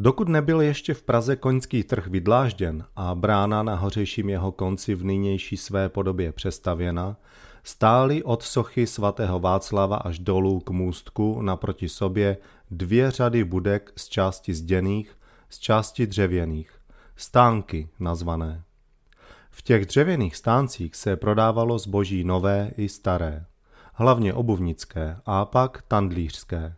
Dokud nebyl ještě v Praze koňský trh vydlážděn a brána na hořejším jeho konci v nynější své podobě přestavěna, stály od sochy svatého Václava až dolů k můstku naproti sobě dvě řady budek z části zděných, z části dřevěných, stánky nazvané. V těch dřevěných stáncích se prodávalo zboží nové i staré, hlavně obuvnické a pak tandlířské,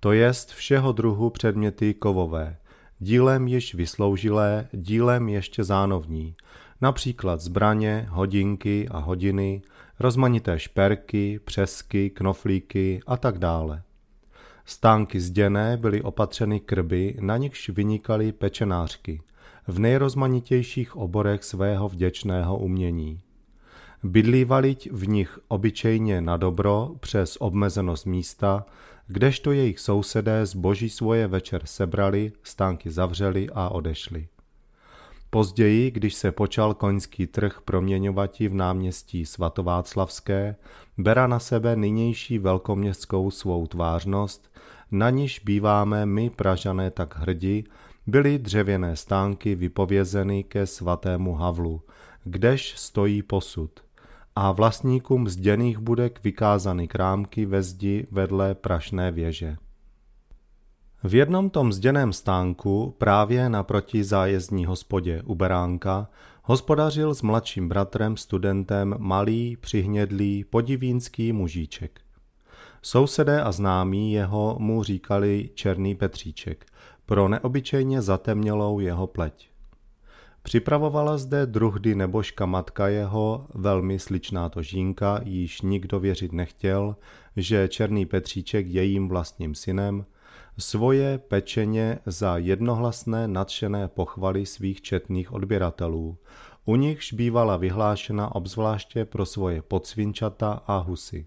to jest všeho druhu předměty kovové, dílem již vysloužilé, dílem ještě zánovní, například zbraně, hodinky a hodiny, rozmanité šperky, přesky, knoflíky a tak dále. Stánky zděné byly opatřeny krby, na nichž vynikaly pečenářky, v nejrozmanitějších oborech svého vděčného umění. Bydlívali v nich obyčejně na dobro přes obmezenost místa, kdežto jejich sousedé zboží svoje večer sebrali, stánky zavřeli a odešli. Později, když se počal koňský trh proměňovatí v náměstí svatováclavské, bera na sebe nynější velkoměstskou svou tvářnost, na niž býváme my Pražané tak hrdi, byly dřevěné stánky vypovězeny ke svatému Havlu, kdež stojí posud – a vlastníkům zděných budek vykázany krámky ve zdi vedle prašné věže. V jednom tom zděném stánku, právě naproti zájezdní hospodě u Beránka, hospodařil s mladším bratrem studentem malý, přihnědlý, podivínský mužíček. Sousedé a známí jeho mu říkali Černý Petříček pro neobyčejně zatemnělou jeho pleť. Připravovala zde druhdy nebožka matka jeho, velmi sličná žínka, již nikdo věřit nechtěl, že Černý Petříček je jím vlastním synem, svoje pečeně za jednohlasné nadšené pochvaly svých četných odběratelů. U nichž bývala vyhlášena obzvláště pro svoje podsvinčata a husy.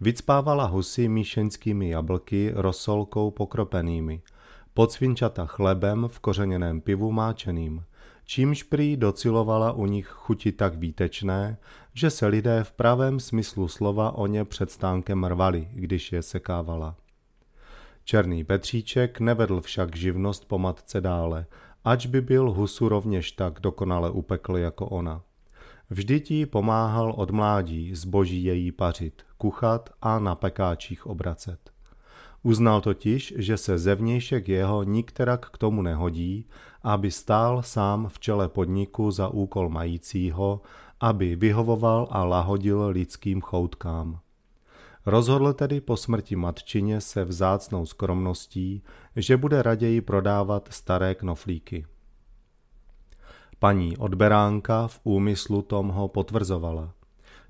Vycpávala husy míšeňskými jablky rosolkou pokropenými, podsvinčata chlebem v kořeněném pivu máčeným – čímž prý docilovala u nich chuti tak výtečné, že se lidé v pravém smyslu slova o ně před stánkem rvali, když je sekávala. Černý Petříček nevedl však živnost po matce dále, ač by byl husu rovněž tak dokonale upekl jako ona. Vždy jí pomáhal od mládí zboží její pařit, kuchat a na pekáčích obracet. Uznal totiž, že se zevnějšek jeho nikterak k tomu nehodí aby stál sám v čele podniku za úkol majícího, aby vyhovoval a lahodil lidským choutkám. Rozhodl tedy po smrti matčině se vzácnou skromností, že bude raději prodávat staré knoflíky. Paní odberánka v úmyslu tom ho potvrzovala.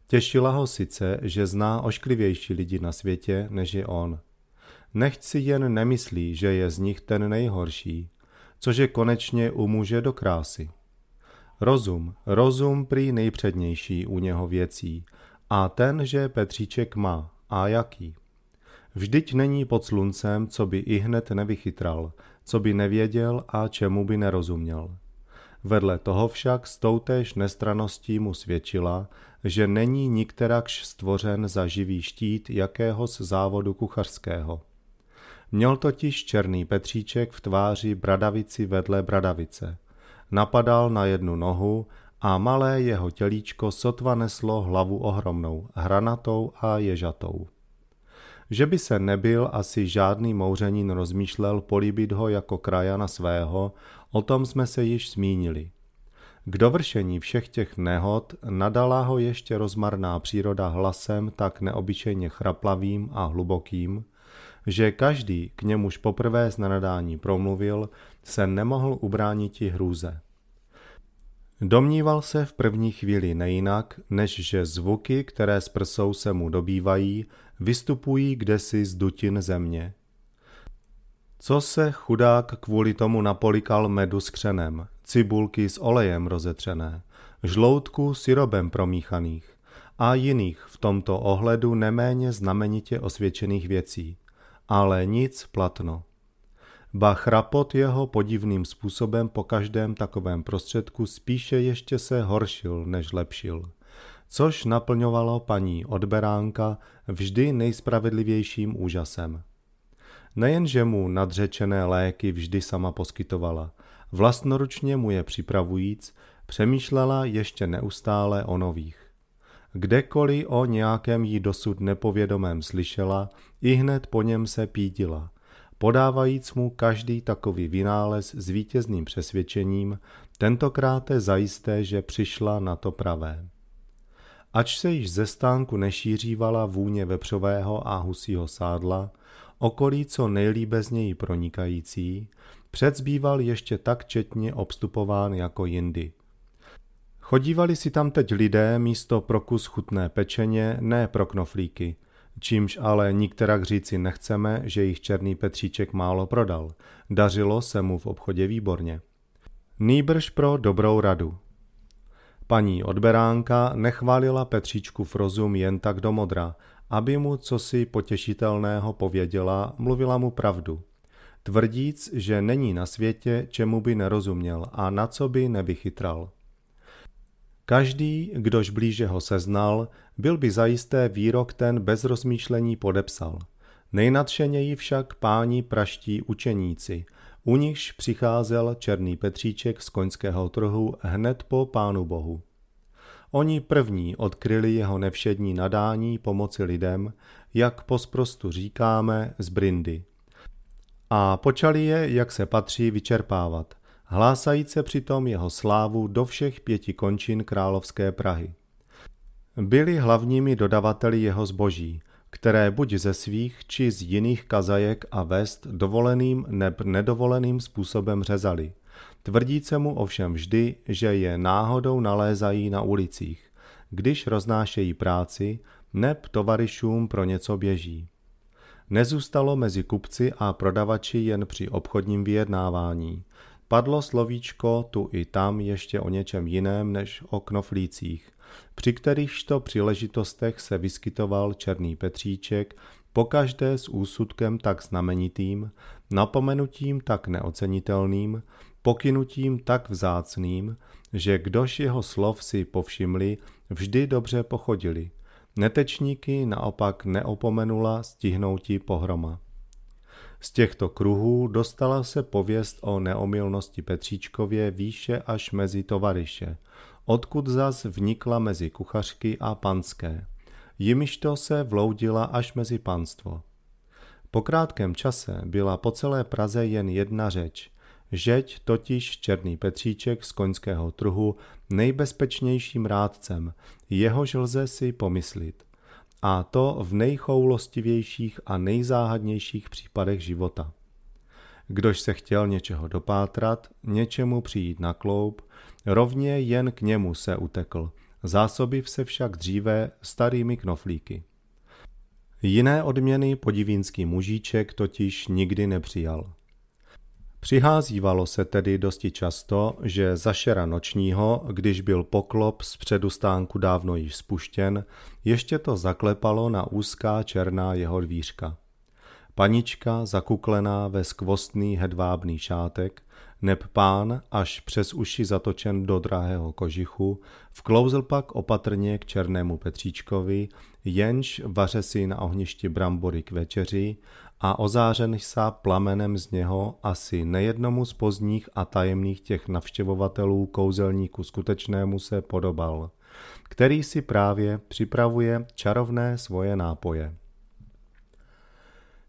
Těšila ho sice, že zná ošklivější lidi na světě, než je on. Nechť si jen nemyslí, že je z nich ten nejhorší což je konečně u muže do krásy. Rozum, rozum prý nejpřednější u něho věcí, a ten, že Petříček má, a jaký. Vždyť není pod sluncem, co by i hned nevychytral, co by nevěděl a čemu by nerozuměl. Vedle toho však s toutéž nestraností mu svědčila, že není nikterakž stvořen za živý štít jakéhos závodu kuchařského. Měl totiž černý Petříček v tváři bradavici vedle bradavice. Napadal na jednu nohu a malé jeho tělíčko sotva neslo hlavu ohromnou, hranatou a ježatou. Že by se nebyl asi žádný mouřenin rozmýšlel políbit ho jako krajana svého, o tom jsme se již zmínili. K dovršení všech těch nehod nadala ho ještě rozmarná příroda hlasem tak neobyčejně chraplavým a hlubokým, že každý, k němuž poprvé z nadání promluvil, se nemohl ubránit hrůze. Domníval se v první chvíli nejinak, než že zvuky, které z prsou se mu dobývají, vystupují kdesi z dutin země. Co se chudák kvůli tomu napolikal medu s křenem, cibulky s olejem rozetřené, žloutku syrobem promíchaných a jiných v tomto ohledu neméně znamenitě osvědčených věcí ale nic platno. Ba chrapot jeho podivným způsobem po každém takovém prostředku spíše ještě se horšil, než lepšil. Což naplňovalo paní odberánka vždy nejspravedlivějším úžasem. Nejenže mu nadřečené léky vždy sama poskytovala, vlastnoručně mu je připravujíc, přemýšlela ještě neustále o nových. Kdekoliv o nějakém jí dosud nepovědomém slyšela, i hned po něm se pídila, podávajíc mu každý takový vynález s vítězným přesvědčením, je zajisté, že přišla na to pravé. Ač se již ze stánku nešířívala vůně vepřového a husího sádla, okolí co nejlíbezněji pronikající, předzbýval ještě tak četně obstupován jako jindy. Chodívali si tam teď lidé místo prokus chutné pečeně, ne pro knoflíky, Čímž ale nikterak říci nechceme, že jich Černý Petříček málo prodal. Dařilo se mu v obchodě výborně. Nýbrž pro dobrou radu. Paní odberánka nechválila Petříčku v rozum jen tak do modra, aby mu cosi potěšitelného pověděla, mluvila mu pravdu. Tvrdíc, že není na světě, čemu by nerozuměl a na co by nevychytral. Každý, kdož blíže ho seznal, byl by zajisté výrok ten bez rozmýšlení podepsal. Nejnadšeněji však páni praští učeníci, u nichž přicházel černý Petříček z koňského trhu hned po pánu bohu. Oni první odkryli jeho nevšední nadání pomoci lidem, jak posprostu říkáme, z brindy. A počali je, jak se patří, vyčerpávat – hlásajíce přitom jeho slávu do všech pěti končin královské Prahy. Byli hlavními dodavateli jeho zboží, které buď ze svých či z jiných kazajek a vest dovoleným neb nedovoleným způsobem řezali. Tvrdíce mu ovšem vždy, že je náhodou nalézají na ulicích, když roznášejí práci, neb tovarišům pro něco běží. Nezůstalo mezi kupci a prodavači jen při obchodním vyjednávání. Padlo slovíčko tu i tam ještě o něčem jiném než o knoflících, při kterýchto příležitostech se vyskytoval černý Petříček, pokaždé s úsudkem tak znamenitým, napomenutím tak neocenitelným, pokynutím tak vzácným, že kdož jeho slov si povšimli, vždy dobře pochodili. Netečníky naopak neopomenula stihnouti pohroma. Z těchto kruhů dostala se pověst o neomilnosti Petříčkově výše až mezi tovaryše, odkud zas vnikla mezi kuchařky a panské. to se vloudila až mezi panstvo. Po krátkém čase byla po celé Praze jen jedna řeč. Žeď totiž Černý Petříček z koňského trhu nejbezpečnějším rádcem, jehož lze si pomyslit a to v nejchoulostivějších a nejzáhadnějších případech života. Kdož se chtěl něčeho dopátrat, něčemu přijít na kloub, rovně jen k němu se utekl, zásobiv se však dříve starými knoflíky. Jiné odměny podivínský mužíček totiž nikdy nepřijal. Přiházívalo se tedy dosti často, že zašera nočního, když byl poklop z předu stánku dávno již spuštěn, ještě to zaklepalo na úzká černá jeho dvířka. Panička zakuklená ve skvostný hedvábný šátek, neb pán, až přes uši zatočen do drahého kožichu, vklouzl pak opatrně k černému Petříčkovi, jenž vaře si na ohništi brambory k večeři a ozářen sá plamenem z něho asi nejednomu z pozdních a tajemných těch navštěvovatelů kouzelníku skutečnému se podobal, který si právě připravuje čarovné svoje nápoje.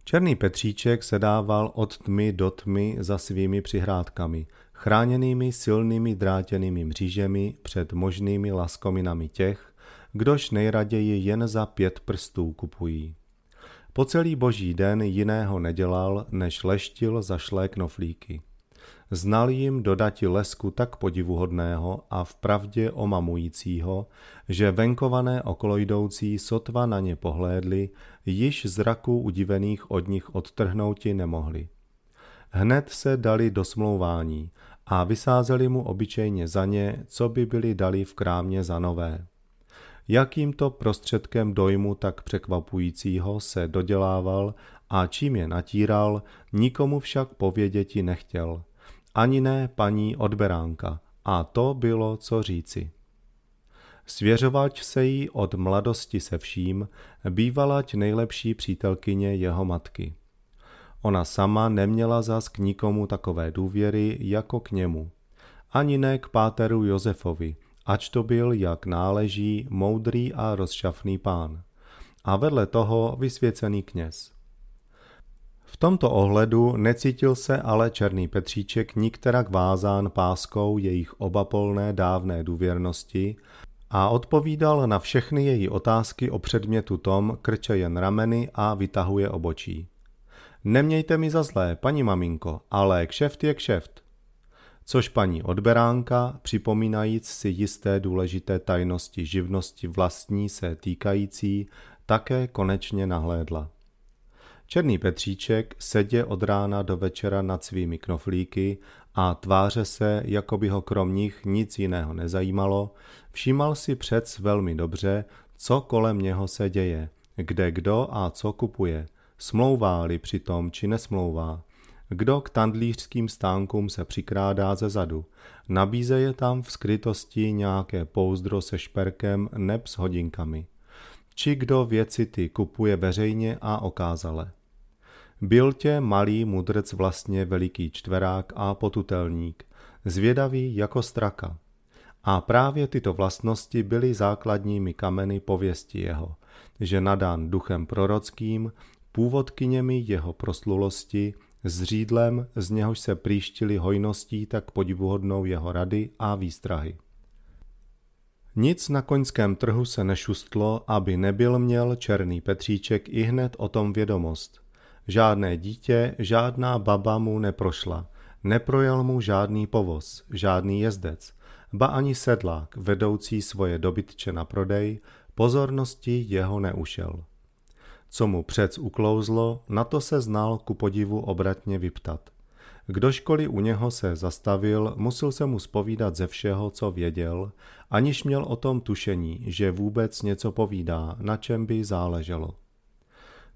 Černý Petříček se dával od tmy do tmy za svými přihrádkami, chráněnými silnými drátěnými mřížemi před možnými laskominami těch, kdož nejraději jen za pět prstů kupují. Po celý boží den jiného nedělal, než leštil zašlé knoflíky. Znal jim dodati lesku tak podivuhodného a vpravdě omamujícího, že venkované okolojdoucí sotva na ně pohlédli, již zraku udivených od nich odtrhnouti nemohli. Hned se dali do smlouvání a vysázeli mu obyčejně za ně, co by byli dali v krámě za nové. Jakýmto prostředkem dojmu tak překvapujícího se dodělával a čím je natíral, nikomu však povědětí nechtěl. Ani ne paní odberánka, a to bylo co říci. Svěřovač se jí od mladosti se vším, bývalať nejlepší přítelkyně jeho matky. Ona sama neměla zas k nikomu takové důvěry jako k němu. Ani ne k páteru Josefovi, ač to byl, jak náleží, moudrý a rozšafný pán. A vedle toho vysvěcený kněz. V tomto ohledu necítil se ale Černý Petříček nikterak vázán páskou jejich obapolné dávné důvěrnosti a odpovídal na všechny její otázky o předmětu tom, krče jen rameny a vytahuje obočí. Nemějte mi za zlé, paní maminko, ale kšeft je kšeft což paní odberánka, připomínajíc si jisté důležité tajnosti živnosti vlastní se týkající, také konečně nahlédla. Černý Petříček sedě od rána do večera nad svými knoflíky a tváře se, jako by ho krom nich nic jiného nezajímalo, všímal si přec velmi dobře, co kolem něho se děje, kde kdo a co kupuje, smlouvá-li přitom či nesmlouvá, kdo k tandlířským stánkům se přikrádá ze zadu, nabíze je tam v skrytosti nějaké pouzdro se šperkem neb s hodinkami. Či kdo věci ty kupuje veřejně a okázale. Byl tě malý mudrec vlastně veliký čtverák a potutelník, zvědavý jako straka. A právě tyto vlastnosti byly základními kameny pověsti jeho, že nadán duchem prorockým, původkyněmi jeho proslulosti, s řídlem, z něhož se příštili hojností tak podivuhodnou jeho rady a výstrahy. Nic na koňském trhu se nešustlo, aby nebyl měl černý Petříček i hned o tom vědomost. Žádné dítě, žádná baba mu neprošla, neprojel mu žádný povoz, žádný jezdec, ba ani sedlák, vedoucí svoje dobytče na prodej, pozornosti jeho neušel. Co mu přec uklouzlo, na to se znal ku podivu obratně vyptat. Kdo školy u něho se zastavil, musel se mu spovídat ze všeho, co věděl, aniž měl o tom tušení, že vůbec něco povídá, na čem by záleželo.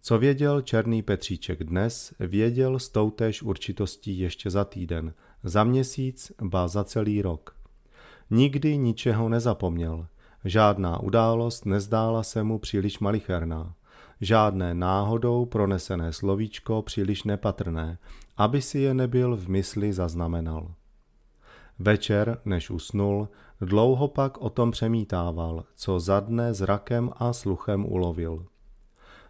Co věděl Černý Petříček dnes, věděl s toutéž určitostí ještě za týden, za měsíc, ba za celý rok. Nikdy ničeho nezapomněl, žádná událost nezdála se mu příliš malicherná žádné náhodou pronesené slovíčko příliš nepatrné, aby si je nebyl v mysli zaznamenal. Večer, než usnul, dlouho pak o tom přemítával, co za dne zrakem a sluchem ulovil.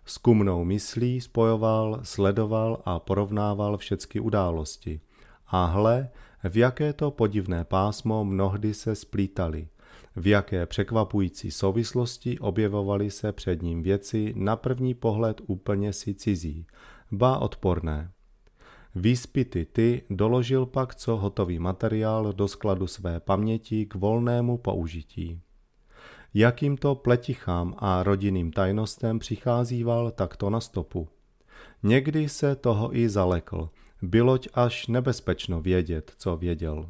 S kumnou myslí spojoval, sledoval a porovnával všechny události. A hle, v jaké to podivné pásmo mnohdy se splítali – v jaké překvapující souvislosti objevovaly se před ním věci na první pohled úplně si cizí, ba odporné. Výspity ty doložil pak co hotový materiál do skladu své paměti k volnému použití. Jakýmto pletichám a rodinným tajnostem přicházíval takto na stopu. Někdy se toho i zalekl, byloť až nebezpečno vědět, co věděl.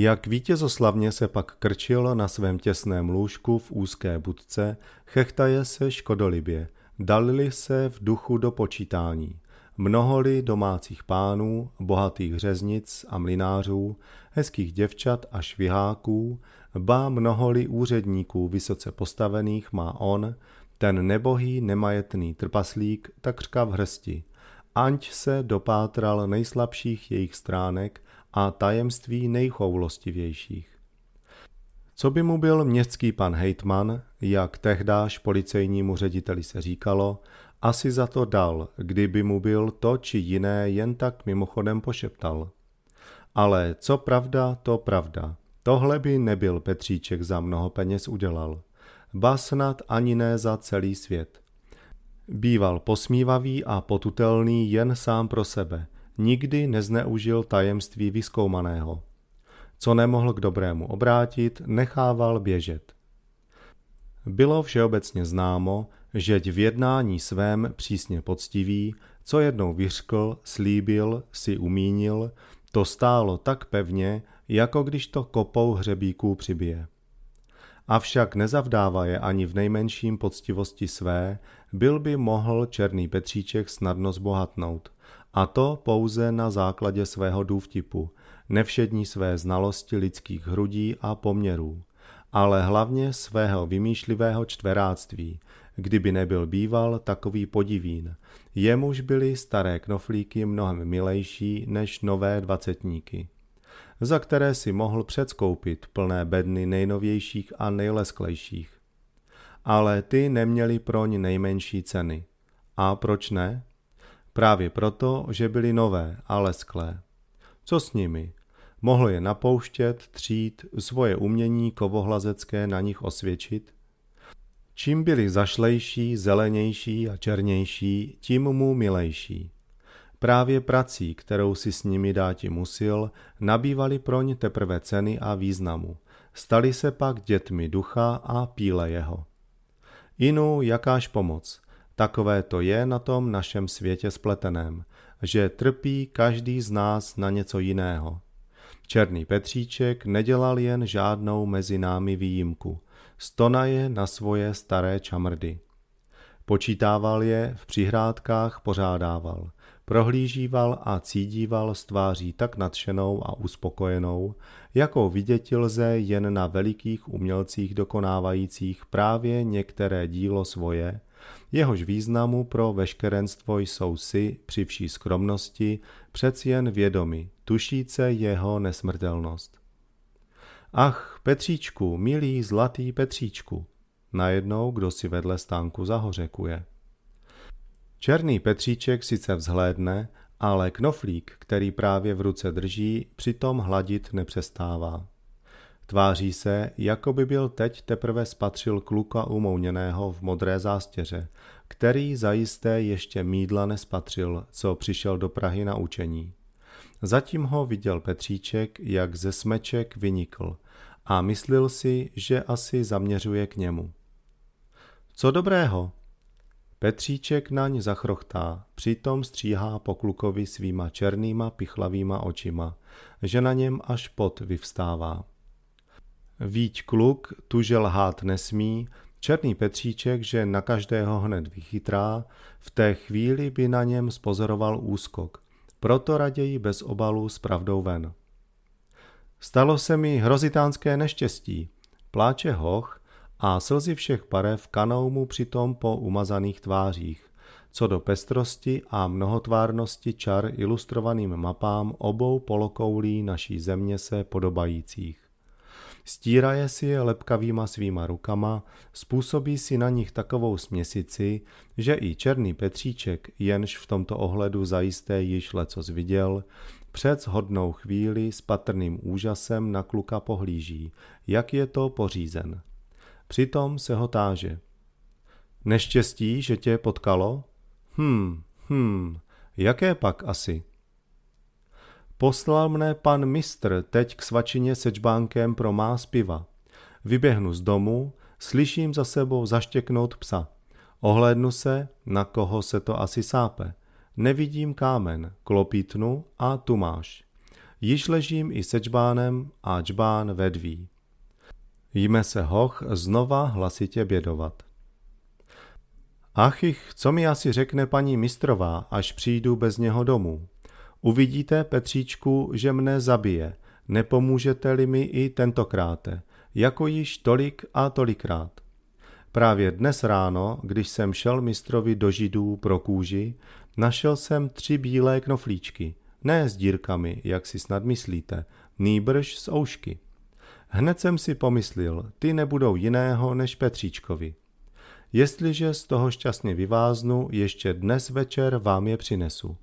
Jak vítězoslavně se pak krčil na svém těsném lůžku v úzké budce, chechtaje se škodolibě, dalili se v duchu do počítání. Mnoholi domácích pánů, bohatých řeznic a mlinářů, hezkých děvčat a šviháků, ba mnoholi úředníků vysoce postavených má on, ten nebohý nemajetný trpaslík takřka v hrsti. Anč se dopátral nejslabších jejich stránek, a tajemství nejchoulostivějších. Co by mu byl městský pan Hejtman, jak tehdáž policejnímu řediteli se říkalo, asi za to dal, kdyby mu byl to či jiné jen tak mimochodem pošeptal. Ale co pravda, to pravda. Tohle by nebyl Petříček za mnoho peněz udělal. Ba snad ani ne za celý svět. Býval posmívavý a potutelný jen sám pro sebe – nikdy nezneužil tajemství vyskoumaného. Co nemohl k dobrému obrátit, nechával běžet. Bylo všeobecně známo, že v jednání svém přísně poctivý, co jednou vyřkl, slíbil, si umínil, to stálo tak pevně, jako když to kopou hřebíků přibije. Avšak nezavdává je ani v nejmenším poctivosti své, byl by mohl černý Petříček snadno zbohatnout. A to pouze na základě svého důvtipu, nevšední své znalosti lidských hrudí a poměrů, ale hlavně svého vymýšlivého čtveráctví, kdyby nebyl býval takový podivín. Jemuž byly staré knoflíky mnohem milejší než nové dvacetníky za které si mohl předskoupit plné bedny nejnovějších a nejlesklejších. Ale ty neměly ně nejmenší ceny. A proč ne? Právě proto, že byly nové a lesklé. Co s nimi? Mohl je napouštět, třít, svoje umění kovohlazecké na nich osvědčit? Čím byli zašlejší, zelenější a černější, tím mu milejší. Právě prací, kterou si s nimi dáti musil, nabývali proň teprve ceny a významu. Stali se pak dětmi ducha a píle jeho. Inu, jakáž pomoc – Takové to je na tom našem světě spleteném, že trpí každý z nás na něco jiného. Černý Petříček nedělal jen žádnou mezi námi výjimku. Stona je na svoje staré čamrdy. Počítával je, v přihrádkách pořádával. Prohlížíval a cídíval s tváří tak nadšenou a uspokojenou, jako vidět lze jen na velikých umělcích dokonávajících právě některé dílo svoje, jehož významu pro veškerenstvo jsou si při vší skromnosti přeci jen vědomi, tušíce jeho nesmrtelnost. Ach, Petříčku, milý zlatý Petříčku, najednou kdo si vedle stánku zahořekuje. Černý Petříček sice vzhlédne, ale knoflík, který právě v ruce drží, přitom hladit nepřestává. Tváří se, jako by byl teď teprve spatřil kluka umouněného v modré zástěře, který zajisté ještě mídla nespatřil, co přišel do Prahy na učení. Zatím ho viděl Petříček, jak ze smeček vynikl a myslil si, že asi zaměřuje k němu. Co dobrého? Petříček naň zachrochtá, přitom stříhá po klukovi svýma černýma pichlavýma očima, že na něm až pot vyvstává. Víť kluk, tu že lhát nesmí, černý Petříček, že na každého hned vychytrá, v té chvíli by na něm spozoroval úskok. Proto raději bez obalu s pravdou ven. Stalo se mi hrozitánské neštěstí. Pláče hoch a slzy všech parev kanou mu přitom po umazaných tvářích co do pestrosti a mnohotvárnosti čar ilustrovaným mapám obou polokoulí naší země se podobajících. Stíraje si je lepkavýma svýma rukama, způsobí si na nich takovou směsici, že i černý Petříček, jenž v tomto ohledu zajisté již lecos viděl, před shodnou chvíli s patrným úžasem na kluka pohlíží, jak je to pořízen. Přitom se ho táže. Neštěstí, že tě potkalo? Hm, hm, jaké pak asi? Poslal mne pan mistr teď k svačině se čbánkem pro má piva. Vyběhnu z domu, slyším za sebou zaštěknout psa. Ohlédnu se, na koho se to asi sápe. Nevidím kámen, klopítnu a tu máš. Již ležím i se čbánem a čbán vedví. Jíme se hoch znova hlasitě bědovat. Achich, co mi asi řekne paní mistrová, až přijdu bez něho domů? Uvidíte, Petříčku, že mne zabije. Nepomůžete-li mi i tentokráte, jako již tolik a tolikrát. Právě dnes ráno, když jsem šel mistrovi do židů pro kůži, našel jsem tři bílé knoflíčky, ne s dírkami, jak si snad myslíte, nýbrž s oušky. Hned jsem si pomyslil, ty nebudou jiného než Petříčkovi. Jestliže z toho šťastně vyváznu, ještě dnes večer vám je přinesu.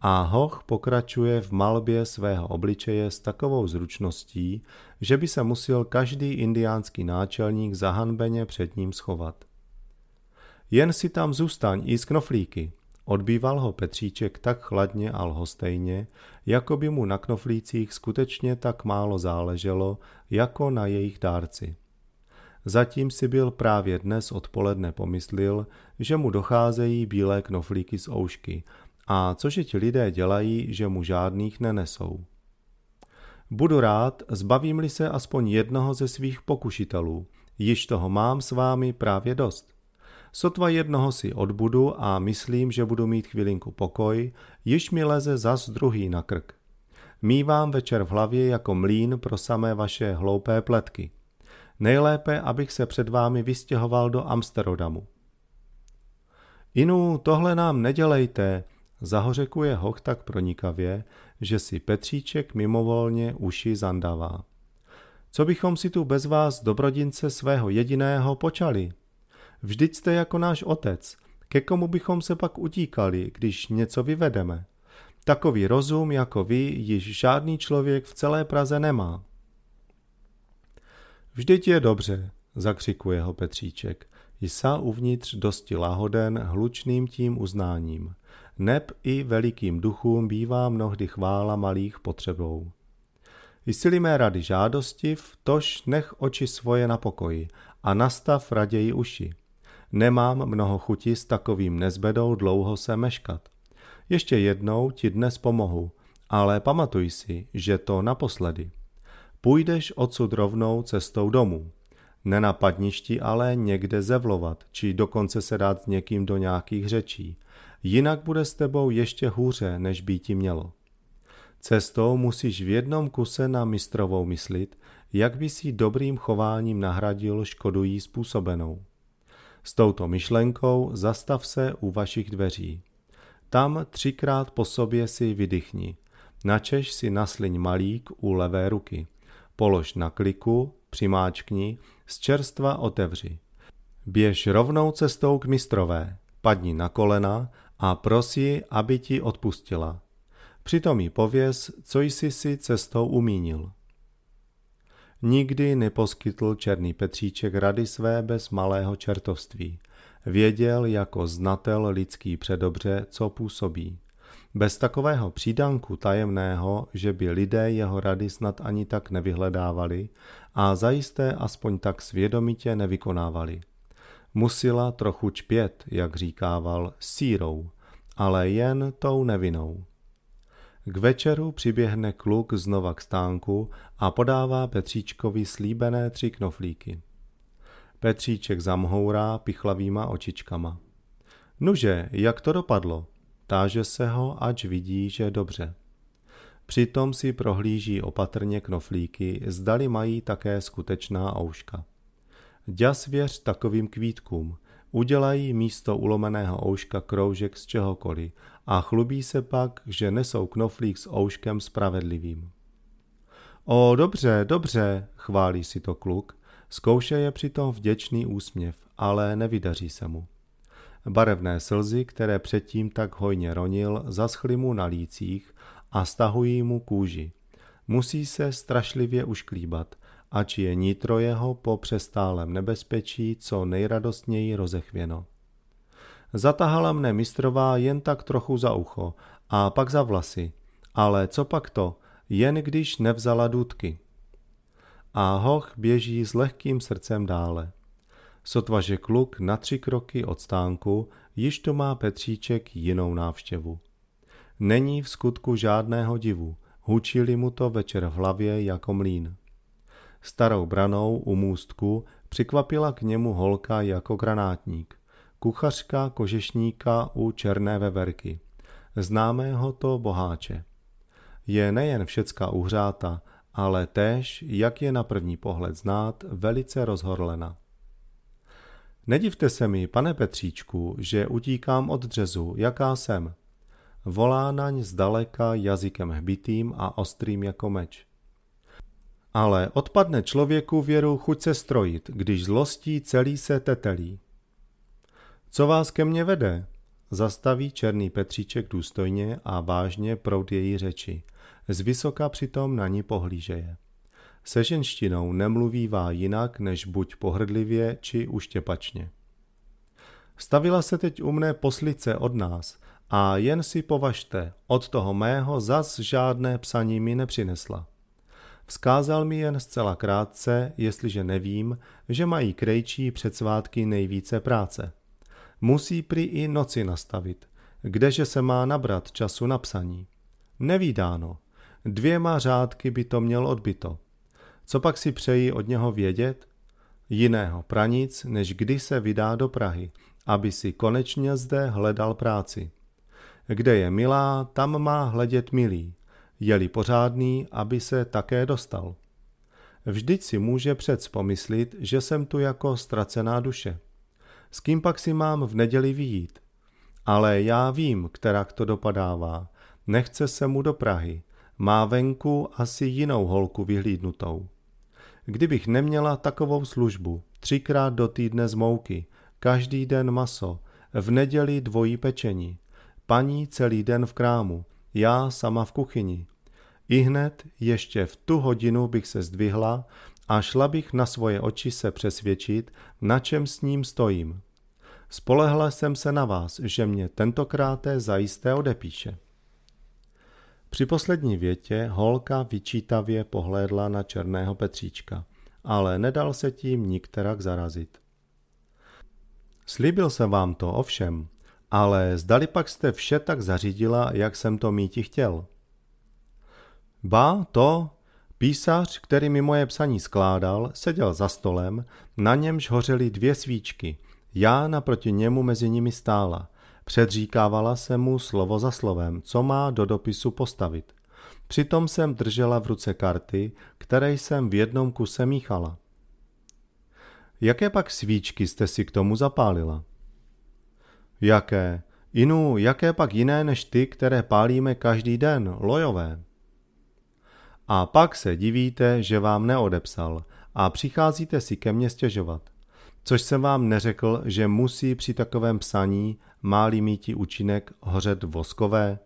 A Hoch pokračuje v malbě svého obličeje s takovou zručností, že by se musel každý indiánský náčelník zahanbeně před ním schovat. Jen si tam zůstaň i z knoflíky, odbýval ho Petříček tak chladně a lhostejně, jako by mu na knoflících skutečně tak málo záleželo, jako na jejich dárci. Zatím si byl právě dnes odpoledne pomyslil, že mu docházejí bílé knoflíky z oušky – a což ti lidé dělají, že mu žádných nenesou? Budu rád, zbavím-li se aspoň jednoho ze svých pokušitelů. Již toho mám s vámi právě dost. Sotva jednoho si odbudu a myslím, že budu mít chvilinku pokoj, již mi leze zas druhý na krk. Mívám večer v hlavě jako mlín pro samé vaše hloupé pletky. Nejlépe, abych se před vámi vystěhoval do Amsterdamu. Inu, tohle nám nedělejte, Zahořekuje hoch tak pronikavě, že si Petříček mimovolně uši zandavá. Co bychom si tu bez vás, dobrodince svého jediného, počali? Vždyť jste jako náš otec, ke komu bychom se pak utíkali, když něco vyvedeme? Takový rozum jako vy již žádný člověk v celé Praze nemá. Vždyť je dobře, zakřikuje ho Petříček. Jsa uvnitř dosti lahoden hlučným tím uznáním – neb i velikým duchům bývá mnohdy chvála malých potřebou. jsi mé rady žádostiv, tož nech oči svoje na pokoji a nastav raději uši. Nemám mnoho chuti s takovým nezbedou dlouho se meškat. Ještě jednou ti dnes pomohu, ale pamatuj si, že to naposledy. Půjdeš odsud rovnou cestou domů. Nenapadniš ti ale někde zevlovat, či dokonce se dát s někým do nějakých řečí – jinak bude s tebou ještě hůře, než by ti mělo. Cestou musíš v jednom kuse na mistrovou myslit, jak by si dobrým chováním nahradil škodu jí způsobenou. S touto myšlenkou zastav se u vašich dveří. Tam třikrát po sobě si vydychni. Načeš si nasliň malík u levé ruky. Polož na kliku, přimáčkni, z čerstva otevři. Běž rovnou cestou k mistrové, padni na kolena a prosí, aby ti odpustila. Přitom jí pověz, co jsi si cestou umínil. Nikdy neposkytl Černý Petříček rady své bez malého čertovství. Věděl jako znatel lidský předobře, co působí. Bez takového přídanku tajemného, že by lidé jeho rady snad ani tak nevyhledávali a zajisté aspoň tak svědomitě nevykonávali. Musila trochu čpět, jak říkával, sírou, ale jen tou nevinou. K večeru přiběhne kluk znova k stánku a podává Petříčkovi slíbené tři knoflíky. Petříček zamhourá pichlavýma očičkama. Nuže, jak to dopadlo? Táže se ho, ač vidí, že dobře. Přitom si prohlíží opatrně knoflíky, zdali mají také skutečná ouška. Děs věř takovým kvítkům. Udělají místo ulomeného ouška kroužek z čehokoliv a chlubí se pak, že nesou knoflík s ouškem spravedlivým. O, dobře, dobře, chválí si to kluk. Zkouše je přitom vděčný úsměv, ale nevydaří se mu. Barevné slzy, které předtím tak hojně ronil, zaschly mu na lících a stahují mu kůži. Musí se strašlivě ušklíbat – ač je nitro jeho po přestálem nebezpečí co nejradostněji rozechvěno. Zatahala mne mistrová jen tak trochu za ucho a pak za vlasy, ale co pak to, jen když nevzala důdky. A hoch běží s lehkým srdcem dále. Sotva, že kluk na tři kroky od stánku, již to má Petříček jinou návštěvu. Není v skutku žádného divu, hučili mu to večer v hlavě jako mlín. Starou branou u můstku přikvapila k němu holka jako granátník. Kuchařka kožešníka u černé veverky. Známého to boháče. Je nejen všecka uhřáta, ale též, jak je na první pohled znát, velice rozhorlena. Nedivte se mi, pane Petříčku, že utíkám od dřezu, jaká jsem. Volá naň zdaleka jazykem hbitým a ostrým jako meč ale odpadne člověku věru chuť se strojit, když zlostí celý se tetelí. Co vás ke mně vede? Zastaví černý Petříček důstojně a vážně proud její řeči. Zvysoka přitom na ní pohlížeje. Se ženštinou nemluvívá jinak než buď pohrdlivě či uštěpačně. Stavila se teď u mne poslice od nás a jen si považte, od toho mého zas žádné psaní mi nepřinesla. Vzkázal mi jen zcela krátce, jestliže nevím, že mají krejčí před svátky nejvíce práce. Musí prý i noci nastavit, kdeže se má nabrat času na psaní. Nevídáno. Dvěma řádky by to měl odbyto. Co pak si přeji od něho vědět? Jiného pranic, než kdy se vydá do Prahy, aby si konečně zde hledal práci. Kde je milá, tam má hledět milý jeli pořádný, aby se také dostal. Vždyť si může přec pomyslit, že jsem tu jako ztracená duše. S kým pak si mám v neděli vyjít? Ale já vím, která to dopadává. Nechce se mu do Prahy. Má venku asi jinou holku vyhlídnutou. Kdybych neměla takovou službu, třikrát do týdne z mouky, každý den maso, v neděli dvojí pečení, paní celý den v krámu, já sama v kuchyni. I hned ještě v tu hodinu bych se zdvihla a šla bych na svoje oči se přesvědčit, na čem s ním stojím. Spolehla jsem se na vás, že mě tentokrát zajisté odepíše. Při poslední větě holka vyčítavě pohlédla na černého Petříčka, ale nedal se tím nikterak zarazit. Slíbil jsem vám to ovšem, ale zdali pak jste vše tak zařídila, jak jsem to míti chtěl. Ba, to, písař, který mi moje psaní skládal, seděl za stolem, na němž hořely dvě svíčky. Já naproti němu mezi nimi stála. Předříkávala se mu slovo za slovem, co má do dopisu postavit. Přitom jsem držela v ruce karty, které jsem v jednom kuse míchala. Jaké pak svíčky jste si k tomu zapálila? Jaké? Inu, jaké pak jiné než ty, které pálíme každý den, lojové? A pak se divíte, že vám neodepsal a přicházíte si ke mně stěžovat. Což jsem vám neřekl, že musí při takovém psaní máli i účinek hořet voskové?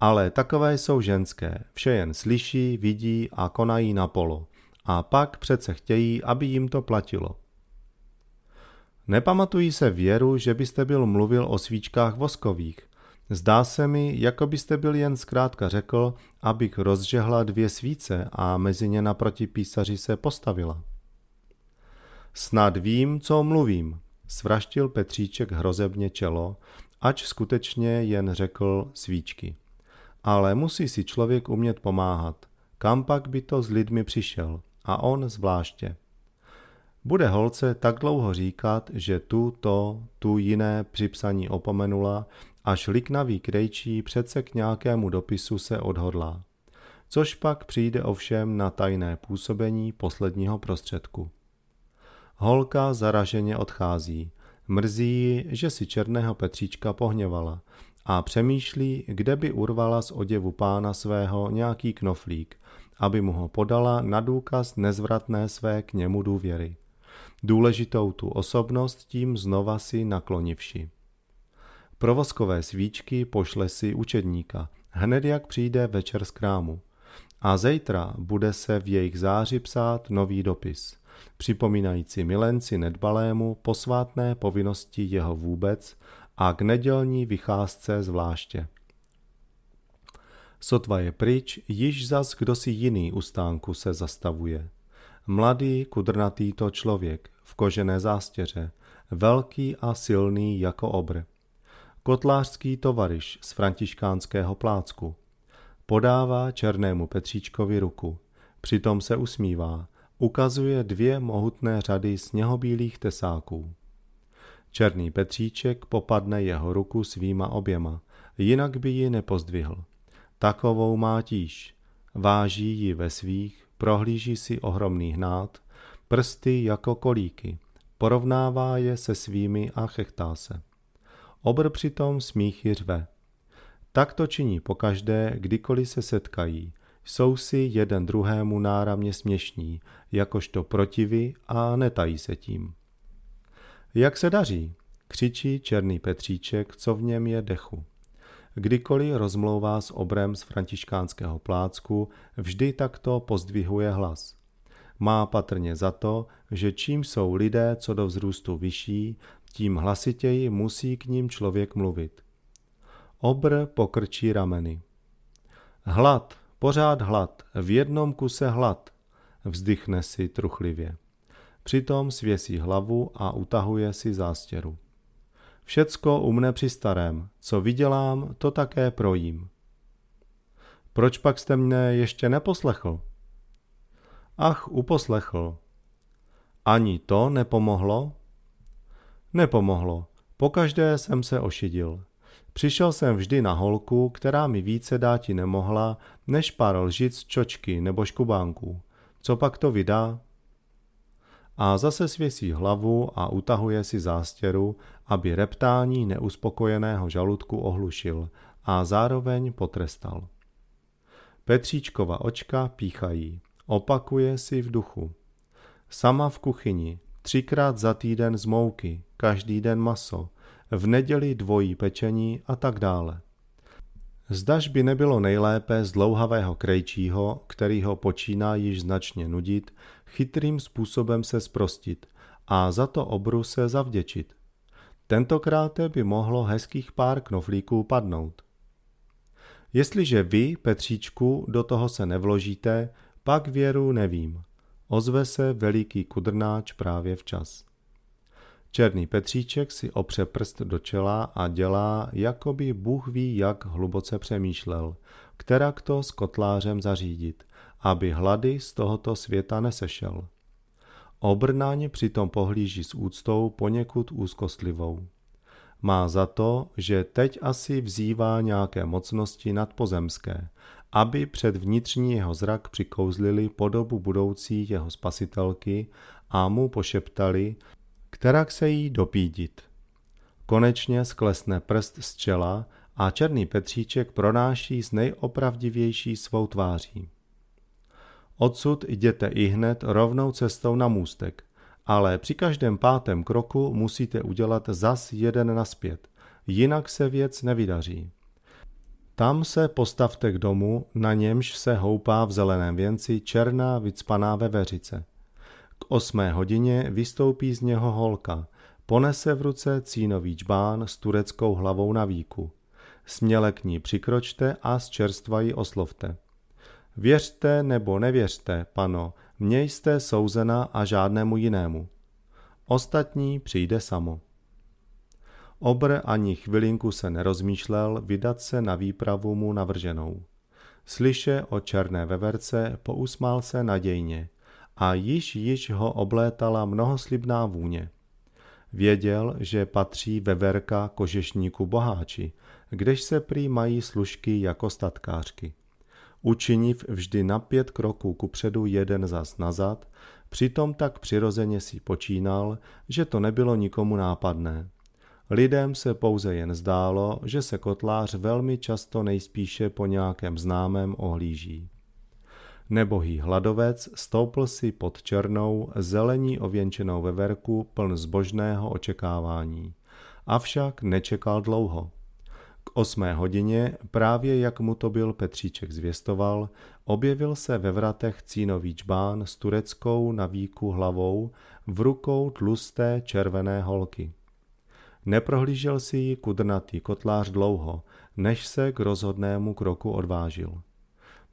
Ale takové jsou ženské, vše jen slyší, vidí a konají na polo. A pak přece chtějí, aby jim to platilo. Nepamatuji se věru, že byste byl mluvil o svíčkách voskových. Zdá se mi, jako byste byl jen zkrátka řekl, abych rozžehla dvě svíce a mezi ně naproti písaři se postavila. Snad vím, co mluvím, svraštil Petříček hrozebně čelo, ač skutečně jen řekl svíčky. Ale musí si člověk umět pomáhat. Kam pak by to s lidmi přišel? A on zvláště. Bude holce tak dlouho říkat, že tu to, tu jiné připsaní opomenula, až liknavý krejčí přece k nějakému dopisu se odhodlá. Což pak přijde ovšem na tajné působení posledního prostředku. Holka zaraženě odchází. Mrzí ji, že si černého Petříčka pohněvala a přemýšlí, kde by urvala z oděvu pána svého nějaký knoflík, aby mu ho podala na důkaz nezvratné své k němu důvěry důležitou tu osobnost tím znova si naklonivši. Provozkové svíčky pošle si učedníka, hned jak přijde večer z krámu. A zítra bude se v jejich záři psát nový dopis, připomínající milenci nedbalému posvátné povinnosti jeho vůbec a k nedělní vycházce zvláště. Sotva je pryč, již zas kdo si jiný u stánku se zastavuje. Mladý, kudrnatý to člověk, v kožené zástěře, velký a silný jako obr. Kotlářský tovariš z františkánského plácku. Podává černému Petříčkovi ruku. Přitom se usmívá, ukazuje dvě mohutné řady sněhobílých tesáků. Černý Petříček popadne jeho ruku svýma oběma, jinak by ji nepozdvihl. Takovou má tíž. Váží ji ve svých, prohlíží si ohromný hnát, prsty jako kolíky. Porovnává je se svými a chechtá se. Obr přitom smíchy řve. Tak to činí pokaždé, kdykoliv se setkají. Jsou si jeden druhému náramně směšní, jakožto protivy a netají se tím. Jak se daří? Křičí černý Petříček, co v něm je dechu. Kdykoliv rozmlouvá s obrem z františkánského plácku, vždy takto pozdvihuje hlas má patrně za to, že čím jsou lidé co do vzrůstu vyšší, tím hlasitěji musí k ním člověk mluvit. Obr pokrčí rameny. Hlad, pořád hlad, v jednom kuse hlad, vzdychne si truchlivě. Přitom svěsí hlavu a utahuje si zástěru. Všecko u mne při starém, co vydělám, to také projím. Proč pak jste mne ještě neposlechl? Ach uposlechl. Ani to nepomohlo? Nepomohlo. Pokaždé jsem se ošidil. Přišel jsem vždy na holku, která mi více dáti nemohla, než pár lžic čočky nebo škubánků. Co pak to vydá? A zase svěsí hlavu a utahuje si zástěru, aby reptání neuspokojeného žaludku ohlušil a zároveň potrestal. Petříčkova očka píchají. Opakuje si v duchu. Sama v kuchyni, třikrát za týden z mouky, každý den maso, v neděli dvojí pečení a tak dále. Zdaž by nebylo nejlépe z dlouhavého krejčího, který ho počíná již značně nudit, chytrým způsobem se sprostit a za to obru se zavděčit. Tentokrát by mohlo hezkých pár knoflíků padnout. Jestliže vy, Petříčku, do toho se nevložíte, pak věru nevím. Ozve se veliký kudrnáč právě včas. Černý Petříček si opře prst do čela a dělá, jako by Bůh ví, jak hluboce přemýšlel, která to s kotlářem zařídit, aby hlady z tohoto světa nesešel. Obrnáň přitom pohlíží s úctou poněkud úzkostlivou. Má za to, že teď asi vzývá nějaké mocnosti nadpozemské aby před vnitřní jeho zrak přikouzlili podobu budoucí jeho spasitelky a mu pošeptali, která se jí dopídit. Konečně sklesne prst z čela a černý Petříček pronáší s nejopravdivější svou tváří. Odsud jděte i hned rovnou cestou na můstek, ale při každém pátém kroku musíte udělat zas jeden naspět, jinak se věc nevydaří. Tam se postavte k domu, na němž se houpá v zeleném věnci černá vycpaná veveřice. K osmé hodině vystoupí z něho holka, ponese v ruce cínový čbán s tureckou hlavou na víku. Směle k ní přikročte a z čerstva ji oslovte. Věřte nebo nevěřte, pano, Mějste jste souzena a žádnému jinému. Ostatní přijde samo. Obr ani chvilinku se nerozmýšlel vydat se na výpravu mu navrženou. Slyše o černé veverce pousmál se nadějně a již již ho oblétala mnohoslibná vůně. Věděl, že patří veverka kožešníku boháči, kdež se prý mají služky jako statkářky. Učiniv vždy na pět kroků kupředu jeden zas nazad, přitom tak přirozeně si počínal, že to nebylo nikomu nápadné. Lidem se pouze jen zdálo, že se kotlář velmi často nejspíše po nějakém známém ohlíží. Nebohý hladovec stoupl si pod černou, zelení ověnčenou veverku pln zbožného očekávání. Avšak nečekal dlouho. K osmé hodině, právě jak mu to byl Petříček zvěstoval, objevil se ve vratech cínový čbán s tureckou navíku hlavou v rukou tlusté červené holky. Neprohlížel si ji kudrnatý kotlář dlouho, než se k rozhodnému kroku odvážil.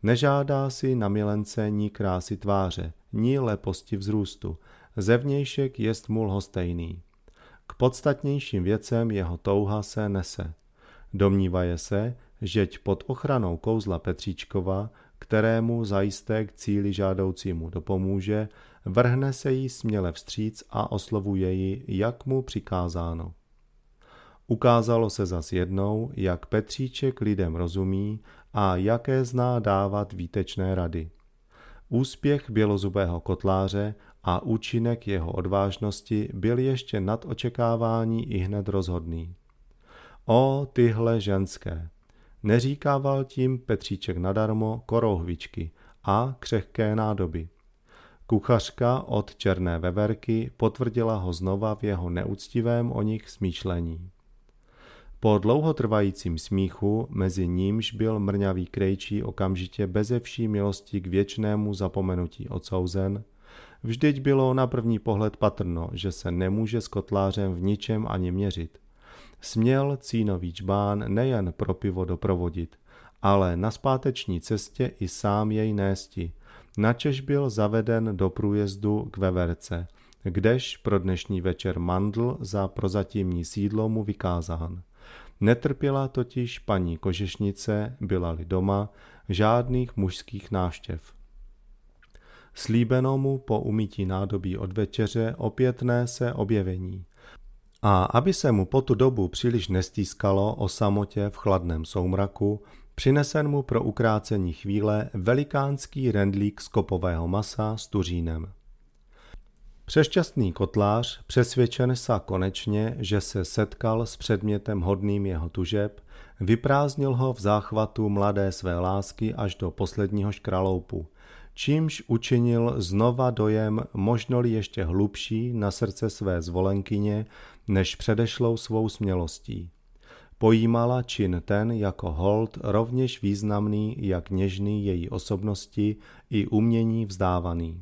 Nežádá si na milence ní krásy tváře, ní leposti vzrůstu, zevnějšek jest mu lhostejný. K podstatnějším věcem jeho touha se nese. Domnívaje se, žeť pod ochranou kouzla Petříčkova, kterému zajisté k cíli žádoucímu dopomůže, vrhne se jí směle vstříc a oslovuje ji, jak mu přikázáno. Ukázalo se zas jednou, jak Petříček lidem rozumí a jaké zná dávat výtečné rady. Úspěch bělozubého kotláře a účinek jeho odvážnosti byl ještě nad očekávání i hned rozhodný. O tyhle ženské! Neříkával tím Petříček nadarmo korouhvičky a křehké nádoby. Kuchařka od černé veverky potvrdila ho znova v jeho neúctivém o nich smýšlení. Po dlouhotrvajícím smíchu, mezi nímž byl mrňavý krejčí okamžitě beze vší milosti k věčnému zapomenutí odsouzen, vždyť bylo na první pohled patrno, že se nemůže s kotlářem v ničem ani měřit. Směl cínový čbán nejen pro pivo doprovodit, ale na zpáteční cestě i sám jej nésti. Načež byl zaveden do průjezdu k Veverce, kdež pro dnešní večer mandl za prozatímní sídlo mu vykázán. Netrpěla totiž paní kožešnice, byla-li doma, žádných mužských náštěv. Slíbenomu mu po umytí nádobí od večeře opětné se objevení. A aby se mu po tu dobu příliš nestýskalo o samotě v chladném soumraku, přinesen mu pro ukrácení chvíle velikánský rendlík z kopového masa s tuřínem. Přešťastný kotlář, přesvědčen se konečně, že se setkal s předmětem hodným jeho tužeb, vyprázdnil ho v záchvatu mladé své lásky až do posledního škraloupu, čímž učinil znova dojem možnoli ještě hlubší na srdce své zvolenkyně, než předešlou svou smělostí. Pojímala čin ten jako hold rovněž významný, jak něžný její osobnosti i umění vzdávaný.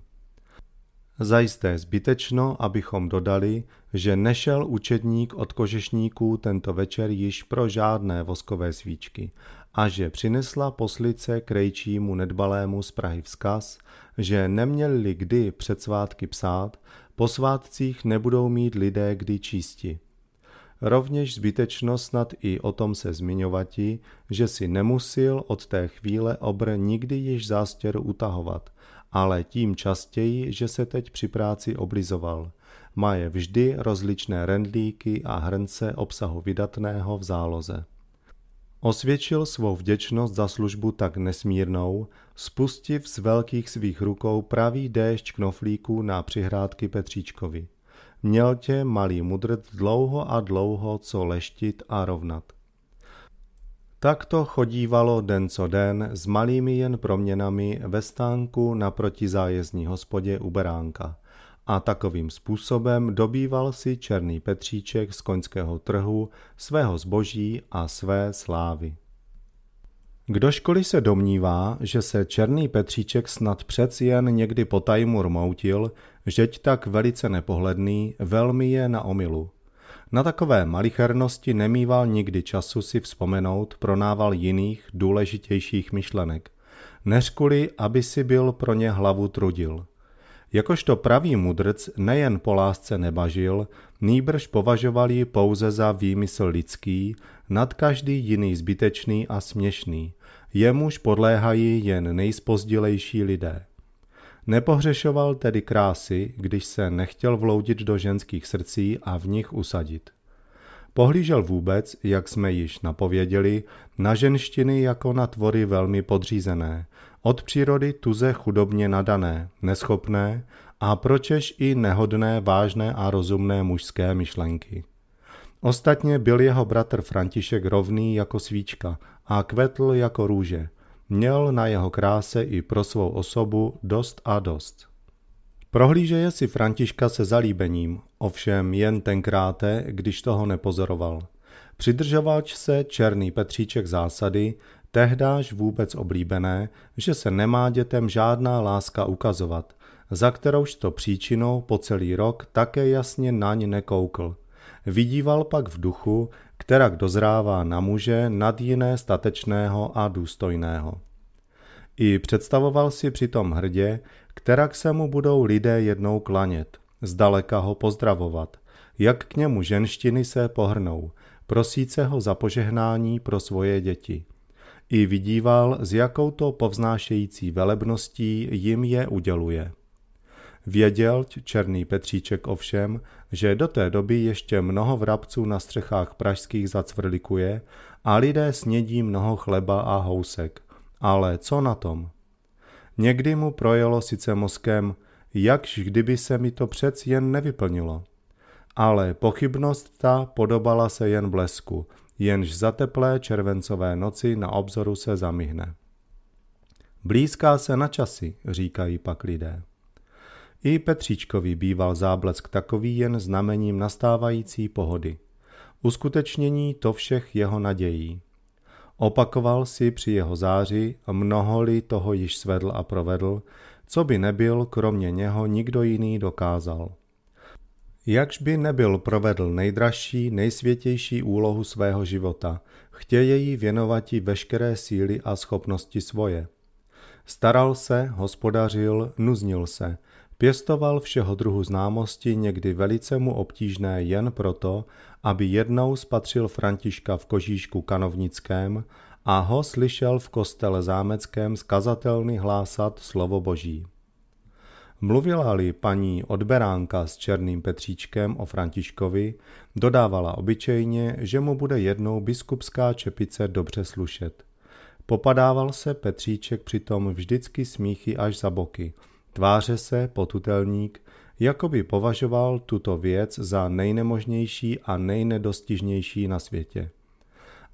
Zajisté zbytečno, abychom dodali, že nešel učedník od kožešníků tento večer již pro žádné voskové svíčky a že přinesla poslice krejčímu nedbalému z Prahy vzkaz, že neměli kdy před svátky psát, po svátcích nebudou mít lidé kdy čísti. Rovněž zbytečno snad i o tom se zmiňovati, že si nemusil od té chvíle obr nikdy již zástěru utahovat – ale tím častěji, že se teď při práci oblizoval. Má je vždy rozličné rendlíky a hrnce obsahu vydatného v záloze. Osvědčil svou vděčnost za službu tak nesmírnou, spustiv z velkých svých rukou pravý déšť knoflíků na přihrádky Petříčkovi. Měl tě, malý mudrc, dlouho a dlouho co leštit a rovnat. Tak to chodívalo den co den s malými jen proměnami ve stánku naproti zájezdní hospodě u Beránka. A takovým způsobem dobýval si černý Petříček z koňského trhu svého zboží a své slávy. Kdožkoliv se domnívá, že se Černý Petříček snad přec jen někdy po tajmu rmoutil, žeť tak velice nepohledný, velmi je na omilu. Na takové malichernosti nemýval nikdy času si vzpomenout nával jiných, důležitějších myšlenek. než kvůli, aby si byl pro ně hlavu trudil. Jakožto pravý mudrc nejen po lásce nebažil, nýbrž považoval ji pouze za výmysl lidský, nad každý jiný zbytečný a směšný. Jemuž podléhají jen nejspozdilejší lidé. Nepohřešoval tedy krásy, když se nechtěl vloudit do ženských srdcí a v nich usadit. Pohlížel vůbec, jak jsme již napověděli, na ženštiny jako na tvory velmi podřízené, od přírody tuze chudobně nadané, neschopné a pročež i nehodné vážné a rozumné mužské myšlenky. Ostatně byl jeho bratr František rovný jako svíčka a kvetl jako růže – Měl na jeho kráse i pro svou osobu dost a dost. Prohlížeje si Františka se zalíbením, ovšem jen tenkráte, když toho nepozoroval. Přidržovalč se černý Petříček zásady, tehdáž vůbec oblíbené, že se nemá dětem žádná láska ukazovat, za kterouž to příčinou po celý rok také jasně naň nekoukl, vidíval pak v duchu, která dozrává na muže nad jiné statečného a důstojného. I představoval si přitom hrdě, kterak se mu budou lidé jednou klanět, zdaleka ho pozdravovat, jak k němu ženštiny se pohrnou, prosíce ho za požehnání pro svoje děti. I vidíval, s jakouto povznášející velebností jim je uděluje. Věděl Černý Petříček ovšem, že do té doby ještě mnoho vrabců na střechách pražských zacvrlikuje a lidé snědí mnoho chleba a housek. Ale co na tom? Někdy mu projelo sice mozkem, jakž kdyby se mi to přec jen nevyplnilo. Ale pochybnost ta podobala se jen blesku, jenž za teplé červencové noci na obzoru se zamihne. Blízká se na časy, říkají pak lidé. I Petříčkovi býval záblesk takový jen znamením nastávající pohody. Uskutečnění to všech jeho nadějí. Opakoval si při jeho záři mnoholi toho již svedl a provedl, co by nebyl kromě něho nikdo jiný dokázal. Jakž by nebyl provedl nejdražší, nejsvětější úlohu svého života, chtěje jí věnovati veškeré síly a schopnosti svoje. Staral se, hospodařil, nuznil se – Pěstoval všeho druhu známosti někdy velice mu obtížné jen proto, aby jednou spatřil Františka v kožíšku kanovnickém a ho slyšel v kostele zámeckém zkazatelný hlásat slovo boží. Mluvila-li paní odberánka s černým Petříčkem o Františkovi, dodávala obyčejně, že mu bude jednou biskupská čepice dobře slušet. Popadával se Petříček přitom vždycky smíchy až za boky – Tváře se potutelník, jako by považoval tuto věc za nejnemožnější a nejnedostižnější na světě.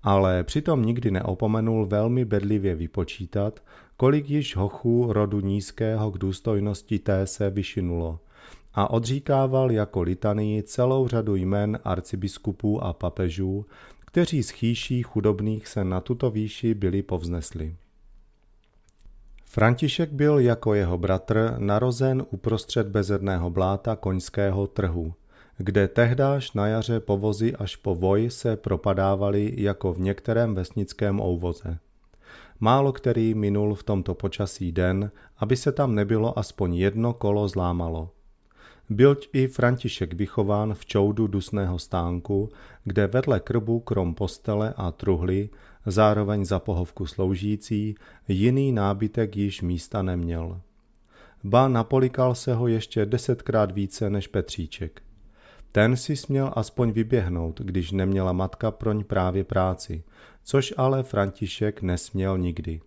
Ale přitom nikdy neopomenul velmi bedlivě vypočítat, kolik již hochů rodu nízkého k důstojnosti té se vyšinulo a odříkával jako litanii celou řadu jmen arcibiskupů a papežů, kteří z chýší chudobných se na tuto výši byli povznesli. František byl jako jeho bratr narozen uprostřed bezedného bláta koňského trhu, kde tehdáž na jaře povozy až po voj se propadávaly jako v některém vesnickém ouvoze. Málo který minul v tomto počasí den, aby se tam nebylo aspoň jedno kolo zlámalo. Byl i František vychován v čoudu dusného stánku, kde vedle krbu krom postele a truhly zároveň za pohovku sloužící, jiný nábytek již místa neměl. Ba napolikal se ho ještě desetkrát více než Petříček. Ten si směl aspoň vyběhnout, když neměla matka proň právě práci, což ale František nesměl nikdy.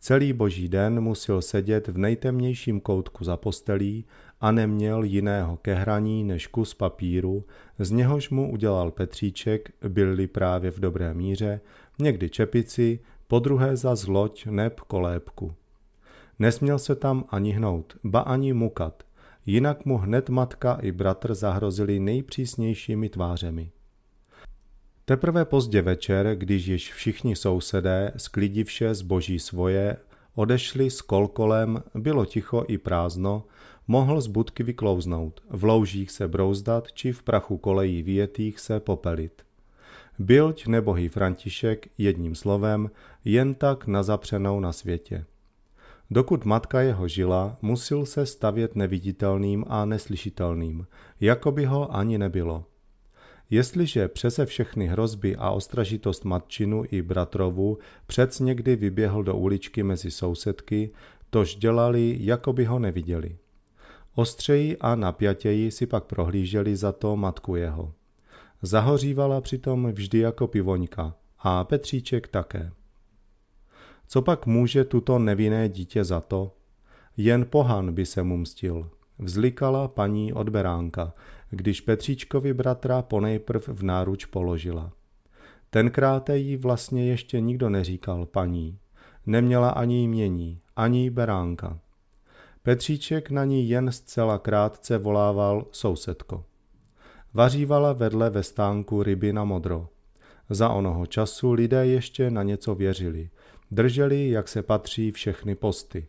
Celý boží den musel sedět v nejtemnějším koutku za postelí a neměl jiného ke hraní než kus papíru, z něhož mu udělal Petříček, byli právě v dobré míře, někdy čepici, podruhé za zloď neb kolébku. Nesměl se tam ani hnout, ba ani mukat, jinak mu hned matka i bratr zahrozili nejpřísnějšími tvářemi. Teprve pozdě večer, když již všichni sousedé, sklidivše zboží svoje, odešli s kolkolem, bylo ticho i prázdno, mohl z budky vyklouznout, v loužích se brouzdat či v prachu kolejí vyjetých se popelit. Bilď nebohý František jedním slovem jen tak na zapřenou na světě. Dokud matka jeho žila, musil se stavět neviditelným a neslyšitelným, jako by ho ani nebylo. Jestliže přese všechny hrozby a ostražitost matčinu i bratrovu přec někdy vyběhl do uličky mezi sousedky, tož dělali, jako by ho neviděli. Ostřeji a napjatěji si pak prohlíželi za to matku jeho. Zahořívala přitom vždy jako pivoňka a Petříček také. Co pak může tuto nevinné dítě za to? Jen pohan by se mu mstil, vzlikala paní odberánka, když Petříčkovi bratra ponejprv v náruč položila. Tenkrát jí vlastně ještě nikdo neříkal paní. Neměla ani jmění, ani beránka. Petříček na ní jen zcela krátce volával sousedko. Vařívala vedle ve stánku ryby na modro. Za onoho času lidé ještě na něco věřili. Drželi, jak se patří, všechny posty.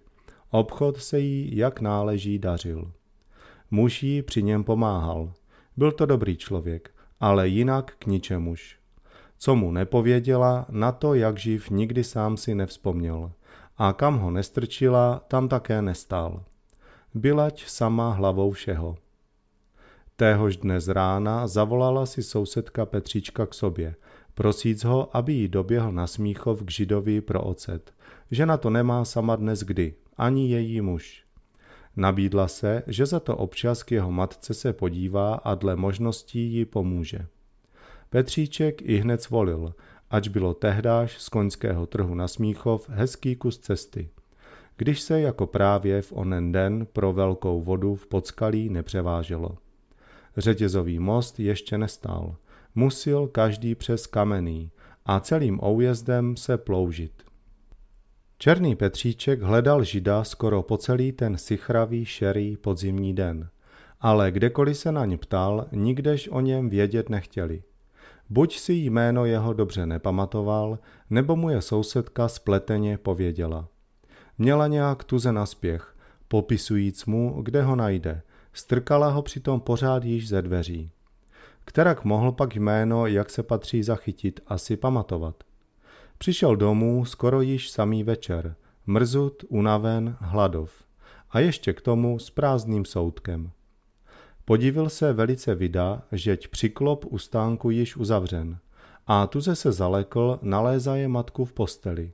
Obchod se jí, jak náleží, dařil. Muž jí při něm pomáhal. Byl to dobrý člověk, ale jinak k ničemuž. Co mu nepověděla, na to, jak živ, nikdy sám si nevzpomněl. A kam ho nestrčila, tam také nestál. Bylať sama hlavou všeho. Téhož dne z rána zavolala si sousedka Petříčka k sobě, prosíc ho, aby jí doběhl na Smíchov k Židovi pro ocet. Žena to nemá sama dnes kdy, ani její muž. Nabídla se, že za to občas k jeho matce se podívá a dle možností ji pomůže. Petříček i hned zvolil, ač bylo tehdáž z koňského trhu na Smíchov hezký kus cesty. Když se jako právě v onen den pro velkou vodu v podskalí nepřeváželo. Řetězový most ještě nestál. Musil každý přes kamený a celým oujezdem se ploužit. Černý Petříček hledal žida skoro po celý ten sichravý šerý podzimní den, ale kdekoliv se na ně ptal, nikdež o něm vědět nechtěli. Buď si jméno jeho dobře nepamatoval, nebo mu je sousedka spleteně pověděla. Měla nějak tuze naspěch, popisujíc mu, kde ho najde, strkala ho přitom pořád již ze dveří. Kterak mohl pak jméno, jak se patří zachytit, asi pamatovat. Přišel domů skoro již samý večer, mrzut, unaven, hladov. A ještě k tomu s prázdným soudkem. Podivil se velice vida, žeť přiklop u stánku již uzavřen. A tuze se zalekl, nalézaje matku v posteli.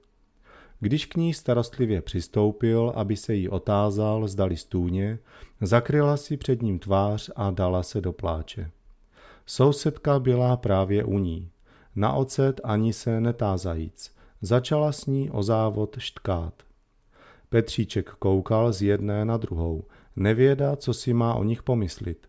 Když k ní starostlivě přistoupil, aby se jí otázal, zdali stůně, zakryla si před ním tvář a dala se do pláče. Sousedka byla právě u ní. Na ocet ani se netázajíc. Začala s ní o závod štkát. Petříček koukal z jedné na druhou. Nevěda, co si má o nich pomyslit.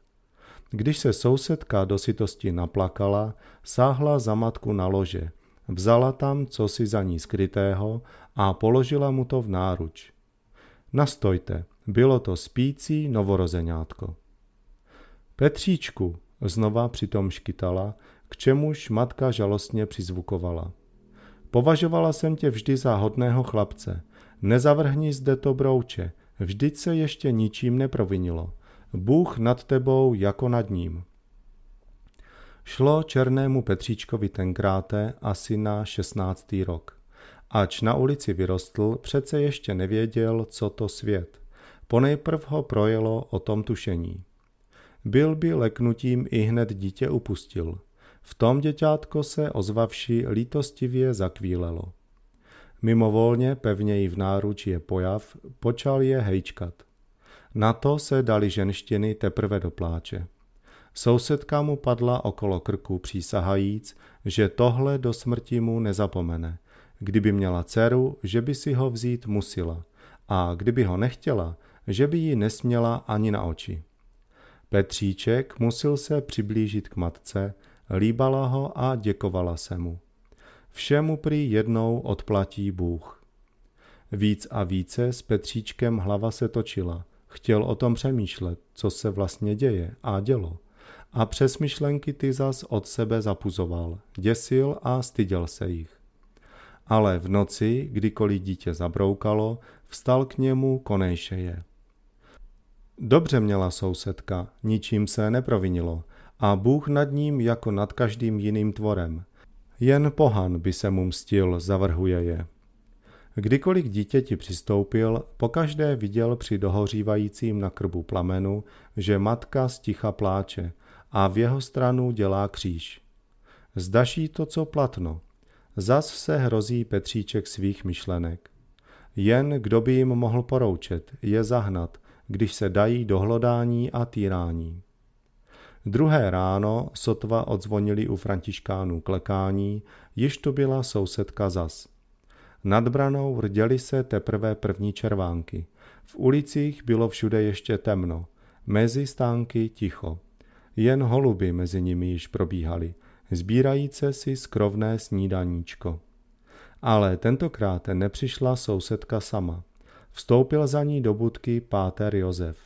Když se sousedka do sitosti naplakala, sáhla za matku na lože. Vzala tam, co si za ní skrytého a položila mu to v náruč. Nastojte, bylo to spící novorozeňátko. Petříčku, znova přitom škytala, k čemuž matka žalostně přizvukovala. Považovala jsem tě vždy za hodného chlapce. Nezavrhni zde to brouče, vždyť se ještě ničím neprovinilo. Bůh nad tebou jako nad ním. Šlo černému Petříčkovi tenkráte asi na šestnáctý rok. Ač na ulici vyrostl, přece ještě nevěděl, co to svět. Ponejprv ho projelo o tom tušení. Byl by leknutím i hned dítě upustil. V tom děťátko se ozvavši lítostivě zakvílelo. Mimovolně pevněji v náručí je pojav, počal je hejčkat. Na to se dali ženštiny teprve do pláče. Sousedka mu padla okolo krku přísahajíc, že tohle do smrti mu nezapomene Kdyby měla dceru, že by si ho vzít musila, A kdyby ho nechtěla, že by ji nesměla ani na oči. Petříček musil se přiblížit k matce, líbala ho a děkovala se mu. Všemu prý jednou odplatí Bůh. Víc a více s Petříčkem hlava se točila. Chtěl o tom přemýšlet, co se vlastně děje a dělo. A přes myšlenky ty zas od sebe zapuzoval, děsil a styděl se jich. Ale v noci, kdykoliv dítě zabroukalo, vstal k němu, konejše je. Dobře měla sousedka, ničím se neprovinilo a Bůh nad ním jako nad každým jiným tvorem. Jen pohan by se mu mstil, zavrhuje je. Kdykoliv dítěti přistoupil, pokaždé viděl při dohořívajícím na krbu plamenu, že matka sticha pláče a v jeho stranu dělá kříž. Zdaší to, co platno – Zas se hrozí Petříček svých myšlenek. Jen kdo by jim mohl poroučet, je zahnat, když se dají dohlodání a týrání. Druhé ráno sotva odzvonili u františkánů klekání, již to byla sousedka zas. Nad branou rděly se teprve první červánky. V ulicích bylo všude ještě temno, mezi stánky ticho. Jen holuby mezi nimi již probíhaly, sbírajíce si skrovné snídaníčko. Ale tentokrát nepřišla sousedka sama. Vstoupil za ní do budky páter Josef,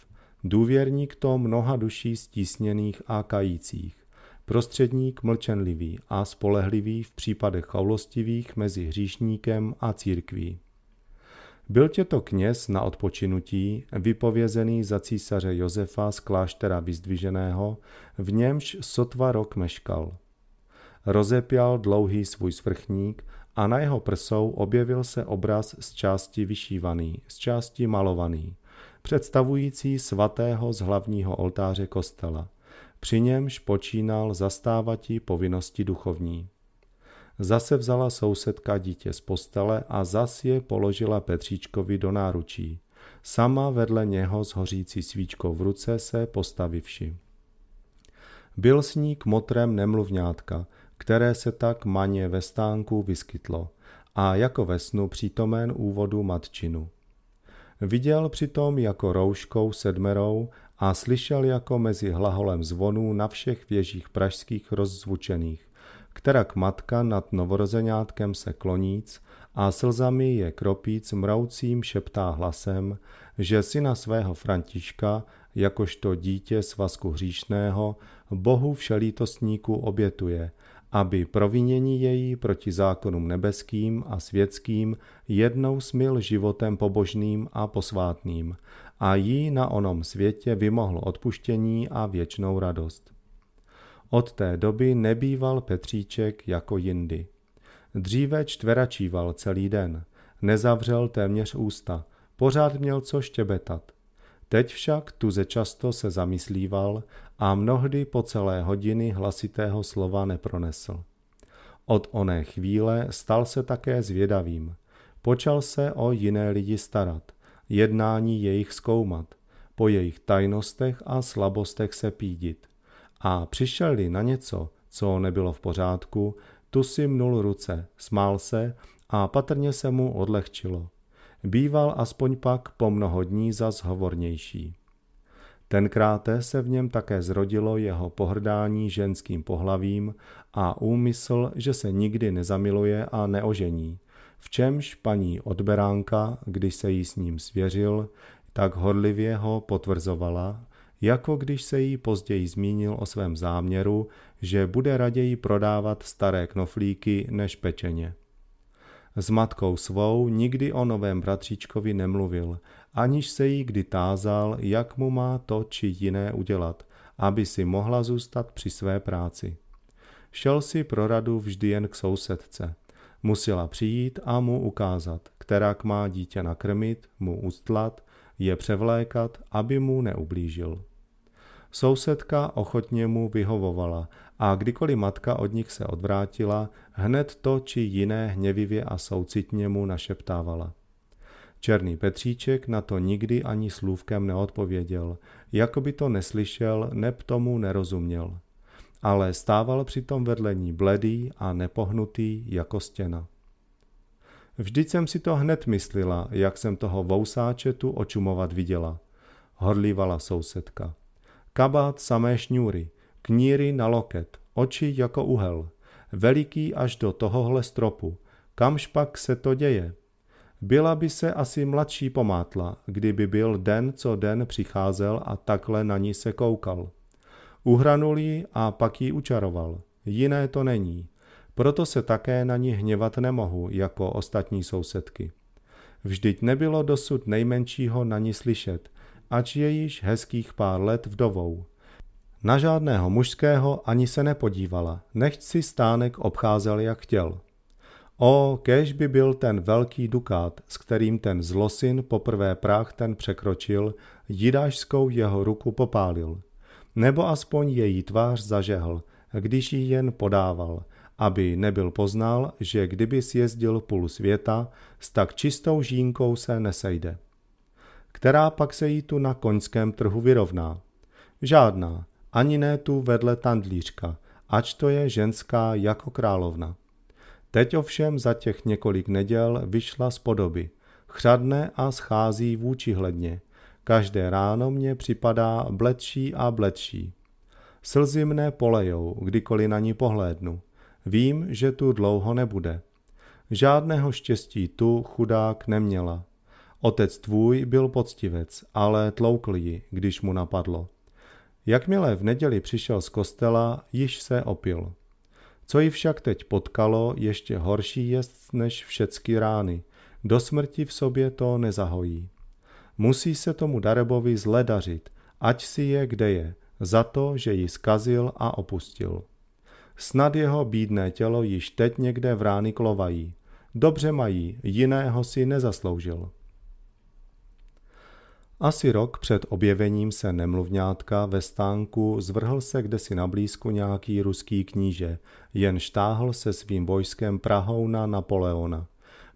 důvěrník to mnoha duší stísněných a kajících, prostředník mlčenlivý a spolehlivý v případech chaulostivých mezi hříšníkem a církví. Byl těto kněz na odpočinutí, vypovězený za císaře Josefa z kláštera vyzdviženého, v němž sotva rok meškal – rozepjal dlouhý svůj svrchník a na jeho prsou objevil se obraz z části vyšívaný, z části malovaný, představující svatého z hlavního oltáře kostela. Při němž počínal zastávatí povinnosti duchovní. Zase vzala sousedka dítě z postele a zas je položila Petříčkovi do náručí. Sama vedle něho s hořící svíčkou v ruce se postavivši. Byl sník motrem nemluvňátka, které se tak maně ve stánku vyskytlo a jako ve snu přítomen úvodu matčinu. Viděl přitom jako rouškou sedmerou a slyšel jako mezi hlaholem zvonů na všech věžích pražských rozzvučených, k matka nad novorozenátkem se kloníc a slzami je kropíc mroucím šeptá hlasem, že syna svého Františka, jakožto dítě svazku hříšného, Bohu všelítostníku obětuje aby provinění její proti zákonům nebeským a světským jednou smil životem pobožným a posvátným a jí na onom světě vymohl odpuštění a věčnou radost. Od té doby nebýval Petříček jako jindy. Dříve čtveračíval celý den, nezavřel téměř ústa, pořád měl co štěbetat. Teď však tuze často se zamyslíval a mnohdy po celé hodiny hlasitého slova nepronesl. Od oné chvíle stal se také zvědavým. Počal se o jiné lidi starat, jednání jejich zkoumat, po jejich tajnostech a slabostech se pídit. A přišel-li na něco, co nebylo v pořádku, tu si mnul ruce, smál se a patrně se mu odlehčilo býval aspoň pak po mnoho dní zas hovornější. Tenkráte se v něm také zrodilo jeho pohrdání ženským pohlavím a úmysl, že se nikdy nezamiluje a neožení, v čemž paní odberánka, když se jí s ním svěřil, tak horlivě ho potvrzovala, jako když se jí později zmínil o svém záměru, že bude raději prodávat staré knoflíky než pečeně. S matkou svou nikdy o novém bratříčkovi nemluvil, aniž se jí kdy tázal, jak mu má to či jiné udělat, aby si mohla zůstat při své práci. Šel si pro radu vždy jen k sousedce. Musela přijít a mu ukázat, která k má dítě nakrmit, mu ustlat, je převlékat, aby mu neublížil. Sousedka ochotně mu vyhovovala a kdykoliv matka od nich se odvrátila, hned to či jiné hněvivě a soucitně mu našeptávala. Černý Petříček na to nikdy ani slůvkem neodpověděl, jako by to neslyšel, neb tomu nerozuměl. Ale stával přitom vedle ní bledý a nepohnutý jako stěna. Vždyť jsem si to hned myslila, jak jsem toho vousáče tu očumovat viděla. Horlívala sousedka. Kabát samé šňůry kníry na loket, oči jako uhel, veliký až do tohohle stropu. Kamž pak se to děje? Byla by se asi mladší pomátla, kdyby byl den co den přicházel a takhle na ní se koukal. Uhranul ji a pak ji učaroval. Jiné to není. Proto se také na ní hněvat nemohu, jako ostatní sousedky. Vždyť nebylo dosud nejmenšího na ní slyšet, ač je již hezkých pár let vdovou. Na žádného mužského ani se nepodívala, nechť si stánek obcházel jak chtěl. O, kež by byl ten velký dukát, s kterým ten zlosin poprvé práh ten překročil, jidášskou jeho ruku popálil. Nebo aspoň její tvář zažehl, když ji jen podával, aby nebyl poznal, že kdyby sjezdil půl světa, s tak čistou žínkou se nesejde. Která pak se jí tu na koňském trhu vyrovná? Žádná, ani ne tu vedle tandlířka, ač to je ženská jako královna. Teď ovšem za těch několik neděl vyšla z podoby. Chřadne a schází vůči hledně. Každé ráno mě připadá bledší a bledší. Slzy mne polejou, kdykoliv na ní pohlédnu. Vím, že tu dlouho nebude. Žádného štěstí tu chudák neměla. Otec tvůj byl poctivec, ale tloukl ji, když mu napadlo. Jakmile v neděli přišel z kostela, již se opil. Co ji však teď potkalo, ještě horší jest než všecky rány. Do smrti v sobě to nezahojí. Musí se tomu Darebovi zledařit, ať si je, kde je, za to, že ji skazil a opustil. Snad jeho bídné tělo již teď někde v rány klovají. Dobře mají, jiného si nezasloužil. Asi rok před objevením se nemluvňátka ve stánku zvrhl se kdesi na blízku nějaký ruský kníže, jen štáhl se svým vojskem Prahou na Napoleona.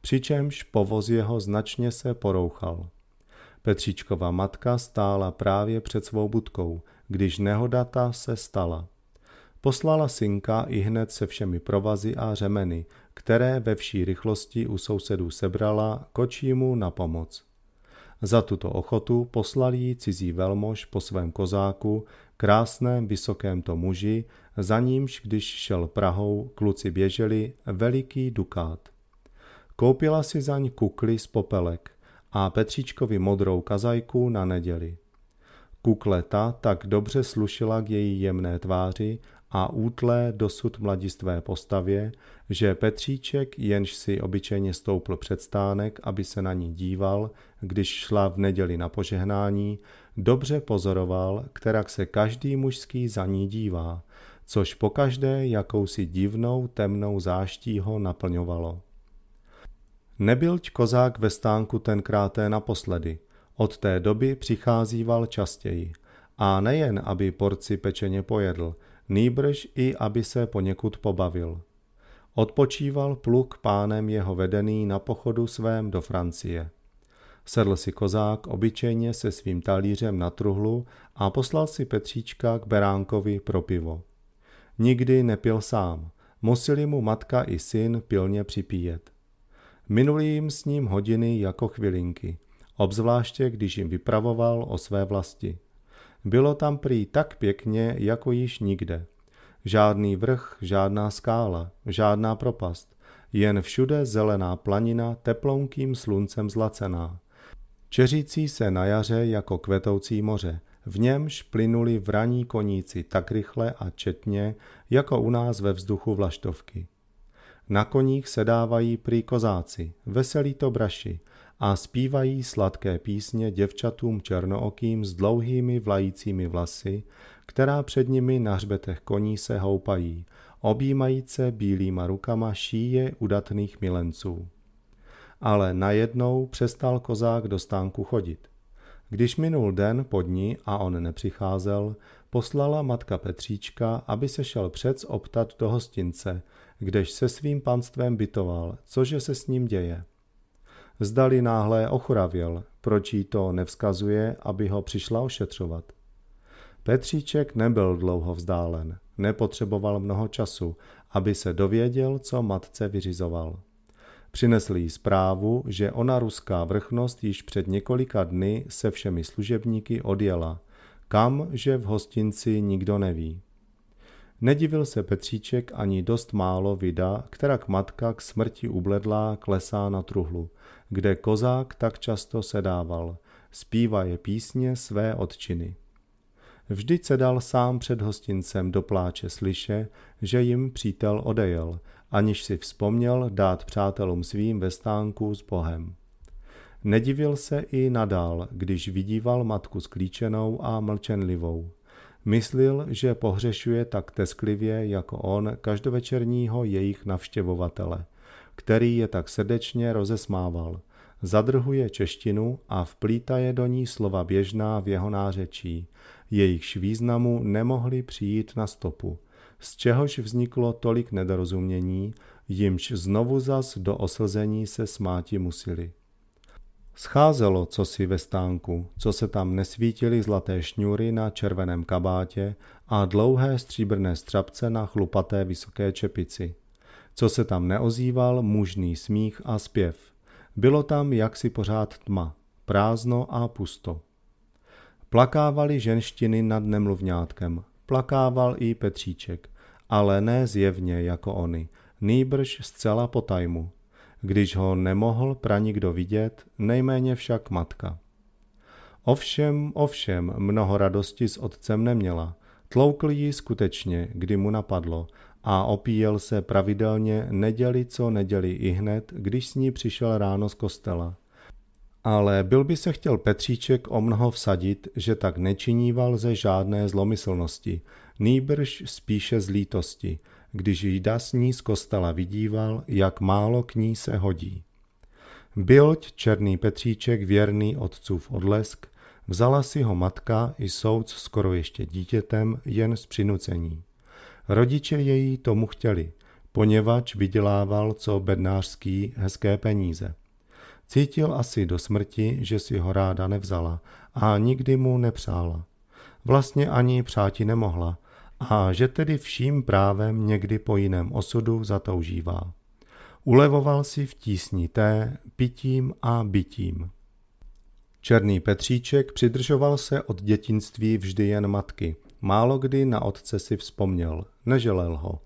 Přičemž povoz jeho značně se porouchal. Petříčkova matka stála právě před svou budkou, když nehodata se stala. Poslala synka i hned se všemi provazy a řemeny, které ve vší rychlosti u sousedů sebrala kočímu na pomoc. Za tuto ochotu poslal jí cizí velmož po svém kozáku, krásném vysokém to muži, za nímž, když šel Prahou, kluci běželi veliký dukát. Koupila si zaň kukly z popelek a Petříčkovi modrou kazajku na neděli. Kukleta tak dobře slušila k její jemné tváři a útlé dosud mladistvé postavě, že Petříček, jenž si obyčejně stoupl před stánek, aby se na ní díval, když šla v neděli na požehnání, dobře pozoroval, kterak se každý mužský za ní dívá, což pokaždé jakousi divnou temnou záští ho naplňovalo. Nebylť kozák ve stánku tenkráté naposledy, od té doby přicházíval častěji. A nejen, aby porci pečeně pojedl, nýbrž i aby se poněkud pobavil. Odpočíval pluk pánem jeho vedený na pochodu svém do Francie. Sedl si kozák obyčejně se svým talířem na truhlu a poslal si Petříčka k Beránkovi pro pivo. Nikdy nepil sám, museli mu matka i syn pilně připíjet. Minuli jim s ním hodiny jako chvilinky, obzvláště když jim vypravoval o své vlasti. Bylo tam prý tak pěkně, jako již nikde. Žádný vrch, žádná skála, žádná propast, jen všude zelená planina teplounkým sluncem zlacená. Čeřící se na jaře jako kvetoucí moře, v němž plynuli vraní koníci tak rychle a četně, jako u nás ve vzduchu vlaštovky. Na koních sedávají prý kozáci, veselí to braši, a zpívají sladké písně děvčatům černookým s dlouhými vlajícími vlasy, která před nimi na hřbetech koní se houpají, objímajíce bílýma rukama šíje udatných milenců. Ale najednou přestal kozák do stánku chodit. Když minul den pod ní a on nepřicházel, poslala matka Petříčka, aby se šel přec optat do hostince, kdež se svým panstvem bytoval, cože se s ním děje zdali náhle ochoravěl, proč jí to nevzkazuje, aby ho přišla ošetřovat. Petříček nebyl dlouho vzdálen, nepotřeboval mnoho času, aby se dověděl, co matce vyřizoval. Přinesl jí zprávu, že ona ruská vrchnost již před několika dny se všemi služebníky odjela, kam, že v hostinci nikdo neví. Nedivil se Petříček ani dost málo vida, která k matka k smrti ubledla, klesá na truhlu kde kozák tak často sedával, zpívá je písně své odčiny. Vždyť se dal sám před hostincem do pláče slyše, že jim přítel odejel, aniž si vzpomněl dát přátelům svým ve stánku s Bohem. Nedivil se i nadál, když vidíval matku sklíčenou a mlčenlivou. Myslil, že pohřešuje tak tesklivě jako on každovečerního jejich navštěvovatele – který je tak srdečně rozesmával. Zadrhuje češtinu a vplítaje do ní slova běžná v jeho nářečí, jejichž významu nemohli přijít na stopu, z čehož vzniklo tolik nedorozumění, jimž znovu zas do oslzení se smáti museli. Scházelo co si ve stánku, co se tam nesvítily zlaté šňůry na červeném kabátě a dlouhé stříbrné střapce na chlupaté vysoké čepici. Co se tam neozýval, mužný smích a zpěv. Bylo tam jaksi pořád tma, prázdno a pusto. Plakávali ženštiny nad nemluvňátkem, plakával i Petříček, ale ne zjevně jako oni, nýbrž zcela po tajmu. Když ho nemohl pranikdo vidět, nejméně však matka. Ovšem, ovšem, mnoho radosti s otcem neměla. Tloukl ji skutečně, kdy mu napadlo, a opíjel se pravidelně neděli co neděli i hned, když s ní přišel ráno z kostela. Ale byl by se chtěl Petříček o mnoho vsadit, že tak nečiníval ze žádné zlomyslnosti, nýbrž spíše z lítosti, když jída s ní z kostela vidíval, jak málo k ní se hodí. Bylť černý Petříček věrný otcův odlesk, vzala si ho matka i soud skoro ještě dítětem jen z přinucení. Rodiče její tomu chtěli, poněvadž vydělával co bednářský hezké peníze. Cítil asi do smrti, že si ho ráda nevzala a nikdy mu nepřála. Vlastně ani přáti nemohla a že tedy vším právem někdy po jiném osudu zatoužívá. Ulevoval si v tísni té pitím a bitím. Černý Petříček přidržoval se od dětinství vždy jen matky – Málo kdy na otce si vzpomněl, neželel ho.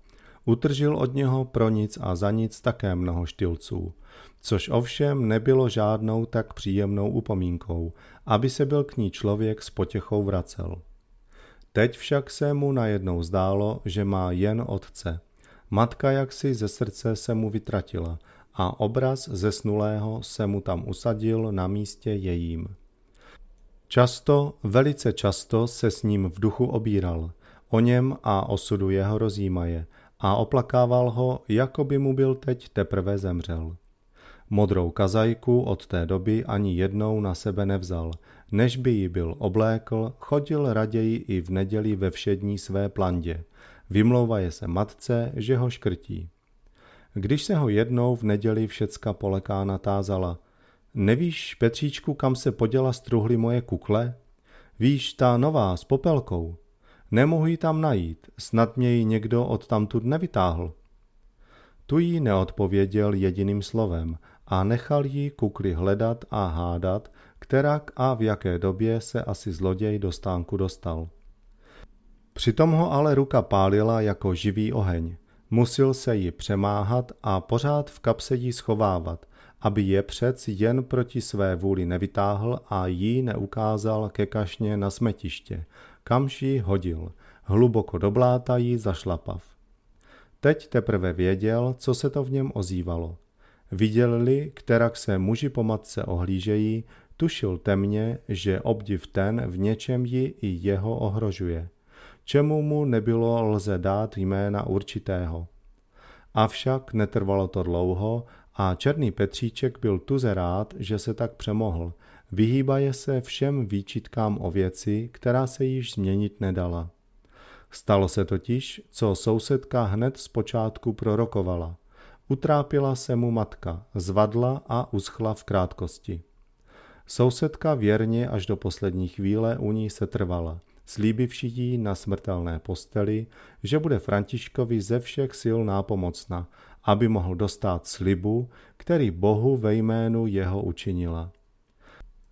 Utržil od něho pro nic a za nic také mnoho štilců, což ovšem nebylo žádnou tak příjemnou upomínkou, aby se byl k ní člověk s potěchou vracel. Teď však se mu najednou zdálo, že má jen otce. Matka jaksi ze srdce se mu vytratila a obraz zesnulého se mu tam usadil na místě jejím. Často, velice často se s ním v duchu obíral, o něm a osudu jeho rozjímaje a oplakával ho, jako by mu byl teď teprve zemřel. Modrou kazajku od té doby ani jednou na sebe nevzal, než by ji byl oblékl, chodil raději i v neděli ve všední své plandě. Vymlouvaje se matce, že ho škrtí. Když se ho jednou v neděli všecka polekána tázala, Nevíš, Petříčku, kam se poděla struhly moje kukle? Víš, ta nová, s popelkou. Nemohu ji tam najít, snad mě ji někdo od tamtud nevytáhl. Tu jí neodpověděl jediným slovem a nechal jí kukly hledat a hádat, kterak a v jaké době se asi zloděj do stánku dostal. Přitom ho ale ruka pálila jako živý oheň. Musil se ji přemáhat a pořád v kapse jí schovávat – aby je přec jen proti své vůli nevytáhl a jí neukázal ke kašně na smetiště, kamž ji hodil, hluboko do bláta jí zašlapav. Teď teprve věděl, co se to v něm ozývalo. Viděl-li, kterak se muži po matce ohlížejí, tušil temně, že obdiv ten v něčem ji i jeho ohrožuje. Čemu mu nebylo lze dát jména určitého. Avšak netrvalo to dlouho a černý Petříček byl tuze rád, že se tak přemohl. Vyhýbaje se všem výčitkám o věci, která se již změnit nedala. Stalo se totiž, co sousedka hned z počátku prorokovala. Utrápila se mu matka, zvadla a uschla v krátkosti. Sousedka věrně až do poslední chvíle u ní se trvala, slíbivši jí na smrtelné posteli, že bude Františkovi ze všech sil nápomocna aby mohl dostat slibu, který Bohu ve jménu jeho učinila.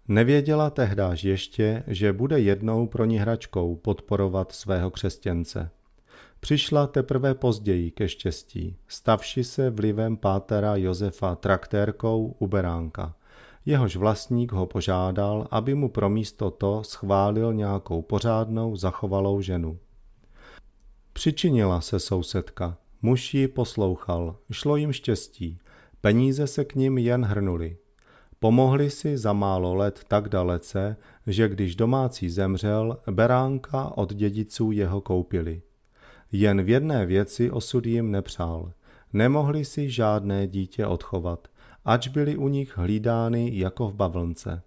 Nevěděla tehdáž ještě, že bude jednou pro ní hračkou podporovat svého křesťance. Přišla teprve později ke štěstí, stavši se vlivem pátera Josefa traktérkou u Beránka. Jehož vlastník ho požádal, aby mu pro místo to schválil nějakou pořádnou zachovalou ženu. Přičinila se sousedka – Muž ji poslouchal, šlo jim štěstí, peníze se k ním jen hrnuli. Pomohli si za málo let tak dalece, že když domácí zemřel, beránka od dědiců jeho koupili. Jen v jedné věci osud jim nepřál. Nemohli si žádné dítě odchovat, ač byli u nich hlídány jako v bavlnce.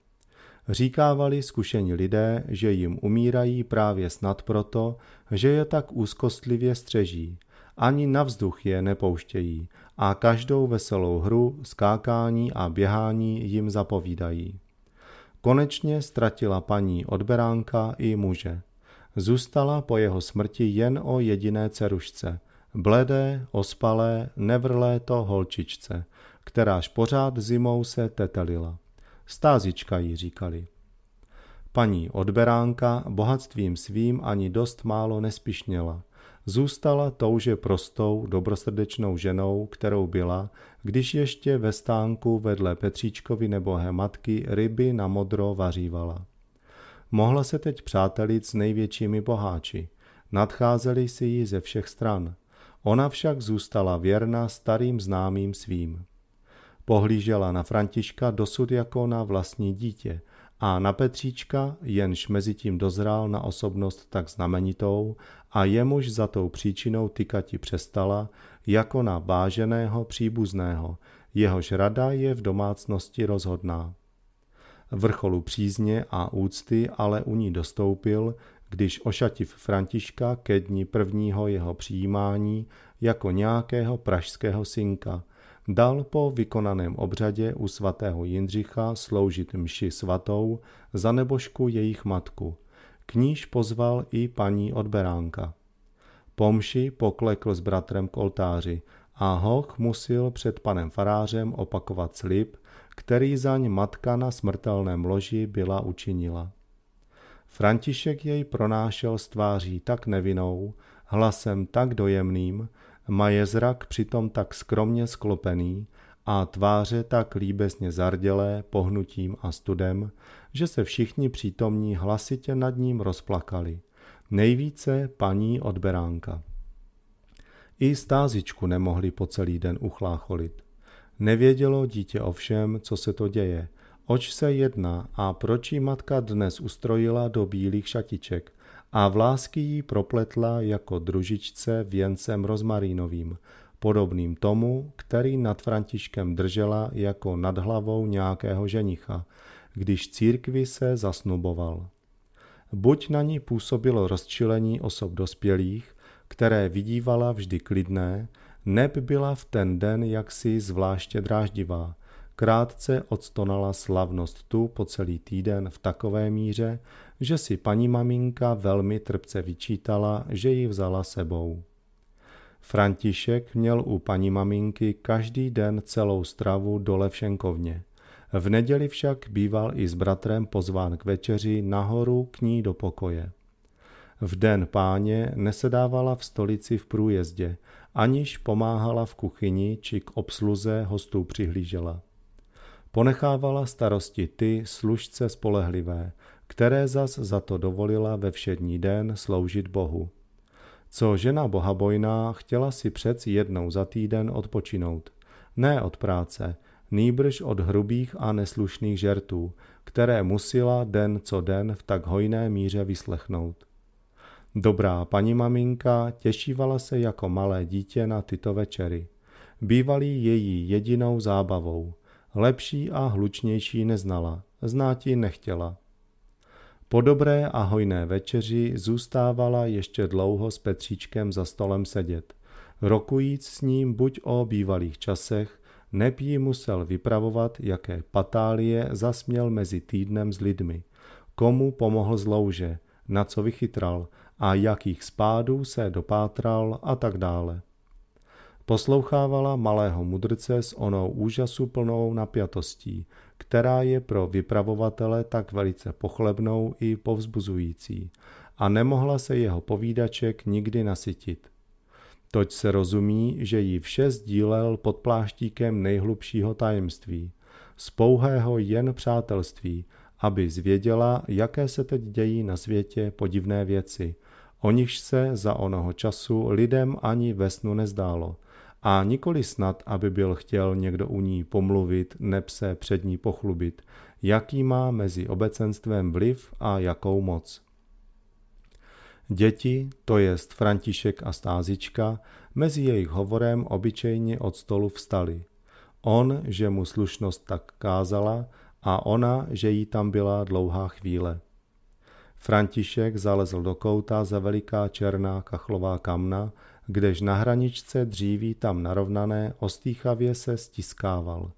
Říkávali zkušení lidé, že jim umírají právě snad proto, že je tak úzkostlivě střeží – ani na vzduch je nepouštějí a každou veselou hru, skákání a běhání jim zapovídají. Konečně ztratila paní odberánka i muže. Zůstala po jeho smrti jen o jediné cerušce, bledé, ospalé, nevrlé to holčičce, kteráž pořád zimou se tetelila. Stázička jí říkali. Paní odberánka bohatstvím svým ani dost málo nespišněla – Zůstala touže prostou, dobrosrdečnou ženou, kterou byla, když ještě ve stánku vedle Petříčkovi nebo matky ryby na modro vařívala. Mohla se teď přátelit s největšími boháči. Nadcházeli si ji ze všech stran. Ona však zůstala věrna starým známým svým. Pohlížela na Františka dosud jako na vlastní dítě – a na Petříčka, jenž tím dozrál na osobnost tak znamenitou a jemuž za tou příčinou tykati přestala, jako na váženého příbuzného, jehož rada je v domácnosti rozhodná. Vrcholu přízně a úcty ale u ní dostoupil, když ošativ Františka ke dni prvního jeho přijímání jako nějakého pražského synka – dal po vykonaném obřadě u svatého Jindřicha sloužit mši svatou za nebožku jejich matku, k níž pozval i paní odberánka. Pomši poklekl s bratrem k oltáři a Hoch musil před panem farářem opakovat slib, který zaň matka na smrtelném loži byla učinila. František jej pronášel s tváří tak nevinou, hlasem tak dojemným, maje zrak přitom tak skromně sklopený a tváře tak líbesně zardělé pohnutím a studem, že se všichni přítomní hlasitě nad ním rozplakali. Nejvíce paní od beránka. I stázičku nemohli po celý den uchlácholit. Nevědělo dítě ovšem, co se to děje, oč se jedná a proč jí matka dnes ustrojila do bílých šatiček a vlásky jí propletla jako družičce věncem rozmarínovým, podobným tomu, který nad Františkem držela jako nad hlavou nějakého ženicha – když církvi se zasnuboval. Buď na ní působilo rozčilení osob dospělých, které vidívala vždy klidné, neb byla v ten den jaksi zvláště dráždivá. Krátce odstonala slavnost tu po celý týden v takové míře, že si paní maminka velmi trpce vyčítala, že ji vzala sebou. František měl u paní maminky každý den celou stravu dole v v neděli však býval i s bratrem pozván k večeři nahoru k ní do pokoje. V den páně nesedávala v stolici v průjezdě, aniž pomáhala v kuchyni či k obsluze hostů přihlížela. Ponechávala starosti ty služce spolehlivé, které zas za to dovolila ve všední den sloužit Bohu. Co žena bohabojná chtěla si přeci jednou za týden odpočinout. Ne od práce, nýbrž od hrubých a neslušných žertů, které musila den co den v tak hojné míře vyslechnout. Dobrá paní maminka těšívala se jako malé dítě na tyto večery. Bývalý její jedinou zábavou. Lepší a hlučnější neznala, znát ji nechtěla. Po dobré a hojné večeři zůstávala ještě dlouho s Petříčkem za stolem sedět, rokujíc s ním buď o bývalých časech, neb jí musel vypravovat, jaké patálie zasměl mezi týdnem s lidmi, komu pomohl zlouže, na co vychytral a jakých spádů se dopátral a tak dále. Poslouchávala malého mudrce s onou úžasu plnou napjatostí, která je pro vypravovatele tak velice pochlebnou i povzbuzující a nemohla se jeho povídaček nikdy nasytit toť se rozumí, že ji vše sdílel pod pláštíkem nejhlubšího tajemství, z pouhého jen přátelství, aby zvěděla, jaké se teď dějí na světě podivné věci, o nichž se za onoho času lidem ani ve snu nezdálo. A nikoli snad, aby byl chtěl někdo u ní pomluvit, nepse před ní pochlubit, jaký má mezi obecenstvem vliv a jakou moc. Děti, to jest František a Stázička, mezi jejich hovorem obyčejně od stolu vstali. On, že mu slušnost tak kázala, a ona, že jí tam byla dlouhá chvíle. František zalezl do kouta za veliká černá kachlová kamna, kdež na hraničce dříví tam narovnané ostýchavě se stiskával.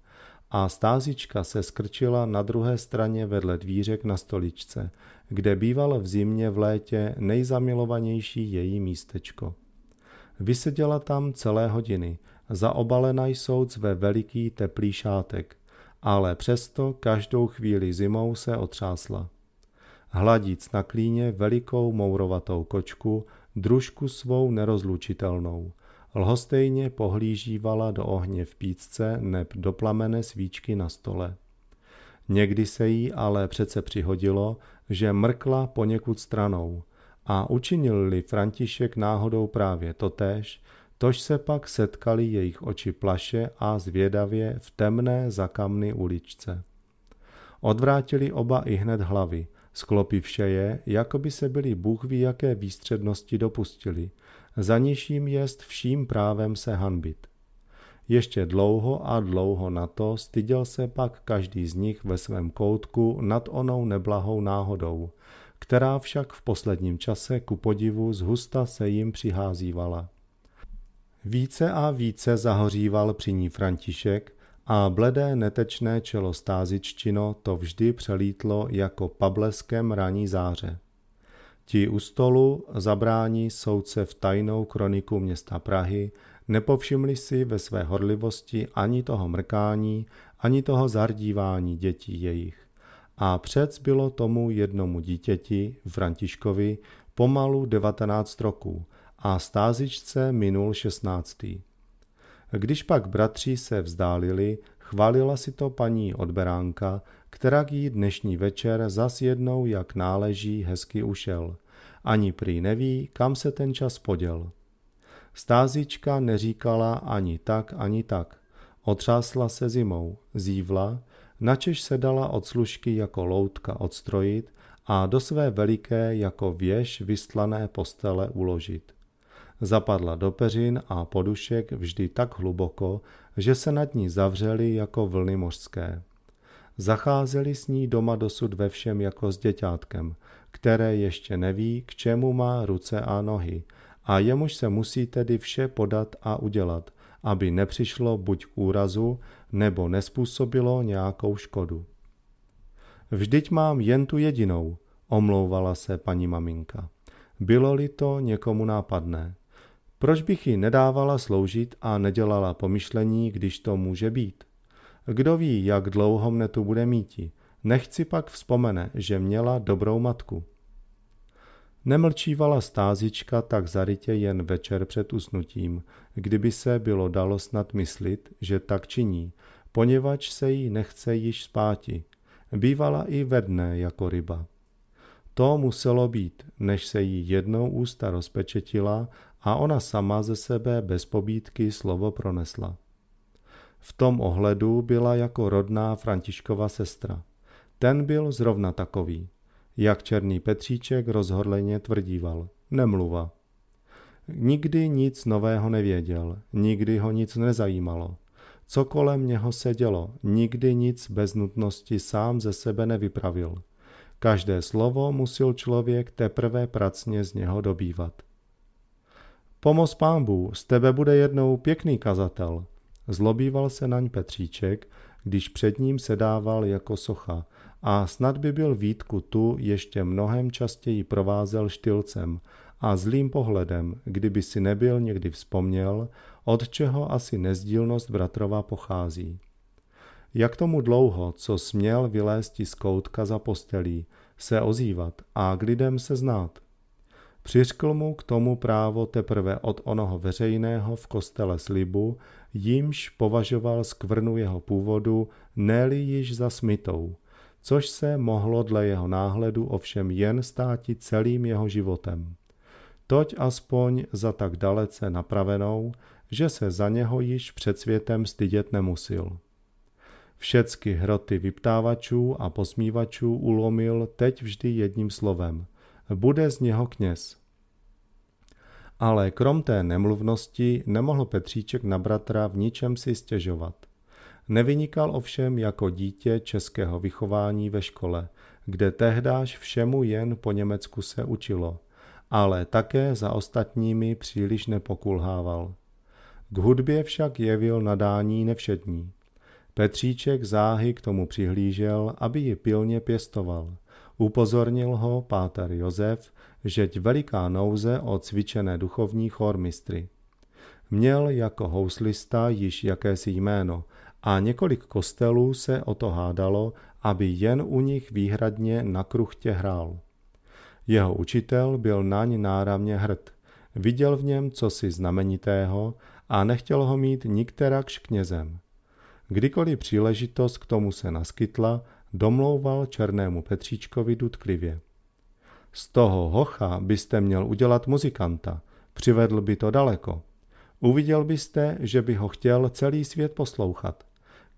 A stázička se skrčila na druhé straně vedle dvířek na stoličce, kde býval v zimě v létě nejzamilovanější její místečko. Vyseděla tam celé hodiny, zaobalena jsou ve veliký teplý šátek, ale přesto každou chvíli zimou se otřásla. Hladíc na klíně velikou mourovatou kočku, družku svou nerozlučitelnou. Lhostejně pohlížívala do ohně v pícce neb do plamene svíčky na stole. Někdy se jí ale přece přihodilo, že mrkla poněkud stranou a učinil-li František náhodou právě totéž, tož se pak setkali jejich oči plaše a zvědavě v temné zakamny uličce. Odvrátili oba i hned hlavy, sklopivše je, jako by se byli Bůh ví jaké výstřednosti dopustili, za nižším jim jest vším právem se hanbit. Ještě dlouho a dlouho na to styděl se pak každý z nich ve svém koutku nad onou neblahou náhodou, která však v posledním čase ku podivu zhusta se jim přiházívala. Více a více zahoříval při ní František a bledé netečné čelo stázičtino to vždy přelítlo jako pableskem raní záře. Ti u stolu zabrání soudce v tajnou kroniku města Prahy – Nepovšimli si ve své horlivosti ani toho mrkání, ani toho zardívání dětí jejich. A přec bylo tomu jednomu dítěti, Františkovi, pomalu 19 roků a stázičce minul 16. Když pak bratři se vzdálili, chválila si to paní odberánka, která jí dnešní večer zas jednou jak náleží hezky ušel. Ani prý neví, kam se ten čas poděl. Stázička neříkala ani tak, ani tak. Otřásla se zimou, zívla, načež se dala od služky jako loutka odstrojit a do své veliké jako věž vystlané postele uložit. Zapadla do peřin a podušek vždy tak hluboko, že se nad ní zavřely jako vlny mořské. Zacházeli s ní doma dosud ve všem jako s děťátkem, které ještě neví, k čemu má ruce a nohy – a jemuž se musí tedy vše podat a udělat, aby nepřišlo buď k úrazu, nebo nespůsobilo nějakou škodu. Vždyť mám jen tu jedinou, omlouvala se paní maminka. Bylo-li to někomu nápadné. Proč bych ji nedávala sloužit a nedělala pomyšlení, když to může být? Kdo ví, jak dlouho mne tu bude míti. Nechci pak vzpomene, že měla dobrou matku. Nemlčívala stázička tak zarytě jen večer před usnutím, kdyby se bylo dalo snad myslit, že tak činí, poněvadž se jí nechce již spáti. Bývala i ve dne jako ryba. To muselo být, než se jí jednou ústa rozpečetila a ona sama ze sebe bez pobídky slovo pronesla. V tom ohledu byla jako rodná Františkova sestra. Ten byl zrovna takový jak černý Petříček rozhorleně tvrdíval. Nemluva. Nikdy nic nového nevěděl, nikdy ho nic nezajímalo. Co kolem něho se dělo, nikdy nic bez nutnosti sám ze sebe nevypravil. Každé slovo musil člověk teprve pracně z něho dobývat. Pomoz pámbu, z tebe bude jednou pěkný kazatel. Zlobíval se naň Petříček, když před ním sedával jako socha – a snad by byl Vítku tu ještě mnohem častěji provázel štilcem a zlým pohledem, kdyby si nebyl někdy vzpomněl, od čeho asi nezdílnost bratrova pochází. Jak tomu dlouho, co směl vylézt z koutka za postelí, se ozývat a k lidem se znát. Přiřkl mu k tomu právo teprve od onoho veřejného v kostele slibu, jímž považoval skvrnu jeho původu, ne již za smitou – což se mohlo dle jeho náhledu ovšem jen státi celým jeho životem. Toť aspoň za tak dalece napravenou, že se za něho již před světem stydět nemusil. Všecky hroty vyptávačů a posmívačů ulomil teď vždy jedním slovem. Bude z něho kněz. Ale krom té nemluvnosti nemohl Petříček na bratra v ničem si stěžovat. Nevynikal ovšem jako dítě českého vychování ve škole, kde tehdáž všemu jen po Německu se učilo, ale také za ostatními příliš nepokulhával. K hudbě však jevil nadání nevšední. Petříček záhy k tomu přihlížel, aby ji pilně pěstoval. Upozornil ho páter Josef, žeť veliká nouze o cvičené duchovní chormistry. Měl jako houslista již jakési jméno – a několik kostelů se o to hádalo, aby jen u nich výhradně na kruchtě hrál. Jeho učitel byl naň náravně hrd. Viděl v něm cosi znamenitého a nechtěl ho mít nikterakš knězem. Kdykoliv příležitost k tomu se naskytla, domlouval černému Petříčkovi dutklivě. Z toho hocha byste měl udělat muzikanta, přivedl by to daleko. Uviděl byste, že by ho chtěl celý svět poslouchat.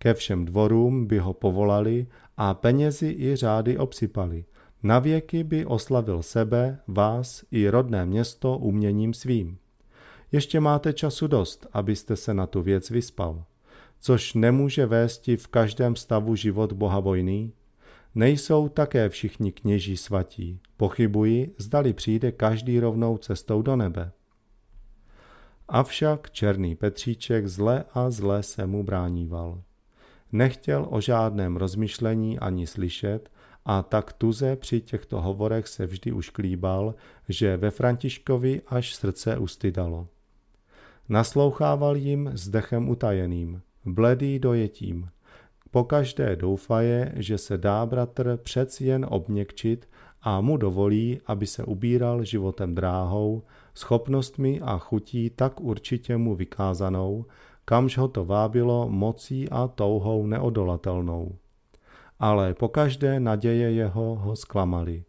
Ke všem dvorům by ho povolali a penězi i řády obsypali. Navěky by oslavil sebe, vás i rodné město uměním svým. Ještě máte času dost, abyste se na tu věc vyspal. Což nemůže vésti v každém stavu život bohabojný? Nejsou také všichni kněží svatí. Pochybuji, zdali přijde každý rovnou cestou do nebe. Avšak černý Petříček zle a zle se mu bráníval. Nechtěl o žádném rozmyšlení ani slyšet a tak tuze při těchto hovorech se vždy už klíbal, že ve Františkovi až srdce ustydalo. Naslouchával jim s dechem utajeným, bledý dojetím. Pokaždé doufaje, že se dá bratr přec jen obměkčit a mu dovolí, aby se ubíral životem dráhou, schopnostmi a chutí tak určitě mu vykázanou, kamž ho to vábilo mocí a touhou neodolatelnou. Ale pokaždé naděje jeho ho zklamaly.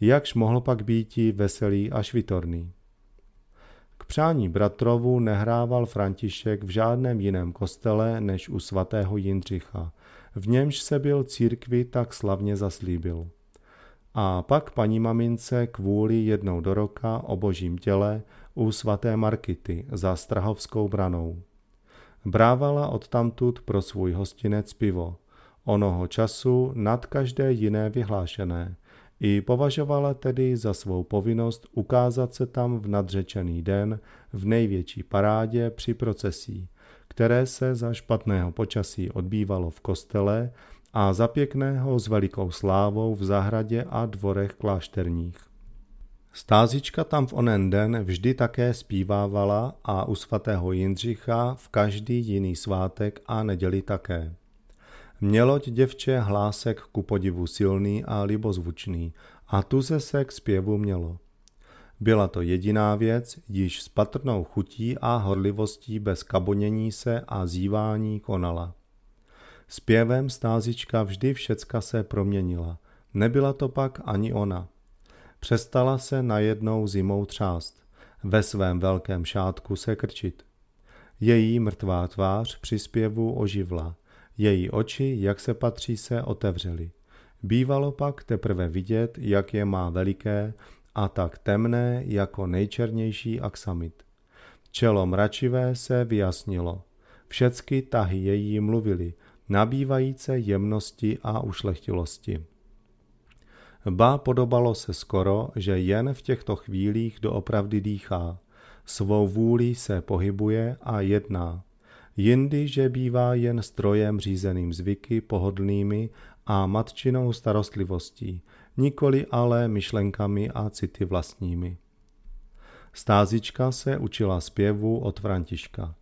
Jakž mohl pak být veselý a švitorný. K přání bratrovu nehrával František v žádném jiném kostele než u svatého Jindřicha, v němž se byl církvi tak slavně zaslíbil. A pak paní mamince kvůli jednou do roka o božím těle u svaté Markity za Strahovskou branou. Brávala odtamtud pro svůj hostinec pivo, onoho času nad každé jiné vyhlášené, i považovala tedy za svou povinnost ukázat se tam v nadřečený den v největší parádě při procesí, které se za špatného počasí odbývalo v kostele a za pěkného s velikou slávou v zahradě a dvorech klášterních. Stázička tam v onen den vždy také zpívávala a u svatého Jindřicha v každý jiný svátek a neděli také. Měloť děvče hlásek ku podivu silný a libozvučný a tuze se k zpěvu mělo. Byla to jediná věc, již s patrnou chutí a horlivostí bez kabonění se a zívání konala. Zpěvem stázička vždy všecka se proměnila, nebyla to pak ani ona – Přestala se najednou zimou třást, ve svém velkém šátku se krčit. Její mrtvá tvář při zpěvu oživla, její oči, jak se patří, se otevřely. Bývalo pak teprve vidět, jak je má veliké a tak temné jako nejčernější aksamit. Čelo mračivé se vyjasnilo. Všecky tahy její mluvily, nabývající jemnosti a ušlechtilosti. Ba podobalo se skoro, že jen v těchto chvílích doopravdy dýchá. Svou vůli se pohybuje a jedná. Jindy, že bývá jen strojem řízeným zvyky, pohodlnými a matčinou starostlivostí, nikoli ale myšlenkami a city vlastními. Stázička se učila zpěvu od Františka.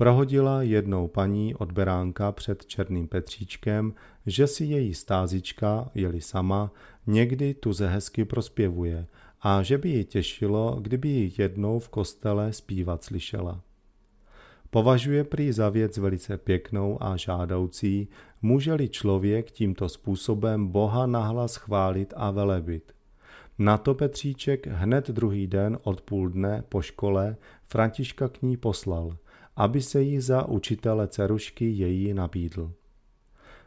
Prohodila jednou paní od beránka před Černým Petříčkem, že si její stázička, jeli sama, někdy ze hezky prospěvuje a že by ji těšilo, kdyby ji jednou v kostele zpívat slyšela. Považuje prý za věc velice pěknou a žádoucí, může-li člověk tímto způsobem Boha nahlas chválit a velebit. Na to Petříček hned druhý den od půl dne po škole Františka k ní poslal – aby se jí za učitele Cerušky její nabídl.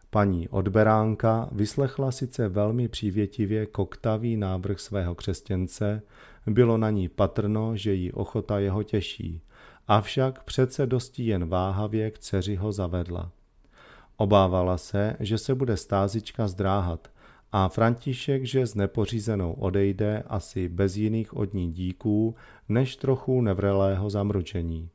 Paní odberánka vyslechla sice velmi přívětivě koktavý návrh svého křesťance, bylo na ní patrno, že jí ochota jeho těší, avšak přece dosti jen váhavě k dceři ho zavedla. Obávala se, že se bude stázička zdráhat a František, že s nepořízenou odejde asi bez jiných od ní díků, než trochu nevrelého zamručení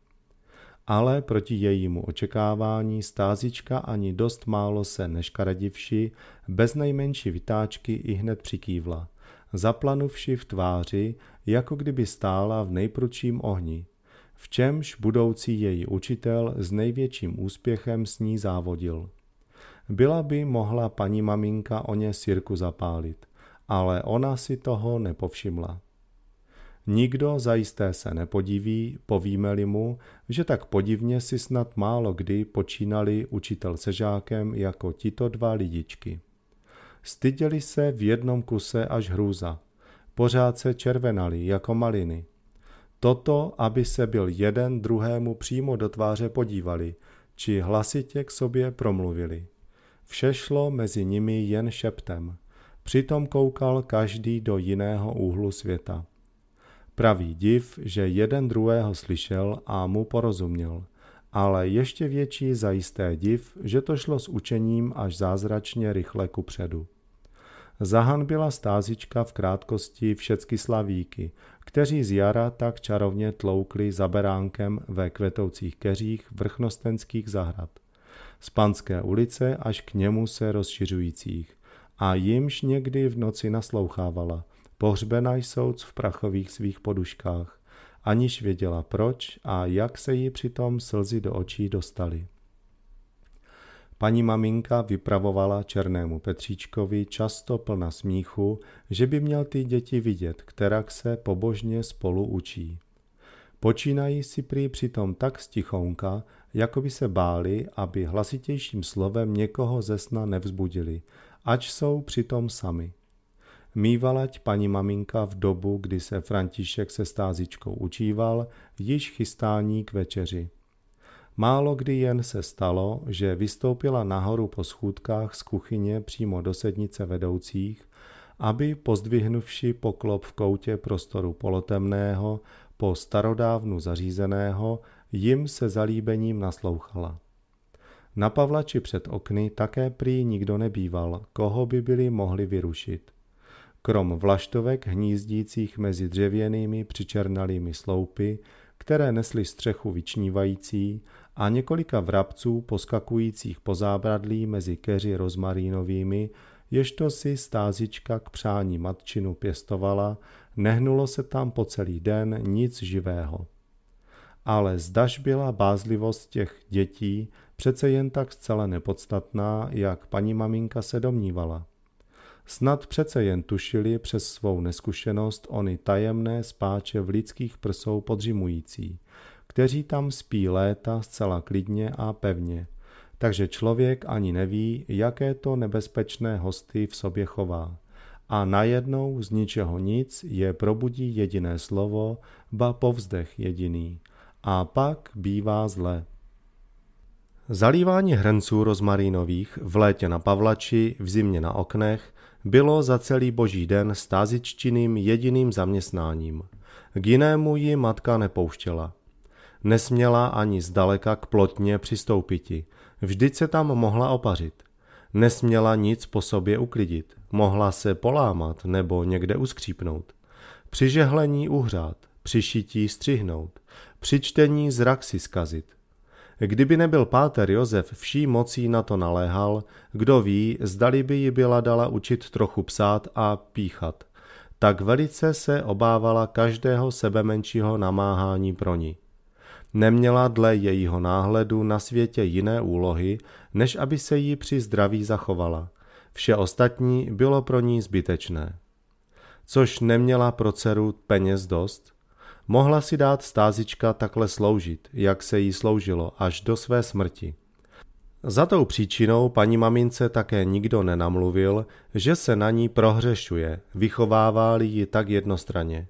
ale proti jejímu očekávání stázička ani dost málo se neškaradivši, bez nejmenší vytáčky i hned přikývla, zaplanuvši v tváři, jako kdyby stála v nejprudším ohni, v čemž budoucí její učitel s největším úspěchem s ní závodil. Byla by mohla paní maminka o ně sirku zapálit, ale ona si toho nepovšimla. Nikdo zajisté se nepodiví, povíme-li mu, že tak podivně si snad málo kdy počínali učitel se žákem jako tito dva lidičky. Styděli se v jednom kuse až hrůza. Pořád se červenali jako maliny. Toto, aby se byl jeden druhému přímo do tváře podívali, či hlasitě k sobě promluvili. Vše šlo mezi nimi jen šeptem. Přitom koukal každý do jiného úhlu světa. Pravý div, že jeden druhého slyšel a mu porozuměl, ale ještě větší zajisté div, že to šlo s učením až zázračně rychle kupředu. byla stázička v krátkosti všecky slavíky, kteří z jara tak čarovně tloukli za beránkem ve kvetoucích keřích vrchnostenských zahrad. Z Panské ulice až k němu se rozšiřujících a jimž někdy v noci naslouchávala, Pohřbena jsouc v prachových svých poduškách, aniž věděla proč a jak se jí přitom slzy do očí dostaly. Paní maminka vypravovala černému Petříčkovi často plna smíchu, že by měl ty děti vidět, která se pobožně spolu učí. Počínají si prý přitom tak stichonka, jako by se báli, aby hlasitějším slovem někoho ze sna nevzbudili, ač jsou přitom sami – Mývalať paní maminka v dobu, kdy se František se stázičkou učíval, již chystání k večeři. Málo kdy jen se stalo, že vystoupila nahoru po schůdkách z kuchyně přímo do sednice vedoucích, aby pozdvihnuvši poklop v koutě prostoru polotemného, po starodávnu zařízeného, jim se zalíbením naslouchala. Na Pavlači před okny také prý nikdo nebýval, koho by byli mohli vyrušit krom vlaštovek hnízdících mezi dřevěnými přičernalými sloupy, které nesly střechu vyčnívající a několika vrabců poskakujících po zábradlí mezi keři rozmarínovými, ježto si stázička k přání matčinu pěstovala, nehnulo se tam po celý den nic živého. Ale zdaž byla bázlivost těch dětí přece jen tak zcela nepodstatná, jak paní maminka se domnívala. Snad přece jen tušili přes svou neskušenost ony tajemné spáče v lidských prsou podřimující, kteří tam spí léta zcela klidně a pevně. Takže člověk ani neví, jaké to nebezpečné hosty v sobě chová. A najednou z ničeho nic je probudí jediné slovo, ba povzdech jediný. A pak bývá zle. Zalívání hrnců rozmarínových v létě na pavlači, v zimě na oknech, bylo za celý boží den stázičtiným jediným zaměstnáním. K jinému ji matka nepouštěla. Nesměla ani zdaleka k plotně přistoupiti, vždyť se tam mohla opařit. Nesměla nic po sobě uklidit, mohla se polámat nebo někde uskřípnout. Při žehlení uhřát, při šití střihnout, při čtení zrak si zkazit. Kdyby nebyl páter Josef vší mocí na to naléhal, kdo ví, zdali by ji byla dala učit trochu psát a píchat. Tak velice se obávala každého sebe menšího namáhání pro ní. Neměla dle jejího náhledu na světě jiné úlohy, než aby se jí při zdraví zachovala. Vše ostatní bylo pro ní zbytečné. Což neměla pro dceru peněz dost – Mohla si dát stázička takhle sloužit, jak se jí sloužilo až do své smrti. Za tou příčinou paní mamince také nikdo nenamluvil, že se na ní prohřešuje, vychovává ji tak jednostraně.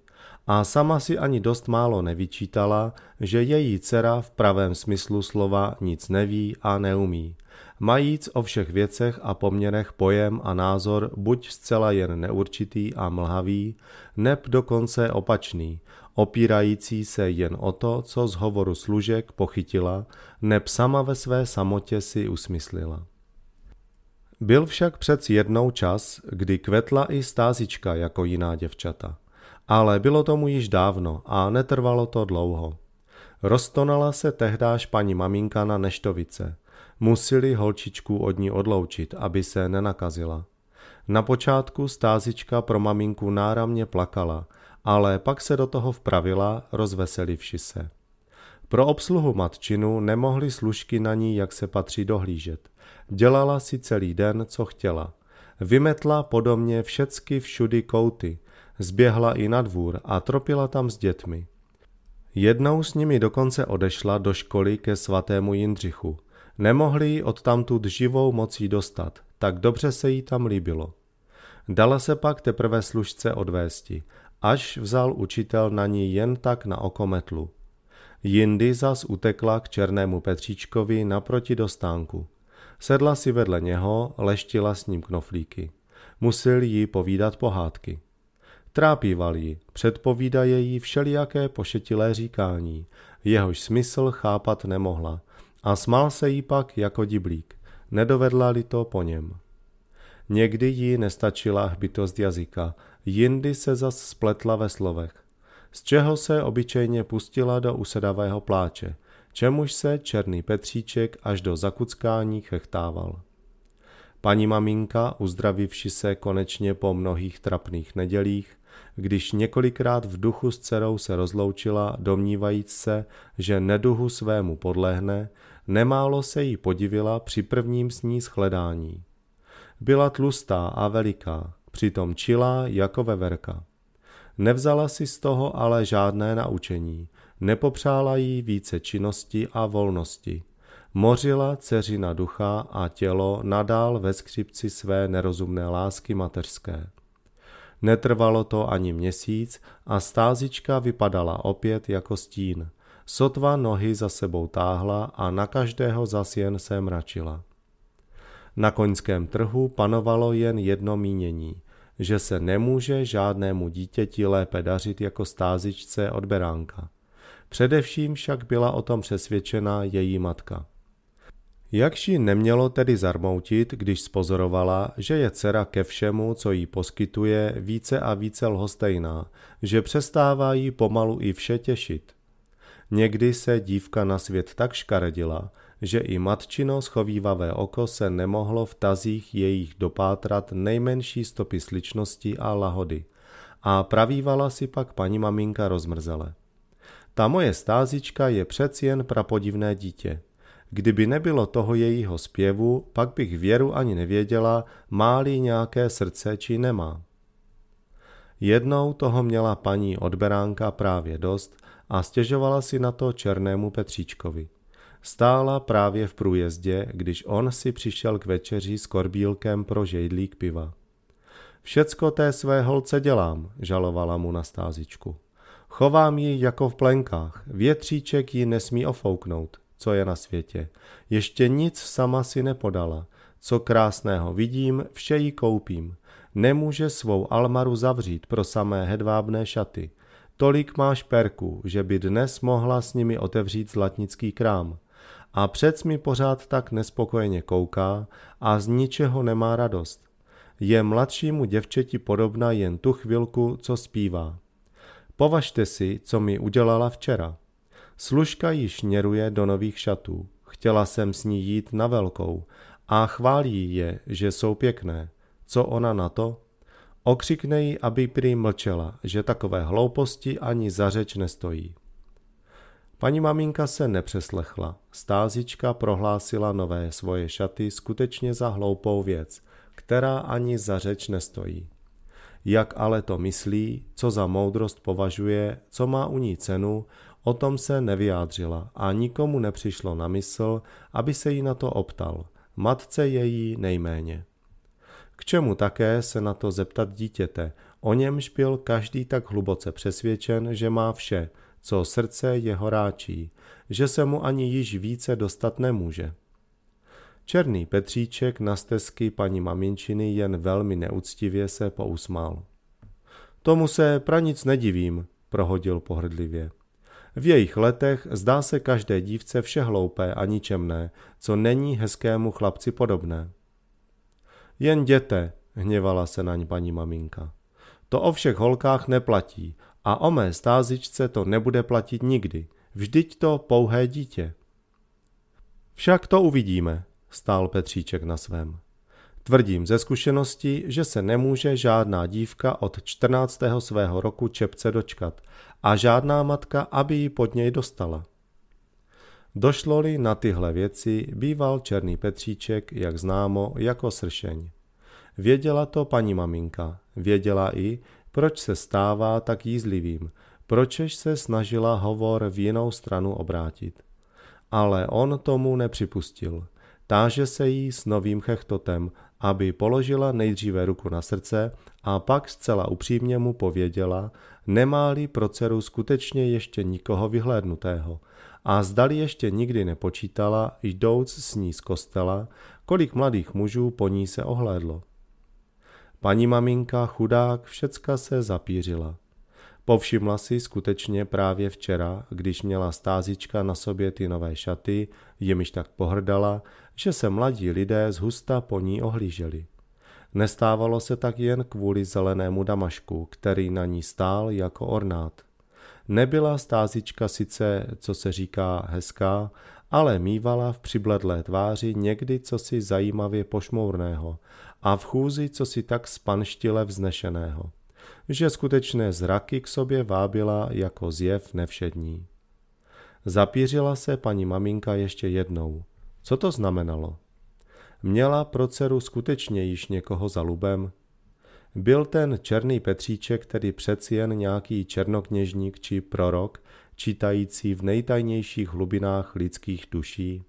A sama si ani dost málo nevyčítala, že její dcera v pravém smyslu slova nic neví a neumí. Majíc o všech věcech a poměrech pojem a názor buď zcela jen neurčitý a mlhavý, neb dokonce opačný, opírající se jen o to, co z hovoru služek pochytila, neb sama ve své samotě si usmyslila. Byl však přec jednou čas, kdy kvetla i stázička jako jiná děvčata. Ale bylo tomu již dávno a netrvalo to dlouho. Roztonala se tehdáž paní maminka na Neštovice. Musili holčičku od ní odloučit, aby se nenakazila. Na počátku stázička pro maminku náramně plakala, ale pak se do toho vpravila, rozveselivši se. Pro obsluhu matčinu nemohly služky na ní, jak se patří, dohlížet. Dělala si celý den, co chtěla. Vymetla podobně všecky všudy kouty, zběhla i na dvůr a tropila tam s dětmi. Jednou s nimi dokonce odešla do školy ke svatému Jindřichu. Nemohli ji odtamtud živou mocí dostat, tak dobře se jí tam líbilo. Dala se pak teprve služce odvésti až vzal učitel na ní jen tak na okometlu. Jindy zas utekla k černému Petříčkovi naproti stánku. Sedla si vedle něho, leštila s ním knoflíky. Musil jí povídat pohádky. Trápíval ji, předpovídaje jí všelijaké pošetilé říkání, jehož smysl chápat nemohla a smál se jí pak jako diblík, nedovedla-li to po něm. Někdy jí nestačila hbitost jazyka jindy se zas spletla ve slovech, z čeho se obyčejně pustila do usedavého pláče, čemuž se černý Petříček až do zakuckání chechtával. Paní maminka, uzdravivši se konečně po mnohých trapných nedělích, když několikrát v duchu s dcerou se rozloučila, domnívajíc se, že neduhu svému podlehne, nemálo se jí podivila při prvním s ní shledání. Byla tlustá a veliká, Přitom čila jako veverka. Nevzala si z toho ale žádné naučení, nepopřála jí více činnosti a volnosti. Mořila dceřina ducha a tělo nadál ve skřipci své nerozumné lásky mateřské. Netrvalo to ani měsíc a stázička vypadala opět jako stín. Sotva nohy za sebou táhla a na každého zas jen se mračila. Na koňském trhu panovalo jen jedno mínění, že se nemůže žádnému dítěti lépe dařit jako stázičce od beránka. Především však byla o tom přesvědčena její matka. Jakši nemělo tedy zarmoutit, když spozorovala, že je dcera ke všemu, co jí poskytuje, více a více lhostejná, že přestává jí pomalu i vše těšit. Někdy se dívka na svět tak škaredila, že i matčino schovývavé oko se nemohlo v tazích jejich dopátrat nejmenší stopy sličnosti a lahody. A pravívala si pak paní maminka rozmrzele. Ta moje stázička je přeci jen prapodivné dítě. Kdyby nebylo toho jejího zpěvu, pak bych věru ani nevěděla, máli nějaké srdce či nemá. Jednou toho měla paní odberánka právě dost a stěžovala si na to černému Petříčkovi stála právě v průjezdě, když on si přišel k večeři s korbílkem pro žejdlík piva. Všecko té své holce dělám, žalovala mu na stázičku. Chovám ji jako v plenkách, větříček ji nesmí ofouknout, co je na světě. Ještě nic sama si nepodala, co krásného vidím, vše jí koupím. Nemůže svou almaru zavřít pro samé hedvábné šaty. Tolik máš perku, že by dnes mohla s nimi otevřít zlatnický krám a přec mi pořád tak nespokojeně kouká a z ničeho nemá radost. Je mladšímu děvčeti podobna jen tu chvilku, co zpívá. Považte si, co mi udělala včera. Služka ji šněruje do nových šatů. Chtěla jsem s ní jít na velkou a chválí je, že jsou pěkné. Co ona na to? Okřikne ji, aby prý mlčela, že takové hlouposti ani za řeč nestojí. Paní maminka se nepřeslechla. Stázička prohlásila nové svoje šaty skutečně za hloupou věc, která ani za řeč nestojí. Jak ale to myslí, co za moudrost považuje, co má u ní cenu, o tom se nevyjádřila a nikomu nepřišlo na mysl, aby se jí na to optal. Matce její nejméně. K čemu také se na to zeptat dítěte, o němž byl každý tak hluboce přesvědčen, že má vše – co srdce je horáčí, že se mu ani již více dostat nemůže. Černý Petříček na stezky paní maminčiny jen velmi neúctivě se pousmál. Tomu se pranic nedivím, prohodil pohrdlivě. V jejich letech zdá se každé dívce vše hloupé a ničemné, co není hezkému chlapci podobné. Jen děte, hněvala se naň paní maminka. To o všech holkách neplatí, a o mé stázičce to nebude platit nikdy, vždyť to pouhé dítě. Však to uvidíme, stál Petříček na svém. Tvrdím ze zkušenosti, že se nemůže žádná dívka od 14. svého roku čepce dočkat a žádná matka, aby ji pod něj dostala. Došlo-li na tyhle věci, býval Černý Petříček, jak známo, jako sršeň. Věděla to paní maminka, věděla i, proč se stává tak jízlivým? Pročež se snažila hovor v jinou stranu obrátit? Ale on tomu nepřipustil. Táže se jí s novým chechtotem, aby položila nejdříve ruku na srdce a pak zcela upřímně mu pověděla, nemá-li pro dceru skutečně ještě nikoho vyhlédnutého a zdali ještě nikdy nepočítala, jdouc s ní z kostela, kolik mladých mužů po ní se ohlédlo. Paní maminka, chudák, všecka se zapířila. Povšimla si skutečně právě včera, když měla stázička na sobě ty nové šaty, jimiž tak pohrdala, že se mladí lidé z husta po ní ohlíželi. Nestávalo se tak jen kvůli zelenému damašku, který na ní stál jako ornát. Nebyla stázička sice, co se říká, hezká, ale mívala v přibledlé tváři někdy cosi zajímavě pošmourného a v chůzi co si tak spanštile vznešeného, že skutečné zraky k sobě vábila jako zjev nevšední. Zapířila se paní maminka ještě jednou. Co to znamenalo? Měla pro dceru skutečně již někoho za lubem? Byl ten černý Petříček tedy přeci jen nějaký černokněžník či prorok, čítající v nejtajnějších hlubinách lidských duší?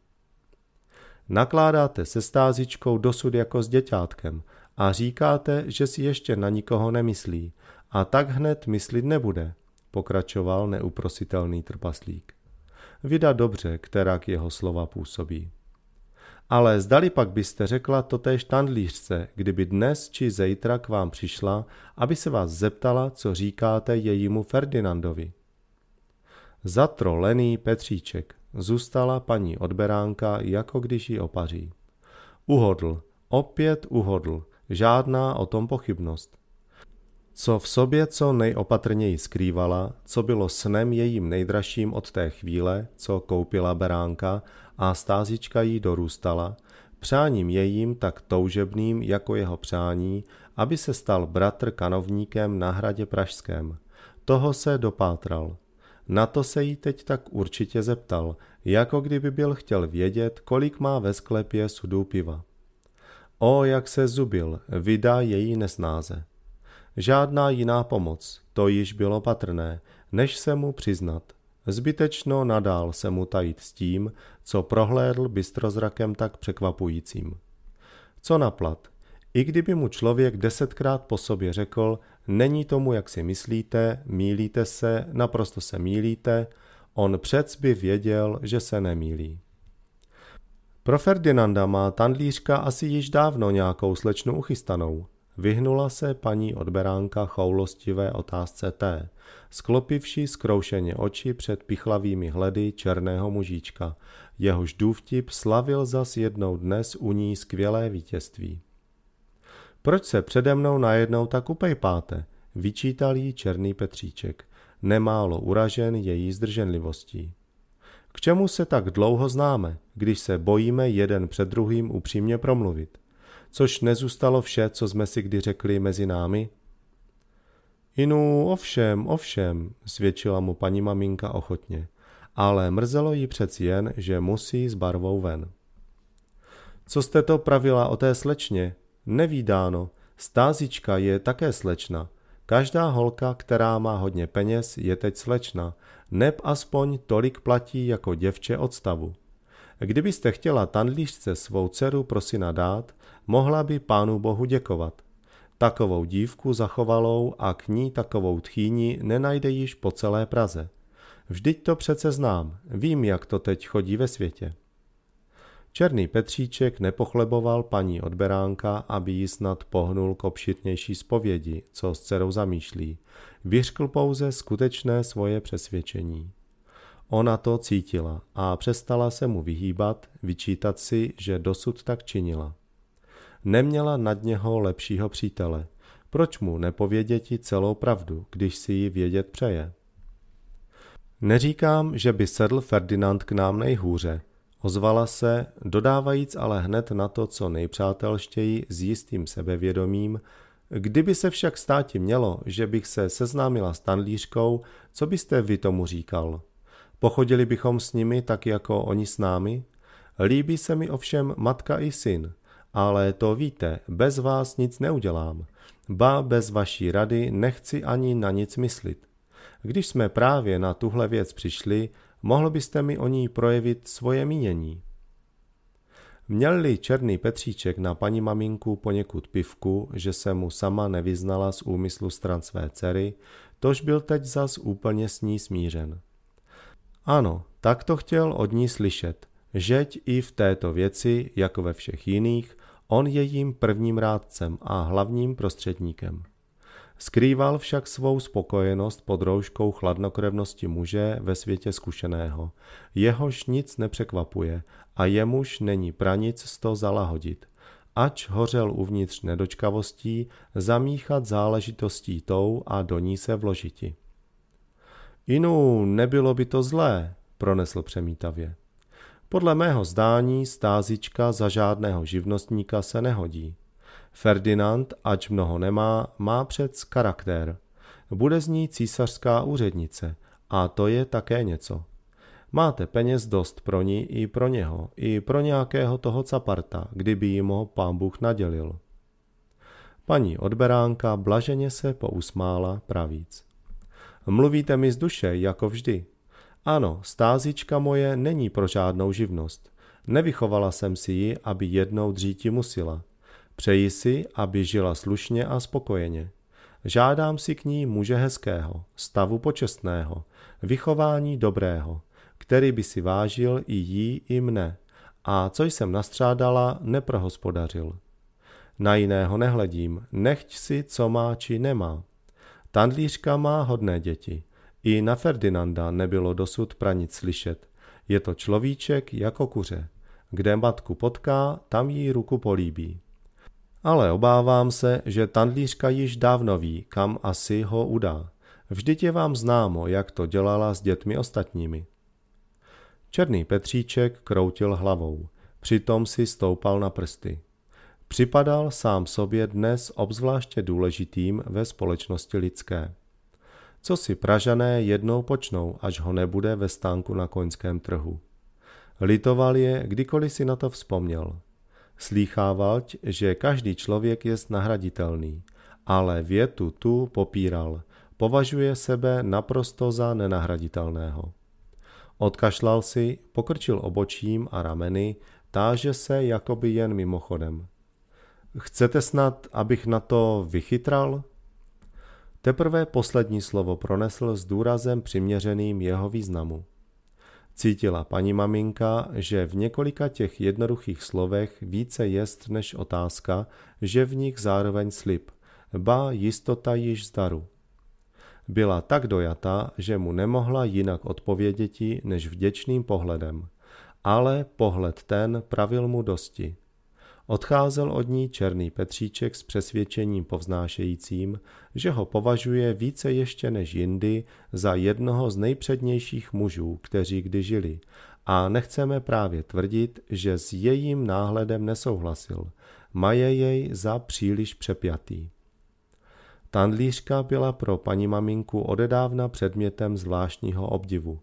Nakládáte se stázičkou dosud jako s děťátkem a říkáte, že si ještě na nikoho nemyslí a tak hned myslit nebude, pokračoval neuprositelný trpaslík. Vida dobře, která k jeho slova působí. Ale zdali pak byste řekla totéž tandlířce, kdyby dnes či zítra k vám přišla, aby se vás zeptala, co říkáte jejímu Ferdinandovi. Zatrolený Petříček Zůstala paní odberánka, jako když ji opaří. Uhodl, opět uhodl, žádná o tom pochybnost. Co v sobě co nejopatrněji skrývala, co bylo snem jejím nejdražším od té chvíle, co koupila beránka a stázička jí dorůstala, přáním jejím tak toužebným jako jeho přání, aby se stal bratr kanovníkem na hradě pražském. Toho se dopátral. Na to se jí teď tak určitě zeptal, jako kdyby byl chtěl vědět, kolik má ve sklepě sudů piva. O, jak se zubil, vydá její nesnáze. Žádná jiná pomoc, to již bylo patrné, než se mu přiznat. Zbytečno nadál se mu tajit s tím, co prohlédl bystrozrakem tak překvapujícím. Co naplat? I kdyby mu člověk desetkrát po sobě řekl, Není tomu, jak si myslíte, mílíte se, naprosto se mílíte, on přec by věděl, že se nemílí. Pro Ferdinanda má tandlířka asi již dávno nějakou slečnu uchystanou. Vyhnula se paní odberánka choulostivé otázce t. Sklopivší zkroušeně oči před pichlavými hledy černého mužíčka, jehož důvtip slavil zas jednou dnes u ní skvělé vítězství. Proč se přede mnou najednou tak upejpáte? Vyčítal jí černý Petříček, nemálo uražen její zdrženlivostí. K čemu se tak dlouho známe, když se bojíme jeden před druhým upřímně promluvit? Což nezůstalo vše, co jsme si kdy řekli mezi námi? Inu, ovšem, ovšem, svědčila mu paní maminka ochotně, ale mrzelo ji přeci jen, že musí s barvou ven. Co jste to pravila o té slečně? Nevídáno, stázička je také slečna. Každá holka, která má hodně peněz, je teď slečna, neb aspoň tolik platí jako děvče od stavu. Kdybyste chtěla tanlíšce svou dceru prosina dát, mohla by pánu bohu děkovat. Takovou dívku zachovalou a k ní takovou tchýni nenajde již po celé Praze. Vždyť to přece znám, vím, jak to teď chodí ve světě. Černý Petříček nepochleboval paní odberánka, aby ji snad pohnul k obšitnější zpovědi, co s dcerou zamýšlí. Vyřkl pouze skutečné svoje přesvědčení. Ona to cítila a přestala se mu vyhýbat, vyčítat si, že dosud tak činila. Neměla nad něho lepšího přítele. Proč mu nepověděti celou pravdu, když si ji vědět přeje? Neříkám, že by sedl Ferdinand k nám nejhůře, Ozvala se, dodávajíc ale hned na to, co nejpřátelštěji s jistým sebevědomím, kdyby se však státi mělo, že bych se seznámila s tanlířkou, co byste vy tomu říkal? Pochodili bychom s nimi tak jako oni s námi? Líbí se mi ovšem matka i syn, ale to víte, bez vás nic neudělám. Ba bez vaší rady nechci ani na nic myslit. Když jsme právě na tuhle věc přišli, mohl byste mi o ní projevit svoje mínění. Měl-li černý Petříček na paní maminku poněkud pivku, že se mu sama nevyznala z úmyslu stran své dcery, tož byl teď zas úplně s ní smířen. Ano, tak to chtěl od ní slyšet, žeť i v této věci, jako ve všech jiných, on je jím prvním rádcem a hlavním prostředníkem. Skrýval však svou spokojenost pod rouškou chladnokrevnosti muže ve světě zkušeného. Jehož nic nepřekvapuje a jemuž není pranic z to zalahodit. Ač hořel uvnitř nedočkavostí, zamíchat záležitostí tou a do ní se vložiti. Inu, nebylo by to zlé, pronesl přemítavě. Podle mého zdání stázička za žádného živnostníka se nehodí. Ferdinand, ač mnoho nemá, má přec charakter. Bude z ní císařská úřednice a to je také něco. Máte peněz dost pro ní i pro něho, i pro nějakého toho caparta, kdyby jim ho pán Bůh nadělil. Paní odberánka blaženě se pousmála pravíc. Mluvíte mi z duše, jako vždy. Ano, stázička moje není pro žádnou živnost. Nevychovala jsem si ji, aby jednou dříti musila. Přeji si, aby žila slušně a spokojeně. Žádám si k ní muže hezkého, stavu počestného, vychování dobrého, který by si vážil i jí, i mne, a co jsem nastřádala, neprohospodařil. Na jiného nehledím, nechť si, co má či nemá. Tandlířka má hodné děti. I na Ferdinanda nebylo dosud pranic slyšet. Je to človíček jako kuře. Kde matku potká, tam jí ruku políbí. Ale obávám se, že tandlířka již dávno ví, kam asi ho udá. Vždyť je vám známo, jak to dělala s dětmi ostatními. Černý Petříček kroutil hlavou, přitom si stoupal na prsty. Připadal sám sobě dnes obzvláště důležitým ve společnosti lidské. Co si Pražané jednou počnou, až ho nebude ve stánku na koňském trhu. Litoval je, kdykoliv si na to vzpomněl. Slýchával, že každý člověk je nahraditelný, ale větu tu popíral. Považuje sebe naprosto za nenahraditelného. Odkašlal si, pokrčil obočím a rameny, táže se jakoby jen mimochodem. Chcete snad, abych na to vychytral? Teprve poslední slovo pronesl s důrazem přiměřeným jeho významu. Cítila paní maminka, že v několika těch jednoduchých slovech více jest než otázka, že v nich zároveň slib, ba jistota již zdaru. Byla tak dojata, že mu nemohla jinak odpověděti než vděčným pohledem. Ale pohled ten pravil mu dosti. Odcházel od ní černý Petříček s přesvědčením povznášejícím, že ho považuje více ještě než jindy za jednoho z nejpřednějších mužů, kteří kdy žili, a nechceme právě tvrdit, že s jejím náhledem nesouhlasil. Maje jej za příliš přepjatý. Tandlířka byla pro paní maminku odedávna předmětem zvláštního obdivu.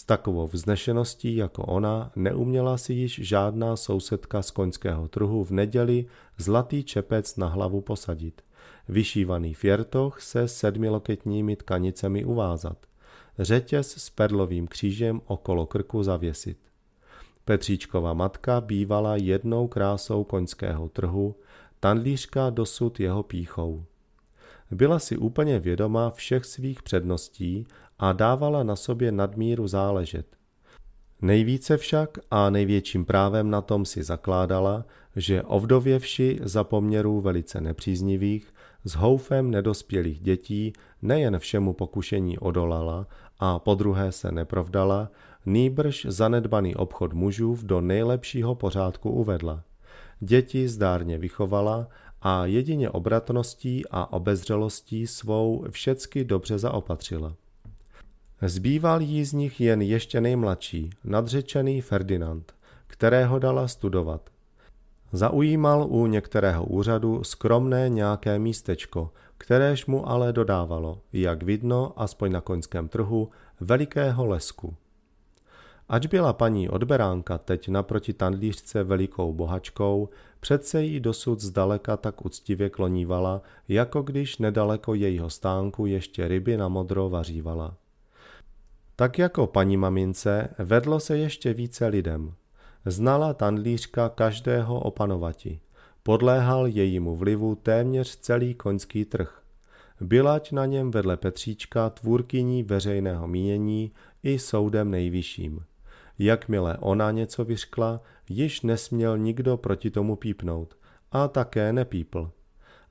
S takovou vznešeností jako ona neuměla si již žádná sousedka z koňského trhu v neděli zlatý čepec na hlavu posadit. Vyšívaný fjertoch se sedmiloketními tkanicemi uvázat. Řetěz s perlovým křížem okolo krku zavěsit. Petříčková matka bývala jednou krásou koňského trhu, tandlířka dosud jeho píchou. Byla si úplně vědoma všech svých předností a dávala na sobě nadmíru záležet. Nejvíce však a největším právem na tom si zakládala, že ovdověvši za poměrů velice nepříznivých, s houfem nedospělých dětí nejen všemu pokušení odolala a podruhé se neprovdala, nýbrž zanedbaný obchod mužů do nejlepšího pořádku uvedla. Děti zdárně vychovala a jedině obratností a obezřelostí svou všecky dobře zaopatřila. Zbýval jí z nich jen ještě nejmladší, nadřečený Ferdinand, kterého dala studovat. Zaujímal u některého úřadu skromné nějaké místečko, kteréž mu ale dodávalo, jak vidno, aspoň na koňském trhu, velikého lesku. Ač byla paní odberánka teď naproti tandlířce velikou bohačkou, přece jí dosud zdaleka tak uctivě klonívala, jako když nedaleko jejího stánku ještě ryby na modro vařívala. Tak jako paní mamince vedlo se ještě více lidem. Znala tandlířka každého opanovati. Podléhal jejímu vlivu téměř celý koňský trh. Bylať na něm vedle Petříčka tvůrkyní veřejného mínění i soudem nejvyšším. Jakmile ona něco vyřkla, již nesměl nikdo proti tomu pípnout a také nepípl.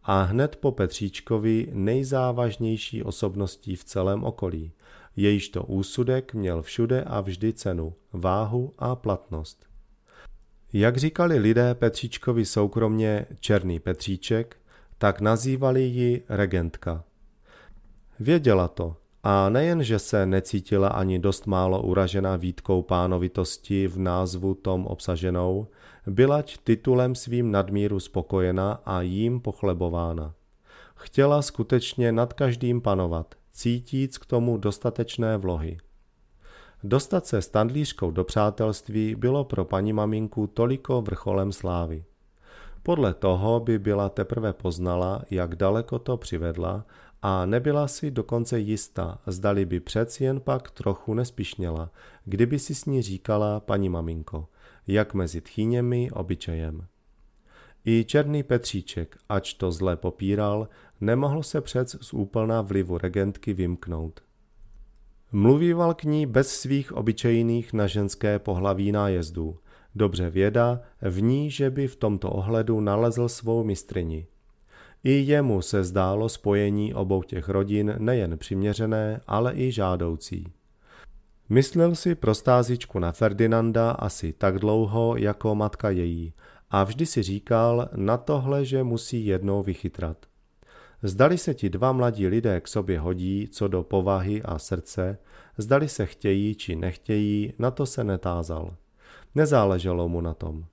A hned po Petříčkovi nejzávažnější osobností v celém okolí jejíž to úsudek měl všude a vždy cenu, váhu a platnost. Jak říkali lidé Petříčkovi soukromně Černý Petříček, tak nazývali ji regentka. Věděla to a nejen, že se necítila ani dost málo uražena výtkou pánovitosti v názvu tom obsaženou, bylať titulem svým nadmíru spokojena a jím pochlebována. Chtěla skutečně nad každým panovat, cítíc k tomu dostatečné vlohy. Dostat se s Tandlíškou do přátelství bylo pro paní maminku toliko vrcholem slávy. Podle toho by byla teprve poznala, jak daleko to přivedla a nebyla si dokonce jista, zdali by přeci jen pak trochu nespišněla, kdyby si s ní říkala paní maminko, jak mezi tchýněmi obyčejem. I černý Petříček, ač to zle popíral, Nemohl se přec z úplná vlivu regentky vymknout. Mluvíval k ní bez svých obyčejných na ženské pohlaví nájezdů. Dobře věda v ní, že by v tomto ohledu nalezl svou mistrini. I jemu se zdálo spojení obou těch rodin nejen přiměřené, ale i žádoucí. Myslel si prostázičku na Ferdinanda asi tak dlouho jako matka její a vždy si říkal na tohle, že musí jednou vychytrat. Zdali se ti dva mladí lidé k sobě hodí, co do povahy a srdce, zdali se chtějí či nechtějí, na to se netázal. Nezáleželo mu na tom.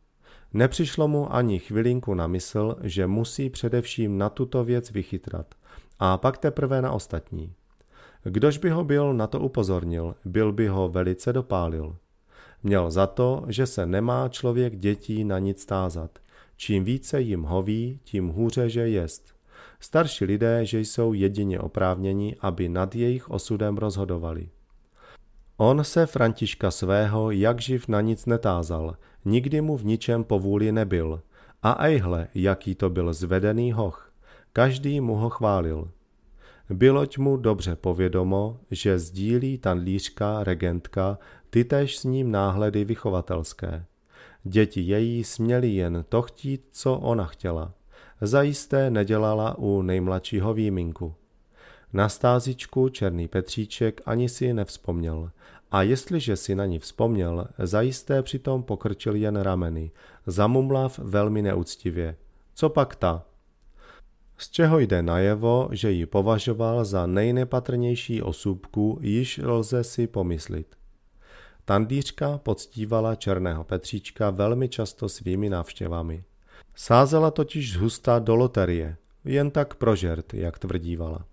Nepřišlo mu ani chvilinku na mysl, že musí především na tuto věc vychytrat a pak teprve na ostatní. Kdož by ho byl na to upozornil, byl by ho velice dopálil. Měl za to, že se nemá člověk dětí na nic tázat. Čím více jim hoví, tím hůře, že jest starší lidé, že jsou jedině oprávněni, aby nad jejich osudem rozhodovali. On se Františka svého jak živ na nic netázal, nikdy mu v ničem povůli nebyl. A ejhle, jaký to byl zvedený hoch. Každý mu ho chválil. Byloť mu dobře povědomo, že sdílí tanlířka, regentka, tytež s ním náhledy vychovatelské. Děti její směly jen to chtít, co ona chtěla zajisté nedělala u nejmladšího výminku. Na stázičku Černý Petříček ani si nevzpomněl. A jestliže si na ní vzpomněl, zajisté přitom pokrčil jen rameny, zamumlav velmi neúctivě. Co pak ta? Z čeho jde najevo, že ji považoval za nejnepatrnější osůbku, již lze si pomyslit. Tandířka poctívala Černého Petříčka velmi často svými návštěvami. Sázela totiž zhusta do loterie, jen tak pro žert, jak tvrdívala.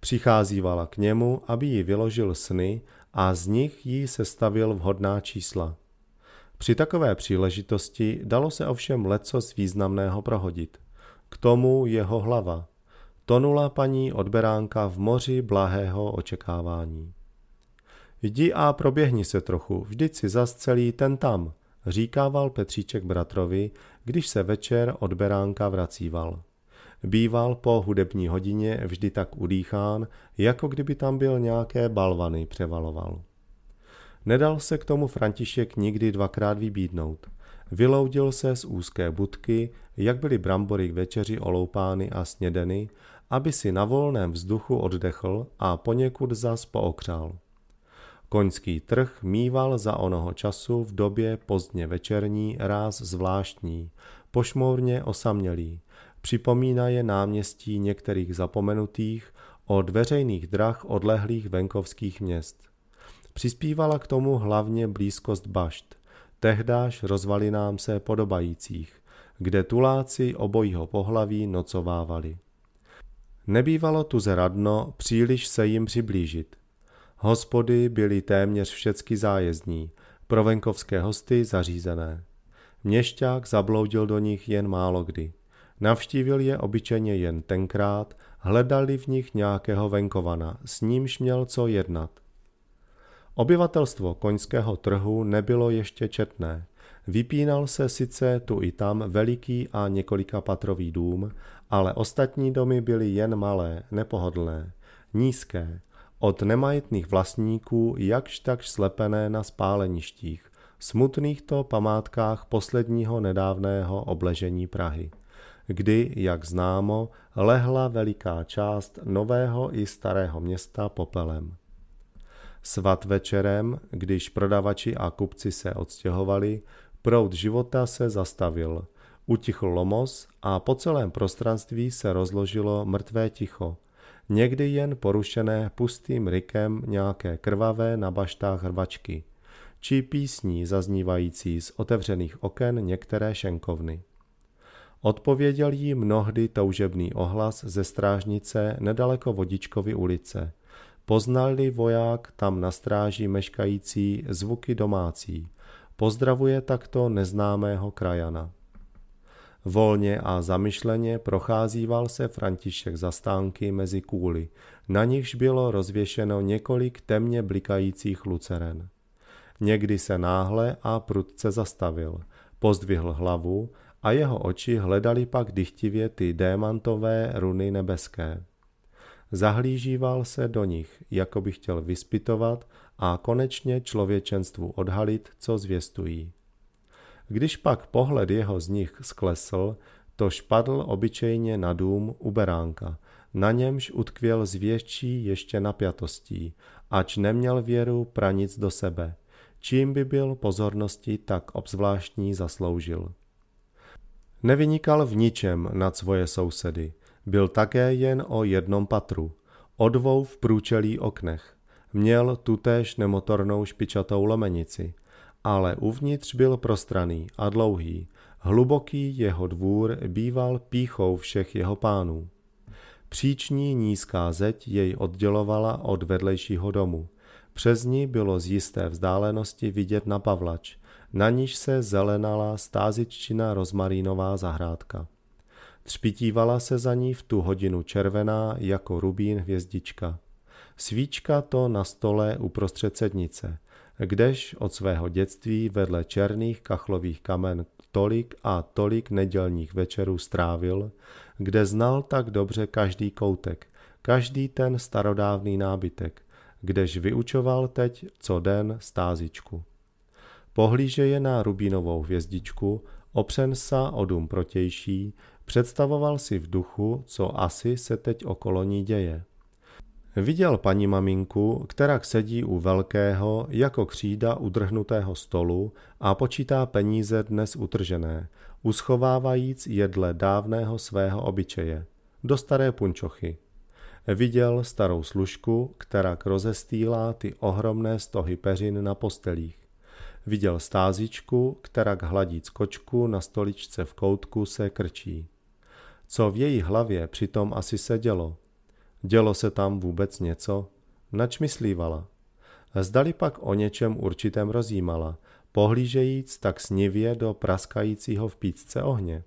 Přicházívala k němu, aby ji vyložil sny a z nich jí sestavil vhodná čísla. Při takové příležitosti dalo se ovšem leco z významného prohodit. K tomu jeho hlava. Tonula paní odberánka v moři blahého očekávání. Jdi a proběhni se trochu, vždyť si zas celý ten tam, říkával Petříček bratrovi, když se večer od beránka vracíval. Býval po hudební hodině vždy tak udýchán, jako kdyby tam byl nějaké balvany převaloval. Nedal se k tomu František nikdy dvakrát vybídnout. Vyloudil se z úzké budky, jak byly brambory k večeři oloupány a snědeny, aby si na volném vzduchu oddechl a poněkud zas pookřál. Koňský trh mýval za onoho času v době pozdně večerní ráz zvláštní, pošmourně osamělý. Připomíná je náměstí některých zapomenutých od veřejných drah odlehlých venkovských měst. Přispívala k tomu hlavně blízkost bašt, tehdáž rozvalinám se podobajících, kde tuláci obojího pohlaví nocovávali. Nebývalo tu zradno příliš se jim přiblížit – Hospody byly téměř všecky zájezdní, pro venkovské hosty zařízené. Měšťák zabloudil do nich jen málo kdy. Navštívil je obyčejně jen tenkrát, hledali v nich nějakého venkovana, s nímž měl co jednat. Obyvatelstvo koňského trhu nebylo ještě četné. Vypínal se sice tu i tam veliký a několika patrový dům, ale ostatní domy byly jen malé, nepohodlné, nízké, od nemajetných vlastníků jakž tak slepené na spáleništích, to památkách posledního nedávného obležení Prahy, kdy, jak známo, lehla veliká část nového i starého města popelem. Svat večerem, když prodavači a kupci se odstěhovali, proud života se zastavil. Utichl lomos a po celém prostranství se rozložilo mrtvé ticho – někdy jen porušené pustým rikem nějaké krvavé na baštách hrvačky, či písní zaznívající z otevřených oken některé šenkovny. Odpověděl jí mnohdy toužebný ohlas ze strážnice nedaleko Vodičkovy ulice. Poznal-li voják tam na stráži meškající zvuky domácí. Pozdravuje takto neznámého krajana. Volně a zamyšleně procházíval se František za stánky mezi kůly, na nichž bylo rozvěšeno několik temně blikajících luceren. Někdy se náhle a prudce zastavil, pozdvihl hlavu a jeho oči hledali pak dychtivě ty démantové runy nebeské. Zahlížíval se do nich, jako by chtěl vyspitovat a konečně člověčenstvu odhalit, co zvěstují. Když pak pohled jeho z nich sklesl, to špadl obyčejně na dům u beránka. Na němž utkvěl z větší ještě napjatostí, ač neměl věru pranic do sebe. Čím by byl pozornosti tak obzvláštní zasloužil. Nevynikal v ničem nad svoje sousedy. Byl také jen o jednom patru, o dvou v průčelí oknech. Měl tutéž nemotornou špičatou lomenici – ale uvnitř byl prostraný a dlouhý. Hluboký jeho dvůr býval píchou všech jeho pánů. Příční nízká zeď jej oddělovala od vedlejšího domu. Přes ní bylo z jisté vzdálenosti vidět na pavlač, na níž se zelenala stázičtina rozmarínová zahrádka. Třpitívala se za ní v tu hodinu červená jako rubín hvězdička. Svíčka to na stole uprostřed sednice, kdež od svého dětství vedle černých kachlových kamen tolik a tolik nedělních večerů strávil, kde znal tak dobře každý koutek, každý ten starodávný nábytek, kdež vyučoval teď co den stázičku. Pohlíže je na rubínovou hvězdičku, opřen sa o dům protější, představoval si v duchu, co asi se teď okolo ní děje. Viděl paní maminku, která sedí u velkého, jako křída udrhnutého stolu a počítá peníze dnes utržené, uschovávajíc jedle dávného svého obyčeje, do staré punčochy. Viděl starou služku, která rozestýlá ty ohromné stohy peřin na postelích. Viděl stázičku, která hladí skočku na stoličce v koutku se krčí. Co v její hlavě přitom asi sedělo – Dělo se tam vůbec něco? Nač myslívala? Zdali pak o něčem určitém rozjímala, pohlížejíc tak snivě do praskajícího v pícce ohně.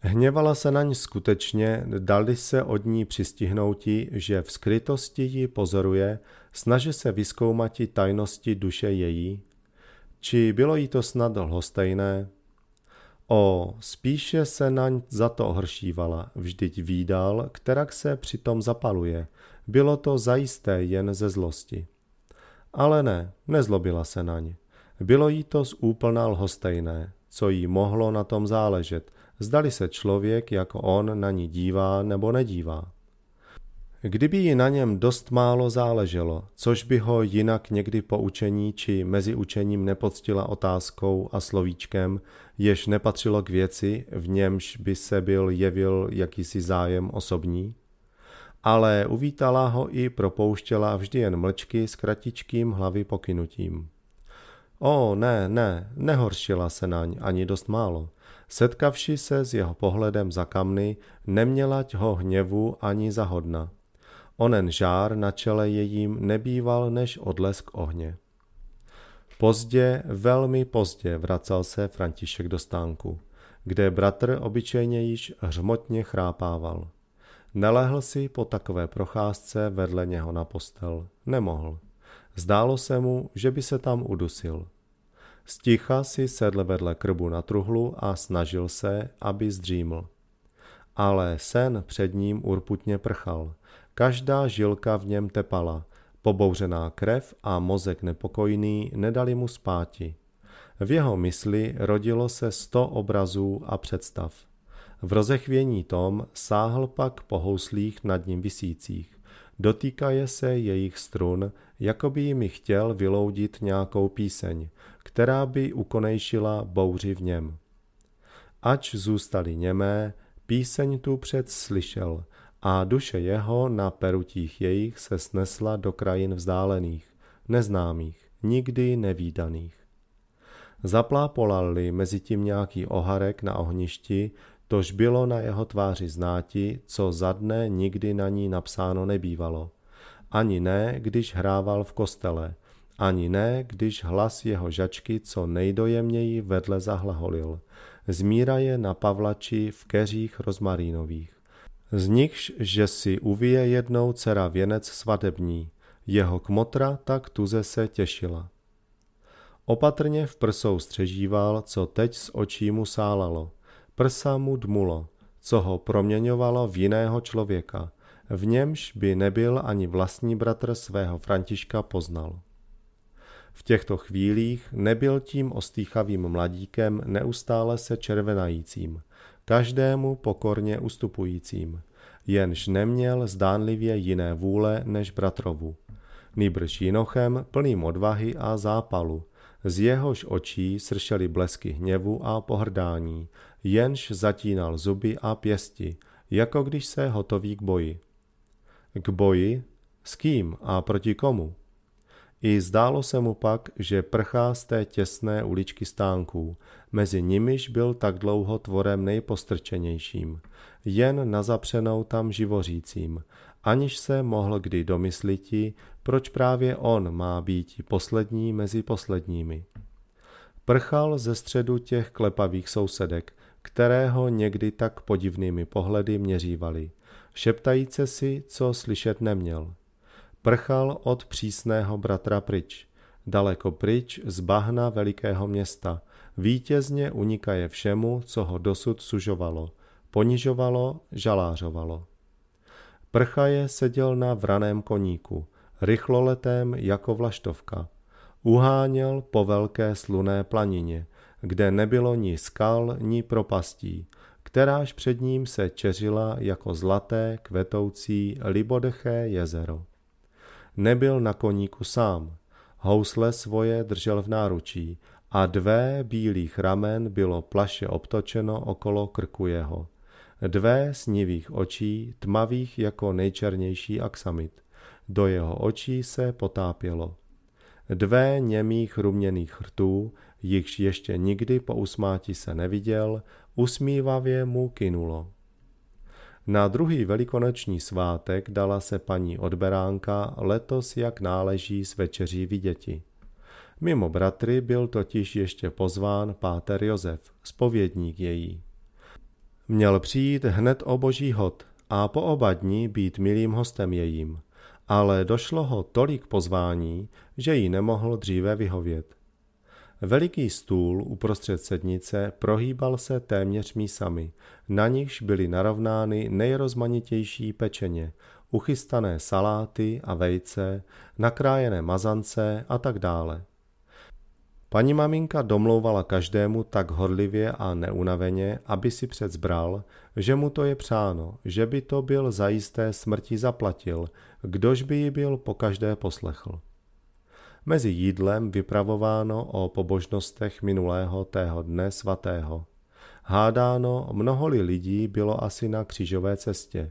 Hněvala se naň skutečně, dali se od ní přistihnouti, že v skrytosti ji pozoruje, snaže se vyskoumati tajnosti duše její. Či bylo jí to snad lhostejné? O, spíše se naň za to ohršívala, vždyť výdal, která se přitom zapaluje. Bylo to zajisté jen ze zlosti. Ale ne, nezlobila se naň. Bylo jí to z úplná lhostejné, co jí mohlo na tom záležet, zdali se člověk jako on na ní dívá nebo nedívá. Kdyby ji na něm dost málo záleželo, což by ho jinak někdy po učení či mezi učením nepoctila otázkou a slovíčkem, jež nepatřilo k věci, v němž by se byl jevil jakýsi zájem osobní, ale uvítala ho i propouštěla vždy jen mlčky s kratičkým hlavy pokynutím. O, ne, ne, nehoršila se naň ani dost málo. Setkavši se s jeho pohledem za kamny, nemělať ho hněvu ani zahodna. Onen žár na čele jejím nebýval než odlesk ohně. Pozdě, velmi pozdě vracel se František do stánku, kde bratr obyčejně již hřmotně chrápával. Nelehl si po takové procházce vedle něho na postel. Nemohl. Zdálo se mu, že by se tam udusil. Sticha si sedl vedle krbu na truhlu a snažil se, aby zdříml. Ale sen před ním urputně prchal. Každá žilka v něm tepala Pobouřená krev a mozek nepokojný nedali mu spáti. V jeho mysli rodilo se sto obrazů a představ. V rozechvění tom sáhl pak po houslích nad ním vysících. Dotýkaje se jejich strun, jako by jimi chtěl vyloudit nějakou píseň, která by ukonejšila bouři v něm. Ač zůstali němé, píseň tu před slyšel – a duše jeho na perutích jejich se snesla do krajin vzdálených, neznámých, nikdy nevídaných. Zaplápolal-li mezi tím nějaký oharek na ohništi, tož bylo na jeho tváři znáti, co za dne nikdy na ní napsáno nebývalo. Ani ne, když hrával v kostele, ani ne, když hlas jeho žačky co nejdojemněji vedle zahlaholil. Zmíraje na pavlači v keřích rozmarínových. Z nichž, že si uvíje jednou dcera věnec svadební, jeho kmotra tak tuze se těšila. Opatrně v prsou střežíval, co teď z očí mu sálalo. Prsa mu dmulo, co ho proměňovalo v jiného člověka, v němž by nebyl ani vlastní bratr svého Františka poznal. V těchto chvílích nebyl tím ostýchavým mladíkem neustále se červenajícím – každému pokorně ustupujícím, jenž neměl zdánlivě jiné vůle než bratrovu. Nýbrž jinochem plným odvahy a zápalu, z jehož očí sršely blesky hněvu a pohrdání, jenž zatínal zuby a pěsti, jako když se hotoví k boji. K boji? S kým a proti komu? I zdálo se mu pak, že prchá z té těsné uličky stánků, mezi nimiž byl tak dlouho tvorem nejpostrčenějším, jen na zapřenou tam živořícím, aniž se mohl kdy domysliti, proč právě on má být poslední mezi posledními. Prchal ze středu těch klepavých sousedek, kterého někdy tak podivnými pohledy měřívali, šeptajíce si, co slyšet neměl. Prchal od přísného bratra pryč, daleko pryč z bahna velikého města – vítězně unikaje všemu, co ho dosud sužovalo, ponižovalo, žalářovalo. Prchaje seděl na vraném koníku, rychloletém jako vlaštovka. Uháněl po velké sluné planině, kde nebylo ni skal, ni propastí, kteráž před ním se čeřila jako zlaté, kvetoucí, libodeché jezero. Nebyl na koníku sám, housle svoje držel v náručí a dvě bílých ramen bylo plaše obtočeno okolo krku jeho. Dvě snivých očí, tmavých jako nejčernější aksamit. Do jeho očí se potápělo. Dvě němých ruměných rtů, jichž ještě nikdy po usmátí se neviděl, usmívavě mu kinulo. Na druhý velikonoční svátek dala se paní odberánka letos jak náleží s večeří viděti. Mimo bratry byl totiž ještě pozván páter Josef, spovědník její. Měl přijít hned o boží hod a po oba dní být milým hostem jejím, ale došlo ho tolik pozvání, že jí nemohl dříve vyhovět. Veliký stůl uprostřed sednice prohýbal se téměř mísami, na nichž byly narovnány nejrozmanitější pečeně, uchystané saláty a vejce, nakrájené mazance a tak dále. Paní maminka domlouvala každému tak horlivě a neunaveně, aby si předzbral, že mu to je přáno, že by to byl zajisté smrti zaplatil, kdož by ji byl po každé poslechl. Mezi jídlem vypravováno o pobožnostech minulého tého dne svatého. Hádáno mnoholi lidí bylo asi na křížové cestě.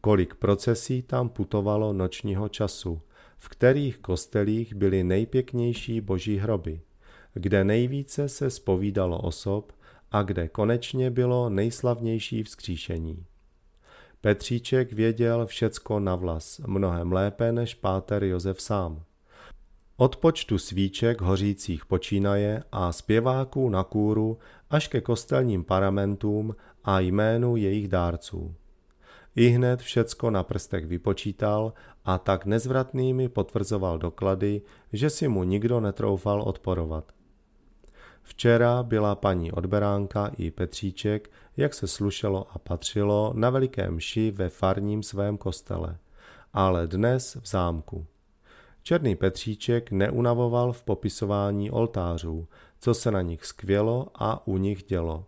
Kolik procesí tam putovalo nočního času, v kterých kostelích byly nejpěknější boží hroby – kde nejvíce se spovídalo osob a kde konečně bylo nejslavnější vzkříšení. Petříček věděl všecko na vlas, mnohem lépe než páter Josef sám. Od počtu svíček hořících počínaje a zpěváků na kůru až ke kostelním paramentům a jménu jejich dárců. I hned všecko na prstech vypočítal a tak nezvratnými potvrzoval doklady, že si mu nikdo netroufal odporovat. Včera byla paní Odberánka i Petříček, jak se slušelo a patřilo, na velikém ši ve farním svém kostele, ale dnes v zámku. Černý Petříček neunavoval v popisování oltářů, co se na nich skvělo a u nich dělo.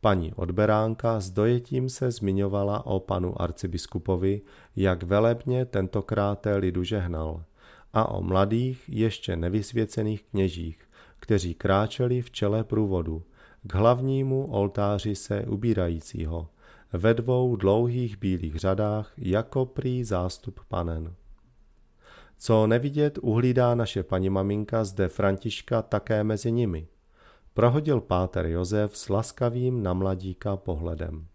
Paní Odberánka s dojetím se zmiňovala o panu arcibiskupovi, jak velebně tentokrát lidu žehnal, a o mladých, ještě nevysvěcených kněžích, kteří kráčeli v čele průvodu, k hlavnímu oltáři se ubírajícího, ve dvou dlouhých bílých řadách jako prý zástup panen. Co nevidět, uhlídá naše paní maminka zde Františka také mezi nimi. Prohodil páter Josef s laskavým na mladíka pohledem.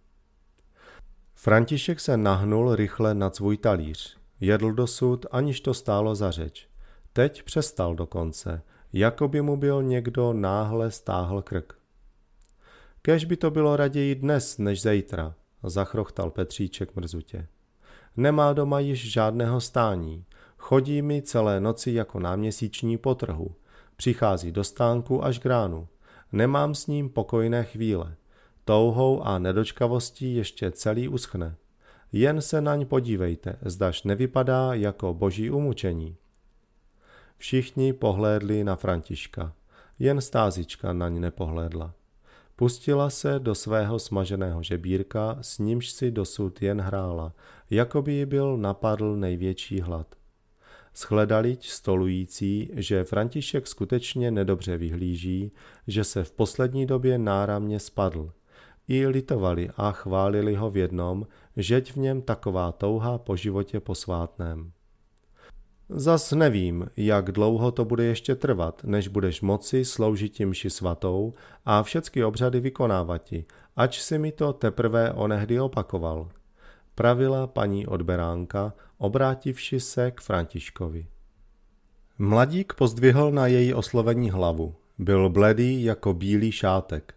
František se nahnul rychle nad svůj talíř. Jedl dosud, aniž to stálo za řeč. Teď přestal dokonce jako by mu byl někdo náhle stáhl krk. Kež by to bylo raději dnes než zítra, zachrochtal Petříček mrzutě. Nemá doma již žádného stání, chodí mi celé noci jako náměsíční potrhu, přichází do stánku až k ránu. Nemám s ním pokojné chvíle. Touhou a nedočkavostí ještě celý uschne. Jen se naň podívejte, zdaž nevypadá jako boží umučení. Všichni pohlédli na Františka. Jen stázička na ní nepohlédla. Pustila se do svého smaženého žebírka, s nímž si dosud jen hrála, jako by ji byl napadl největší hlad. Shledaliť stolující, že František skutečně nedobře vyhlíží, že se v poslední době náramně spadl. I litovali a chválili ho v jednom, žeť v něm taková touha po životě posvátném. Zas nevím, jak dlouho to bude ještě trvat, než budeš moci sloužit mši svatou a všechny obřady vykonávati, ač si mi to teprve onehdy opakoval. Pravila paní odberánka, obrátivši se k Františkovi. Mladík pozdvihl na její oslovení hlavu. Byl bledý jako bílý šátek.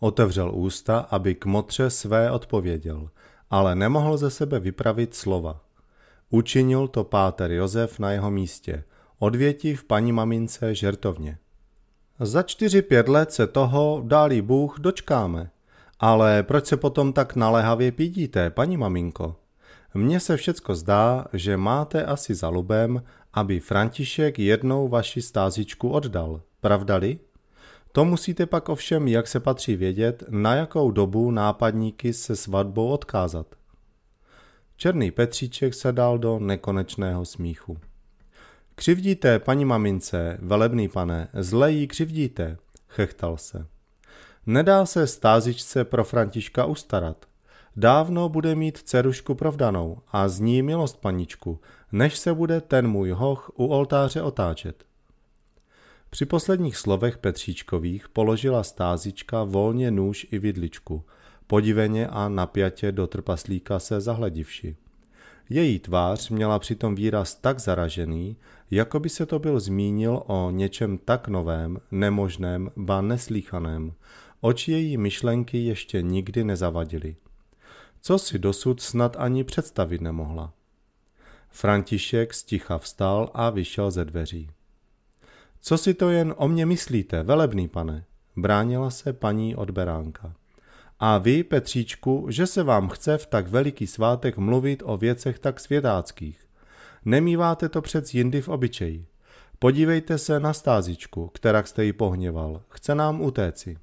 Otevřel ústa, aby k motře své odpověděl, ale nemohl ze sebe vypravit slova. Učinil to páter Josef na jeho místě, odvěti v paní mamince žertovně. Za čtyři pět let se toho, dálí Bůh, dočkáme. Ale proč se potom tak naléhavě pídíte, paní maminko? Mně se všecko zdá, že máte asi za lubem, aby František jednou vaši stázičku oddal, pravdali? To musíte pak ovšem, jak se patří vědět, na jakou dobu nápadníky se svatbou odkázat. Černý Petříček se dal do nekonečného smíchu. Křivdíte, paní mamince, velebný pane, zle jí křivdíte, chechtal se. Nedá se stázičce pro Františka ustarat. Dávno bude mít cerušku provdanou a z ní milost paničku, než se bude ten můj hoch u oltáře otáčet. Při posledních slovech Petříčkových položila stázička volně nůž i vidličku – podiveně a napjatě do trpaslíka se zahledivši. Její tvář měla přitom výraz tak zaražený, jako by se to byl zmínil o něčem tak novém, nemožném, ba neslíchaném. Oči její myšlenky ještě nikdy nezavadily. Co si dosud snad ani představit nemohla. František sticha vstal a vyšel ze dveří. Co si to jen o mě myslíte, velebný pane? Bránila se paní od beránka. A vy, Petříčku, že se vám chce v tak veliký svátek mluvit o věcech tak světáckých. Nemýváte to přec jindy v obyčeji. Podívejte se na stázičku, která jste ji pohněval. Chce nám utéci.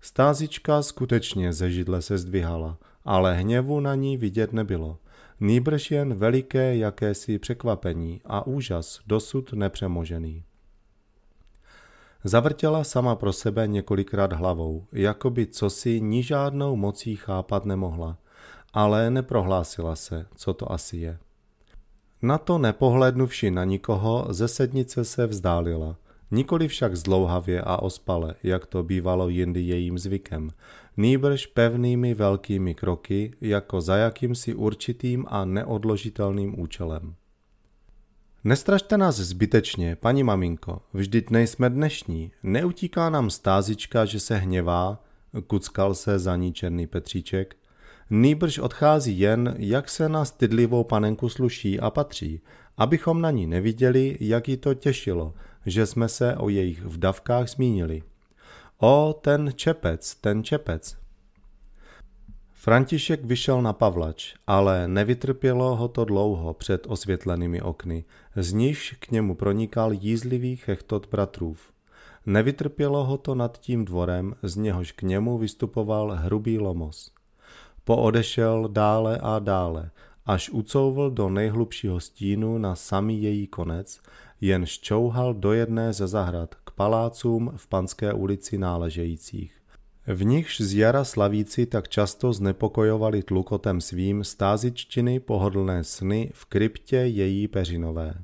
Stázička skutečně ze židle se zdvihala, ale hněvu na ní vidět nebylo. Nýbrž jen veliké jakési překvapení a úžas dosud nepřemožený. Zavrtěla sama pro sebe několikrát hlavou, jako by cosi ni žádnou mocí chápat nemohla, ale neprohlásila se, co to asi je. Na to nepohlednuvši na nikoho, ze sednice se vzdálila. Nikoli však zdlouhavě a ospale, jak to bývalo jindy jejím zvykem, nýbrž pevnými velkými kroky, jako za jakýmsi určitým a neodložitelným účelem. Nestrašte nás zbytečně, paní maminko, vždyť nejsme dnešní. Neutíká nám stázička, že se hněvá, kuckal se za ní černý Petříček. Nýbrž odchází jen, jak se na stydlivou panenku sluší a patří, abychom na ní neviděli, jak ji to těšilo, že jsme se o jejich vdavkách zmínili. O, ten čepec, ten čepec, František vyšel na pavlač, ale nevytrpělo ho to dlouho před osvětlenými okny, z nichž k němu pronikal jízlivý chechtot bratrův. Nevytrpělo ho to nad tím dvorem, z něhož k němu vystupoval hrubý lomos. Poodešel dále a dále, až ucouvl do nejhlubšího stínu na samý její konec, jen čouhal do jedné ze zahrad k palácům v Panské ulici náležejících v nichž z jara slavíci tak často znepokojovali tlukotem svým stázičtiny pohodlné sny v kryptě její peřinové.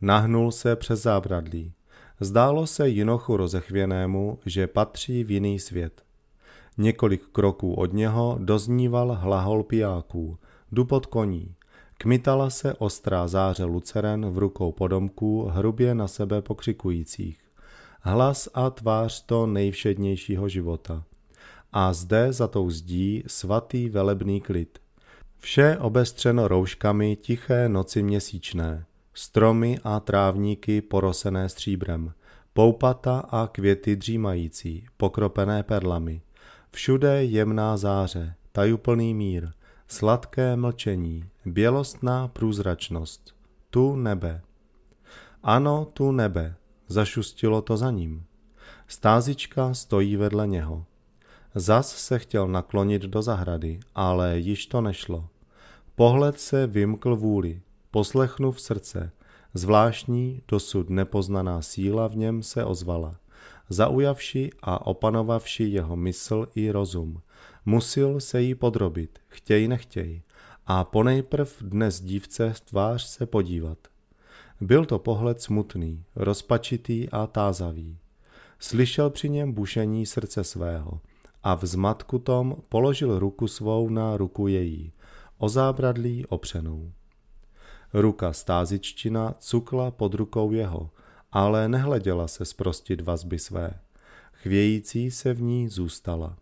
Nahnul se přes zábradlí. Zdálo se jinochu rozechvěnému, že patří v jiný svět. Několik kroků od něho dozníval hlahol pijáků, dupot koní. Kmitala se ostrá záře luceren v rukou podomků hrubě na sebe pokřikujících hlas a tvář to nejvšednějšího života. A zde za tou zdí svatý velebný klid. Vše obestřeno rouškami tiché noci měsíčné, stromy a trávníky porosené stříbrem, poupata a květy dřímající, pokropené perlami. Všude jemná záře, tajuplný mír, sladké mlčení, bělostná průzračnost. Tu nebe. Ano, tu nebe, Zašustilo to za ním. Stázička stojí vedle něho. Zas se chtěl naklonit do zahrady, ale již to nešlo. Pohled se vymkl vůli, poslechnu v srdce. Zvláštní, dosud nepoznaná síla v něm se ozvala, zaujavši a opanovavši jeho mysl i rozum. Musil se jí podrobit, chtěj nechtěj, a ponejprv dnes dívce v tvář se podívat. Byl to pohled smutný, rozpačitý a tázavý. Slyšel při něm bušení srdce svého a v zmatku tom položil ruku svou na ruku její, o zábradlí opřenou. Ruka stázičtina cukla pod rukou jeho, ale nehleděla se zprostit vazby své. Chvějící se v ní zůstala.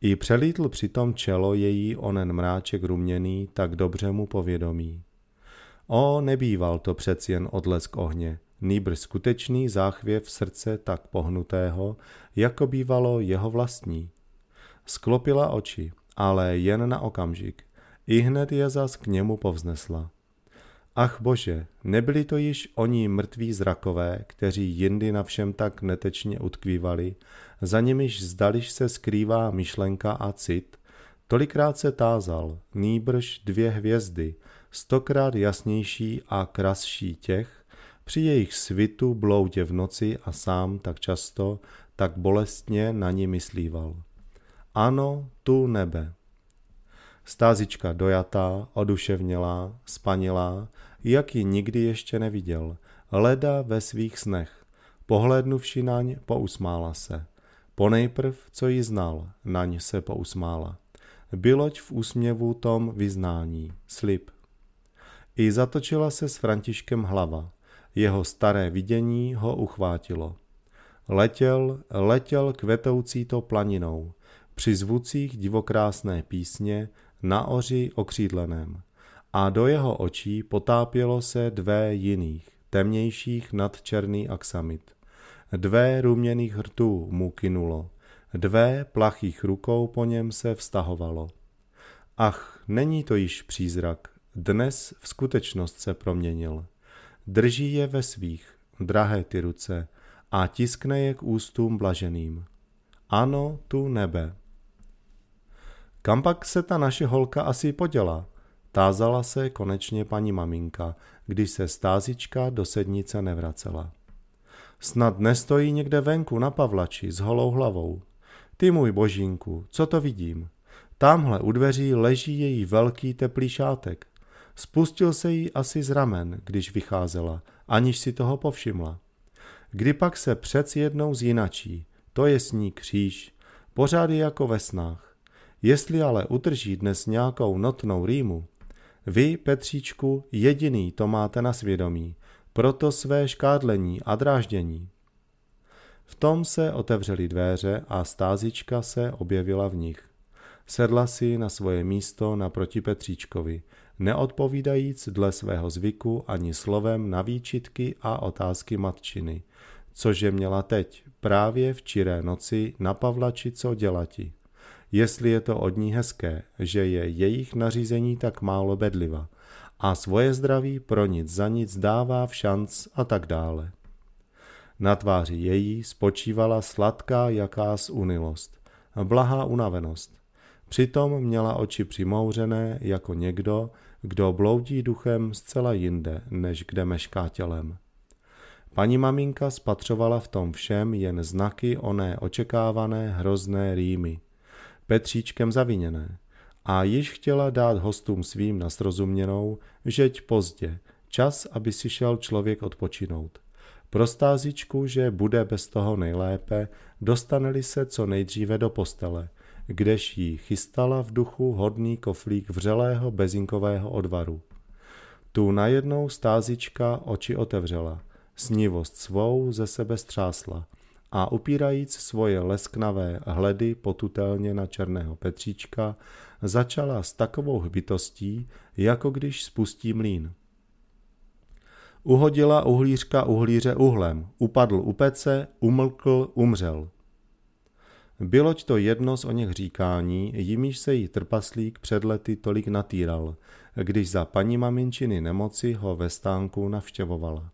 I přelítl přitom čelo její onen mráček ruměný, tak dobře mu povědomí. O, nebýval to přeci jen odlesk ohně, nýbr skutečný záchvěv srdce tak pohnutého, jako bývalo jeho vlastní. Sklopila oči, ale jen na okamžik. I hned je zas k němu povznesla. Ach bože, nebyli to již oni mrtví zrakové, kteří jindy na všem tak netečně utkvívali, za nimiž zdališ se skrývá myšlenka a cit. Tolikrát se tázal, nýbrž dvě hvězdy – stokrát jasnější a krasší těch, při jejich svitu bloudě v noci a sám tak často, tak bolestně na ní myslíval. Ano, tu nebe. Stázička dojatá, oduševnělá, spanilá, jak ji nikdy ještě neviděl, leda ve svých snech. Pohlédnuvši naň, pousmála se. Ponejprv, co ji znal, naň se pousmála. Byloť v úsměvu tom vyznání, slib. I zatočila se s Františkem hlava. Jeho staré vidění ho uchvátilo. Letěl, letěl kvetoucí to planinou, při zvucích divokrásné písně na oři okřídleném. A do jeho očí potápělo se dvě jiných, temnějších nad černý aksamit. Dvé ruměných hrtů mu kynulo, dvé plachých rukou po něm se vztahovalo. Ach, není to již přízrak, dnes v skutečnost se proměnil. Drží je ve svých, drahé ty ruce, a tiskne je k ústům blaženým. Ano, tu nebe. Kam pak se ta naše holka asi poděla? Tázala se konečně paní maminka, když se stázička do sednice nevracela. Snad nestojí někde venku na pavlači s holou hlavou. Ty můj božínku, co to vidím? Tamhle u dveří leží její velký teplý šátek Spustil se jí asi z ramen, když vycházela, aniž si toho povšimla. Kdy pak se přec jednou zjinačí, to je s ní kříž, pořád je jako ve snách. Jestli ale utrží dnes nějakou notnou rýmu, vy, Petříčku, jediný to máte na svědomí, proto své škádlení a dráždění. V tom se otevřely dveře a stázička se objevila v nich. Sedla si na svoje místo naproti Petříčkovi – neodpovídajíc dle svého zvyku ani slovem na výčitky a otázky matčiny, což je měla teď, právě v čiré noci na Pavlači co dělati. Jestli je to od ní hezké, že je jejich nařízení tak málo bedliva a svoje zdraví pro nic za nic dává v šanc a tak dále. Na tváři její spočívala sladká jakás unilost, blahá unavenost. Přitom měla oči přimouřené jako někdo, kdo bloudí duchem zcela jinde, než kde mešká tělem. Paní maminka spatřovala v tom všem jen znaky oné očekávané hrozné rýmy, Petříčkem zaviněné, a již chtěla dát hostům svým na srozuměnou, žeť pozdě, čas, aby si šel člověk odpočinout. Prostázičku, že bude bez toho nejlépe, dostaneli se co nejdříve do postele – kdež jí chystala v duchu hodný koflík vřelého bezinkového odvaru. Tu najednou stázička oči otevřela, snivost svou ze sebe střásla a upírajíc svoje lesknavé hledy potutelně na černého Petříčka, začala s takovou hbitostí, jako když spustí mlín. Uhodila uhlířka uhlíře uhlem, upadl u pece, umlkl, umřel – Byloť to jedno z o něch říkání, jimiž se jí trpaslík před lety tolik natýral, když za paní maminčiny nemoci ho ve stánku navštěvovala.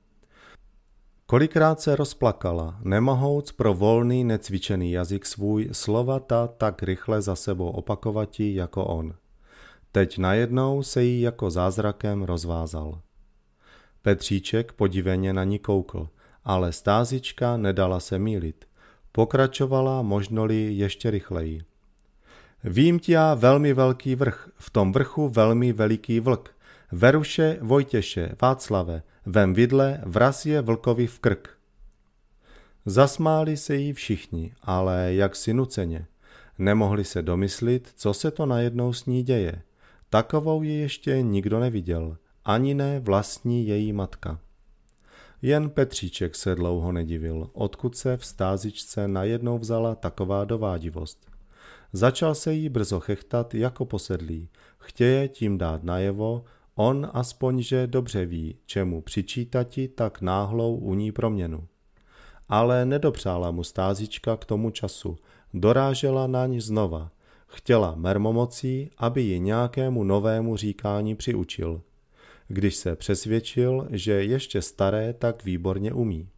Kolikrát se rozplakala, nemohouc pro volný necvičený jazyk svůj slova ta tak rychle za sebou opakovati jako on. Teď najednou se jí jako zázrakem rozvázal. Petříček podiveně na ní koukl, ale stázička nedala se mílit – Pokračovala možnoli ještě rychleji. Vím tě velmi velký vrch, v tom vrchu velmi veliký vlk. Veruše, Vojtěše, Václave, vem vidle, vraz je vlkovi v krk. Zasmáli se jí všichni, ale jak si nuceně. Nemohli se domyslit, co se to najednou s ní děje. Takovou ji ještě nikdo neviděl, ani ne vlastní její matka. Jen Petříček se dlouho nedivil, odkud se v stázičce najednou vzala taková dovádivost. Začal se jí brzo chechtat jako posedlý, chtěje tím dát najevo, on aspoň, že dobře ví, čemu přičítati tak náhlou uní proměnu. Ale nedopřála mu stázička k tomu času, dorážela na ní znova. Chtěla mermomocí, aby ji nějakému novému říkání přiučil – když se přesvědčil, že ještě staré tak výborně umí.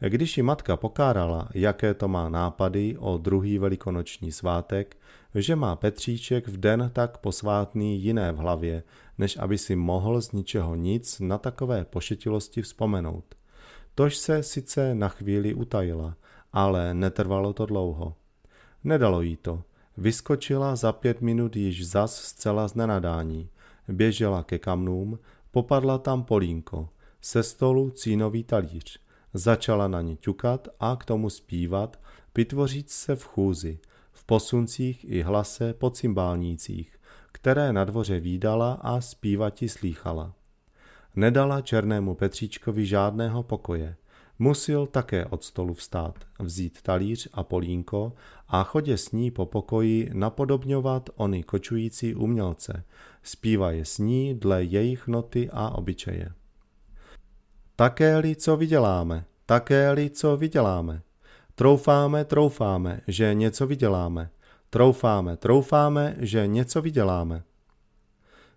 Když ji matka pokárala, jaké to má nápady o druhý velikonoční svátek, že má Petříček v den tak posvátný jiné v hlavě, než aby si mohl z ničeho nic na takové pošetilosti vzpomenout. Tož se sice na chvíli utajila, ale netrvalo to dlouho. Nedalo jí to. Vyskočila za pět minut již zas zcela znenadání – běžela ke kamnům, popadla tam polínko, se stolu cínový talíř. Začala na ně ťukat a k tomu zpívat, vytvořit se v chůzi, v posuncích i hlase po cymbálnících, které na dvoře výdala a zpívati slýchala. Nedala černému Petříčkovi žádného pokoje – Musil také od stolu vstát, vzít talíř a polínko a chodě s ní po pokoji napodobňovat ony kočující umělce. Zpívá je s ní dle jejich noty a obyčeje. Také-li co vyděláme, také-li co vyděláme. Troufáme, troufáme, že něco vyděláme. Troufáme, troufáme, že něco vyděláme.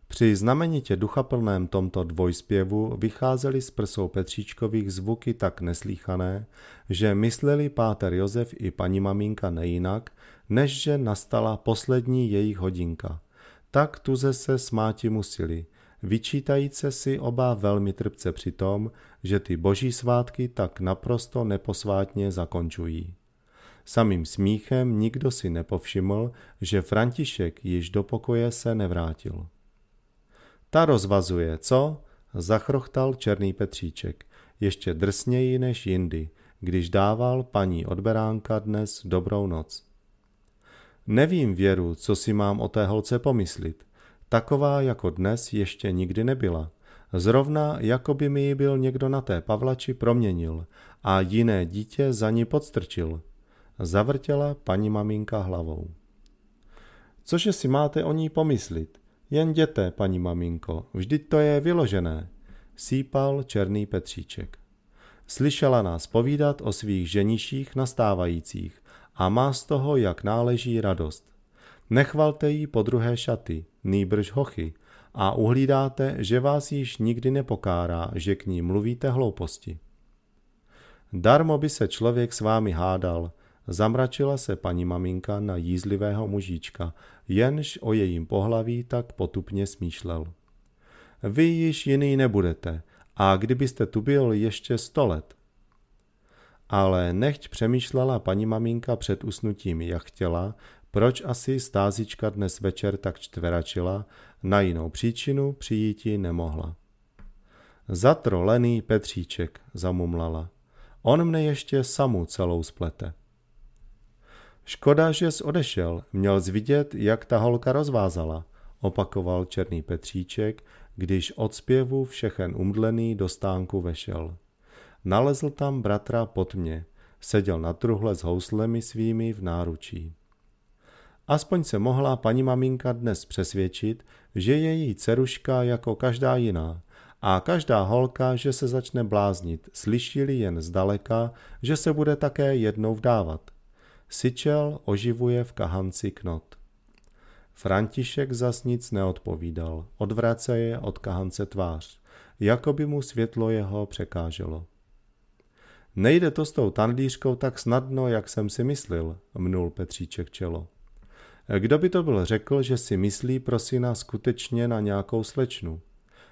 Při znamenitě duchaplném tomto dvojspěvu vycházely z prsou Petříčkových zvuky tak neslíchané, že mysleli páter Josef i paní maminka nejinak, než že nastala poslední jejich hodinka. Tak tuze se smáti musili, vyčítajíce si oba velmi trpce při tom, že ty boží svátky tak naprosto neposvátně zakončují. Samým smíchem nikdo si nepovšiml, že František již do pokoje se nevrátil. Ta rozvazuje, co? Zachrochtal černý Petříček. Ještě drsněji než jindy, když dával paní odberánka dnes dobrou noc. Nevím, Věru, co si mám o té holce pomyslit. Taková jako dnes ještě nikdy nebyla. Zrovna, jako by mi ji byl někdo na té pavlači proměnil a jiné dítě za ní podstrčil. Zavrtěla paní maminka hlavou. Cože si máte o ní pomyslit? Jen děte, paní maminko, vždyť to je vyložené, sípal černý Petříček. Slyšela nás povídat o svých ženiších nastávajících a má z toho, jak náleží radost. Nechvalte jí po druhé šaty, nýbrž hochy, a uhlídáte, že vás již nikdy nepokárá, že k ní mluvíte hlouposti. Darmo by se člověk s vámi hádal, zamračila se paní maminka na jízlivého mužíčka, jenž o jejím pohlaví tak potupně smýšlel. Vy již jiný nebudete, a kdybyste tu byl ještě sto let. Ale nechť přemýšlela paní maminka před usnutím, jak chtěla, proč asi stázička dnes večer tak čtveračila, na jinou příčinu přijíti nemohla. Zatrolený Petříček, zamumlala. On mne ještě samu celou splete. Škoda, že jsi odešel, měl zvidět, jak ta holka rozvázala, opakoval Černý Petříček, když od zpěvu všechen umdlený do stánku vešel. Nalezl tam bratra pod mě, seděl na truhle s houslemi svými v náručí. Aspoň se mohla paní maminka dnes přesvědčit, že je její ceruška jako každá jiná a každá holka, že se začne bláznit, slyšili jen zdaleka, že se bude také jednou vdávat – Syčel oživuje v kahanci knot. František zas nic neodpovídal, je od kahance tvář, jako by mu světlo jeho překáželo. Nejde to s tou tandlířkou tak snadno, jak jsem si myslel, mnul Petříček čelo. Kdo by to byl řekl, že si myslí prosina skutečně na nějakou slečnu?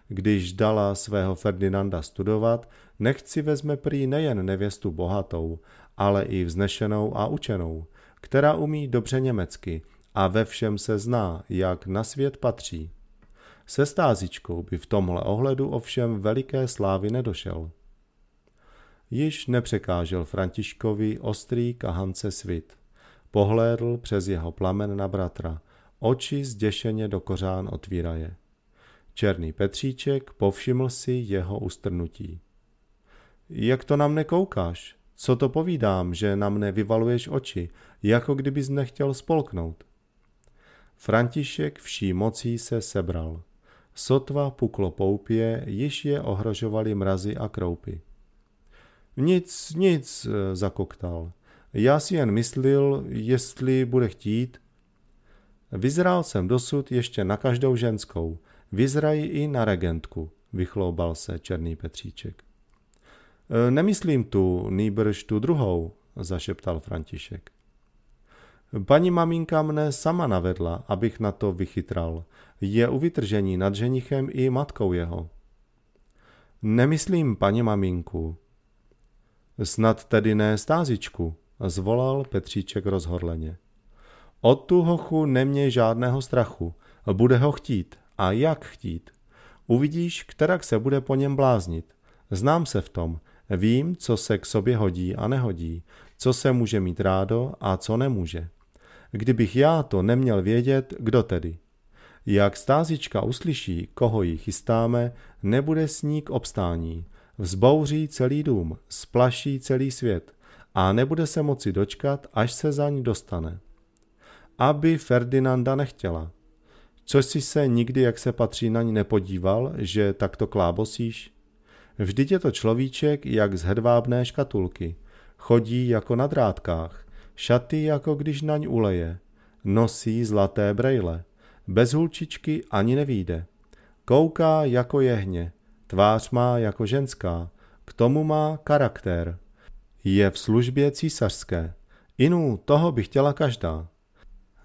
Když dala svého Ferdinanda studovat, nechci vezme prý nejen nevěstu bohatou, ale i vznešenou a učenou, která umí dobře německy a ve všem se zná, jak na svět patří. Se stázičkou by v tomhle ohledu ovšem veliké slávy nedošel. Již nepřekážel Františkovi ostrý kahance svit. Pohlédl přes jeho plamen na bratra. Oči zděšeně do kořán otvíraje. Černý Petříček povšiml si jeho ustrnutí. Jak to na mne koukáš? Co to povídám, že na mne vyvaluješ oči, jako kdybys nechtěl spolknout? František vší mocí se sebral. Sotva puklo poupě, již je ohrožovaly mrazy a kroupy. Nic, nic, eh, zakoktal. Já si jen myslil, jestli bude chtít. Vyzrál jsem dosud ještě na každou ženskou, Vyzrají i na regentku, vychloubal se Černý Petříček. E, nemyslím tu, nýbrž tu druhou, zašeptal František. Paní maminka mne sama navedla, abych na to vychytral. Je u vytržení nad ženichem i matkou jeho. Nemyslím, paní maminku. Snad tedy ne stázičku, zvolal Petříček rozhorleně. Od tu hochu neměj žádného strachu, bude ho chtít, a jak chtít. Uvidíš, která se bude po něm bláznit. Znám se v tom, vím, co se k sobě hodí a nehodí, co se může mít rádo a co nemůže. Kdybych já to neměl vědět, kdo tedy? Jak stázička uslyší, koho ji chystáme, nebude sník obstání. Vzbouří celý dům, splaší celý svět a nebude se moci dočkat, až se za ní dostane. Aby Ferdinanda nechtěla – Což si se nikdy, jak se patří na ní, nepodíval, že takto klábosíš? Vždyť je to človíček jak z hedvábné škatulky. Chodí jako na drátkách, šaty jako když naň uleje. Nosí zlaté brejle. Bez hulčičky ani nevíde. Kouká jako jehně, tvář má jako ženská, k tomu má charakter. Je v službě císařské. Inu, toho by chtěla každá.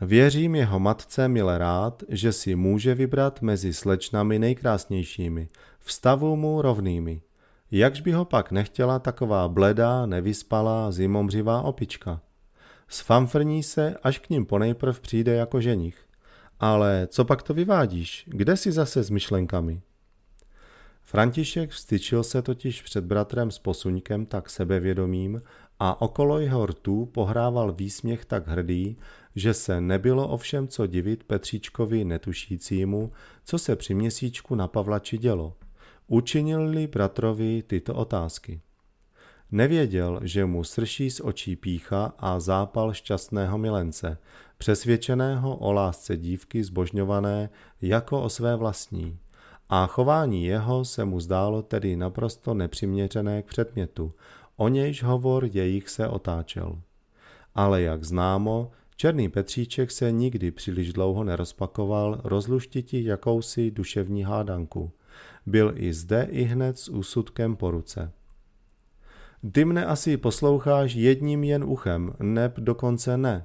Věřím jeho matce rád, že si může vybrat mezi slečnami nejkrásnějšími, v stavu mu rovnými. Jakž by ho pak nechtěla taková bledá, nevyspalá, zimomřivá opička. Sfamfrní se, až k ním ponejprv přijde jako ženich. Ale co pak to vyvádíš? Kde si zase s myšlenkami? František vstyčil se totiž před bratrem s posuňkem tak sebevědomým a okolo jeho rtů pohrával výsměch tak hrdý, že se nebylo ovšem co divit Petříčkovi netušícímu, co se při měsíčku na Pavlači dělo. Učinil-li bratrovi tyto otázky. Nevěděl, že mu srší z očí pícha a zápal šťastného milence, přesvědčeného o lásce dívky zbožňované jako o své vlastní. A chování jeho se mu zdálo tedy naprosto nepřiměřené k předmětu, o nějž hovor jejich se otáčel. Ale jak známo, Černý Petříček se nikdy příliš dlouho nerozpakoval rozluštití jakousi duševní hádanku. Byl i zde i hned s úsudkem po ruce. Ty mne asi posloucháš jedním jen uchem, neb dokonce ne.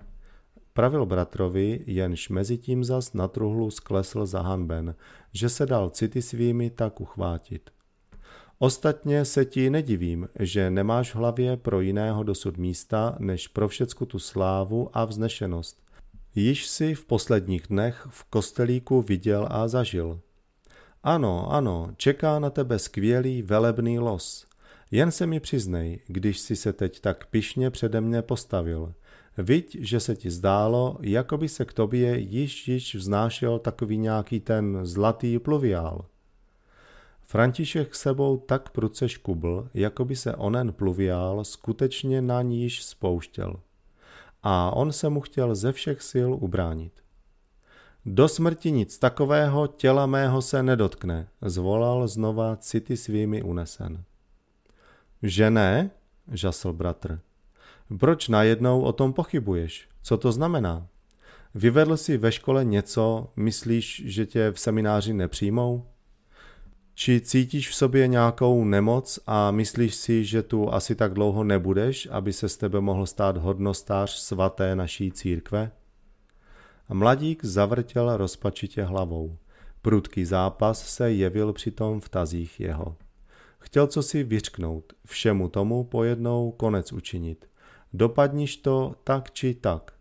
Pravil bratrovi, jenž mezitím zas na truhlu sklesl zahanben, že se dal city svými tak uchvátit. Ostatně se ti nedivím, že nemáš v hlavě pro jiného dosud místa, než pro všecku tu slávu a vznešenost. Již si v posledních dnech v kostelíku viděl a zažil. Ano, ano, čeká na tebe skvělý, velebný los. Jen se mi přiznej, když si se teď tak pišně přede mne postavil. Viď, že se ti zdálo, jako by se k tobě již již vznášel takový nějaký ten zlatý pluviál. František sebou tak pruce škubl, jako by se onen pluviál skutečně na níž spouštěl. A on se mu chtěl ze všech sil ubránit. Do smrti nic takového těla mého se nedotkne, zvolal znova city svými unesen. Že ne? žasl bratr. Proč najednou o tom pochybuješ? Co to znamená? Vyvedl si ve škole něco, myslíš, že tě v semináři nepřijmou? Či cítíš v sobě nějakou nemoc a myslíš si, že tu asi tak dlouho nebudeš, aby se z tebe mohl stát hodnostář svaté naší církve? A mladík zavrtěl rozpačitě hlavou. Prudký zápas se jevil přitom v tazích jeho. Chtěl co si vyřknout, všemu tomu pojednou konec učinit. Dopadniš to tak či tak,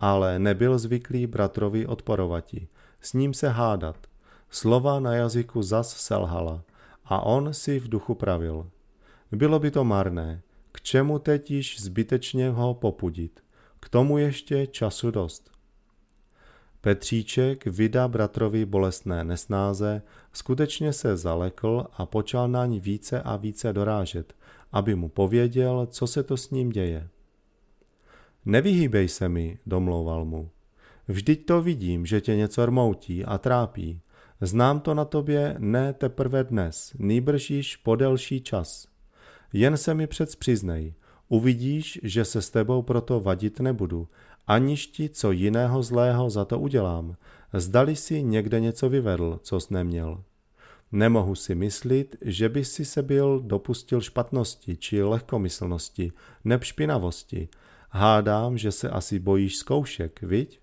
ale nebyl zvyklý bratrovi odporovati, s ním se hádat – Slova na jazyku zas selhala a on si v duchu pravil. Bylo by to marné, k čemu teď již zbytečně ho popudit. K tomu ještě času dost. Petříček, vydá bratrovi bolestné nesnáze, skutečně se zalekl a počal na ní více a více dorážet, aby mu pověděl, co se to s ním děje. Nevyhýbej se mi, domlouval mu. Vždyť to vidím, že tě něco rmoutí a trápí Znám to na tobě ne teprve dnes, nýbrž již po delší čas. Jen se mi přec přiznej, uvidíš, že se s tebou proto vadit nebudu, aniž ti co jiného zlého za to udělám. Zdali si někde něco vyvedl, jsi neměl. Nemohu si myslit, že by si se byl dopustil špatnosti či lehkomyslnosti, neb špinavosti. Hádám, že se asi bojíš zkoušek, viď?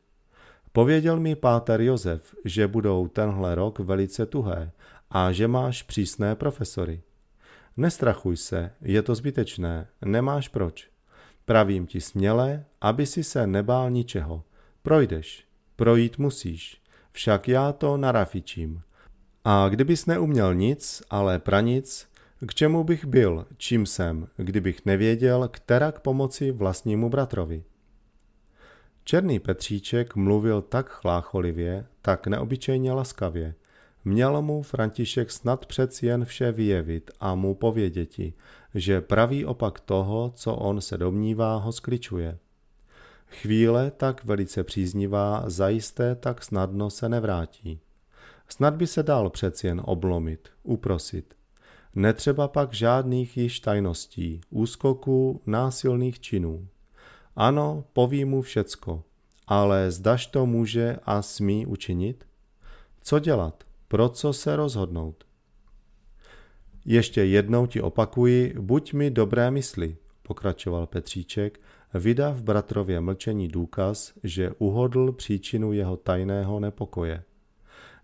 Pověděl mi páter Josef, že budou tenhle rok velice tuhé a že máš přísné profesory. Nestrachuj se, je to zbytečné, nemáš proč. Pravím ti směle, aby si se nebál ničeho. Projdeš, projít musíš, však já to narafičím. A kdybys neuměl nic, ale pranic, k čemu bych byl, čím jsem, kdybych nevěděl, která k pomoci vlastnímu bratrovi? Černý Petříček mluvil tak chlácholivě, tak neobyčejně laskavě. Měl mu František snad přeci jen vše vyjevit a mu povědětí, že pravý opak toho, co on se domnívá, ho skličuje. Chvíle tak velice příznivá zajisté tak snadno se nevrátí. Snad by se dal přeci jen oblomit, uprosit. Netřeba pak žádných již tajností, úskoků, násilných činů. Ano, poví mu všecko, ale zdaž to může a smí učinit? Co dělat? Pro co se rozhodnout? Ještě jednou ti opakuji, buď mi dobré mysli, pokračoval Petříček, v bratrově mlčení důkaz, že uhodl příčinu jeho tajného nepokoje.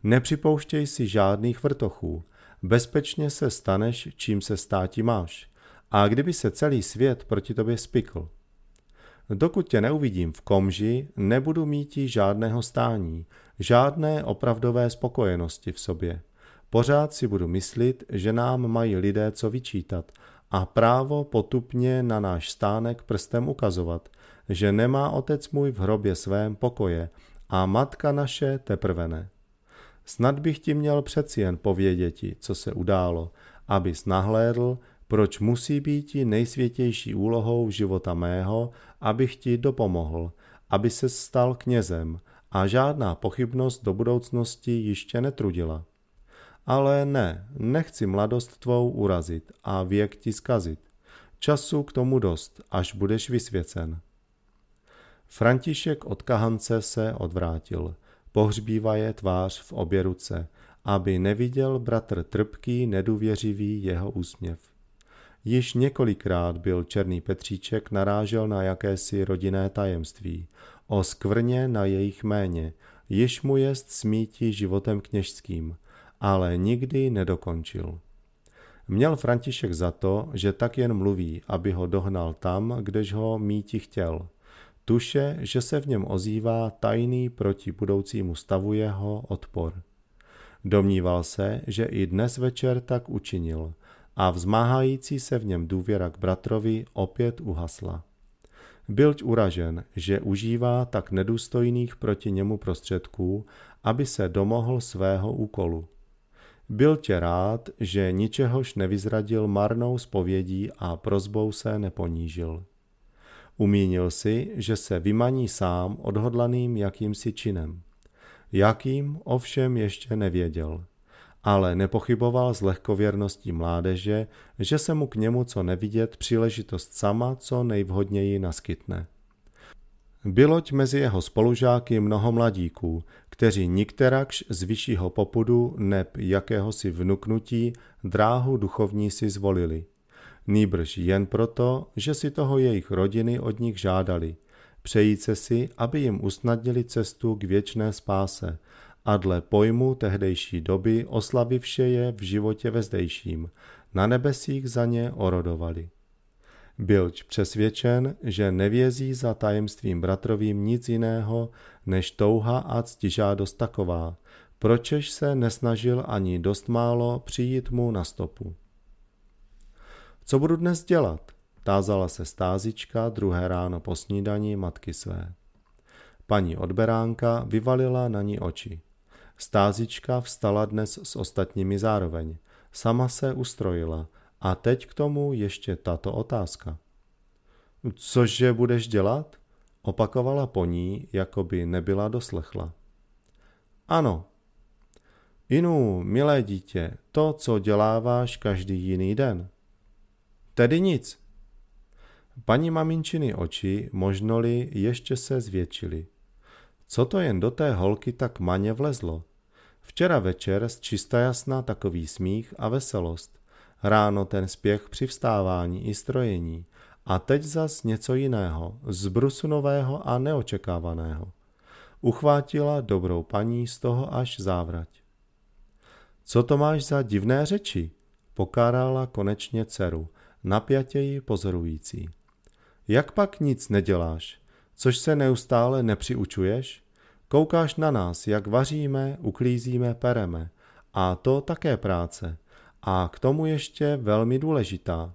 Nepřipouštěj si žádných vrtochů, bezpečně se staneš, čím se státi máš. A kdyby se celý svět proti tobě spikl, Dokud tě neuvidím v komži, nebudu ti žádného stání, žádné opravdové spokojenosti v sobě. Pořád si budu myslit, že nám mají lidé co vyčítat a právo potupně na náš stánek prstem ukazovat, že nemá otec můj v hrobě svém pokoje a matka naše teprve ne. Snad bych ti měl přeci jen povědětí, co se událo, abys nahlédl, proč musí být nejsvětější úlohou života mého abych ti dopomohl, aby se stal knězem a žádná pochybnost do budoucnosti ještě netrudila. Ale ne, nechci mladost tvou urazit a věk ti zkazit. Času k tomu dost, až budeš vysvěcen. František od kahance se odvrátil. Pohřbívá je tvář v obě ruce, aby neviděl bratr trpký, nedůvěřivý jeho úsměv. Již několikrát byl Černý Petříček narážel na jakési rodinné tajemství, o skvrně na jejich méně. již mu jest smíti životem kněžským, ale nikdy nedokončil. Měl František za to, že tak jen mluví, aby ho dohnal tam, kdež ho míti chtěl. Tuše, že se v něm ozývá tajný proti budoucímu stavu jeho odpor. Domníval se, že i dnes večer tak učinil – a vzmáhající se v něm důvěra k bratrovi opět uhasla. Byl uražen, že užívá tak nedůstojných proti němu prostředků, aby se domohl svého úkolu. Byl tě rád, že ničehož nevyzradil marnou spovědí a prozbou se neponížil. Umínil si, že se vymaní sám odhodlaným jakýmsi činem. Jakým ovšem ještě nevěděl ale nepochyboval s lehkověrností mládeže, že se mu k němu co nevidět příležitost sama co nejvhodněji naskytne. Byloť mezi jeho spolužáky mnoho mladíků, kteří nikterakž z vyššího popudu neb jakéhosi vnuknutí dráhu duchovní si zvolili. Nýbrž jen proto, že si toho jejich rodiny od nich žádali, přejíce si, aby jim usnadnili cestu k věčné spáse – a dle pojmu tehdejší doby vše je v životě ve zdejším, na nebesích za ně orodovali. Bylč přesvědčen, že nevězí za tajemstvím bratrovým nic jiného než touha a ctižádost taková, pročež se nesnažil ani dost málo přijít mu na stopu. Co budu dnes dělat? Tázala se stázička druhé ráno po snídaní matky své. Paní odberánka vyvalila na ní oči. Stázička vstala dnes s ostatními zároveň. Sama se ustrojila. A teď k tomu ještě tato otázka. Cože budeš dělat? Opakovala po ní, jako by nebyla doslechla. Ano. Inu, milé dítě, to, co děláváš každý jiný den. Tedy nic. Paní maminčiny oči možnoli ještě se zvětšily. Co to jen do té holky tak maně vlezlo? Včera večer z čista jasná takový smích a veselost. Ráno ten spěch při vstávání i strojení. A teď zas něco jiného, zbrusu nového a neočekávaného. Uchvátila dobrou paní z toho až závrať. Co to máš za divné řeči? Pokárala konečně dceru, napjatěji pozorující. Jak pak nic neděláš? což se neustále nepřiučuješ? Koukáš na nás, jak vaříme, uklízíme, pereme. A to také práce. A k tomu ještě velmi důležitá.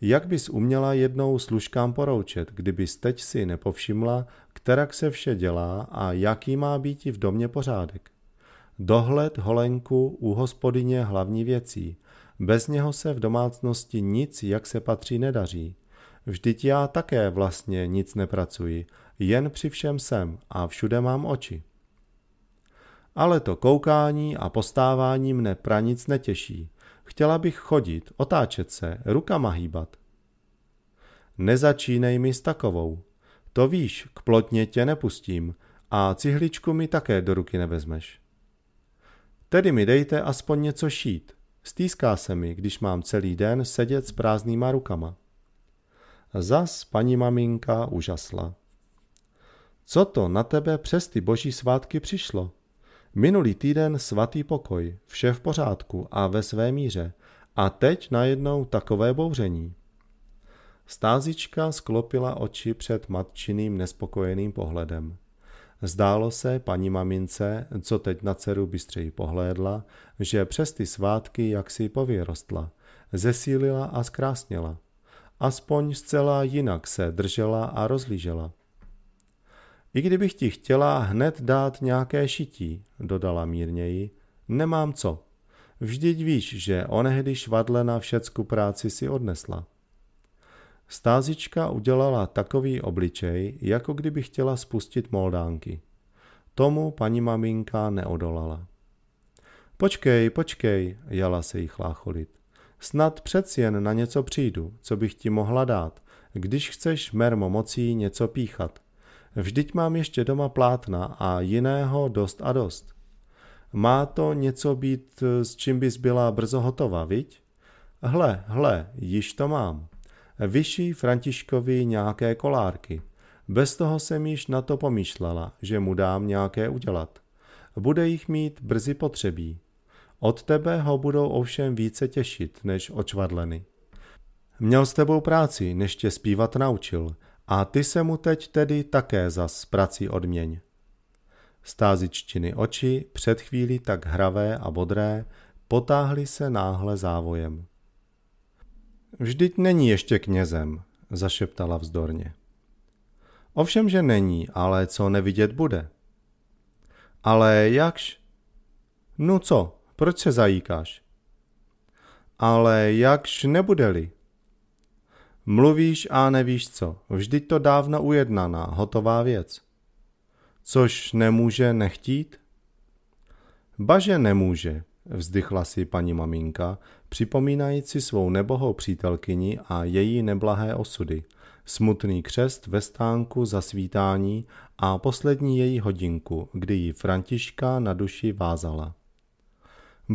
Jak bys uměla jednou služkám poroučet, kdybys teď si nepovšimla, kterak se vše dělá a jaký má být v domě pořádek? Dohled holenku u hospodyně hlavní věcí. Bez něho se v domácnosti nic, jak se patří, nedaří. Vždyť já také vlastně nic nepracuji, jen při všem jsem a všude mám oči. Ale to koukání a postávání mne pranic netěší. Chtěla bych chodit, otáčet se, rukama hýbat. Nezačínej mi s takovou. To víš, k plotně tě nepustím a cihličku mi také do ruky nevezmeš. Tedy mi dejte aspoň něco šít. Stýská se mi, když mám celý den sedět s prázdnýma rukama. Zas paní maminka užasla. Co to na tebe přes ty boží svátky přišlo? Minulý týden svatý pokoj, vše v pořádku a ve své míře. A teď najednou takové bouření. Stázička sklopila oči před matčiným nespokojeným pohledem. Zdálo se paní mamince, co teď na dceru bystřeji pohlédla, že přes ty svátky jaksi pověrostla, zesílila a zkrásněla aspoň zcela jinak se držela a rozlížela. I kdybych ti chtěla hned dát nějaké šití, dodala mírněji, nemám co. Vždyť víš, že onehdy švadle na všecku práci si odnesla. Stázička udělala takový obličej, jako kdyby chtěla spustit moldánky. Tomu paní maminka neodolala. Počkej, počkej, jala se jí chlácholit. Snad přeci jen na něco přijdu, co bych ti mohla dát, když chceš mermo mocí něco píchat. Vždyť mám ještě doma plátna a jiného dost a dost. Má to něco být, s čím bys byla brzo hotova, viď? Hle, hle, již to mám. Vyší Františkovi nějaké kolárky. Bez toho jsem již na to pomýšlela, že mu dám nějaké udělat. Bude jich mít brzy potřebí. Od tebe ho budou ovšem více těšit než očvadleny. Měl s tebou práci, než tě zpívat naučil, a ty se mu teď tedy také za prací odměň. Stázičtiny oči, před chvíli tak hravé a bodré, potáhly se náhle závojem. Vždyť není ještě knězem, zašeptala vzdorně. Ovšem, že není, ale co nevidět bude. Ale jakž? No co, proč se zajíkáš? Ale jakž nebude-li? Mluvíš a nevíš co, vždyť to dávno ujednaná, hotová věc. Což nemůže nechtít? Baže nemůže, vzdychla si paní maminka, připomínající svou nebohou přítelkyni a její neblahé osudy, smutný křest ve stánku za svítání a poslední její hodinku, kdy ji Františka na duši vázala.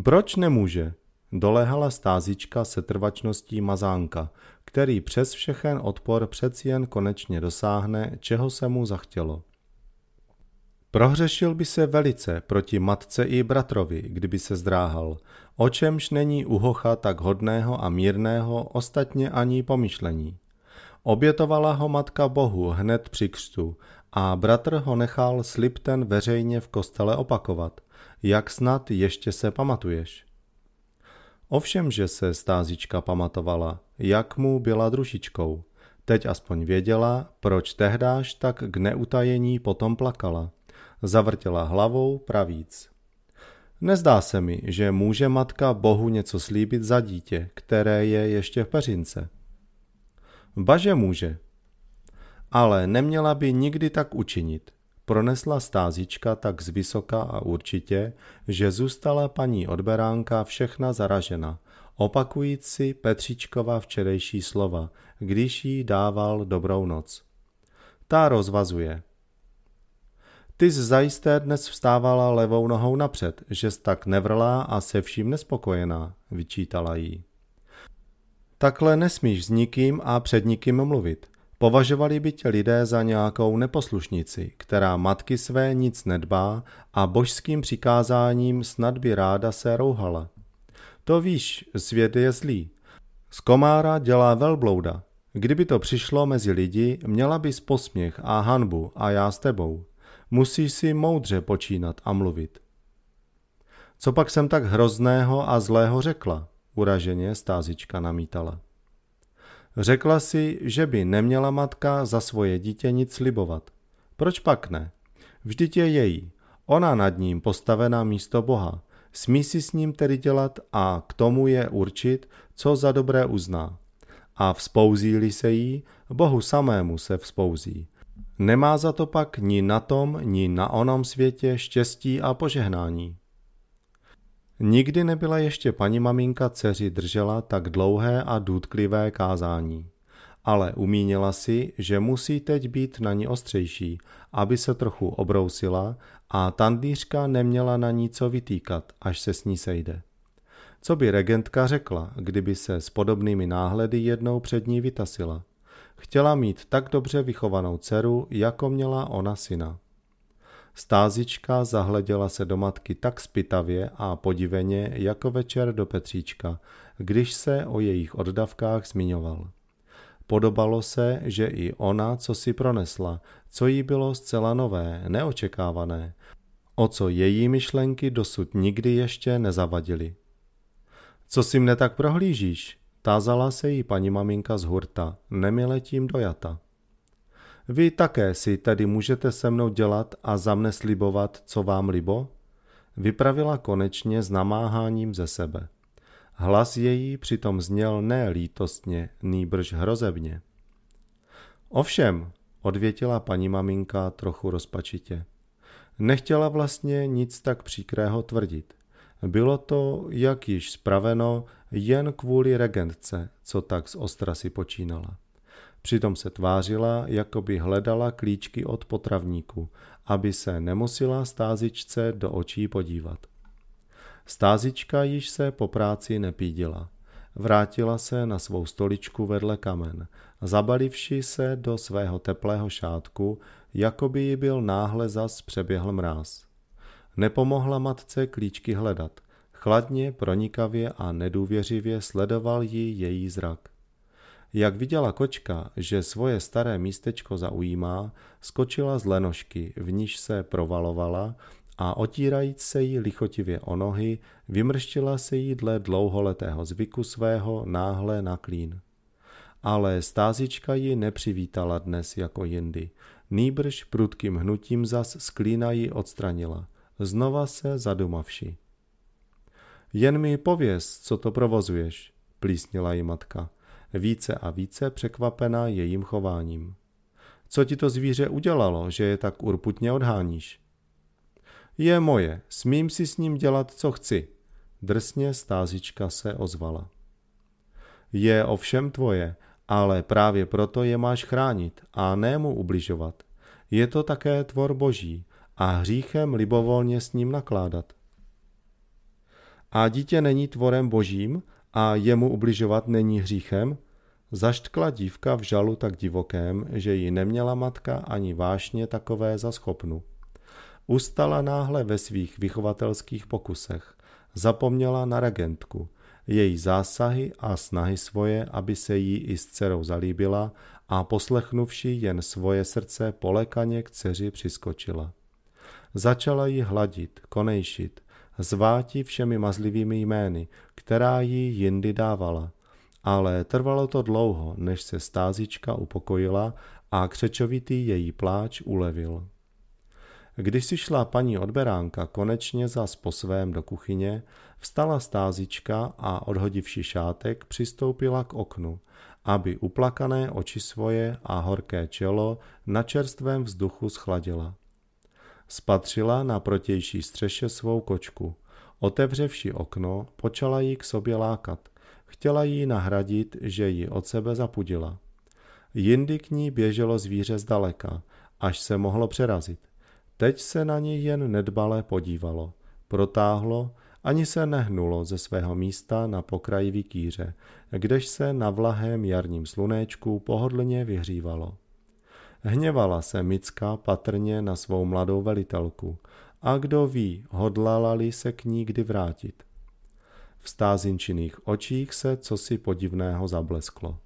Proč nemůže? Dolehala stázička se trvačností mazánka, který přes všechen odpor přeci jen konečně dosáhne, čeho se mu zachtělo. Prohřešil by se velice proti matce i bratrovi, kdyby se zdráhal, o čemž není uhocha tak hodného a mírného ostatně ani pomyšlení. Obětovala ho matka Bohu hned při křtu a bratr ho nechal slib ten veřejně v kostele opakovat – jak snad ještě se pamatuješ. Ovšem, že se stázička pamatovala, jak mu byla družičkou. Teď aspoň věděla, proč tehdáš tak k neutajení potom plakala. Zavrtěla hlavou pravíc. Nezdá se mi, že může matka Bohu něco slíbit za dítě, které je ještě v peřince. Baže může. Ale neměla by nikdy tak učinit. Pronesla stázička tak zvysoka a určitě, že zůstala paní odberánka všechna zaražena, opakující Petřičkova včerejší slova, když jí dával dobrou noc. Ta rozvazuje. Ty jsi zajisté dnes vstávala levou nohou napřed, že jsi tak nevrlá a se vším nespokojená, vyčítala jí. Takhle nesmíš s nikým a před nikým mluvit. Považovali by tě lidé za nějakou neposlušnici, která matky své nic nedbá a božským přikázáním snad by ráda se rouhala. To víš, svět je zlý. Z komára dělá velblouda. Kdyby to přišlo mezi lidi, měla bys posměch a hanbu a já s tebou. Musíš si moudře počínat a mluvit. Co pak jsem tak hrozného a zlého řekla? Uraženě stázička namítala. Řekla si, že by neměla matka za svoje dítě nic slibovat. Proč pak ne? Vždyť je její. Ona nad ním postavená místo Boha. Smí si s ním tedy dělat a k tomu je určit, co za dobré uzná. A vzpouzí-li se jí, Bohu samému se vzpouzí. Nemá za to pak ni na tom, ni na onom světě štěstí a požehnání. Nikdy nebyla ještě paní maminka dceři držela tak dlouhé a důtklivé kázání. Ale umínila si, že musí teď být na ní ostřejší, aby se trochu obrousila a tandýřka neměla na ní co vytýkat, až se s ní sejde. Co by regentka řekla, kdyby se s podobnými náhledy jednou před ní vytasila? Chtěla mít tak dobře vychovanou dceru, jako měla ona syna. Stázička zahleděla se do matky tak spitavě a podiveně jako večer do Petříčka, když se o jejich oddavkách zmiňoval. Podobalo se, že i ona co si pronesla, co jí bylo zcela nové, neočekávané, o co její myšlenky dosud nikdy ještě nezavadily. Co si mne tak prohlížíš? Tázala se jí paní maminka z hurta, nemile tím dojata. Vy také si tedy můžete se mnou dělat a za mne slibovat, co vám libo? Vypravila konečně s namáháním ze sebe. Hlas její přitom zněl ne lítostně, nýbrž hrozebně. Ovšem, odvětila paní maminka trochu rozpačitě. Nechtěla vlastně nic tak příkrého tvrdit. Bylo to, jak již spraveno, jen kvůli regentce, co tak z ostra si počínala. Přitom se tvářila, jako by hledala klíčky od potravníku, aby se nemusela stázičce do očí podívat. Stázička již se po práci nepídila. Vrátila se na svou stoličku vedle kamen, zabalivši se do svého teplého šátku, jako by ji byl náhle zas přeběhl mráz. Nepomohla matce klíčky hledat. Chladně, pronikavě a nedůvěřivě sledoval ji její zrak. Jak viděla kočka, že svoje staré místečko zaujímá, skočila z lenošky, v níž se provalovala a otírajíc se jí lichotivě o nohy, vymrštila se jí dle dlouholetého zvyku svého náhle na klín. Ale stázička ji nepřivítala dnes jako jindy. Nýbrž prudkým hnutím zas z klína ji odstranila, znova se zadumavši. Jen mi pověz, co to provozuješ, plísnila ji matka více a více překvapena jejím chováním. Co ti to zvíře udělalo, že je tak urputně odháníš? Je moje, smím si s ním dělat, co chci. Drsně stázička se ozvala. Je ovšem tvoje, ale právě proto je máš chránit a ne mu ubližovat. Je to také tvor boží a hříchem libovolně s ním nakládat. A dítě není tvorem božím a jemu ubližovat není hříchem? Zaštkla dívka v žalu tak divokém, že ji neměla matka ani vášně takové za schopnu. Ustala náhle ve svých vychovatelských pokusech. Zapomněla na regentku. Její zásahy a snahy svoje, aby se jí i s dcerou zalíbila a poslechnuvši jen svoje srdce, polekaně k dceři přiskočila. Začala ji hladit, konejšit, zváti všemi mazlivými jmény, která jí jindy dávala – ale trvalo to dlouho, než se stázička upokojila a křečovitý její pláč ulevil. Když si šla paní odberánka konečně zas po svém do kuchyně, vstala stázička a odhodivši šátek přistoupila k oknu, aby uplakané oči svoje a horké čelo na čerstvém vzduchu schladila. Spatřila na protější střeše svou kočku. Otevřevši okno, počala ji k sobě lákat Chtěla ji nahradit, že ji od sebe zapudila. Jindy k ní běželo zvíře zdaleka, až se mohlo přerazit. Teď se na něj jen nedbalé podívalo. Protáhlo, ani se nehnulo ze svého místa na pokraji vikíře, kdež se na vlahém jarním slunéčku pohodlně vyhřívalo. Hněvala se Micka patrně na svou mladou velitelku a kdo ví, hodlala-li se k ní kdy vrátit. V stázinčiných očích se cosi podivného zablesklo.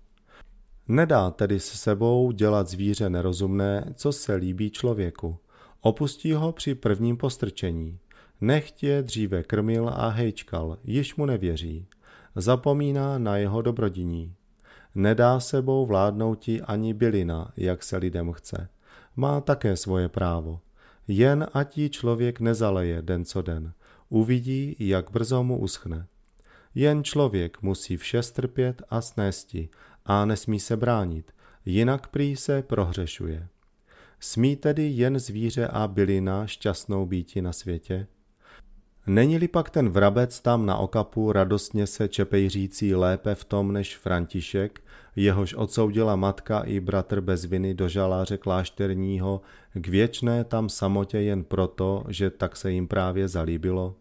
Nedá tedy s sebou dělat zvíře nerozumné, co se líbí člověku. Opustí ho při prvním postrčení. Nechť je dříve krmil a hejčkal, již mu nevěří. Zapomíná na jeho dobrodiní. Nedá sebou vládnouti ani bylina, jak se lidem chce. Má také svoje právo. Jen ať ji člověk nezaleje den co den. Uvidí, jak brzo mu uschne. Jen člověk musí vše strpět a snésti a nesmí se bránit, jinak prý se prohřešuje. Smí tedy jen zvíře a bylina šťastnou býti na světě? Není-li pak ten vrabec tam na okapu radostně se čepejřící lépe v tom než František, jehož odsoudila matka i bratr bez viny do žaláře klášterního k věčné tam samotě jen proto, že tak se jim právě zalíbilo?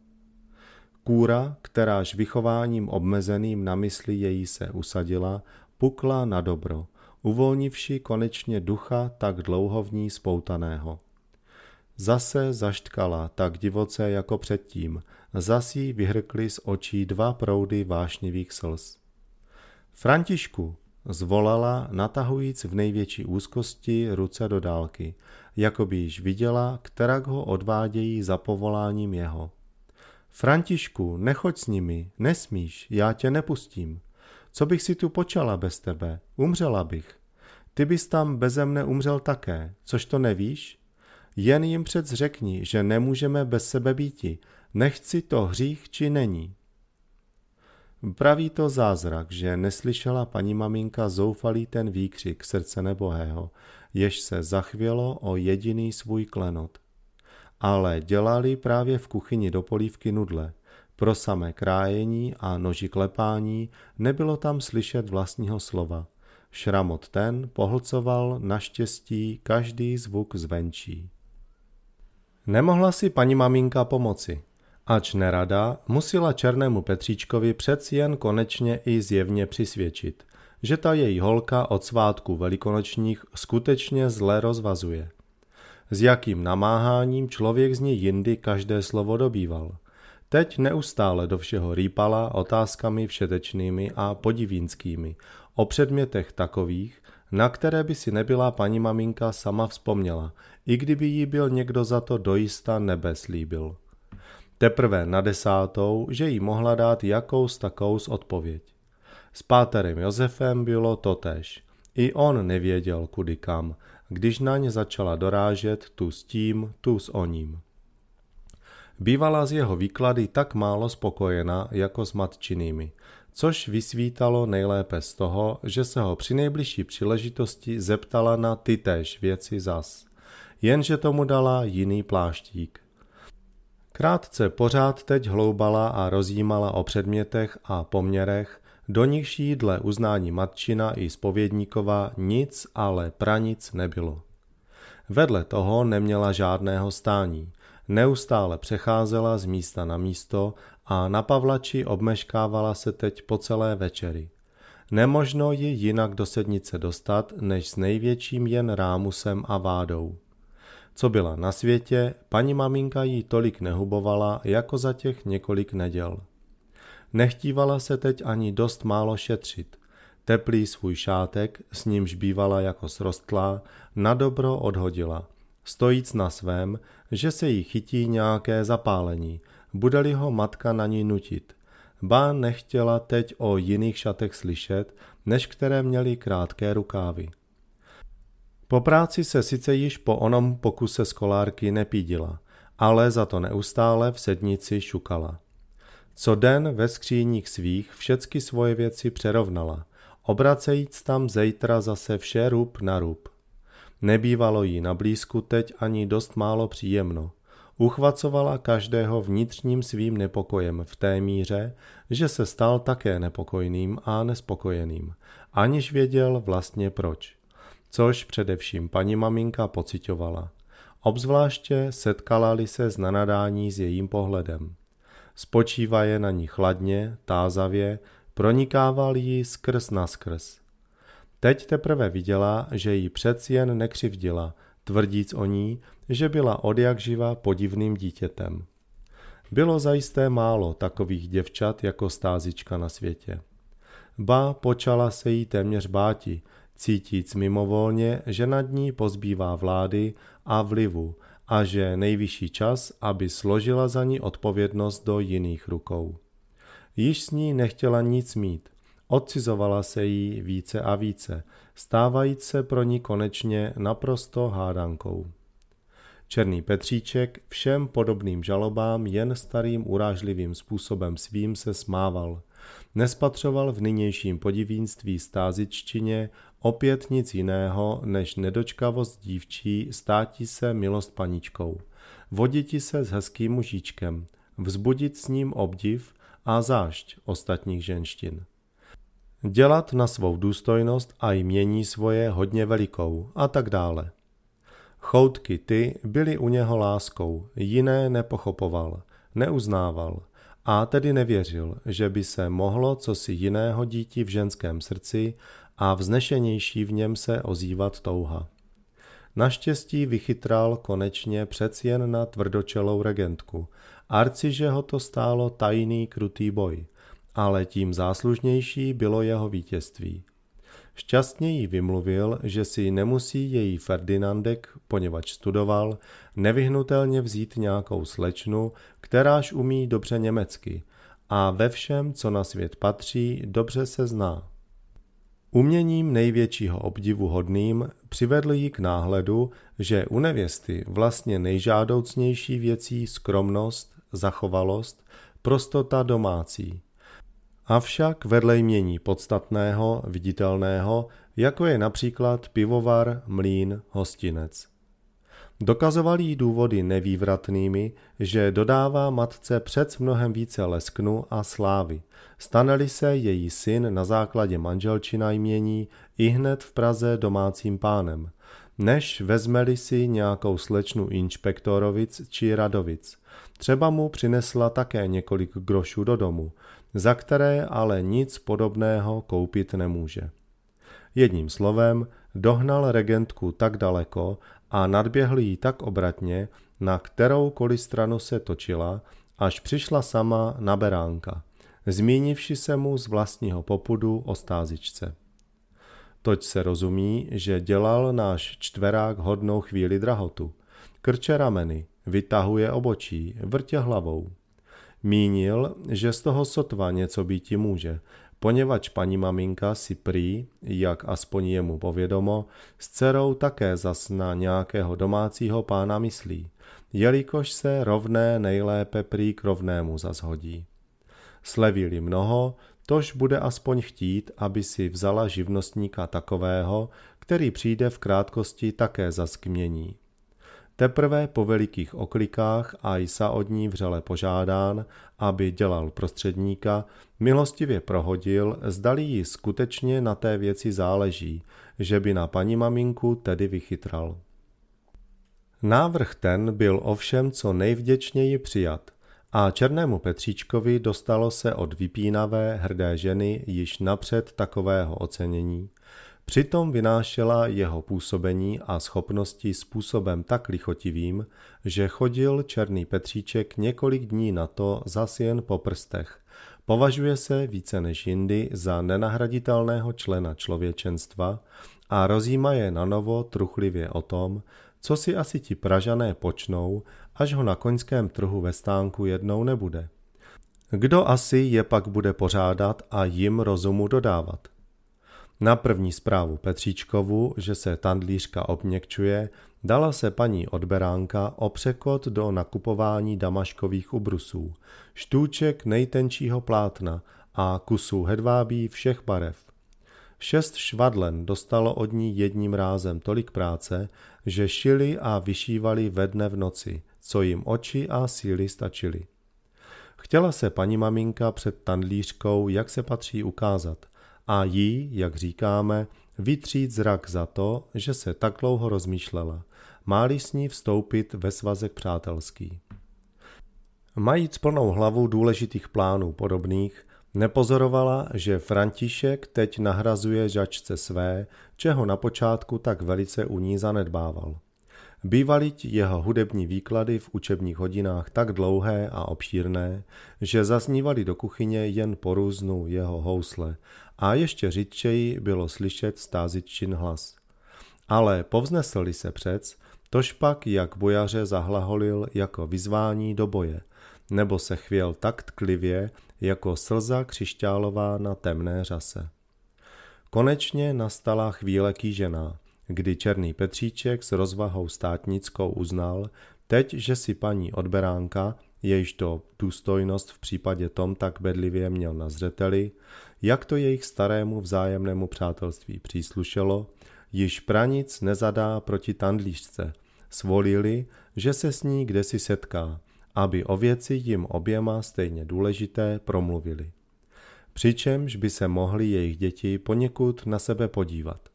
Kůra, kteráž vychováním obmezeným na mysli její se usadila, pukla na dobro, uvolnivši konečně ducha tak dlouho v ní spoutaného. Zase zaštkala tak divoce jako předtím, zas jí vyhrkly z očí dva proudy vášnivých slz. Františku, zvolala, natahujíc v největší úzkosti ruce do dálky, jako by již viděla, kterak ho odvádějí za povoláním jeho. Františku, nechoď s nimi, nesmíš, já tě nepustím. Co bych si tu počala bez tebe? Umřela bych. Ty bys tam beze mne umřel také, což to nevíš? Jen jim přec řekni, že nemůžeme bez sebe býti, nechci to hřích či není. Praví to zázrak, že neslyšela paní maminka zoufalý ten výkřik srdce nebohého, jež se zachvělo o jediný svůj klenot ale dělali právě v kuchyni do polívky nudle. Pro samé krájení a noži klepání nebylo tam slyšet vlastního slova. Šramot ten pohlcoval naštěstí každý zvuk zvenčí. Nemohla si paní maminka pomoci. Ač nerada, musela Černému Petříčkovi přeci jen konečně i zjevně přisvědčit, že ta její holka od svátku velikonočních skutečně zle rozvazuje s jakým namáháním člověk z ní jindy každé slovo dobýval. Teď neustále do všeho rýpala otázkami všetečnými a podivínskými, o předmětech takových, na které by si nebyla paní maminka sama vzpomněla, i kdyby jí byl někdo za to dojista nebeslíbil. Teprve na desátou, že jí mohla dát jakous takous odpověď. S páterem Josefem bylo totež. I on nevěděl kudy kam, když na ně začala dorážet tu s tím, tu s oním. Bývala z jeho výklady tak málo spokojena jako s matčinými, což vysvítalo nejlépe z toho, že se ho při nejbližší příležitosti zeptala na ty též věci zas, jenže tomu dala jiný pláštík. Krátce pořád teď hloubala a rozjímala o předmětech a poměrech, do nichž jí uznání matčina i spovědníkova nic ale pranic nebylo. Vedle toho neměla žádného stání, neustále přecházela z místa na místo a na Pavlači obmeškávala se teď po celé večery. Nemožno ji jinak do sednice dostat, než s největším jen rámusem a vádou. Co byla na světě, paní maminka jí tolik nehubovala jako za těch několik neděl. Nechtívala se teď ani dost málo šetřit. Teplý svůj šátek, s nímž bývala jako srostlá, nadobro odhodila. Stojíc na svém, že se jí chytí nějaké zapálení, bude-li ho matka na ní nutit. Bá nechtěla teď o jiných šatech slyšet, než které měly krátké rukávy. Po práci se sice již po onom pokuse skolárky nepídila, ale za to neustále v sednici šukala. Co den ve skříních svých všecky svoje věci přerovnala, obracejíc tam zejtra zase vše rub na rub. Nebývalo jí na blízku teď ani dost málo příjemno. Uchvacovala každého vnitřním svým nepokojem v té míře, že se stal také nepokojným a nespokojeným, aniž věděl vlastně proč. Což především paní maminka pocitovala. Obzvláště setkala-li se s nanadání s jejím pohledem spočívaje na ní chladně, tázavě, pronikával jí skrz naskrz. Teď teprve viděla, že ji přeci jen nekřivdila, tvrdíc o ní, že byla odjak živa podivným dítětem. Bylo zajisté málo takových děvčat jako stázička na světě. Ba počala se jí téměř báti, cítíc mimovolně, že nad ní pozbývá vlády a vlivu a že nejvyšší čas, aby složila za ní odpovědnost do jiných rukou. Již s ní nechtěla nic mít. Odcizovala se jí více a více, stávajíc se pro ní konečně naprosto hádankou. Černý Petříček všem podobným žalobám jen starým urážlivým způsobem svým se smával. Nespatřoval v nynějším podivínství stázičtině Opět nic jiného než nedočkavost dívčí státí se milost paničkou. Voditi se s hezkým mužičkem, vzbudit s ním obdiv a zášť ostatních ženštin. Dělat na svou důstojnost a jmění svoje hodně velikou a tak dále. Choutky ty byly u něho láskou, jiné nepochopoval, neuznával a tedy nevěřil, že by se mohlo cosi jiného dítí v ženském srdci a vznešenější v něm se ozývat touha. Naštěstí vychytral konečně přeci jen na tvrdočelou regentku. že ho to stálo tajný krutý boj, ale tím záslužnější bylo jeho vítězství. Šťastně jí vymluvil, že si nemusí její Ferdinandek, poněvadž studoval, nevyhnutelně vzít nějakou slečnu, kteráž umí dobře německy a ve všem, co na svět patří, dobře se zná. Uměním největšího obdivu hodným přivedl ji k náhledu, že u nevěsty vlastně nejžádoucnější věcí skromnost, zachovalost, prostota domácí. Avšak vedle jmění podstatného, viditelného, jako je například pivovar, mlín, hostinec. Dokazoval jí důvody nevývratnými, že dodává matce přec mnohem více lesknu a slávy. Staneli se její syn na základě manželčina jmění i hned v Praze domácím pánem. Než vezmeli si nějakou slečnu inšpektorovic či radovic. Třeba mu přinesla také několik grošů do domu, za které ale nic podobného koupit nemůže. Jedním slovem, dohnal regentku tak daleko, a nadběhl jí tak obratně, na kteroukoliv stranu se točila, až přišla sama na beránka, zmínivši se mu z vlastního popudu o stázičce. Toť se rozumí, že dělal náš čtverák hodnou chvíli drahotu. Krče rameny, vytahuje obočí, vrtě hlavou. Mínil, že z toho sotva něco býti může poněvadž paní maminka si prý, jak aspoň jemu povědomo, s dcerou také zas na nějakého domácího pána myslí, jelikož se rovné nejlépe prý k rovnému zashodí. Slevili mnoho, tož bude aspoň chtít, aby si vzala živnostníka takového, který přijde v krátkosti také skmění. Teprve po velikých oklikách a jsa od ní vřele požádán, aby dělal prostředníka, milostivě prohodil, zdali ji skutečně na té věci záleží, že by na paní maminku tedy vychytral. Návrh ten byl ovšem co nejvděčněji přijat a Černému Petříčkovi dostalo se od vypínavé, hrdé ženy již napřed takového ocenění. Přitom vynášela jeho působení a schopnosti způsobem tak lichotivým, že chodil Černý Petříček několik dní na to zas jen po prstech. Považuje se více než jindy za nenahraditelného člena člověčenstva a rozjíma je na novo truchlivě o tom, co si asi ti pražané počnou, až ho na koňském trhu ve stánku jednou nebude. Kdo asi je pak bude pořádat a jim rozumu dodávat? Na první zprávu Petříčkovu, že se tandlířka obměkčuje, dala se paní odberánka o překod do nakupování damaškových ubrusů, štůček nejtenčího plátna a kusů hedvábí všech barev. Šest švadlen dostalo od ní jedním rázem tolik práce, že šili a vyšívali ve dne v noci, co jim oči a síly stačily. Chtěla se paní maminka před tandlířkou, jak se patří ukázat – a jí, jak říkáme, vytřít zrak za to, že se tak dlouho rozmýšlela. Máli s ní vstoupit ve svazek přátelský. Majíc plnou hlavu důležitých plánů podobných, nepozorovala, že František teď nahrazuje žačce své, čeho na počátku tak velice u ní zanedbával. Bývaly jeho hudební výklady v učebních hodinách tak dlouhé a obšírné, že zasnívali do kuchyně jen po jeho housle a ještě řidčeji bylo slyšet stázičin hlas. Ale povznesli se přec, tož pak jak bojaře zahlaholil jako vyzvání do boje, nebo se chvěl tak tklivě, jako slza křišťálová na temné řase. Konečně nastala chvíle kýžená, kdy Černý Petříček s rozvahou státnickou uznal, teď, že si paní odberánka, jejíž to důstojnost v případě tom tak bedlivě měl na zřeteli, jak to jejich starému vzájemnému přátelství příslušelo, již pranic nezadá proti tandlíšce. Svolili, že se s ní kde si setká, aby o věci jim oběma stejně důležité promluvili. Přičemž by se mohli jejich děti poněkud na sebe podívat.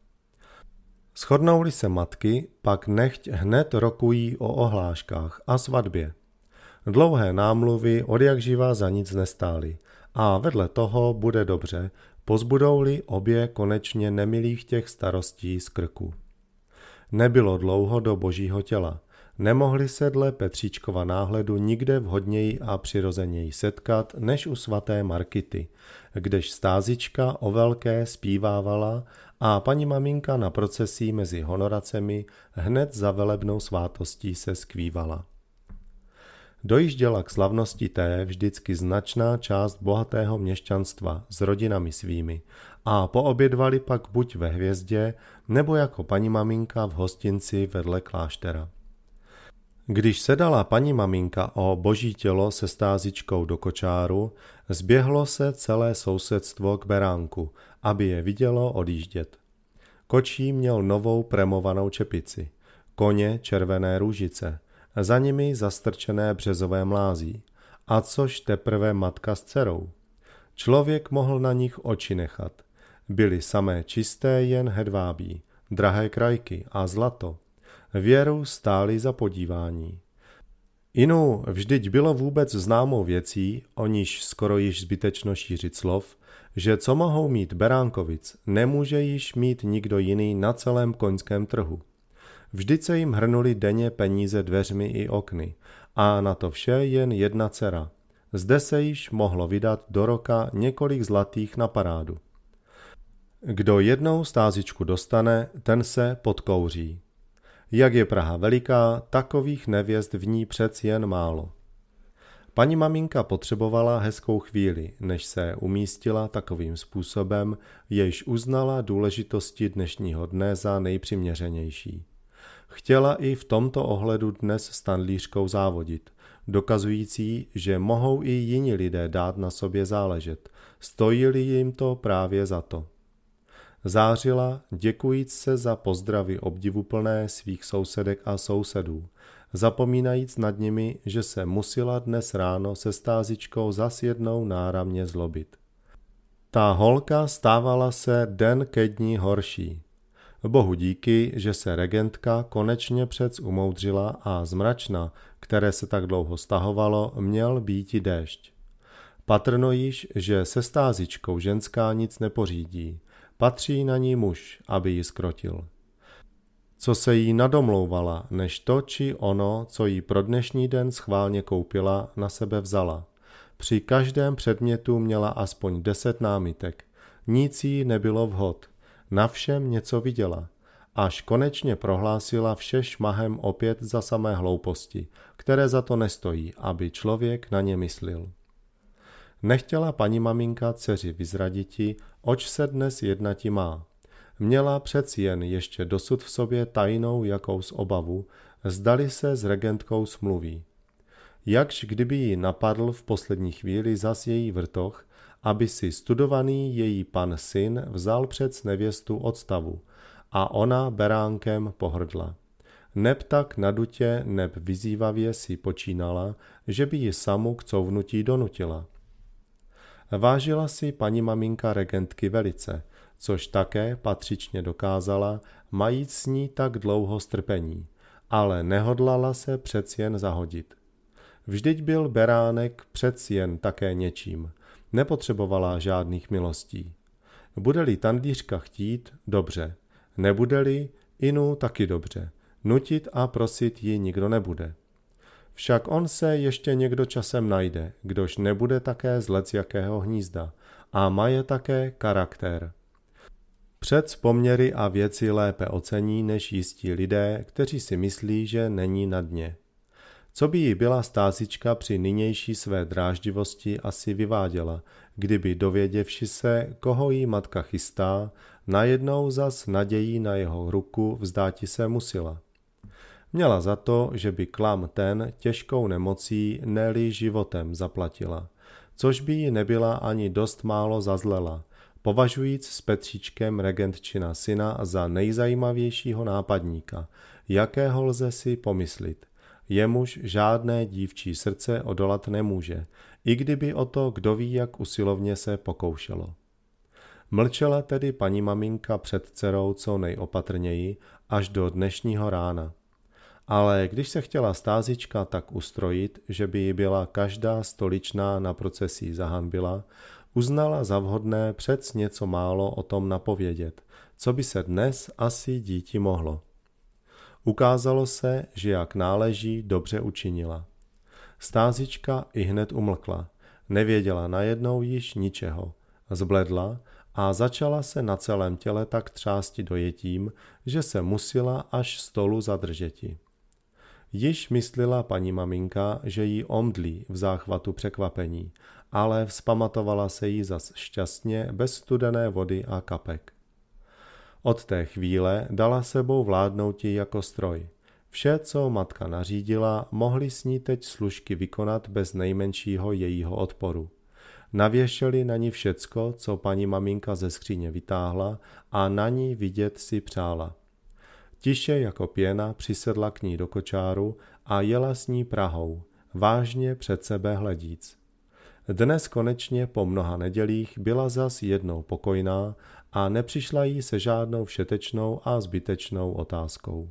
Shodnou-li se matky, pak nechť hned rokují o ohláškách a svatbě. Dlouhé námluvy odjakživa za nic nestály – a vedle toho bude dobře, pozbudou-li obě konečně nemilých těch starostí z krku. Nebylo dlouho do božího těla. Nemohli se dle Petříčkova náhledu nikde vhodněji a přirozeněji setkat než u svaté Markity, kdež stázička o velké zpívávala a paní maminka na procesí mezi honoracemi hned za velebnou svátostí se skvívala. Dojížděla k slavnosti té vždycky značná část bohatého měšťanstva s rodinami svými a poobědvali pak buď ve hvězdě, nebo jako paní maminka v hostinci vedle kláštera. Když sedala paní maminka o boží tělo se stázičkou do kočáru, zběhlo se celé sousedstvo k beránku, aby je vidělo odjíždět. Kočí měl novou premovanou čepici, koně červené růžice – za nimi zastrčené březové mlází. A což teprve matka s dcerou. Člověk mohl na nich oči nechat. Byly samé čisté jen hedvábí, drahé krajky a zlato. Věru stáli za podívání. Inu, vždyť bylo vůbec známou věcí, o níž skoro již zbytečno šířit slov, že co mohou mít Beránkovic, nemůže již mít nikdo jiný na celém koňském trhu. Vždy se jim hrnuli denně peníze dveřmi i okny. A na to vše jen jedna dcera. Zde se již mohlo vydat do roka několik zlatých na parádu. Kdo jednou stázičku dostane, ten se podkouří. Jak je Praha veliká, takových nevěst v ní přec jen málo. Paní maminka potřebovala hezkou chvíli, než se umístila takovým způsobem, jež uznala důležitosti dnešního dne za nejpřiměřenější chtěla i v tomto ohledu dnes s Tandlířkou závodit, dokazující, že mohou i jiní lidé dát na sobě záležet, stojili jim to právě za to. Zářila, děkujíc se za pozdravy obdivuplné svých sousedek a sousedů, zapomínajíc nad nimi, že se musela dnes ráno se stázičkou zas jednou náramně zlobit. Ta holka stávala se den ke dní horší. Bohu díky, že se regentka konečně přec umoudřila a zmračna, které se tak dlouho stahovalo, měl i déšť. Patrno již, že se stázičkou ženská nic nepořídí. Patří na ní muž, aby ji skrotil. Co se jí nadomlouvala, než to či ono, co jí pro dnešní den schválně koupila, na sebe vzala. Při každém předmětu měla aspoň deset námitek. Nic jí nebylo vhod na všem něco viděla, až konečně prohlásila vše šmahem opět za samé hlouposti, které za to nestojí, aby člověk na ně myslil. Nechtěla paní maminka dceři vyzraditi, oč se dnes jednati má. Měla přeci jen ještě dosud v sobě tajnou jakous obavu, zdali se s regentkou smluví. Jakž kdyby ji napadl v poslední chvíli zas její vrtoch, aby si studovaný její pan syn vzal před nevěstu odstavu a ona beránkem pohrdla. Neb tak na dutě, neb vyzývavě si počínala, že by ji samu k couvnutí donutila. Vážila si paní maminka regentky velice, což také patřičně dokázala, majíc s ní tak dlouho strpení, ale nehodlala se přeci jen zahodit. Vždyť byl beránek přeci jen také něčím – nepotřebovala žádných milostí. Bude-li tandířka chtít, dobře. Nebude-li, inu taky dobře. Nutit a prosit ji nikdo nebude. Však on se ještě někdo časem najde, kdož nebude také zlec jakého hnízda a má je také charakter. Před poměry a věci lépe ocení než jistí lidé, kteří si myslí, že není na dně. Co by jí byla stázička při nynější své dráždivosti asi vyváděla, kdyby dověděvši se, koho jí matka chystá, najednou zas nadějí na jeho ruku vzdáti se musila? Měla za to, že by klam ten těžkou nemocí, neli životem zaplatila, což by jí nebyla ani dost málo zazlela, považujíc s Petříčkem regentčina syna za nejzajímavějšího nápadníka, jakého lze si pomyslit jemuž žádné dívčí srdce odolat nemůže, i kdyby o to, kdo ví, jak usilovně se pokoušelo. Mlčela tedy paní maminka před dcerou co nejopatrněji až do dnešního rána. Ale když se chtěla stázička tak ustrojit, že by ji byla každá stoličná na procesí zahambila, uznala za vhodné přec něco málo o tom napovědět, co by se dnes asi díti mohlo. Ukázalo se, že jak náleží, dobře učinila. Stázička i hned umlkla. Nevěděla najednou již ničeho. Zbledla a začala se na celém těle tak třásti dojetím, že se musila až stolu zadržeti. Již myslila paní maminka, že jí omdlí v záchvatu překvapení, ale vzpamatovala se jí zas šťastně bez studené vody a kapek. Od té chvíle dala sebou vládnouti jako stroj. Vše, co matka nařídila, mohli s ní teď služky vykonat bez nejmenšího jejího odporu. Navěšeli na ní všecko, co paní maminka ze skříně vytáhla a na ní vidět si přála. Tiše jako pěna přisedla k ní do kočáru a jela s ní Prahou, vážně před sebe hledíc. Dnes konečně po mnoha nedělích byla zas jednou pokojná a nepřišla jí se žádnou všetečnou a zbytečnou otázkou.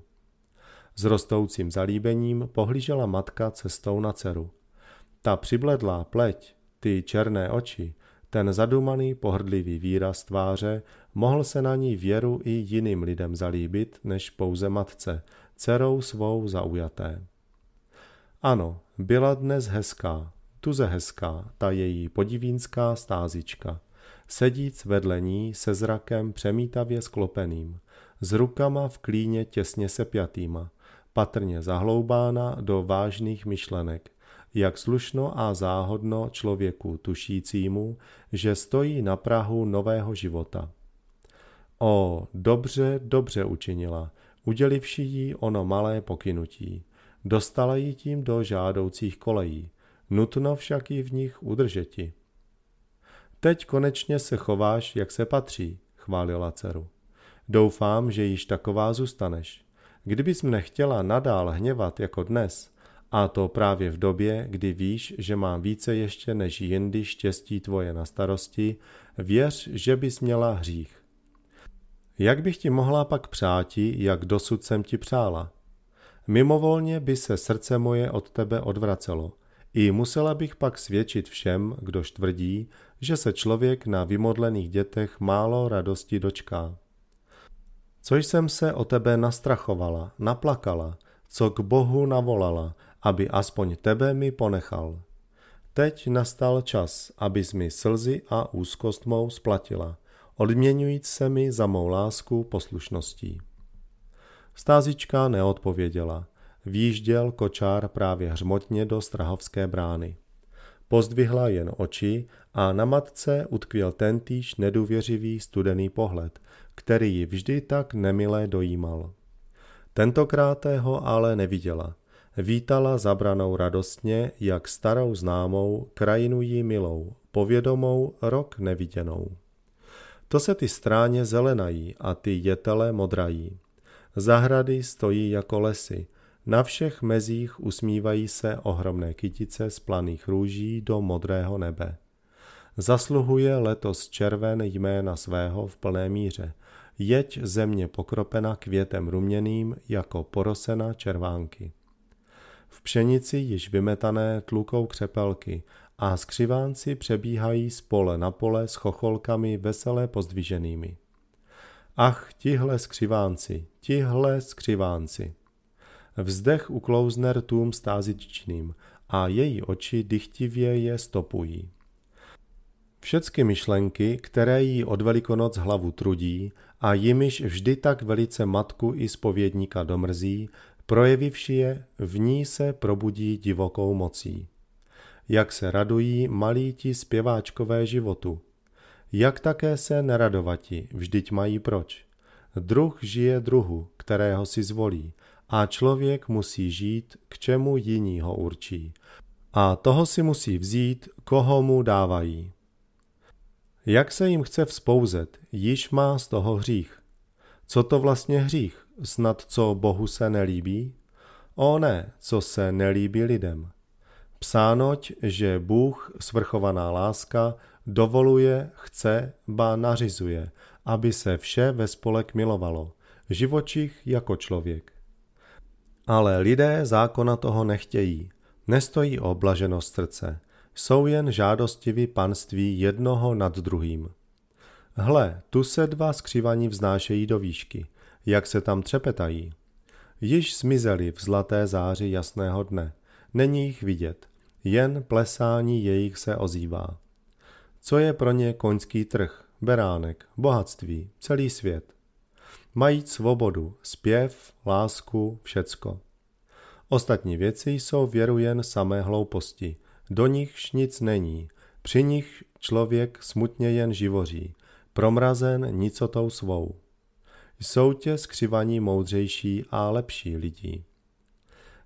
S rostoucím zalíbením pohlížela matka cestou na dceru. Ta přibledlá pleť, ty černé oči, ten zadumaný pohrdlivý výraz tváře mohl se na ní věru i jiným lidem zalíbit než pouze matce, dcerou svou zaujaté. Ano, byla dnes hezká, tuze hezká, ta její podivínská stázička – sedíc vedle ní se zrakem přemítavě sklopeným, s rukama v klíně těsně sepjatýma, patrně zahloubána do vážných myšlenek, jak slušno a záhodno člověku tušícímu, že stojí na Prahu nového života. O, dobře, dobře učinila, udělivši jí ono malé pokynutí. Dostala ji tím do žádoucích kolejí, nutno však ji v nich udržeti. Teď konečně se chováš, jak se patří, chválila dceru. Doufám, že již taková zůstaneš. Kdybys mne chtěla nadál hněvat jako dnes, a to právě v době, kdy víš, že mám více ještě než jindy štěstí tvoje na starosti, věř, že bys měla hřích. Jak bych ti mohla pak přáti, jak dosud jsem ti přála? Mimovolně by se srdce moje od tebe odvracelo. I musela bych pak svědčit všem, kdo tvrdí, že se člověk na vymodlených dětech málo radosti dočká. Co jsem se o tebe nastrachovala, naplakala, co k Bohu navolala, aby aspoň tebe mi ponechal. Teď nastal čas, abys mi slzy a úzkost mou splatila, odměňujíc se mi za mou lásku poslušností. Stázička neodpověděla. Výjížděl kočár právě hřmotně do Strahovské brány. Pozdvihla jen oči a na matce utkvěl tentýž nedůvěřivý studený pohled, který ji vždy tak nemilé dojímal. Tentokrát ho ale neviděla. Vítala zabranou radostně, jak starou známou, krajinu jí milou, povědomou, rok neviděnou. To se ty stráně zelenají a ty jetele modrají. Zahrady stojí jako lesy, na všech mezích usmívají se ohromné kytice z planých růží do modrého nebe. Zasluhuje letos červen jména svého v plné míře. Jeď země pokropena květem ruměným jako porosena červánky. V pšenici již vymetané tlukou křepelky a skřivánci přebíhají z pole na pole s chocholkami veselé pozdviženými. Ach, tihle skřivánci, tihle skřivánci. Vzdech uklouzne rtům stázičným a její oči dychtivě je stopují. Všecky myšlenky, které jí od Velikonoc hlavu trudí a jimiž vždy tak velice matku i spovědníka domrzí, projevivši je, v ní se probudí divokou mocí. Jak se radují malí ti zpěváčkové životu. Jak také se neradovati, vždyť mají proč. Druh žije druhu, kterého si zvolí a člověk musí žít, k čemu jiní ho určí. A toho si musí vzít, koho mu dávají. Jak se jim chce vzpouzet, již má z toho hřích. Co to vlastně hřích? Snad co Bohu se nelíbí? O ne, co se nelíbí lidem. Psánoť, že Bůh, svrchovaná láska, dovoluje, chce, ba nařizuje, aby se vše ve spolek milovalo, živočich jako člověk. Ale lidé zákona toho nechtějí. Nestojí o blaženost srdce. Jsou jen žádostiví panství jednoho nad druhým. Hle, tu se dva skřivaní vznášejí do výšky. Jak se tam třepetají. Již zmizeli v zlaté záři jasného dne. Není jich vidět. Jen plesání jejich se ozývá. Co je pro ně koňský trh, beránek, bohatství, celý svět – Mají svobodu, zpěv, lásku, všecko. Ostatní věci jsou věru jen samé hlouposti. Do nichž nic není. Při nich člověk smutně jen živoří. Promrazen nicotou svou. Jsou tě skřivaní moudřejší a lepší lidí.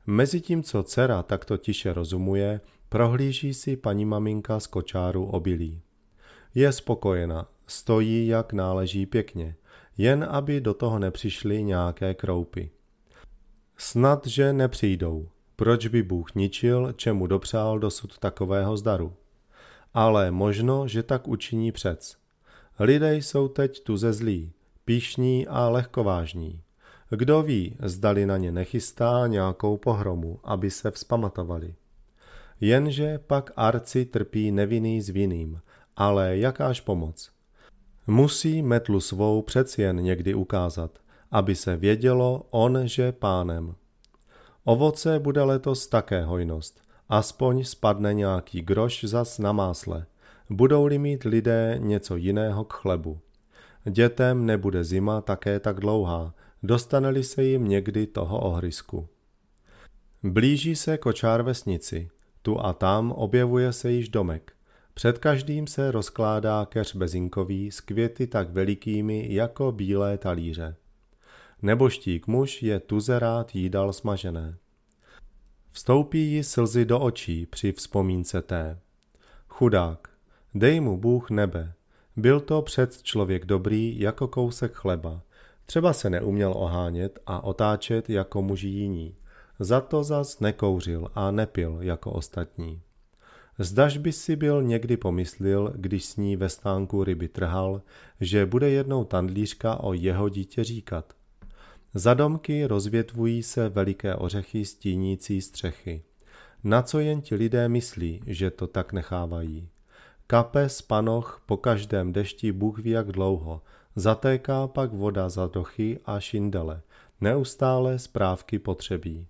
Mezitím, co dcera takto tiše rozumuje, prohlíží si paní maminka z kočáru obilí. Je spokojena, stojí, jak náleží pěkně – jen aby do toho nepřišly nějaké kroupy. Snad, že nepřijdou. Proč by Bůh ničil, čemu dopřál dosud takového zdaru? Ale možno, že tak učiní přec. Lidé jsou teď tu ze zlí, píšní a lehkovážní. Kdo ví, zdali na ně nechystá nějakou pohromu, aby se vzpamatovali. Jenže pak arci trpí nevinný s vinným, ale jakáž pomoc – Musí metlu svou přeci jen někdy ukázat, aby se vědělo on, že pánem. Ovoce bude letos také hojnost. Aspoň spadne nějaký groš zas na másle. Budou-li mít lidé něco jiného k chlebu. Dětem nebude zima také tak dlouhá, dostane-li se jim někdy toho ohrysku. Blíží se kočár vesnici. Tu a tam objevuje se již domek. Před každým se rozkládá keř bezinkový s květy tak velikými jako bílé talíře. Neboštík muž je rád jídal smažené. Vstoupí ji slzy do očí při vzpomínce té. Chudák, dej mu Bůh nebe. Byl to před člověk dobrý jako kousek chleba. Třeba se neuměl ohánět a otáčet jako muži jiní. Za to zas nekouřil a nepil jako ostatní. Zdaž by si byl někdy pomyslil, když s ní ve stánku ryby trhal, že bude jednou tandlířka o jeho dítě říkat. Za domky rozvětvují se veliké ořechy stínící střechy. Na co jen ti lidé myslí, že to tak nechávají? Kape z panoch po každém dešti Bůh ví jak dlouho, zatéká pak voda za dochy a šindele, neustále zprávky potřebí.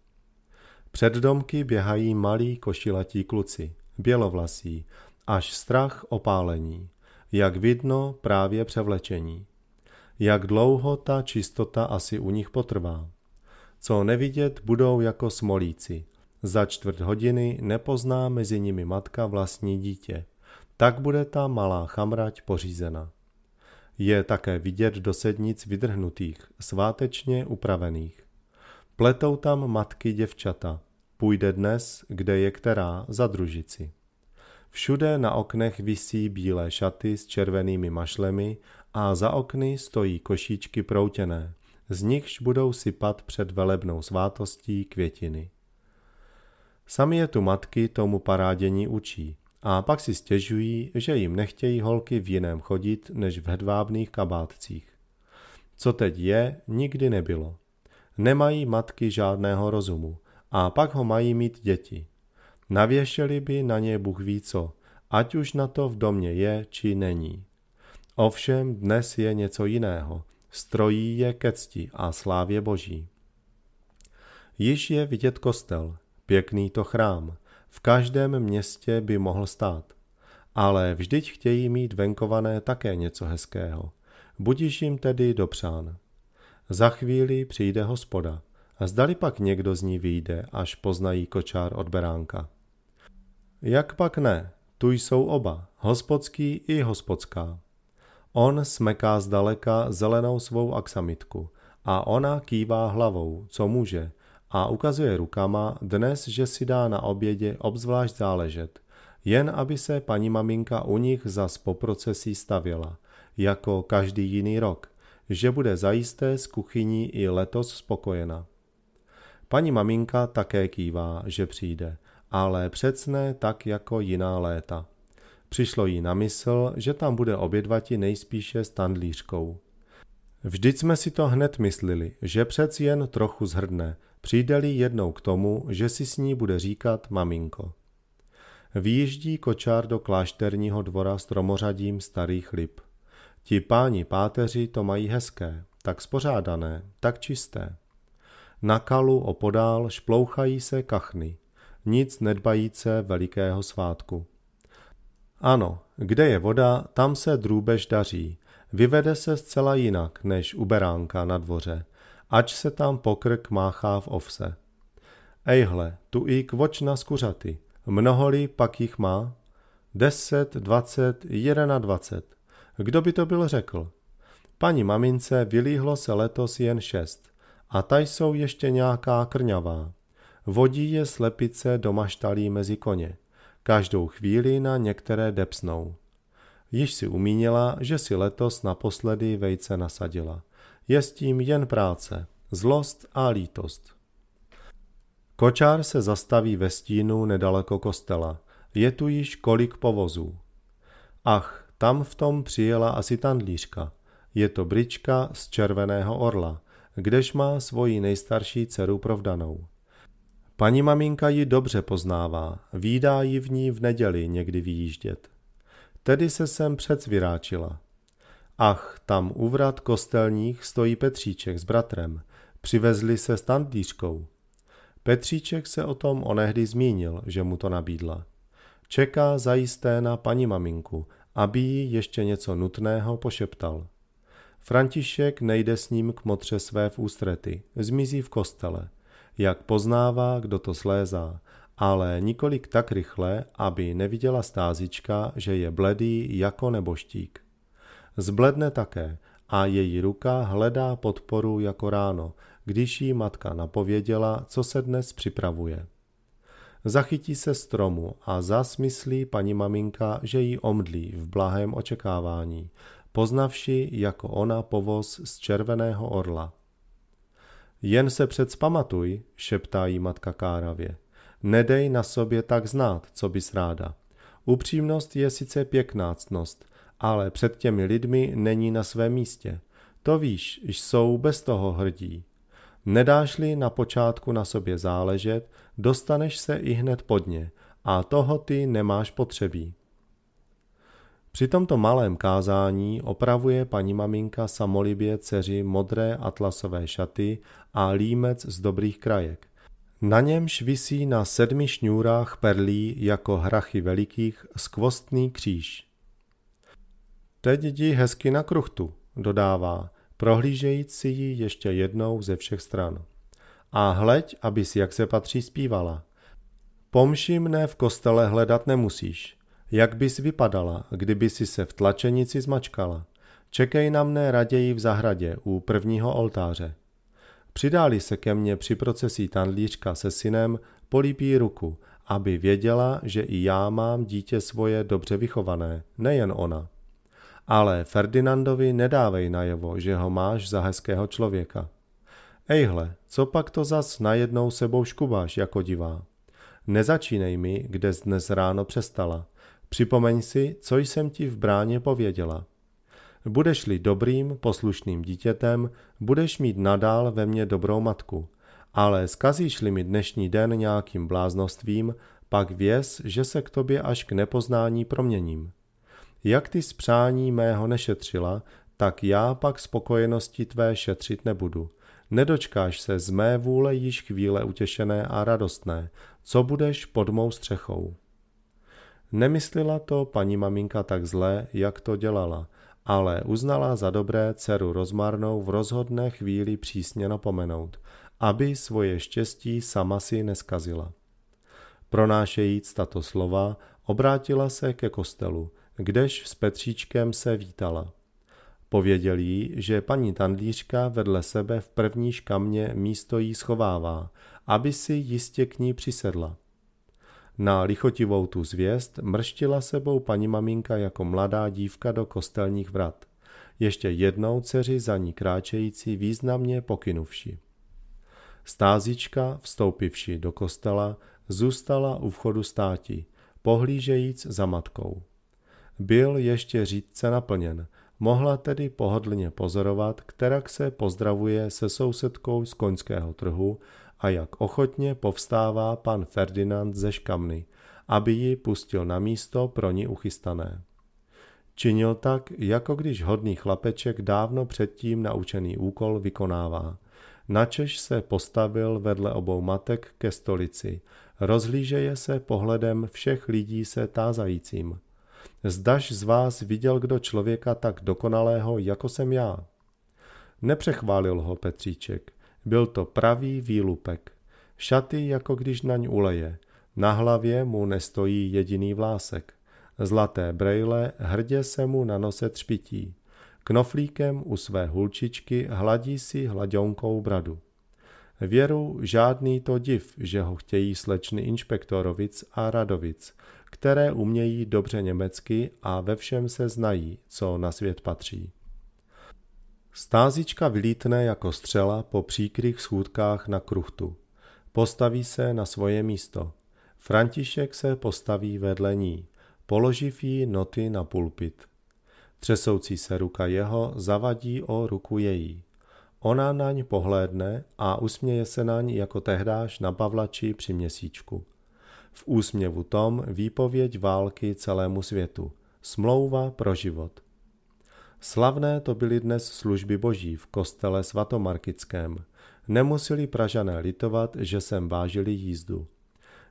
Před domky běhají malí košilatí kluci – bělovlasí, až strach opálení, jak vidno právě převlečení. Jak dlouho ta čistota asi u nich potrvá. Co nevidět, budou jako smolíci. Za čtvrt hodiny nepozná mezi nimi matka vlastní dítě. Tak bude ta malá chamrať pořízena. Je také vidět do sednic vydrhnutých, svátečně upravených. Pletou tam matky děvčata, Půjde dnes, kde je která, za družici. Všude na oknech visí bílé šaty s červenými mašlemi a za okny stojí košíčky proutěné, z nichž budou sypat před velebnou svátostí květiny. Sami je tu matky tomu parádění učí a pak si stěžují, že jim nechtějí holky v jiném chodit než v hedvábných kabátcích. Co teď je, nikdy nebylo. Nemají matky žádného rozumu, a pak ho mají mít děti. Navěšeli by na ně Bůh ví co, ať už na to v domě je či není. Ovšem dnes je něco jiného. Strojí je ke cti a slávě boží. Již je vidět kostel, pěkný to chrám, v každém městě by mohl stát. Ale vždyť chtějí mít venkované také něco hezkého. Budiš jim tedy dopřán. Za chvíli přijde hospoda, Zdali pak někdo z ní vyjde, až poznají kočár od beránka. Jak pak ne, tu jsou oba, hospodský i hospodská. On smeká zdaleka zelenou svou aksamitku a ona kývá hlavou, co může, a ukazuje rukama dnes, že si dá na obědě obzvlášť záležet, jen aby se paní maminka u nich zas po procesí stavěla, jako každý jiný rok, že bude zajisté s kuchyní i letos spokojena. Paní maminka také kývá, že přijde, ale přecne tak jako jiná léta. Přišlo jí na mysl, že tam bude obědvati nejspíše s tandlířkou. Vždyť jsme si to hned myslili, že přeci jen trochu zhrdne, přijde-li jednou k tomu, že si s ní bude říkat maminko. Výjíždí kočár do klášterního dvora s tromořadím starých lip. Ti páni páteři to mají hezké, tak spořádané, tak čisté. Na kalu opodál šplouchají se kachny, nic nedbajíce velikého svátku. Ano, kde je voda, tam se drůbež daří. Vyvede se zcela jinak než u beránka na dvoře, ač se tam pokrk máchá v ovse. Ejhle, tu i kvoč na skuřaty, mnoholi pak jich má? Deset, dvacet, jedena dvacet. Kdo by to byl řekl? Paní mamince vylíhlo se letos jen šest a ta jsou ještě nějaká krňavá. Vodí je slepice do maštalí mezi koně. Každou chvíli na některé depsnou. Již si umínila, že si letos naposledy vejce nasadila. Je s tím jen práce, zlost a lítost. Kočár se zastaví ve stínu nedaleko kostela. Je tu již kolik povozů. Ach, tam v tom přijela asi tandlířka. Je to brička z červeného orla kdež má svoji nejstarší dceru provdanou. Paní maminka ji dobře poznává, výdá ji v ní v neděli někdy vyjíždět. Tedy se sem přecviráčila. Ach, tam u vrat kostelních stojí Petříček s bratrem, přivezli se s tandířkou. Petříček se o tom onehdy zmínil, že mu to nabídla. Čeká zajisté na paní maminku, aby jí ještě něco nutného pošeptal. František nejde s ním k motře své v ústrety, zmizí v kostele. Jak poznává, kdo to slézá, ale nikolik tak rychle, aby neviděla stázička, že je bledý jako neboštík. Zbledne také a její ruka hledá podporu jako ráno, když jí matka napověděla, co se dnes připravuje. Zachytí se stromu a zas myslí paní maminka, že ji omdlí v blahém očekávání, poznavši jako ona povoz z červeného orla. Jen se předspamatuj, šeptá jí matka káravě. Nedej na sobě tak znát, co bys ráda. Upřímnost je sice pěkná ctnost, ale před těmi lidmi není na svém místě. To víš, jsou bez toho hrdí. Nedáš-li na počátku na sobě záležet, dostaneš se i hned pod ně a toho ty nemáš potřebí. Při tomto malém kázání opravuje paní maminka samolibě dceři modré atlasové šaty a límec z dobrých krajek. Na němž visí na sedmi šňůrách perlí jako hrachy velikých skvostný kříž. Teď jdi hezky na kruchtu, dodává, prohlížejíc si ji ještě jednou ze všech stran. A hleď, abys jak se patří zpívala. Pomši mne v kostele hledat nemusíš, jak bys vypadala, kdyby si se v tlačenici zmačkala? Čekej na mne raději v zahradě u prvního oltáře. Přidáli se ke mně při procesí tandlířka se synem, polípí ruku, aby věděla, že i já mám dítě svoje dobře vychované, nejen ona. Ale Ferdinandovi nedávej najevo, že ho máš za hezkého člověka. Ejhle, co pak to zas najednou sebou škubáš jako divá? Nezačínej mi, kde dnes ráno přestala. Připomeň si, co jsem ti v bráně pověděla. Budeš-li dobrým, poslušným dítětem, budeš mít nadál ve mně dobrou matku. Ale zkazíš li mi dnešní den nějakým bláznostvím, pak věz, že se k tobě až k nepoznání proměním. Jak ty spřání mého nešetřila, tak já pak spokojenosti tvé šetřit nebudu. Nedočkáš se z mé vůle již chvíle utěšené a radostné, co budeš pod mou střechou. Nemyslila to paní maminka tak zle, jak to dělala, ale uznala za dobré dceru rozmarnou v rozhodné chvíli přísně napomenout, aby svoje štěstí sama si neskazila. Pronášejíc tato slova, obrátila se ke kostelu, kdež s Petříčkem se vítala. Pověděl jí, že paní tandlířka vedle sebe v první škamně místo jí schovává, aby si jistě k ní přisedla. Na lichotivou tu zvěst mrštila sebou paní maminka jako mladá dívka do kostelních vrat. Ještě jednou dceři za ní kráčející významně pokynuvši. Stázička, vstoupivši do kostela, zůstala u vchodu státi, pohlížejíc za matkou. Byl ještě řídce naplněn, mohla tedy pohodlně pozorovat, kterak se pozdravuje se sousedkou z koňského trhu, a jak ochotně povstává pan Ferdinand ze škamny, aby ji pustil na místo pro ní uchystané. Činil tak, jako když hodný chlapeček dávno předtím naučený úkol vykonává. Načež se postavil vedle obou matek ke stolici, rozhlížeje se pohledem všech lidí se tázajícím. Zdaž z vás viděl kdo člověka tak dokonalého, jako jsem já. Nepřechválil ho Petříček. Byl to pravý výlupek. Šaty, jako když naň uleje. Na hlavě mu nestojí jediný vlásek. Zlaté brejle hrdě se mu na nose třpití. Knoflíkem u své hulčičky hladí si hladionkou bradu. Věru žádný to div, že ho chtějí slečny inšpektorovic a radovic, které umějí dobře německy a ve všem se znají, co na svět patří. Stázička vylítne jako střela po příkrých schůdkách na kruchtu. Postaví se na svoje místo. František se postaví vedle ní, položiv jí noty na pulpit. Třesoucí se ruka jeho zavadí o ruku její. Ona naň pohlédne a usměje se naň jako tehdáš na Pavlači při měsíčku. V úsměvu tom výpověď války celému světu. Smlouva pro život. Slavné to byly dnes služby boží v kostele svatomarkickém. Nemuseli Pražané litovat, že sem vážili jízdu.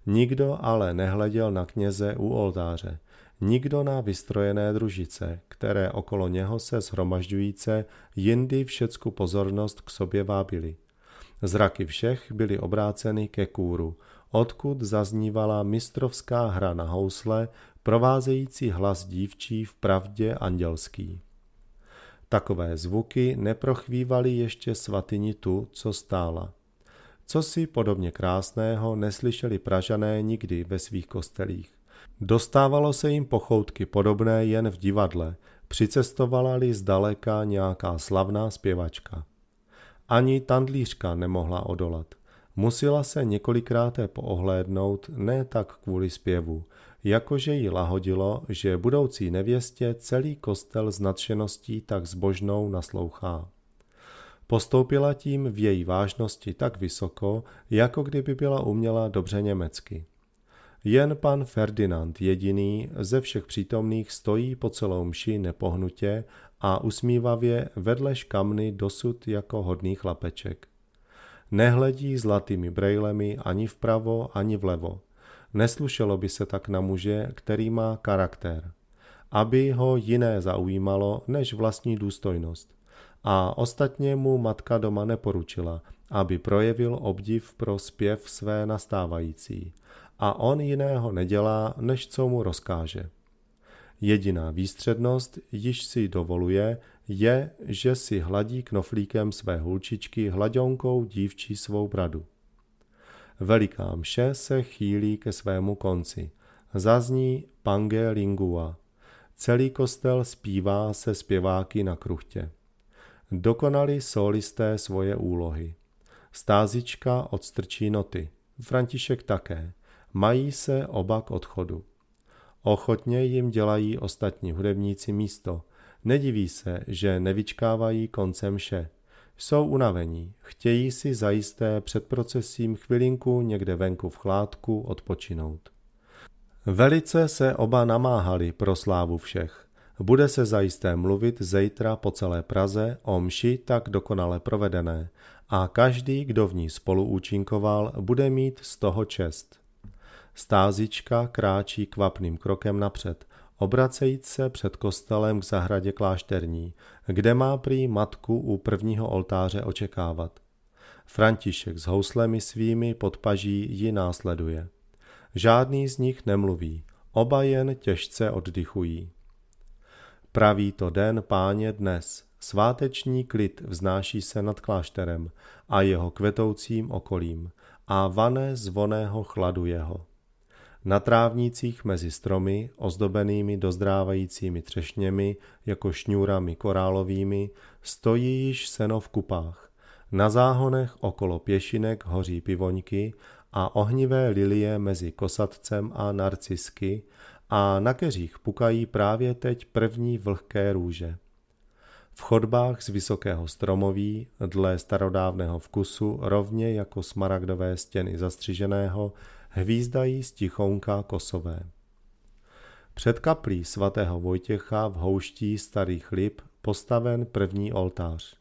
Nikdo ale nehleděl na kněze u oltáře, nikdo na vystrojené družice, které okolo něho se shromažďujíce jindy všecku pozornost k sobě vábily. Zraky všech byly obráceny ke kůru, odkud zaznívala mistrovská hra na housle, provázející hlas dívčí v pravdě andělský. Takové zvuky neprochvívaly ještě svatyni tu, co stála. Co si podobně krásného neslyšeli Pražané nikdy ve svých kostelích. Dostávalo se jim pochoutky podobné jen v divadle, přicestovala-li zdaleka nějaká slavná zpěvačka. Ani tandlířka nemohla odolat. Musela se několikrát poohlédnout ne tak kvůli zpěvu, jakože ji lahodilo, že budoucí nevěstě celý kostel s nadšeností tak zbožnou naslouchá. Postoupila tím v její vážnosti tak vysoko, jako kdyby byla uměla dobře německy. Jen pan Ferdinand jediný ze všech přítomných stojí po celou mši nepohnutě a usmívavě vedle škamny dosud jako hodný chlapeček. Nehledí zlatými brejlemi ani vpravo, ani vlevo – Neslušelo by se tak na muže, který má charakter, aby ho jiné zaujímalo než vlastní důstojnost. A ostatně mu matka doma neporučila, aby projevil obdiv pro zpěv své nastávající. A on jiného nedělá, než co mu rozkáže. Jediná výstřednost, již si dovoluje, je, že si hladí knoflíkem své hulčičky hladionkou dívčí svou bradu. Veliká mše se chýlí ke svému konci. Zazní Pange Lingua. Celý kostel zpívá se zpěváky na kruchtě. Dokonali solisté svoje úlohy. Stázička odstrčí noty. František také. Mají se oba k odchodu. Ochotně jim dělají ostatní hudebníci místo. Nediví se, že nevyčkávají koncem vše. Jsou unavení, chtějí si zajisté před procesím chvilinku někde venku v chládku odpočinout. Velice se oba namáhali pro slávu všech. Bude se zajisté mluvit zítra po celé Praze o mši tak dokonale provedené a každý, kdo v ní spoluúčinkoval, bude mít z toho čest. Stázička kráčí kvapným krokem napřed, obracejíc se před kostelem k zahradě klášterní, kde má prý matku u prvního oltáře očekávat. František s houslemi svými pod paží ji následuje. Žádný z nich nemluví, oba jen těžce oddychují. Praví to den páně dnes, sváteční klid vznáší se nad klášterem a jeho kvetoucím okolím a vané zvoného chladu jeho. Na trávnících mezi stromy, ozdobenými dozdrávajícími třešněmi jako šňůrami korálovými, stojí již seno v kupách. Na záhonech okolo pěšinek hoří pivoňky a ohnivé lilie mezi kosatcem a narcisky a na keřích pukají právě teď první vlhké růže. V chodbách z vysokého stromoví, dle starodávného vkusu, rovně jako smaragdové stěny zastřiženého, hvízdají tichounka kosové. Před kaplí svatého Vojtěcha v houští starých lip postaven první oltář.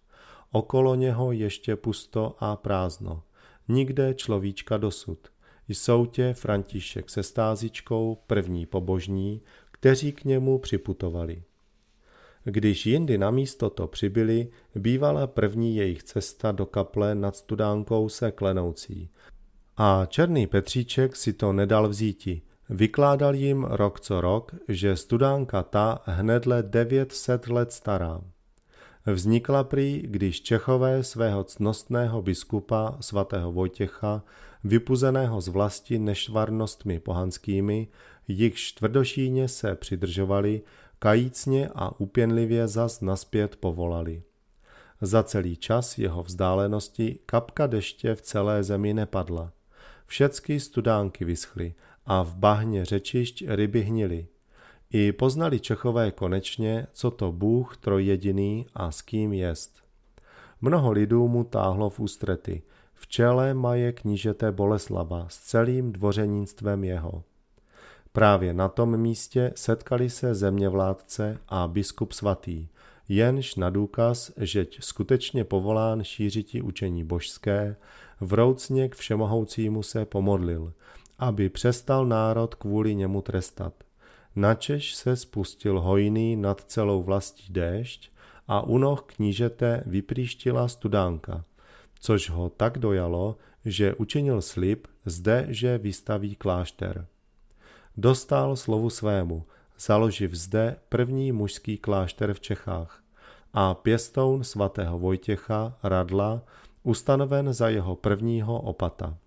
Okolo něho ještě pusto a prázdno. Nikde človíčka dosud. Jsou tě František se stázičkou první pobožní, kteří k němu připutovali. Když jindy na místo to přibyli, bývala první jejich cesta do kaple nad studánkou se klenoucí – a Černý Petříček si to nedal vzíti. Vykládal jim rok co rok, že studánka ta hnedle 900 let stará. Vznikla prý, když Čechové svého cnostného biskupa svatého Vojtěcha, vypuzeného z vlasti nešvarnostmi pohanskými, jich tvrdošíně se přidržovali, kajícně a upěnlivě zas naspět povolali. Za celý čas jeho vzdálenosti kapka deště v celé zemi nepadla – všecky studánky vyschly a v bahně řečišť ryby hnily. I poznali Čechové konečně, co to Bůh trojjediný a s kým jest. Mnoho lidů mu táhlo v ústrety. V čele maje knížete Boleslava s celým dvořenictvem jeho. Právě na tom místě setkali se zeměvládce a biskup svatý, jenž na důkaz, žeť skutečně povolán šířiti učení božské, vroucně k všemohoucímu se pomodlil, aby přestal národ kvůli němu trestat. Načež se spustil hojný nad celou vlastí déšť a u noh knížete vypříštila studánka, což ho tak dojalo, že učinil slib zde, že vystaví klášter. Dostal slovu svému, založiv zde první mužský klášter v Čechách a pěstoun svatého Vojtěcha Radla ustanoven za jeho prvního opata.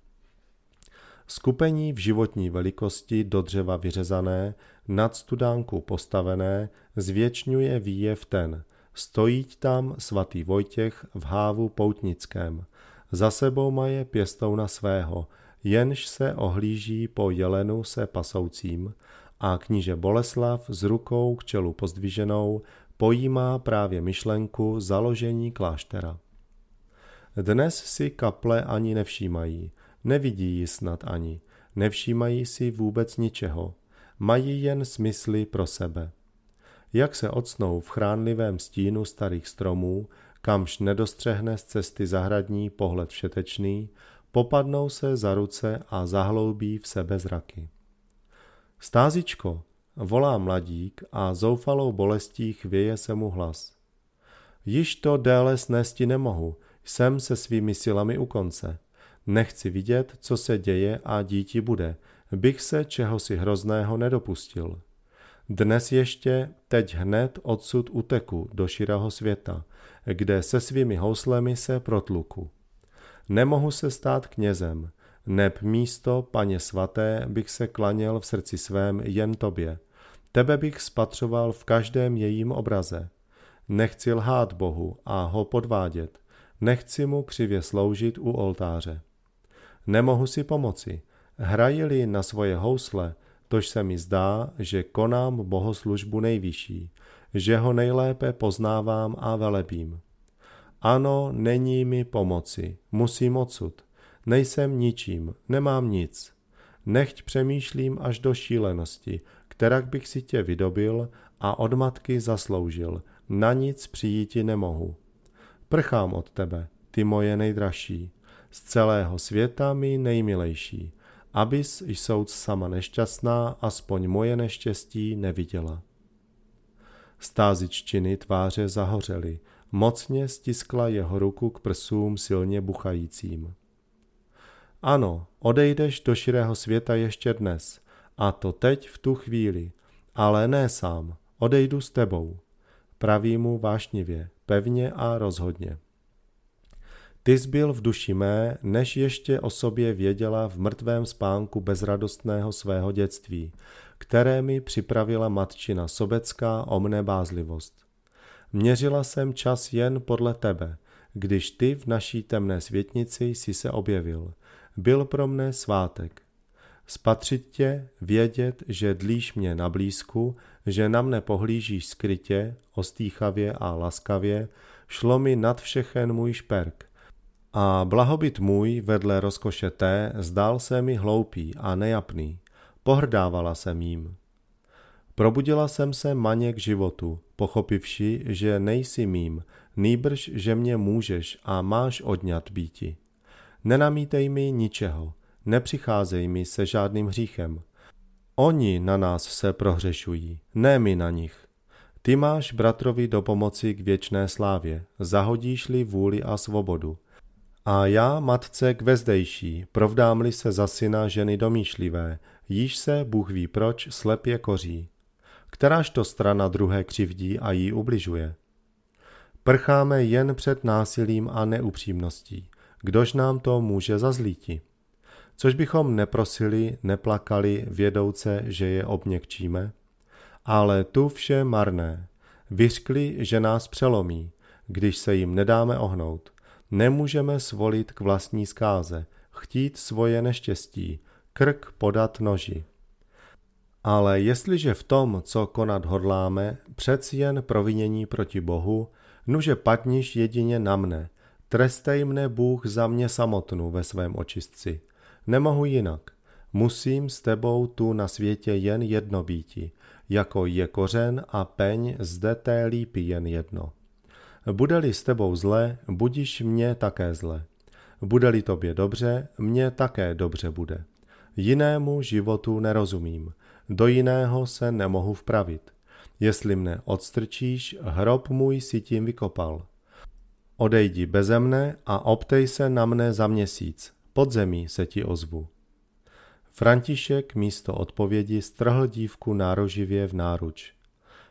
Skupení v životní velikosti do dřeva vyřezané, nad studánku postavené, zvětšňuje výjev ten. Stojí tam svatý Vojtěch v hávu poutnickém. Za sebou maje pěstou na svého, jenž se ohlíží po jelenu se pasoucím a kníže Boleslav s rukou k čelu pozdviženou pojímá právě myšlenku založení kláštera. Dnes si kaple ani nevšímají, nevidí ji snad ani, nevšímají si vůbec ničeho, mají jen smysly pro sebe. Jak se odsnou v chránlivém stínu starých stromů, kamž nedostřehne z cesty zahradní pohled všetečný, popadnou se za ruce a zahloubí v sebe zraky. Stázičko, volá mladík a zoufalou bolestí chvěje se mu hlas. Již to déle snesti nemohu, jsem se svými silami u konce. Nechci vidět, co se děje a díti bude. Bych se čehosi hrozného nedopustil. Dnes ještě, teď hned odsud uteku do širého světa, kde se svými houslemi se protluku. Nemohu se stát knězem, neb místo, paně svaté, bych se klaněl v srdci svém jen tobě. Tebe bych spatřoval v každém jejím obraze. Nechci lhát Bohu a ho podvádět. Nechci mu křivě sloužit u oltáře. Nemohu si pomoci. hrajili na svoje housle, tož se mi zdá, že konám bohoslužbu nejvyšší, že ho nejlépe poznávám a velebím. Ano, není mi pomoci, musím odsud. Nejsem ničím, nemám nic. Nechť přemýšlím až do šílenosti, kterak bych si tě vydobil a od matky zasloužil. Na nic přijíti nemohu. Prchám od tebe, ty moje nejdražší, z celého světa mi nejmilejší, abys jsouc sama nešťastná, aspoň moje neštěstí neviděla. Stázičtiny tváře zahořely, mocně stiskla jeho ruku k prsům silně buchajícím. Ano, odejdeš do širého světa ještě dnes, a to teď v tu chvíli, ale ne sám, odejdu s tebou praví mu vášnivě, pevně a rozhodně. Ty byl v duši mé, než ještě o sobě věděla v mrtvém spánku bezradostného svého dětství, které mi připravila matčina sobecká o mne bázlivost. Měřila jsem čas jen podle tebe, když ty v naší temné světnici si se objevil. Byl pro mne svátek. Spatřit tě, vědět, že dlíš mě na blízku, že na mne pohlížíš skrytě, ostýchavě a laskavě, šlo mi nad všechen můj šperk. A blahobyt můj vedle rozkoše té zdál se mi hloupý a nejapný. Pohrdávala jsem jím. Probudila jsem se maně k životu, pochopivši, že nejsi mým, nýbrž, že mě můžeš a máš odňat býti. Nenamítej mi ničeho, nepřicházej mi se žádným hříchem, Oni na nás se prohřešují, ne my na nich. Ty máš bratrovi do pomoci k věčné slávě, zahodíš-li vůli a svobodu. A já, matce kvezdejší, provdám-li se za syna ženy domýšlivé, již se, Bůh ví proč, slepě koří. Kteráž to strana druhé křivdí a jí ubližuje. Prcháme jen před násilím a neupřímností. Kdož nám to může zazlíti? což bychom neprosili, neplakali vědouce, že je obněkčíme, Ale tu vše marné. Vyřkli, že nás přelomí, když se jim nedáme ohnout. Nemůžeme svolit k vlastní zkáze, chtít svoje neštěstí, krk podat noži. Ale jestliže v tom, co konat hodláme, přeci jen provinění proti Bohu, nuže patniš jedině na mne, trestej mne Bůh za mě samotnu ve svém očistci – Nemohu jinak. Musím s tebou tu na světě jen jedno býti, jako je kořen a peň zde té lípí jen jedno. Bude-li s tebou zle, budíš mě také zle. Bude-li tobě dobře, mě také dobře bude. Jinému životu nerozumím, do jiného se nemohu vpravit. Jestli mne odstrčíš, hrob můj si tím vykopal. Odejdi beze mne a optej se na mne za měsíc podzemí se ti ozvu. František místo odpovědi strhl dívku nároživě v náruč.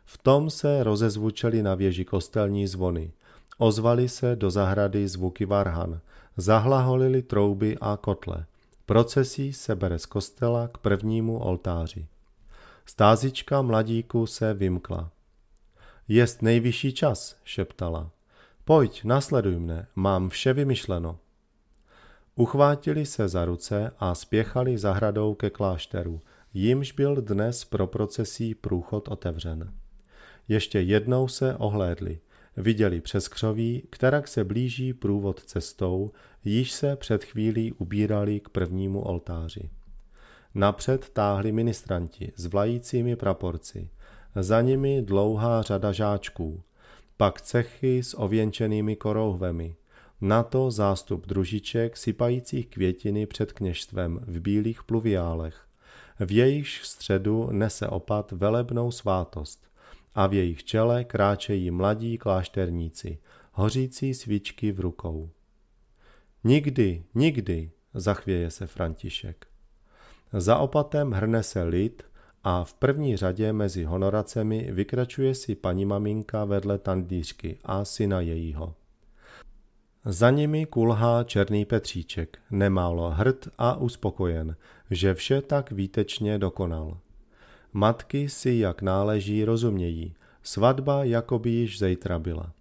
V tom se rozezvučely na věži kostelní zvony. Ozvali se do zahrady zvuky varhan, zahlaholily trouby a kotle. Procesí se bere z kostela k prvnímu oltáři. Stázička mladíku se vymkla. Jest nejvyšší čas, šeptala. Pojď, nasleduj mne, mám vše vymyšleno. Uchvátili se za ruce a spěchali zahradou ke klášteru, jimž byl dnes pro procesí průchod otevřen. Ještě jednou se ohlédli. Viděli přes křoví, která se blíží průvod cestou, již se před chvílí ubírali k prvnímu oltáři. Napřed táhli ministranti s vlajícími praporci, za nimi dlouhá řada žáčků, pak cechy s ověnčenými korouhvemi, na to zástup družiček sypajících květiny před kněžstvem v bílých pluviálech. V jejich středu nese opat velebnou svátost a v jejich čele kráčejí mladí klášterníci, hořící svíčky v rukou. Nikdy, nikdy, zachvěje se František. Za opatem hrne se lid a v první řadě mezi honoracemi vykračuje si paní maminka vedle tandířky a syna jejího. Za nimi kulhá černý Petříček, nemálo hrd a uspokojen, že vše tak výtečně dokonal. Matky si jak náleží rozumějí, svatba jakoby již zejtra byla.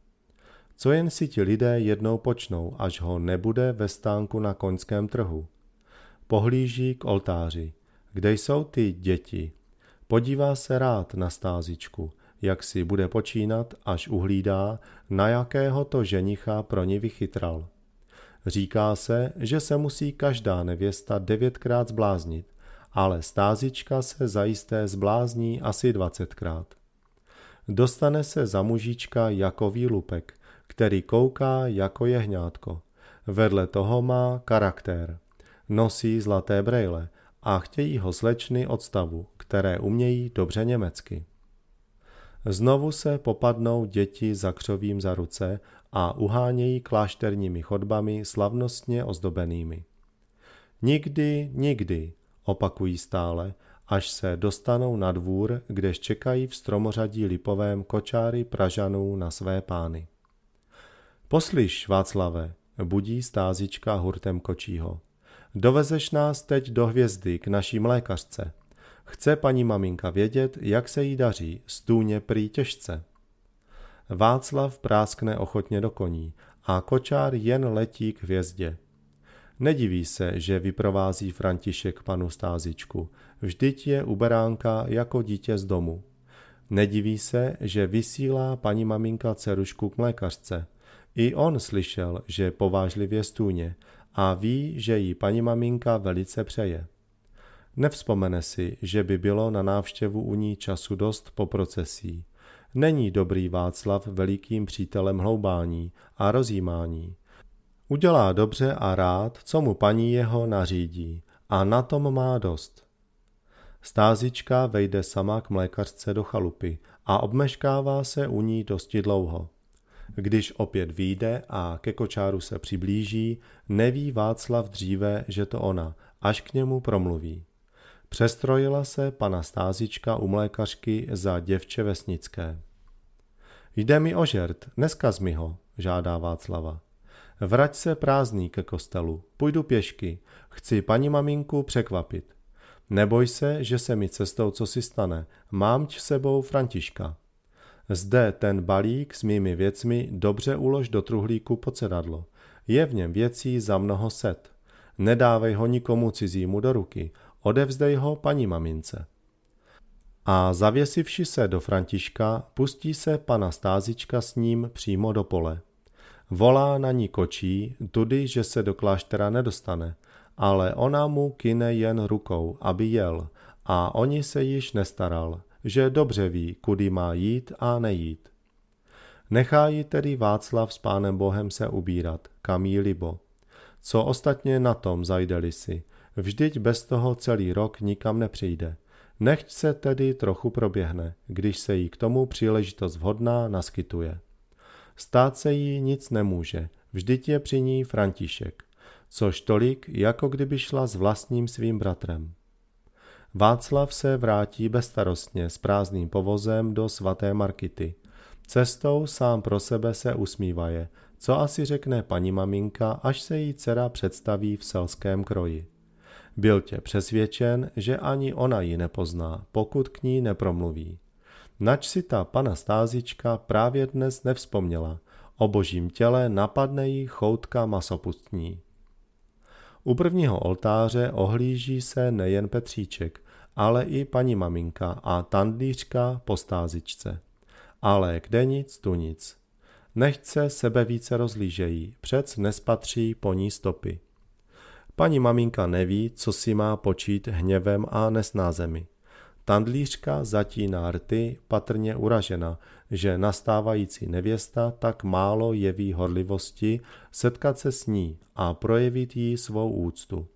Co jen si ti lidé jednou počnou, až ho nebude ve stánku na koňském trhu. Pohlíží k oltáři. Kde jsou ty děti? Podívá se rád na stázičku – jak si bude počínat, až uhlídá, na jakého to ženicha pro ní vychytral. Říká se, že se musí každá nevěsta devětkrát zbláznit, ale stázička se zajisté zblázní asi dvacetkrát. Dostane se za mužička jako výlupek, který kouká jako jehňátko. Vedle toho má charakter. Nosí zlaté brejle a chtějí ho slečny od stavu, které umějí dobře německy. Znovu se popadnou děti za křovím za ruce a uhánějí klášterními chodbami slavnostně ozdobenými. Nikdy, nikdy, opakují stále, až se dostanou na dvůr, kdež čekají v stromořadí lipovém kočáry Pražanů na své pány. Poslyš, Václave, budí stázička hurtem kočího. Dovezeš nás teď do hvězdy k naší mlékařce. Chce paní maminka vědět, jak se jí daří, stůně prý těžce. Václav práskne ochotně do koní a kočár jen letí k hvězdě. Nediví se, že vyprovází František panu Stázičku, vždyť je u beránka jako dítě z domu. Nediví se, že vysílá paní maminka cerušku k mlékařce. I on slyšel, že povážlivě stůně a ví, že jí paní maminka velice přeje. Nevzpomene si, že by bylo na návštěvu u ní času dost po procesí. Není dobrý Václav velikým přítelem hloubání a rozjímání. Udělá dobře a rád, co mu paní jeho nařídí. A na tom má dost. Stázička vejde sama k mlékařce do chalupy a obmeškává se u ní dosti dlouho. Když opět vyjde a ke kočáru se přiblíží, neví Václav dříve, že to ona, až k němu promluví. Přestrojila se pana stázička u mlékařky za děvče vesnické. Jde mi o žert, neskaz mi ho, žádá Václava. Vrať se prázdný ke kostelu, půjdu pěšky, chci paní maminku překvapit. Neboj se, že se mi cestou co si stane, mám s sebou Františka. Zde ten balík s mými věcmi dobře ulož do truhlíku pod sedadlo. Je v něm věcí za mnoho set. Nedávej ho nikomu cizímu do ruky, odevzdej ho paní mamince. A zavěsivši se do Františka, pustí se pana Stázička s ním přímo do pole. Volá na ní kočí, tudy, že se do kláštera nedostane, ale ona mu kine jen rukou, aby jel, a oni se již nestaral, že dobře ví, kudy má jít a nejít. Nechá ji tedy Václav s pánem Bohem se ubírat, kam jí libo. Co ostatně na tom zajdeli si, Vždyť bez toho celý rok nikam nepřijde. Nechť se tedy trochu proběhne, když se jí k tomu příležitost vhodná naskytuje. Stát se jí nic nemůže, vždyť je při ní František, což tolik, jako kdyby šla s vlastním svým bratrem. Václav se vrátí bezstarostně s prázdným povozem do svaté Markity. Cestou sám pro sebe se usmívaje, co asi řekne paní maminka, až se jí dcera představí v selském kroji. Byl tě přesvědčen, že ani ona ji nepozná, pokud k ní nepromluví. Nač si ta pana stázička právě dnes nevzpomněla, o božím těle napadne jí choutka masopustní. U prvního oltáře ohlíží se nejen Petříček, ale i paní maminka a tandlířka po stázičce. Ale kde nic, tu nic. Nechce sebe více rozlížejí, přec nespatří po ní stopy. Paní maminka neví, co si má počít hněvem a nesnázemi. Tandlířka zatíná rty, patrně uražena, že nastávající nevěsta tak málo jeví horlivosti setkat se s ní a projevit jí svou úctu.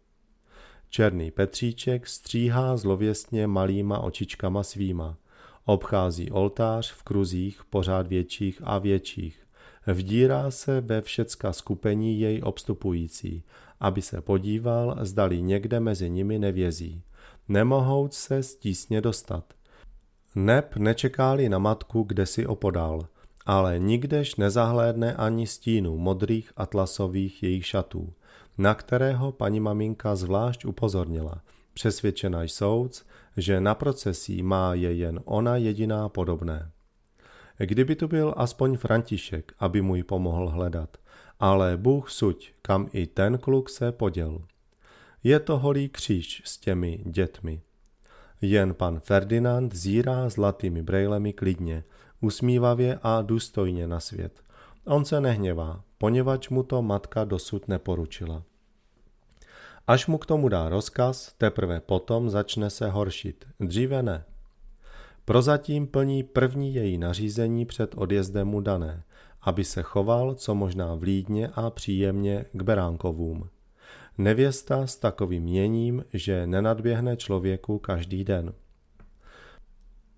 Černý Petříček stříhá zlověstně malýma očičkama svýma. Obchází oltář v kruzích pořád větších a větších. Vdírá se ve všecka skupení jej obstupující, aby se podíval, zdali někde mezi nimi nevězí. Nemohouc se stísně dostat. Neb nečekáli na matku, kde si opodal, ale nikdež nezahlédne ani stínu modrých atlasových jejich šatů, na kterého paní maminka zvlášť upozornila. Přesvědčená soudc, že na procesí má je jen ona jediná podobné. Kdyby tu byl aspoň František, aby mu ji pomohl hledat. Ale Bůh suď, kam i ten kluk se poděl. Je to holý kříž s těmi dětmi. Jen pan Ferdinand zírá zlatými brejlemi klidně, usmívavě a důstojně na svět. On se nehněvá, poněvadž mu to matka dosud neporučila. Až mu k tomu dá rozkaz, teprve potom začne se horšit, dříve ne. Prozatím plní první její nařízení před odjezdem mu dané – aby se choval co možná vlídně a příjemně k beránkovům. Nevěsta s takovým měním, že nenadběhne člověku každý den.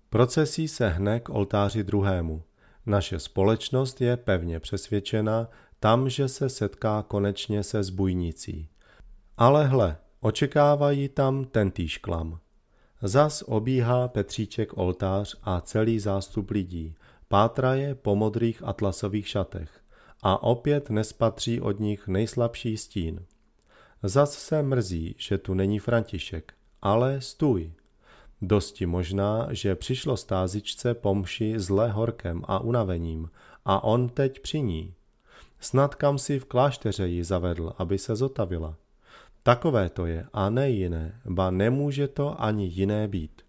Procesí se hne k oltáři druhému. Naše společnost je pevně přesvědčena tam, že se setká konečně se zbujnicí. Ale hle, očekávají tam tentýž klam. Zas obíhá Petříček oltář a celý zástup lidí. Pátra je po modrých atlasových šatech a opět nespatří od nich nejslabší stín. Zas se mrzí, že tu není František, ale stůj. Dosti možná, že přišlo stázičce pomši zle horkem a unavením a on teď při ní. Snad kam si v klášteře ji zavedl, aby se zotavila. Takové to je a ne jiné, ba nemůže to ani jiné být.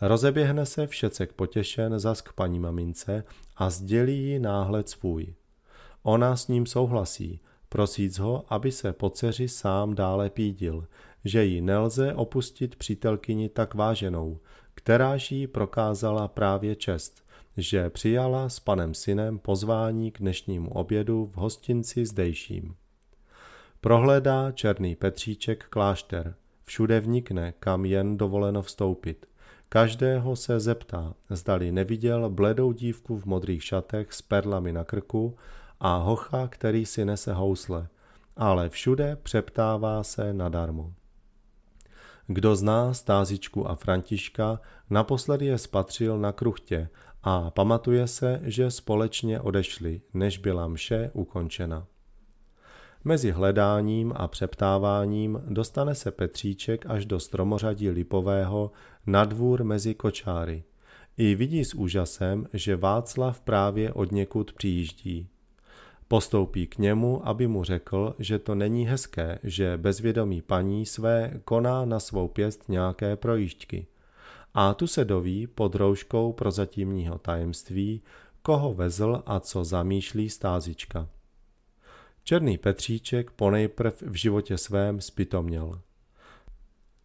Rozeběhne se všecek potěšen zas k paní mamince a sdělí jí náhled svůj. Ona s ním souhlasí, prosíc ho, aby se po dceři sám dále pídil, že ji nelze opustit přítelkyni tak váženou, která jí prokázala právě čest, že přijala s panem synem pozvání k dnešnímu obědu v hostinci zdejším. Prohledá černý Petříček klášter, všude vnikne, kam jen dovoleno vstoupit – Každého se zeptá, zdali neviděl bledou dívku v modrých šatech s perlami na krku a hocha, který si nese housle, ale všude přeptává se nadarmo. Kdo zná Stázičku a Františka, naposledy je spatřil na kruchtě a pamatuje se, že společně odešli, než byla mše ukončena. Mezi hledáním a přeptáváním dostane se Petříček až do stromořadí lipového, na dvůr mezi kočáry. I vidí s úžasem, že Václav právě od někud přijíždí. Postoupí k němu, aby mu řekl, že to není hezké, že bezvědomí paní své koná na svou pěst nějaké projížďky. A tu se doví pod rouškou prozatímního tajemství, koho vezl a co zamýšlí stázička. Černý Petříček ponejprv v životě svém spitomněl.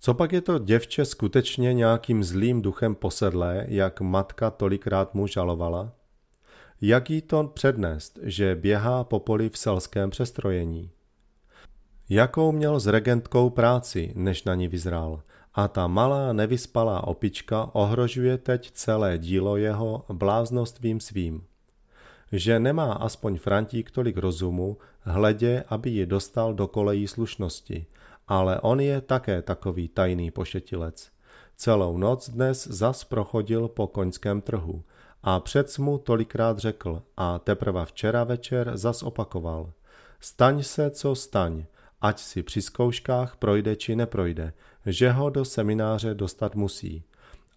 Co pak je to děvče skutečně nějakým zlým duchem posedlé, jak matka tolikrát mu žalovala? Jak jí to přednést, že běhá po poli v selském přestrojení? Jakou měl s regentkou práci, než na ní vyzrál? A ta malá nevyspalá opička ohrožuje teď celé dílo jeho bláznostvím svým. Že nemá aspoň Frantík tolik rozumu, hledě, aby ji dostal do kolejí slušnosti – ale on je také takový tajný pošetilec. Celou noc dnes zas prochodil po koňském trhu a před mu tolikrát řekl a teprve včera večer zas opakoval. Staň se, co staň, ať si při zkouškách projde či neprojde, že ho do semináře dostat musí.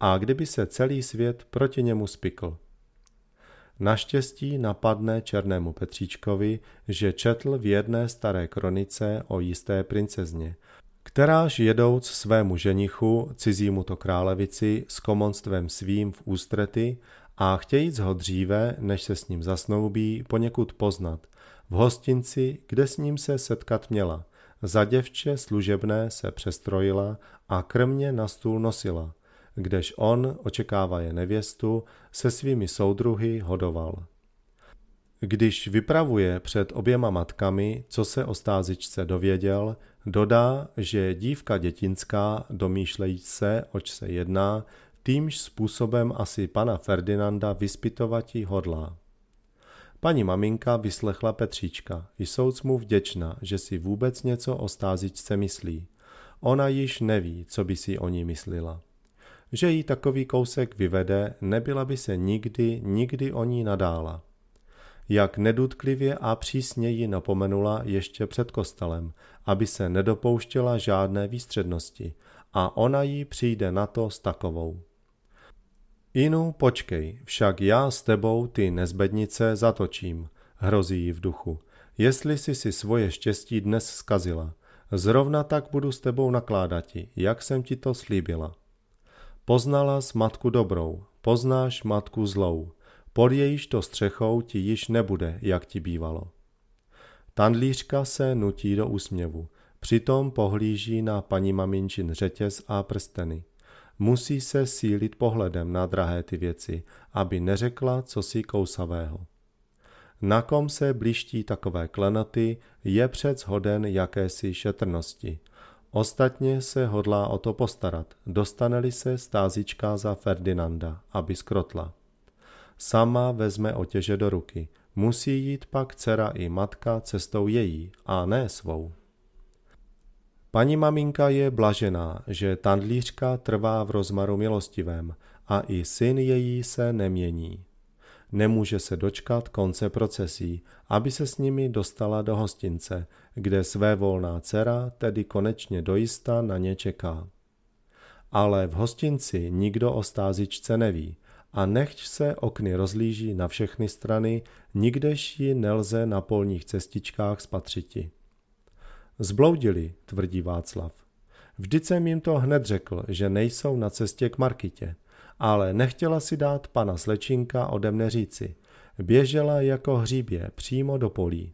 A kdyby se celý svět proti němu spikl, Naštěstí napadne Černému Petříčkovi, že četl v jedné staré kronice o jisté princezně, kteráž jedouc svému ženichu, cizímu to královici, s komonstvem svým v ústrety a chtějíc ho dříve, než se s ním zasnoubí, poněkud poznat, v hostinci, kde s ním se setkat měla, za děvče služebné se přestrojila a krmě na stůl nosila – kdež on, očekávaje nevěstu, se svými soudruhy hodoval. Když vypravuje před oběma matkami, co se o stázičce dověděl, dodá, že dívka dětinská, domýšlejí se, oč se jedná, týmž způsobem asi pana Ferdinanda vyspytovati hodlá. Paní maminka vyslechla Petříčka, jsouc mu vděčna, že si vůbec něco o stázičce myslí. Ona již neví, co by si o ní myslila že jí takový kousek vyvede, nebyla by se nikdy, nikdy o ní nadála. Jak nedutklivě a přísně ji napomenula ještě před kostelem, aby se nedopouštěla žádné výstřednosti a ona jí přijde na to s takovou. Inu, počkej, však já s tebou ty nezbednice zatočím, hrozí jí v duchu. Jestli jsi si svoje štěstí dnes zkazila, zrovna tak budu s tebou nakládati, jak jsem ti to slíbila. Poznala s matku dobrou, poznáš matku zlou. Pod jejíž to střechou ti již nebude, jak ti bývalo. Tandlířka se nutí do úsměvu. Přitom pohlíží na paní maminčin řetěz a prsteny. Musí se sílit pohledem na drahé ty věci, aby neřekla, co si kousavého. Na kom se blíští takové klenoty, je přec hoden jakési šetrnosti – Ostatně se hodlá o to postarat, dostane-li se stázička za Ferdinanda, aby skrotla. Sama vezme otěže do ruky, musí jít pak dcera i matka cestou její a ne svou. Paní maminka je blažená, že tandlířka trvá v rozmaru milostivém a i syn její se nemění. Nemůže se dočkat konce procesí, aby se s nimi dostala do hostince, kde své volná dcera tedy konečně dojista na ně čeká. Ale v hostinci nikdo o stázičce neví a nechť se okny rozlíží na všechny strany, nikdež ji nelze na polních cestičkách spatřiti. Zbloudili, tvrdí Václav. Vždyť jsem jim to hned řekl, že nejsou na cestě k Markitě ale nechtěla si dát pana slečinka ode mne říci. Běžela jako hříbě přímo do polí.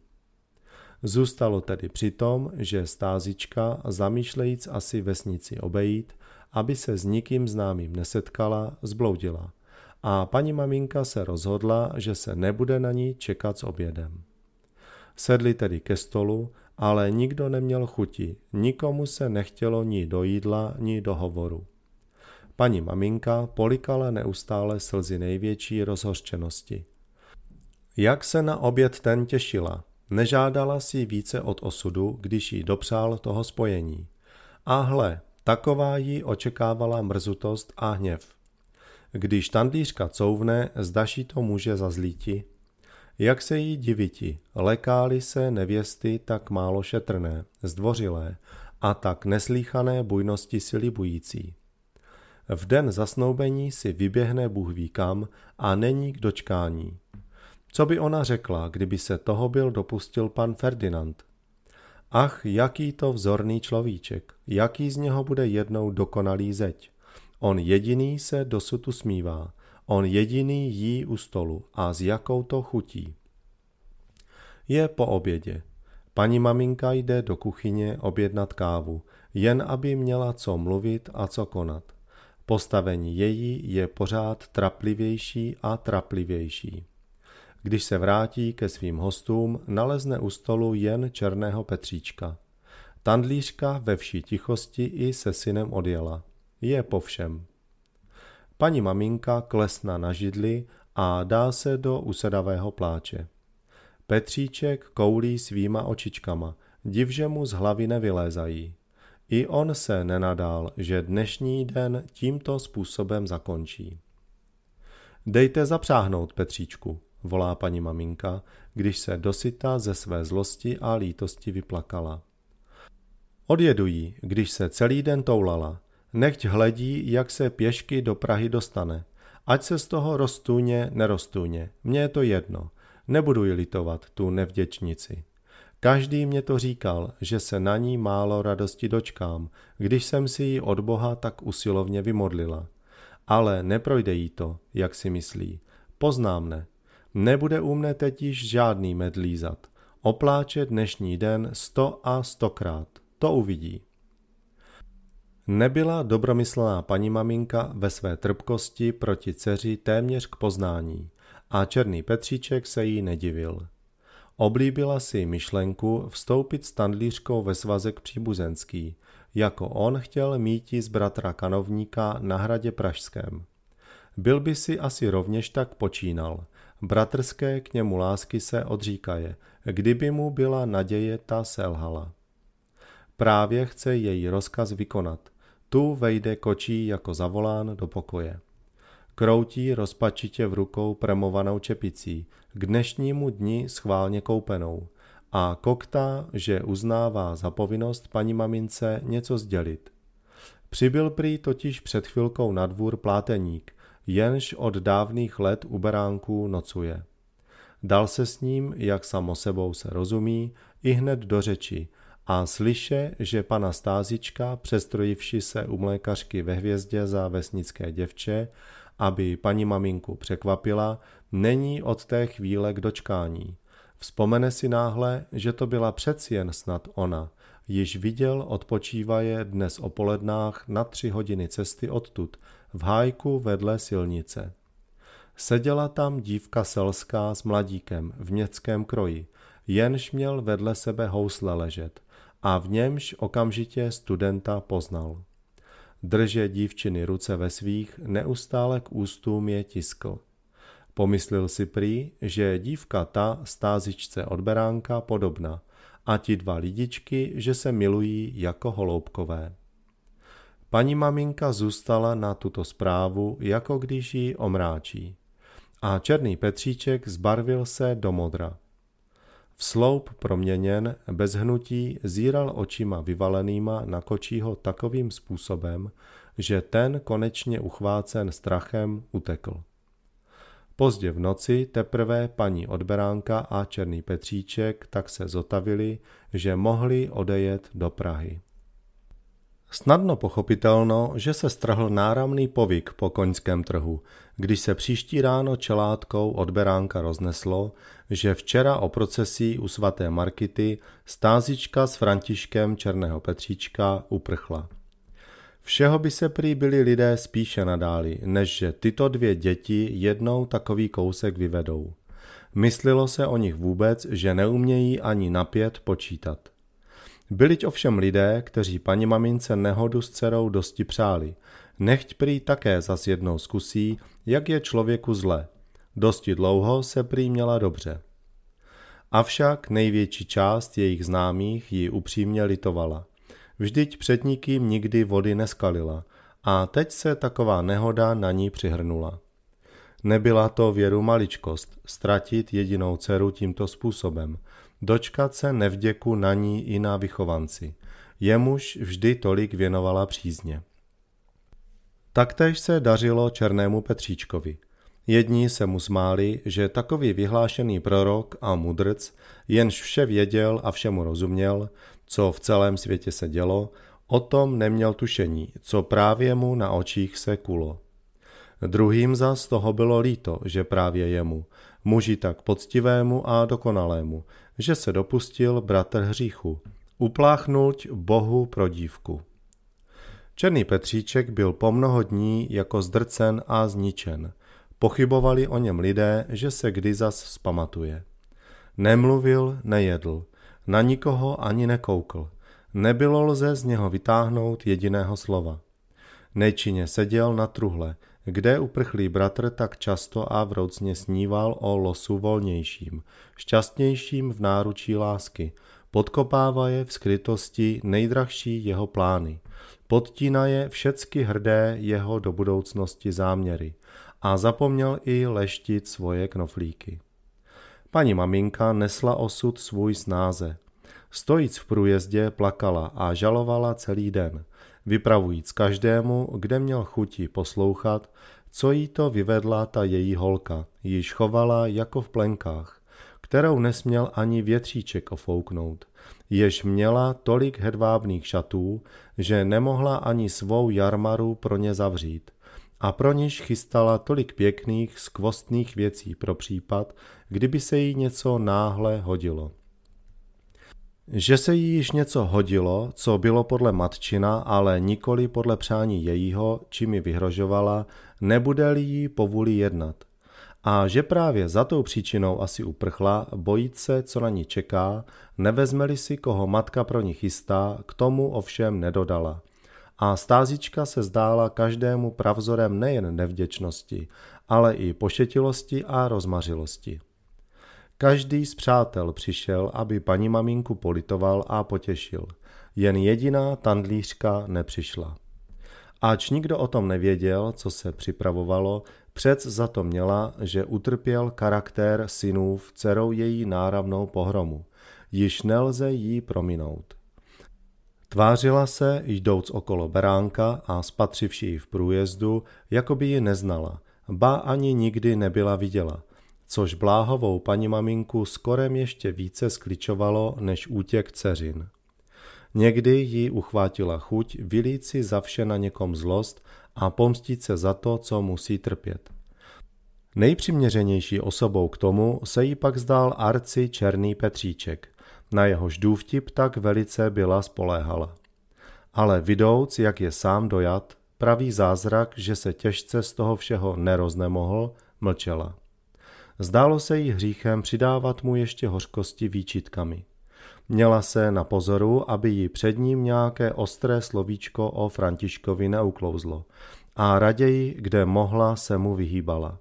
Zůstalo tedy při tom, že stázička, zamýšlejíc asi vesnici obejít, aby se s nikým známým nesetkala, zbloudila. A paní maminka se rozhodla, že se nebude na ní čekat s obědem. Sedli tedy ke stolu, ale nikdo neměl chuti, nikomu se nechtělo ní do jídla, ní do hovoru. Paní maminka polikala neustále slzy největší rozhořčenosti. Jak se na oběd ten těšila, nežádala si více od osudu, když jí dopřál toho spojení. A hle, taková jí očekávala mrzutost a hněv. Když tandýřka couvne, zdaší to může zazlíti. Jak se jí diviti, lekály se nevěsty tak málo šetrné, zdvořilé a tak neslíchané bujnosti si libující. V den zasnoubení si vyběhne Bůh ví kam a není k dočkání. Co by ona řekla, kdyby se toho byl dopustil pan Ferdinand? Ach, jaký to vzorný človíček, jaký z něho bude jednou dokonalý zeď. On jediný se dosud usmívá, on jediný jí u stolu a s jakou to chutí. Je po obědě. Paní maminka jde do kuchyně objednat kávu, jen aby měla co mluvit a co konat. Postavení její je pořád traplivější a traplivější. Když se vrátí ke svým hostům, nalezne u stolu jen černého Petříčka. Tandlířka ve vší tichosti i se synem odjela. Je po všem. Paní maminka klesna na židli a dá se do usedavého pláče. Petříček koulí svýma očičkama, divže mu z hlavy nevylézají. I on se nenadal, že dnešní den tímto způsobem zakončí. Dejte zapřáhnout, Petříčku, volá paní maminka, když se dosyta ze své zlosti a lítosti vyplakala. Odjedu jí, když se celý den toulala. Nechť hledí, jak se pěšky do Prahy dostane. Ať se z toho roztůně, nerostůně. Mně je to jedno. Nebudu ji litovat, tu nevděčnici. Každý mě to říkal, že se na ní málo radosti dočkám, když jsem si ji od Boha tak usilovně vymodlila. Ale neprojde jí to, jak si myslí. Poznám ne. Nebude u mne teď již žádný medlízat. Opláče dnešní den sto a stokrát. To uvidí. Nebyla dobromyslná paní maminka ve své trpkosti proti dceři téměř k poznání a černý Petříček se jí nedivil. Oblíbila si myšlenku vstoupit s tandlířkou ve svazek příbuzenský, jako on chtěl míti z bratra kanovníka na hradě Pražském. Byl by si asi rovněž tak počínal. Bratrské k němu lásky se odříkaje, kdyby mu byla naděje ta selhala. Právě chce její rozkaz vykonat. Tu vejde kočí jako zavolán do pokoje. Kroutí rozpačitě v rukou premovanou čepicí, k dnešnímu dni schválně koupenou. A kokta, že uznává za povinnost paní mamince něco sdělit. Přibyl prý totiž před chvilkou na dvůr pláteník, jenž od dávných let u beránků nocuje. Dal se s ním, jak samo sebou se rozumí, i hned do řeči a slyše, že pana Stázička, přestrojivši se u mlékařky ve hvězdě za vesnické děvče, aby paní maminku překvapila, není od té chvíle k dočkání. Vzpomene si náhle, že to byla přeci jen snad ona. Již viděl odpočívaje dnes o polednách na tři hodiny cesty odtud, v hájku vedle silnice. Seděla tam dívka selská s mladíkem v městském kroji, jenž měl vedle sebe housle ležet a v němž okamžitě studenta poznal. Drže dívčiny ruce ve svých, neustále k ústům je tiskl. Pomyslil si prý, že dívka ta stázičce od beránka podobna a ti dva lidičky, že se milují jako holoubkové. Paní maminka zůstala na tuto zprávu, jako když ji omráčí. A černý Petříček zbarvil se do modra. V sloup proměněn, bez hnutí, zíral očima vyvalenýma na kočího takovým způsobem, že ten konečně uchvácen strachem utekl. Pozdě v noci teprve paní Odberánka a Černý Petříček tak se zotavili, že mohli odejet do Prahy. Snadno pochopitelno, že se strhl náramný povyk po koňském trhu, když se příští ráno čelátkou Odberánka rozneslo, že včera o procesí u svaté Markity stázička s Františkem Černého Petříčka uprchla. Všeho by se prý byli lidé spíše nadáli, než že tyto dvě děti jednou takový kousek vyvedou. Myslilo se o nich vůbec, že neumějí ani napět počítat. Byliť ovšem lidé, kteří paní mamince nehodu s dcerou dosti přáli. Nechť prý také zas jednou zkusí, jak je člověku zle – Dosti dlouho se prý měla dobře. Avšak největší část jejich známých ji upřímně litovala. Vždyť před nikým nikdy vody neskalila a teď se taková nehoda na ní přihrnula. Nebyla to věru maličkost, ztratit jedinou dceru tímto způsobem, dočkat se nevděku na ní i na vychovanci. Jemuž vždy tolik věnovala přízně. Taktéž se dařilo Černému Petříčkovi – Jedni se mu zmáli, že takový vyhlášený prorok a mudrc, jenž vše věděl a všemu rozuměl, co v celém světě se dělo, o tom neměl tušení, co právě mu na očích se kulo. Druhým za z toho bylo líto, že právě jemu, muži tak poctivému a dokonalému, že se dopustil bratr hříchu, upláchnulť Bohu pro dívku. Černý Petříček byl po mnoho dní jako zdrcen a zničen – Pochybovali o něm lidé, že se kdy zas vzpamatuje. Nemluvil, nejedl, na nikoho ani nekoukl. Nebylo lze z něho vytáhnout jediného slova. Nejčině seděl na truhle, kde uprchlý bratr tak často a vroucně sníval o losu volnějším, šťastnějším v náručí lásky, podkopává je v skrytosti nejdrahší jeho plány, podtíná je všecky hrdé jeho do budoucnosti záměry a zapomněl i leštit svoje knoflíky. Paní maminka nesla osud svůj snáze. Stojíc v průjezdě plakala a žalovala celý den, vypravujíc každému, kde měl chuti poslouchat, co jí to vyvedla ta její holka, již chovala jako v plenkách, kterou nesměl ani větříček ofouknout, jež měla tolik hedvábných šatů, že nemohla ani svou jarmaru pro ně zavřít – a pro niž chystala tolik pěkných, skvostných věcí pro případ, kdyby se jí něco náhle hodilo. Že se jí již něco hodilo, co bylo podle matčina, ale nikoli podle přání jejího, či mi vyhrožovala, nebude-li jí povůli jednat. A že právě za tou příčinou asi uprchla, bojit se, co na ní čeká, nevezmeli si, koho matka pro ní chystá, k tomu ovšem nedodala – a stázička se zdála každému pravzorem nejen nevděčnosti, ale i pošetilosti a rozmařilosti. Každý z přátel přišel, aby paní maminku politoval a potěšil. Jen jediná tandlířka nepřišla. Ač nikdo o tom nevěděl, co se připravovalo, přec za to měla, že utrpěl charakter synův dcerou její náravnou pohromu. Již nelze jí prominout. Tvářila se, jdouc okolo beránka a spatřivši ji v průjezdu, jako by ji neznala, ba ani nikdy nebyla viděla, což bláhovou paní maminku skorem ještě více skličovalo než útěk dceřin. Někdy ji uchvátila chuť vylíci za vše na někom zlost a pomstit se za to, co musí trpět. Nejpřiměřenější osobou k tomu se jí pak zdál Arci Černý Petříček, na jehož důvtip tak velice byla spoléhala. Ale vidouc, jak je sám dojat, pravý zázrak, že se těžce z toho všeho neroznemohl, mlčela. Zdálo se jí hříchem přidávat mu ještě hořkosti výčitkami. Měla se na pozoru, aby ji před ním nějaké ostré slovíčko o Františkovi neuklouzlo a raději, kde mohla, se mu vyhýbala.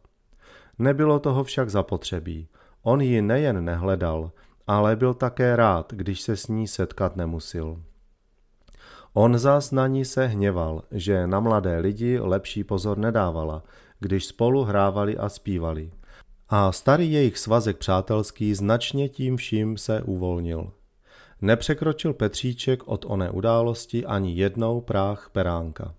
Nebylo toho však zapotřebí. On ji nejen nehledal, ale byl také rád, když se s ní setkat nemusil. On zas na ní se hněval, že na mladé lidi lepší pozor nedávala, když spolu hrávali a zpívali. A starý jejich svazek přátelský značně tím vším se uvolnil. Nepřekročil Petříček od oné události ani jednou práh peránka.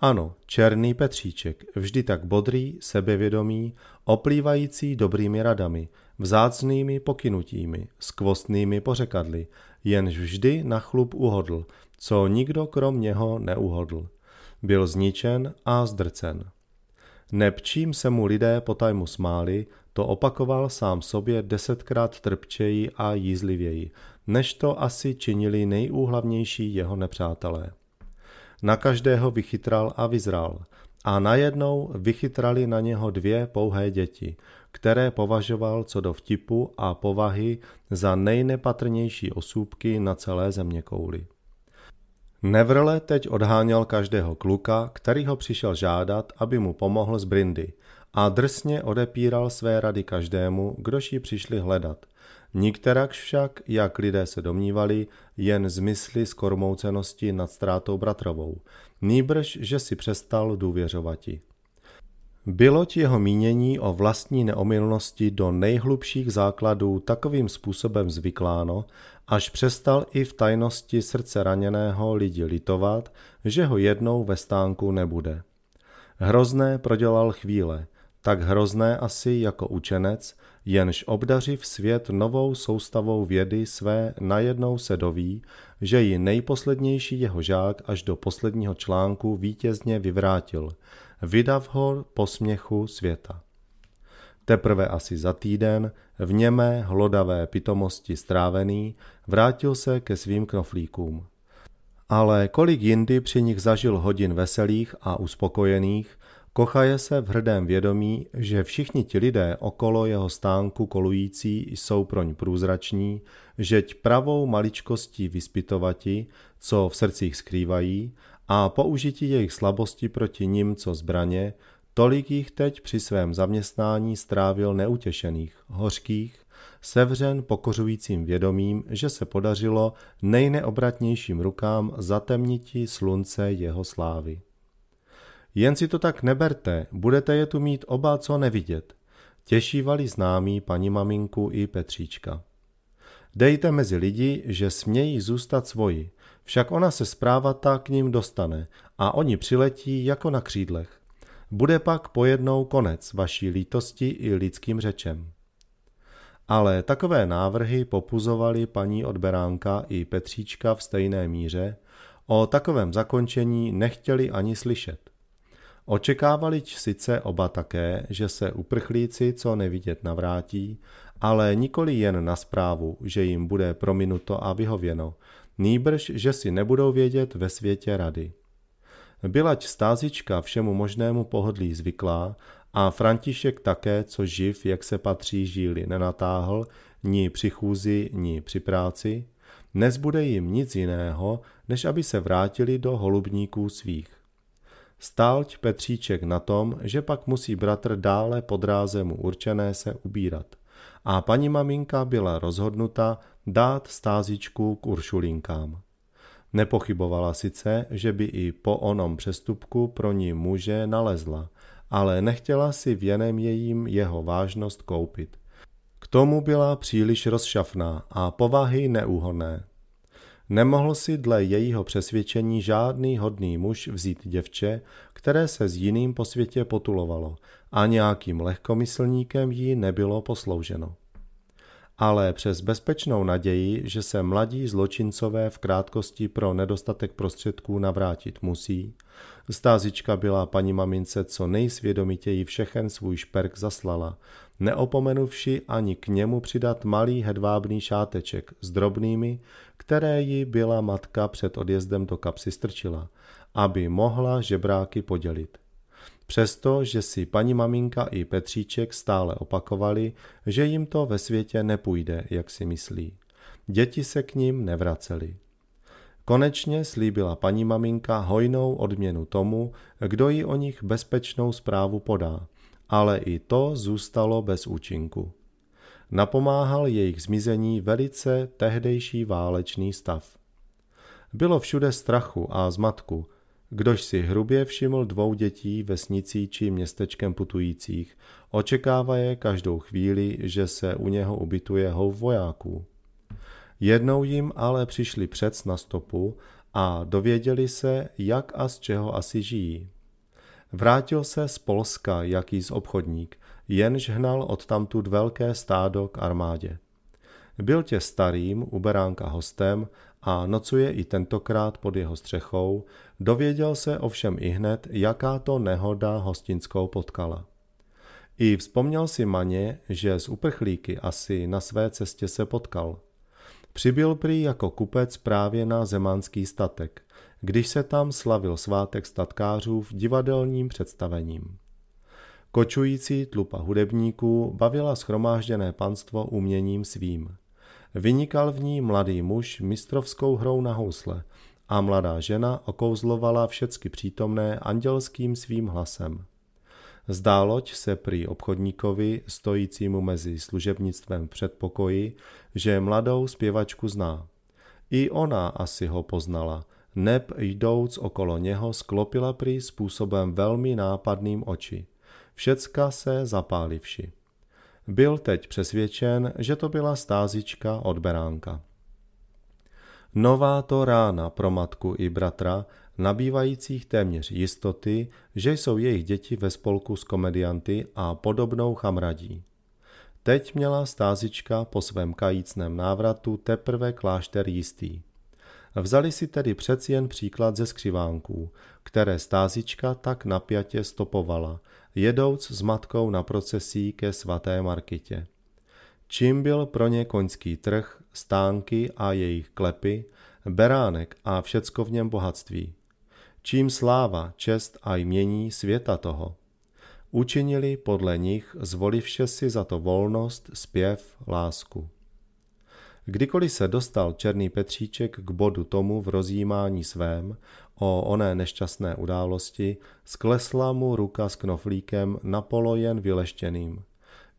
Ano, černý Petříček, vždy tak bodrý, sebevědomý, oplývající dobrými radami, vzácnými pokynutími, skvostnými pořekadly, jenž vždy na chlup uhodl, co nikdo krom něho neuhodl. Byl zničen a zdrcen. Nepčím se mu lidé potajmu smáli, to opakoval sám sobě desetkrát trpčeji a jízlivěji, než to asi činili nejúhlavnější jeho nepřátelé. Na každého vychytral a vyzral – a najednou vychytrali na něho dvě pouhé děti, které považoval co do vtipu a povahy za nejnepatrnější osůbky na celé země kouli. Nevrle teď odháněl každého kluka, který ho přišel žádat, aby mu pomohl z brindy a drsně odepíral své rady každému, kdo ji přišli hledat. Nikterakž však, jak lidé se domnívali, jen zmysly skormoucenosti nad ztrátou bratrovou. Nýbrž, že si přestal důvěřovati ti jeho mínění o vlastní neomylnosti do nejhlubších základů takovým způsobem zvykláno, až přestal i v tajnosti srdce raněného lidi litovat, že ho jednou ve stánku nebude. Hrozné prodělal chvíle, tak hrozné asi jako učenec, jenž obdařiv svět novou soustavou vědy své najednou se doví, že ji nejposlednější jeho žák až do posledního článku vítězně vyvrátil – vydav ho posměchu světa. Teprve asi za týden, v němé hlodavé pitomosti strávený, vrátil se ke svým knoflíkům. Ale kolik jindy při nich zažil hodin veselých a uspokojených, kochaje se v hrdém vědomí, že všichni ti lidé okolo jeho stánku kolující jsou proň průzrační, žeť pravou maličkostí vyspytovati, co v srdcích skrývají, a použití jejich slabosti proti nim, co zbraně, tolik jich teď při svém zaměstnání strávil neutěšených, hořkých, sevřen pokořujícím vědomím, že se podařilo nejneobratnějším rukám zatemniti slunce jeho slávy. Jen si to tak neberte, budete je tu mít oba co nevidět, těšívali známí paní maminku i Petříčka. Dejte mezi lidi, že smějí zůstat svoji, však ona se zprávata k ním dostane a oni přiletí jako na křídlech. Bude pak pojednou konec vaší lítosti i lidským řečem. Ale takové návrhy popuzovali paní odberánka i Petříčka v stejné míře, o takovém zakončení nechtěli ani slyšet. Očekávali sice oba také, že se uprchlíci co nevidět navrátí, ale nikoli jen na zprávu, že jim bude prominuto a vyhověno, nýbrž, že si nebudou vědět ve světě rady. Bylať stázička všemu možnému pohodlí zvyklá a František také, co živ, jak se patří žíly, nenatáhl, ni při chůzi, ni při práci, nezbude jim nic jiného, než aby se vrátili do holubníků svých. Stálť Petříček na tom, že pak musí bratr dále podráze mu určené se ubírat a paní maminka byla rozhodnuta dát stázičku k Uršulinkám. Nepochybovala sice, že by i po onom přestupku pro ní muže nalezla, ale nechtěla si v jenem jejím jeho vážnost koupit. K tomu byla příliš rozšafná a povahy neúhonné. Nemohl si dle jejího přesvědčení žádný hodný muž vzít děvče, které se s jiným po světě potulovalo a nějakým lehkomyslníkem jí nebylo poslouženo. Ale přes bezpečnou naději, že se mladí zločincové v krátkosti pro nedostatek prostředků navrátit musí, stázička byla paní mamince co nejsvědomitěji všechen svůj šperk zaslala, neopomenuvši ani k němu přidat malý hedvábný šáteček s drobnými, které ji byla matka před odjezdem do kapsy strčila, aby mohla žebráky podělit. Přesto, že si paní maminka i Petříček stále opakovali, že jim to ve světě nepůjde, jak si myslí. Děti se k ním nevraceli. Konečně slíbila paní maminka hojnou odměnu tomu, kdo ji o nich bezpečnou zprávu podá, ale i to zůstalo bez účinku. Napomáhal jejich zmizení velice tehdejší válečný stav. Bylo všude strachu a zmatku, kdož si hrubě všiml dvou dětí vesnicí či městečkem putujících, očekává je každou chvíli, že se u něho ubytuje houv vojáků. Jednou jim ale přišli přec na stopu a dověděli se, jak a z čeho asi žijí. Vrátil se z Polska, jakýs obchodník, jenž hnal odtamtud velké stádo k armádě. Byl tě starým, u beránka hostem a nocuje i tentokrát pod jeho střechou, dověděl se ovšem i hned, jaká to nehoda hostinskou potkala. I vzpomněl si Maně, že z uprchlíky asi na své cestě se potkal. Přibyl prý jako kupec právě na zemánský statek – když se tam slavil svátek statkářů v divadelním představením. Kočující tlupa hudebníků bavila schromážděné panstvo uměním svým. Vynikal v ní mladý muž mistrovskou hrou na housle a mladá žena okouzlovala všecky přítomné andělským svým hlasem. Zdáloť se prý obchodníkovi, stojícímu mezi služebnictvem v předpokoji, že mladou zpěvačku zná. I ona asi ho poznala, neb jdouc okolo něho sklopila prý způsobem velmi nápadným oči. Všecka se zapálivši. Byl teď přesvědčen, že to byla stázička od beránka. Nová to rána pro matku i bratra, nabývajících téměř jistoty, že jsou jejich děti ve spolku s komedianty a podobnou chamradí. Teď měla stázička po svém kajícném návratu teprve klášter jistý. Vzali si tedy přeci jen příklad ze skřivánků, které stázička tak napjatě stopovala, jedouc s matkou na procesí ke svaté Markitě. Čím byl pro ně koňský trh, stánky a jejich klepy, beránek a všecko v něm bohatství. Čím sláva, čest a jmění světa toho. Učinili podle nich, zvolivše si za to volnost, zpěv, lásku. Kdykoliv se dostal Černý Petříček k bodu tomu v rozjímání svém o oné nešťastné události, sklesla mu ruka s knoflíkem jen vyleštěným.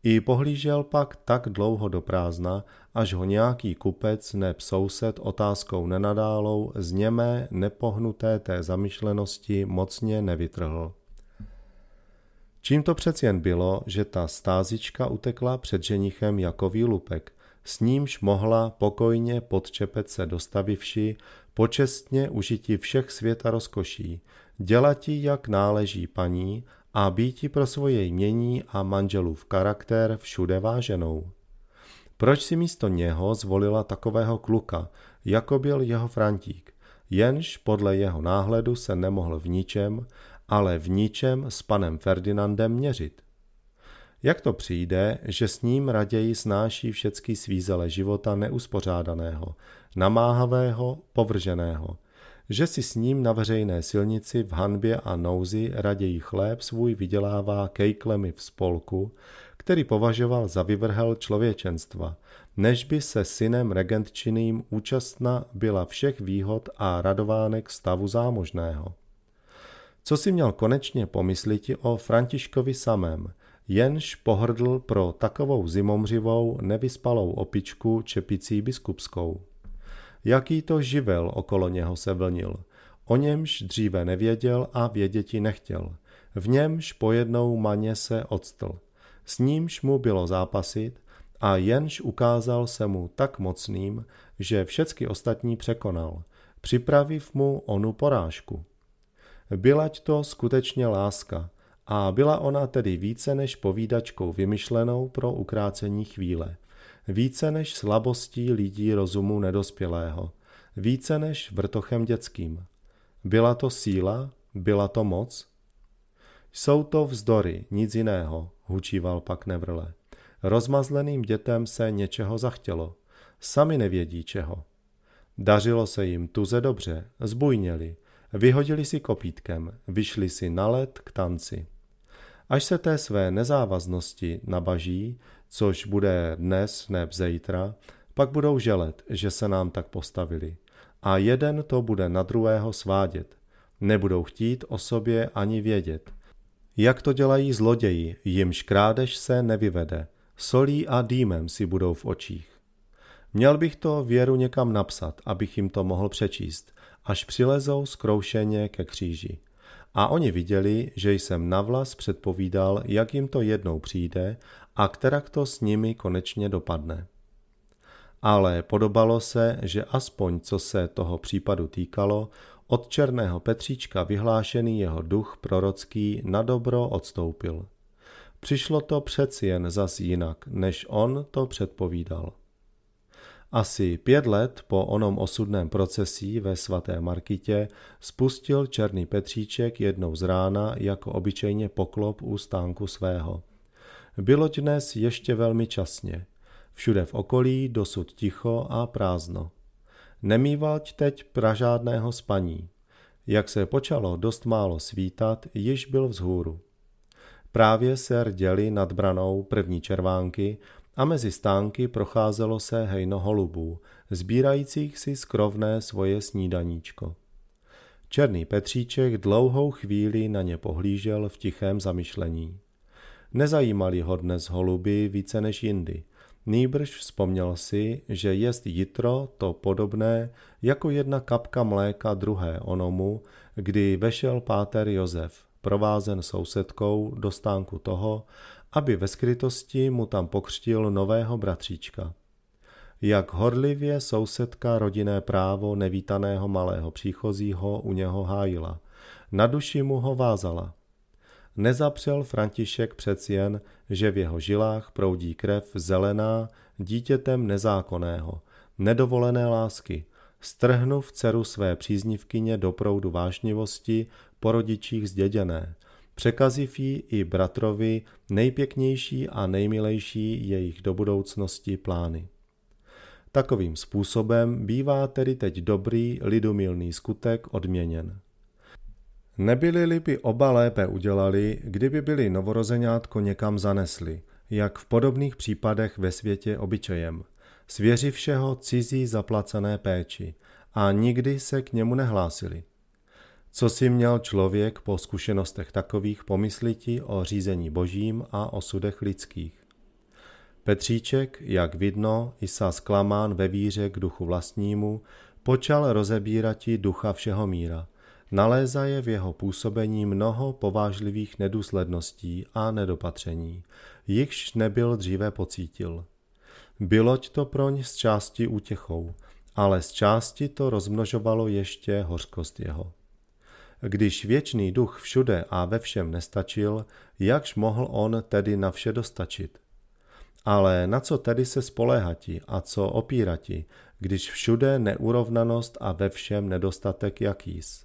I pohlížel pak tak dlouho do prázdna, až ho nějaký kupec neb soused otázkou nenadálou z němé nepohnuté té zamyšlenosti mocně nevytrhl. Čím to přeci jen bylo, že ta stázička utekla před ženichem jako výlupek – s nímž mohla pokojně pod čepec se dostavivši, počestně užití všech světa rozkoší, dělati jak náleží paní a býti pro svoje jmění a manželův charakter všude váženou. Proč si místo něho zvolila takového kluka, jako byl jeho Frantík, jenž podle jeho náhledu se nemohl v ničem, ale v ničem s panem Ferdinandem měřit. Jak to přijde, že s ním raději snáší všecky svízele života neuspořádaného, namáhavého, povrženého? Že si s ním na veřejné silnici v hanbě a nouzi raději chléb svůj vydělává kejklemi v spolku, který považoval za vyvrhel člověčenstva, než by se synem regentčiným účastna byla všech výhod a radovánek stavu zámožného. Co si měl konečně pomysliti o Františkovi samém – jenž pohrdl pro takovou zimomřivou, nevyspalou opičku čepicí biskupskou. Jaký to živel okolo něho se vlnil, o němž dříve nevěděl a věděti nechtěl. V němž pojednou maně se odstl. S nímž mu bylo zápasit a jenž ukázal se mu tak mocným, že všecky ostatní překonal, připraviv mu onu porážku. Bylať to skutečně láska – a byla ona tedy více než povídačkou vymyšlenou pro ukrácení chvíle, více než slabostí lidí rozumu nedospělého, více než vrtochem dětským. Byla to síla, byla to moc? Jsou to vzdory, nic jiného, hučíval pak Nevrle. Rozmazleným dětem se něčeho zachtělo. Sami nevědí čeho. Dařilo se jim tuze dobře, zbujněli, vyhodili si kopítkem, vyšli si na led k tanci. Až se té své nezávaznosti nabaží, což bude dnes, ne zítra, pak budou želet, že se nám tak postavili. A jeden to bude na druhého svádět. Nebudou chtít o sobě ani vědět. Jak to dělají zloději, jimž krádež se nevyvede. Solí a dýmem si budou v očích. Měl bych to věru někam napsat, abych jim to mohl přečíst, až přilezou zkroušeně ke kříži. A oni viděli, že jsem navlas předpovídal, jak jim to jednou přijde a kterak to s nimi konečně dopadne. Ale podobalo se, že aspoň co se toho případu týkalo, od černého Petříčka vyhlášený jeho duch prorocký na dobro odstoupil. Přišlo to přeci jen zas jinak, než on to předpovídal. Asi pět let po onom osudném procesí ve svaté Markitě spustil Černý Petříček jednou z rána jako obyčejně poklop u stánku svého. Bylo dnes ještě velmi časně. Všude v okolí dosud ticho a prázdno. Nemýval teď pražádného spaní. Jak se počalo dost málo svítat, již byl vzhůru. Právě se rděli nad branou první červánky, a mezi stánky procházelo se hejno holubů, sbírajících si skrovné svoje snídaníčko. Černý Petříček dlouhou chvíli na ně pohlížel v tichém zamyšlení. Nezajímali ho dnes holuby více než jindy. Nýbrž vzpomněl si, že jest jitro to podobné jako jedna kapka mléka druhé onomu, kdy vešel páter Josef, provázen sousedkou do stánku toho, aby ve skrytosti mu tam pokřtil nového bratříčka. Jak horlivě sousedka rodinné právo nevítaného malého příchozího u něho hájila. Na duši mu ho vázala. Nezapřel František přeci jen, že v jeho žilách proudí krev zelená dítětem nezákonného, nedovolené lásky, strhnu v dceru své příznivkyně do proudu vášnivosti porodičích zděděné, Překaziv ji i bratrovi nejpěknější a nejmilejší jejich do budoucnosti plány. Takovým způsobem bývá tedy teď dobrý lidumilný skutek odměněn. Nebyli-li by oba lépe udělali, kdyby byli novorozenátko někam zanesli, jak v podobných případech ve světě obyčejem, svěřivšeho cizí zaplacené péči a nikdy se k němu nehlásili. Co si měl člověk po zkušenostech takových pomysliti o řízení božím a o sudech lidských? Petříček, jak vidno, i sa zklamán ve víře k duchu vlastnímu, počal rozebírati ducha všeho míra. Naléza je v jeho působení mnoho povážlivých nedůsledností a nedopatření, jichž nebyl dříve pocítil. Byloť to proň z části útěchou, ale z části to rozmnožovalo ještě hořkost jeho. Když věčný duch všude a ve všem nestačil, jakž mohl on tedy na vše dostačit? Ale na co tedy se spoléhati a co opírati, když všude neurovnanost a ve všem nedostatek jakýs?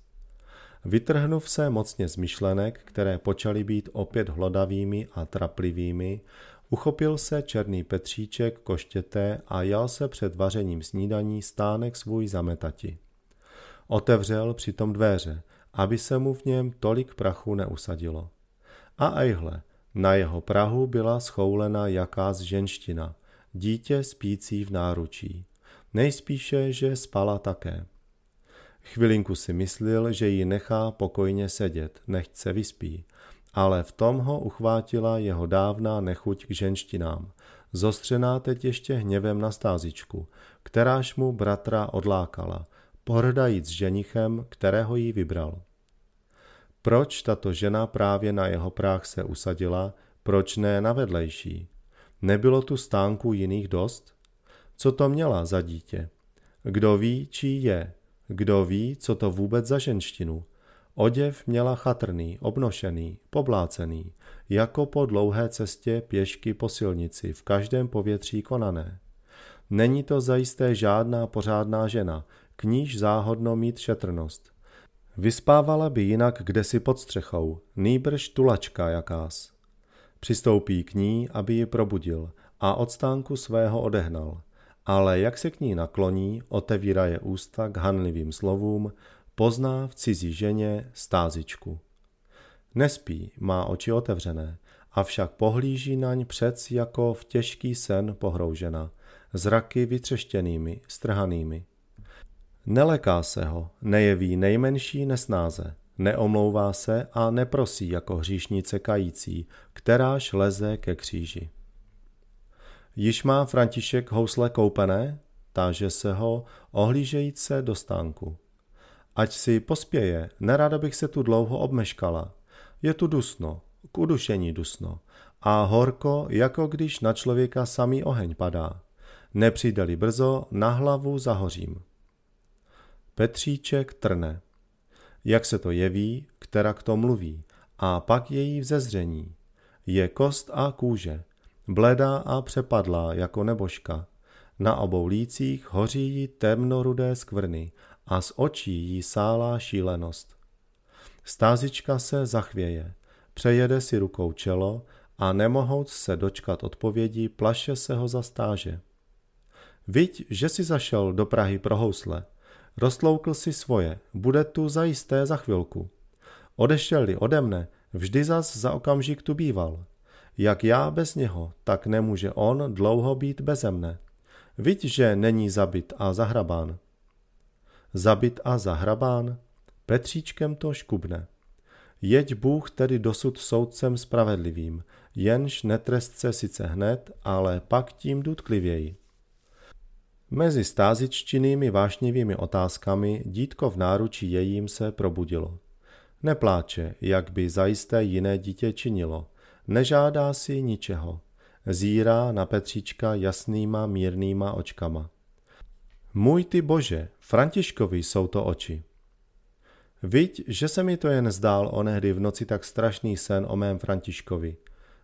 Vytrhnu se mocně z myšlenek, které počaly být opět hlodavými a traplivými, uchopil se černý Petříček koštěté a jal se před vařením snídaní stánek svůj zametati. Otevřel přitom dveře – aby se mu v něm tolik prachu neusadilo. A ejhle, na jeho prahu byla schoulena z ženština, dítě spící v náručí. Nejspíše, že spala také. Chvilinku si myslil, že ji nechá pokojně sedět, nechť se vyspí, ale v tom ho uchvátila jeho dávná nechuť k ženštinám, zostřená teď ještě hněvem na stázičku, kteráž mu bratra odlákala, pohrdajíc ženichem, kterého jí vybral. Proč tato žena právě na jeho práh se usadila, proč ne na vedlejší? Nebylo tu stánku jiných dost? Co to měla za dítě? Kdo ví, čí je? Kdo ví, co to vůbec za ženštinu? Oděv měla chatrný, obnošený, poblácený, jako po dlouhé cestě pěšky po silnici v každém povětří konané. Není to zajisté žádná pořádná žena, k níž záhodno mít šetrnost – Vyspávala by jinak kdesi pod střechou, nýbrž tulačka jakás. Přistoupí k ní, aby ji probudil a od stánku svého odehnal. Ale jak se k ní nakloní, otevírá je ústa k hanlivým slovům, pozná v cizí ženě stázičku. Nespí, má oči otevřené, avšak pohlíží naň přec jako v těžký sen pohroužena, zraky vytřeštěnými, strhanými. Neleká se ho, nejeví nejmenší nesnáze, neomlouvá se a neprosí jako hříšnice kající, kteráž leze ke kříži. Již má František housle koupené? Táže se ho, ohlížejíc se do stánku. Ať si pospěje, nerada bych se tu dlouho obmeškala. Je tu dusno, k udušení dusno. A horko, jako když na člověka samý oheň padá. Nepřijde-li brzo, na hlavu zahořím. Petříček trne. Jak se to jeví, která k to mluví, a pak její vzezření. Je kost a kůže, bledá a přepadlá jako nebožka. Na obou lících hoří jí temnorudé skvrny a z očí jí sálá šílenost. Stázička se zachvěje, přejede si rukou čelo a nemohouc se dočkat odpovědi, plaše se ho zastáže. Viď, že si zašel do Prahy pro housle – Roztloukl si svoje, bude tu zajisté za chvilku. Odešel-li ode mne, vždy zas za okamžik tu býval. Jak já bez něho, tak nemůže on dlouho být beze mne. Viď, že není zabit a zahrabán. Zabit a zahrabán? Petříčkem to škubne. Jeď Bůh tedy dosud soudcem spravedlivým, jenž netrestce sice hned, ale pak tím dutklivěji. Mezi stázičtinými vášnivými otázkami dítko v náručí jejím se probudilo. Nepláče, jak by zajisté jiné dítě činilo. Nežádá si ničeho. Zírá na Petříčka jasnýma mírnýma očkama. Můj ty bože, Františkovi jsou to oči. Viď, že se mi to jen zdál onehdy v noci tak strašný sen o mém Františkovi.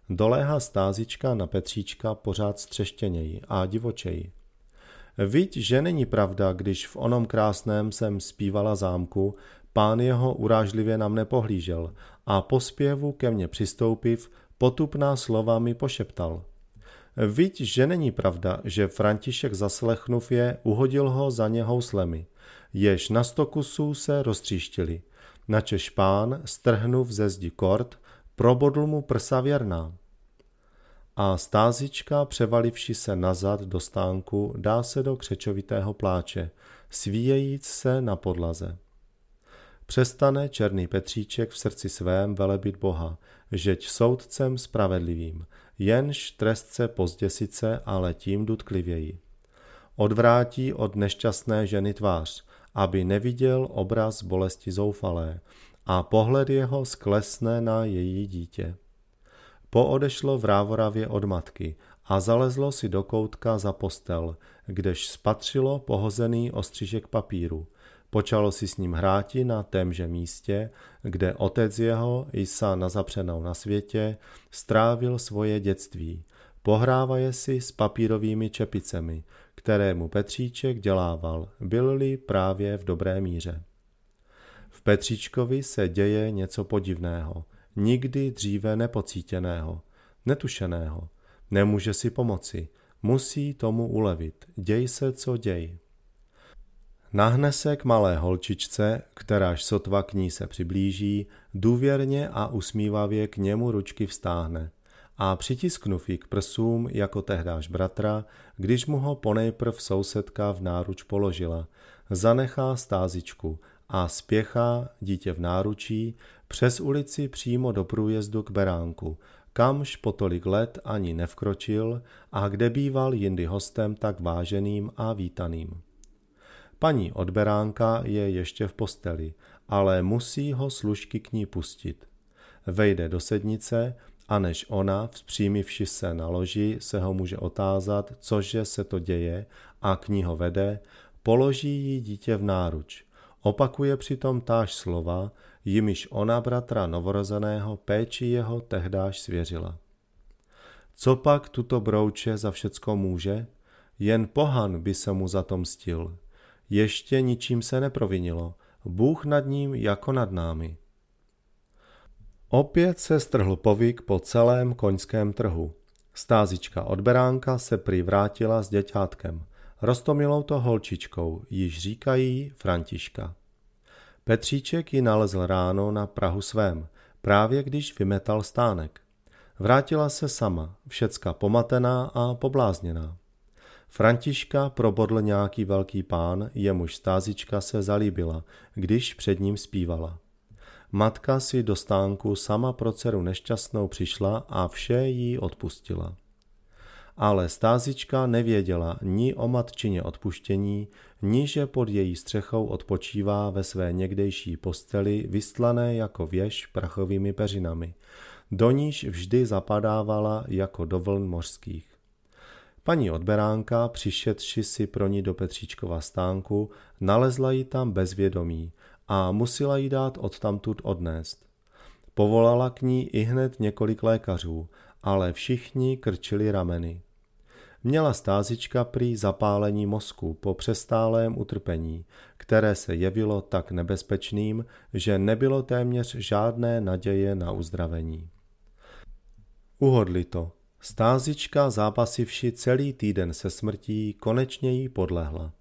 Doléha stázička na Petříčka pořád střeštěněji a divočeji. Viď, že není pravda, když v onom krásném jsem zpívala zámku, pán jeho urážlivě na mne pohlížel a po zpěvu ke mně přistoupiv, potupná slova mi pošeptal. Viď, že není pravda, že František zaslechnuv je, uhodil ho za něhou slemy, jež na sto kusů se roztříštili. Načež pán, strhnuv ze zdi kort, probodl mu prsa věrná a stázička, převalivši se nazad do stánku, dá se do křečovitého pláče, svíjejíc se na podlaze. Přestane černý Petříček v srdci svém velebit Boha, žeť soudcem spravedlivým, jenž trestce pozdě sice, ale tím dutklivěji. Odvrátí od nešťastné ženy tvář, aby neviděl obraz bolesti zoufalé, a pohled jeho sklesne na její dítě. Poodešlo Rávoravě od matky a zalezlo si do koutka za postel, kdež spatřilo pohozený ostřížek papíru. Počalo si s ním hráti na témže místě, kde otec jeho, Isa na zapřenou na světě, strávil svoje dětství. Pohrávaje si s papírovými čepicemi, které mu Petříček dělával, byl-li právě v dobré míře. V Petříčkovi se děje něco podivného – nikdy dříve nepocítěného, netušeného. Nemůže si pomoci, musí tomu ulevit, děj se, co děj. Nahne se k malé holčičce, kteráž sotva k ní se přiblíží, důvěrně a usmívavě k němu ručky vstáhne a přitisknuv ji k prsům jako tehdáš bratra, když mu ho ponejprv sousedka v náruč položila, zanechá stázičku a spěchá dítě v náručí, přes ulici přímo do průjezdu k Beránku, kamž po tolik let ani nevkročil a kde býval jindy hostem tak váženým a vítaným. Paní od Beránka je ještě v posteli, ale musí ho služky k ní pustit. Vejde do sednice a než ona, vzpřímivši se na loži, se ho může otázat, cože se to děje a k ní ho vede, položí jí dítě v náruč. Opakuje přitom táž slova, jimiž ona bratra novorozeného péči jeho tehdáž svěřila. Co pak tuto brouče za všecko může? Jen pohan by se mu za to mstil. Ještě ničím se neprovinilo. Bůh nad ním jako nad námi. Opět se strhl povík po celém koňském trhu. Stázička od beránka se privrátila vrátila s děťátkem. Rostomilou to holčičkou, již říkají Františka. Petříček ji nalezl ráno na Prahu svém, právě když vymetal stánek. Vrátila se sama, všecka pomatená a poblázněná. Františka probodl nějaký velký pán, jemuž stázička se zalíbila, když před ním zpívala. Matka si do stánku sama pro dceru nešťastnou přišla a vše jí odpustila. Ale stázička nevěděla ni o matčině odpuštění, ni že pod její střechou odpočívá ve své někdejší posteli vystlané jako věž prachovými peřinami, do níž vždy zapadávala jako do vln mořských. Paní odberánka, přišetši si pro ní do Petříčkova stánku, nalezla ji tam bezvědomí a musela ji dát odtamtud odnést. Povolala k ní i hned několik lékařů, ale všichni krčili rameny. Měla stázička prý zapálení mozku po přestálém utrpení, které se jevilo tak nebezpečným, že nebylo téměř žádné naděje na uzdravení. Uhodli to. Stázička zápasivši celý týden se smrtí konečně jí podlehla.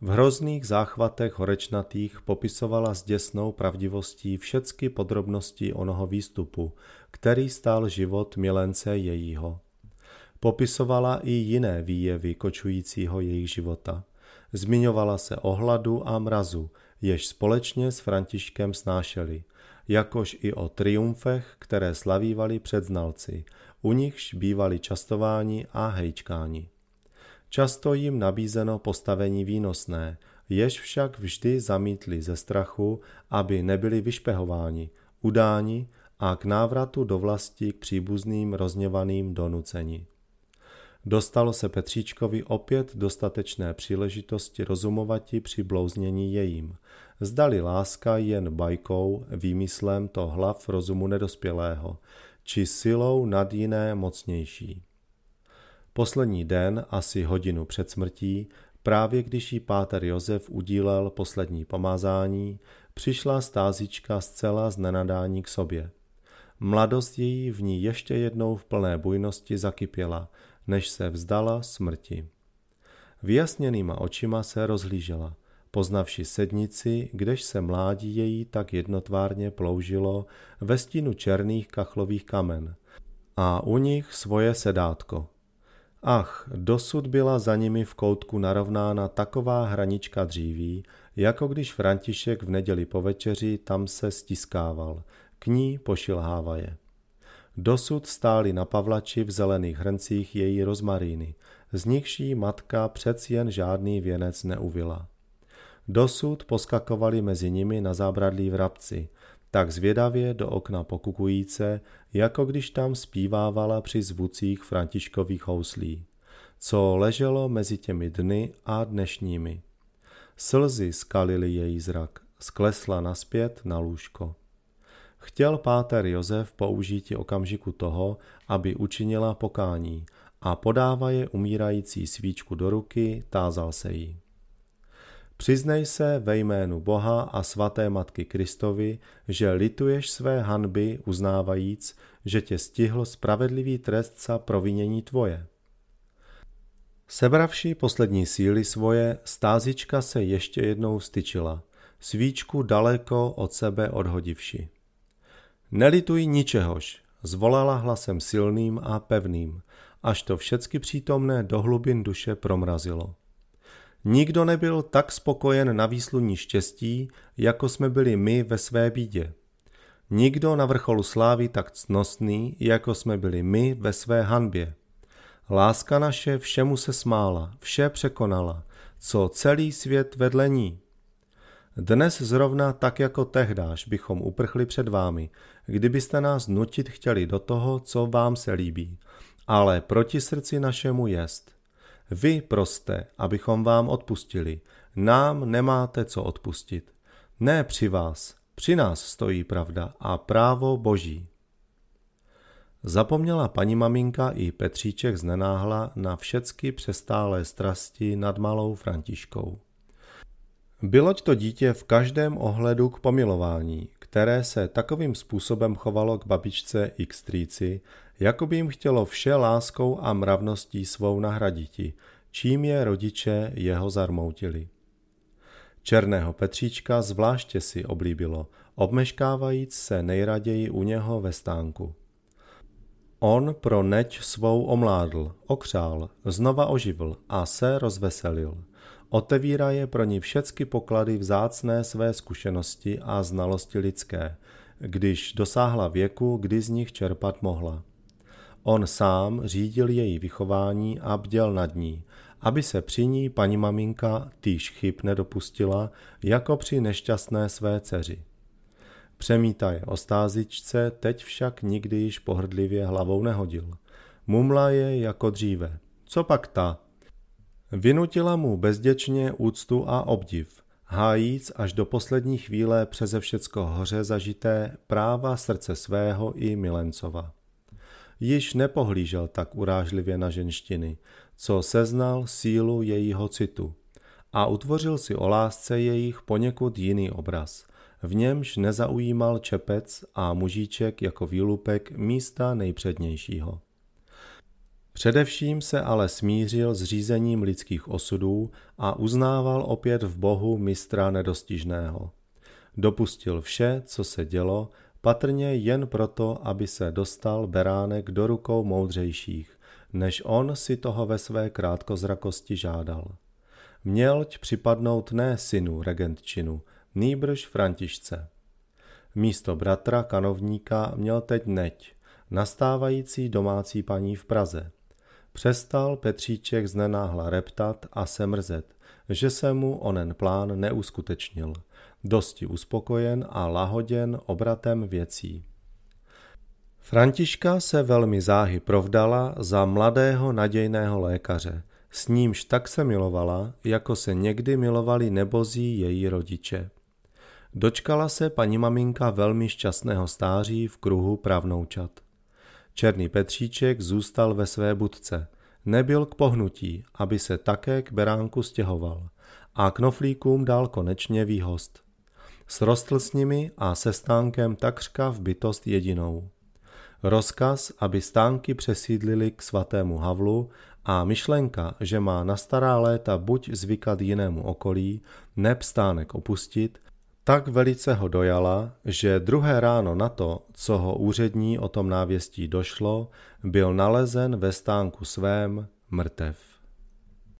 V hrozných záchvatech horečnatých popisovala s děsnou pravdivostí všecky podrobnosti onoho výstupu, který stál život milence jejího. Popisovala i jiné výjevy kočujícího jejich života. Zmiňovala se o hladu a mrazu, jež společně s Františkem snášeli, jakož i o triumfech, které slavívali předznalci, u nichž bývali častováni a hejčkání. Často jim nabízeno postavení výnosné, jež však vždy zamítli ze strachu, aby nebyli vyšpehováni, udáni a k návratu do vlasti k příbuzným rozněvaným donuceni. Dostalo se Petříčkovi opět dostatečné příležitosti rozumovati při blouznění jejím. Zdali láska jen bajkou, výmyslem to hlav rozumu nedospělého, či silou nad jiné mocnější. Poslední den, asi hodinu před smrtí, právě když jí páter Josef udílel poslední pomazání, přišla stázička zcela z nenadání k sobě – Mladost její v ní ještě jednou v plné bujnosti zakypěla, než se vzdala smrti. Vyjasněnýma očima se rozhlížela, poznavši sednici, kdež se mládí její tak jednotvárně ploužilo ve stínu černých kachlových kamen. A u nich svoje sedátko. Ach, dosud byla za nimi v koutku narovnána taková hranička dříví, jako když František v neděli po večeři tam se stiskával, k ní pošilhává je. Dosud stály na pavlači v zelených hrncích její rozmaríny, z nichž jí matka přeci jen žádný věnec neuvila. Dosud poskakovali mezi nimi na zábradlí vrabci, tak zvědavě do okna pokukujíce, jako když tam zpívávala při zvucích františkových houslí, co leželo mezi těmi dny a dnešními. Slzy skalily její zrak, sklesla naspět na lůžko. Chtěl páter Josef použít okamžiku toho, aby učinila pokání a podává je umírající svíčku do ruky, tázal se jí. Přiznej se ve jménu Boha a svaté Matky Kristovi, že lituješ své hanby, uznávajíc, že tě stihl spravedlivý trest za provinění tvoje. Sebravši poslední síly svoje, stázička se ještě jednou styčila, svíčku daleko od sebe odhodivši. Nelituj ničehož, zvolala hlasem silným a pevným, až to všecky přítomné do hlubin duše promrazilo. Nikdo nebyl tak spokojen na výsluní štěstí, jako jsme byli my ve své bídě. Nikdo na vrcholu slávy tak cnostný, jako jsme byli my ve své hanbě. Láska naše všemu se smála, vše překonala, co celý svět vedle ní – dnes zrovna tak jako tehdáš bychom uprchli před vámi, kdybyste nás nutit chtěli do toho, co vám se líbí, ale proti srdci našemu jest. Vy proste, abychom vám odpustili, nám nemáte co odpustit. Ne při vás, při nás stojí pravda a právo boží. Zapomněla paní maminka i Petříček znenáhla na všecky přestálé strasti nad malou Františkou. Byloť to dítě v každém ohledu k pomilování, které se takovým způsobem chovalo k babičce i k strýci, jako by jim chtělo vše láskou a mravností svou nahraditi, čím je rodiče jeho zarmoutili. Černého Petříčka zvláště si oblíbilo, obmeškávajíc se nejraději u něho ve stánku. On pro neč svou omládl, okřál, znova oživl a se rozveselil – Otevírá je pro ní všecky poklady vzácné své zkušenosti a znalosti lidské, když dosáhla věku, kdy z nich čerpat mohla. On sám řídil její vychování a bděl nad ní, aby se při ní paní maminka týž chyb nedopustila, jako při nešťastné své dceři. Přemíta je o stázičce, teď však nikdy již pohrdlivě hlavou nehodil. Mumla je jako dříve. Co pak ta, Vynutila mu bezděčně úctu a obdiv, hájíc až do poslední chvíle přeze všecko hoře zažité práva srdce svého i milencova. Již nepohlížel tak urážlivě na ženštiny, co seznal sílu jejího citu a utvořil si o lásce jejich poněkud jiný obraz, v němž nezaujímal čepec a mužíček jako výlupek místa nejpřednějšího. Především se ale smířil s řízením lidských osudů a uznával opět v Bohu mistra nedostižného. Dopustil vše, co se dělo, patrně jen proto, aby se dostal beránek do rukou moudřejších, než on si toho ve své krátkozrakosti žádal. Mělť připadnout ne synu regentčinu, nýbrž Františce. Místo bratra kanovníka měl teď neť, nastávající domácí paní v Praze – Přestal Petříček znenáhla reptat a semrzet, že se mu onen plán neuskutečnil. Dosti uspokojen a lahoděn obratem věcí. Františka se velmi záhy provdala za mladého nadějného lékaře, s nímž tak se milovala, jako se někdy milovali nebozí její rodiče. Dočkala se paní maminka velmi šťastného stáří v kruhu pravnoučat. Černý Petříček zůstal ve své budce. Nebyl k pohnutí, aby se také k beránku stěhoval. A knoflíkům dal konečně výhost. Srostl s nimi a se stánkem takřka v bytost jedinou. Rozkaz, aby stánky přesídlili k svatému Havlu a myšlenka, že má na stará léta buď zvykat jinému okolí, neb stánek opustit, tak velice ho dojala, že druhé ráno na to, co ho úřední o tom návěstí došlo, byl nalezen ve stánku svém mrtev.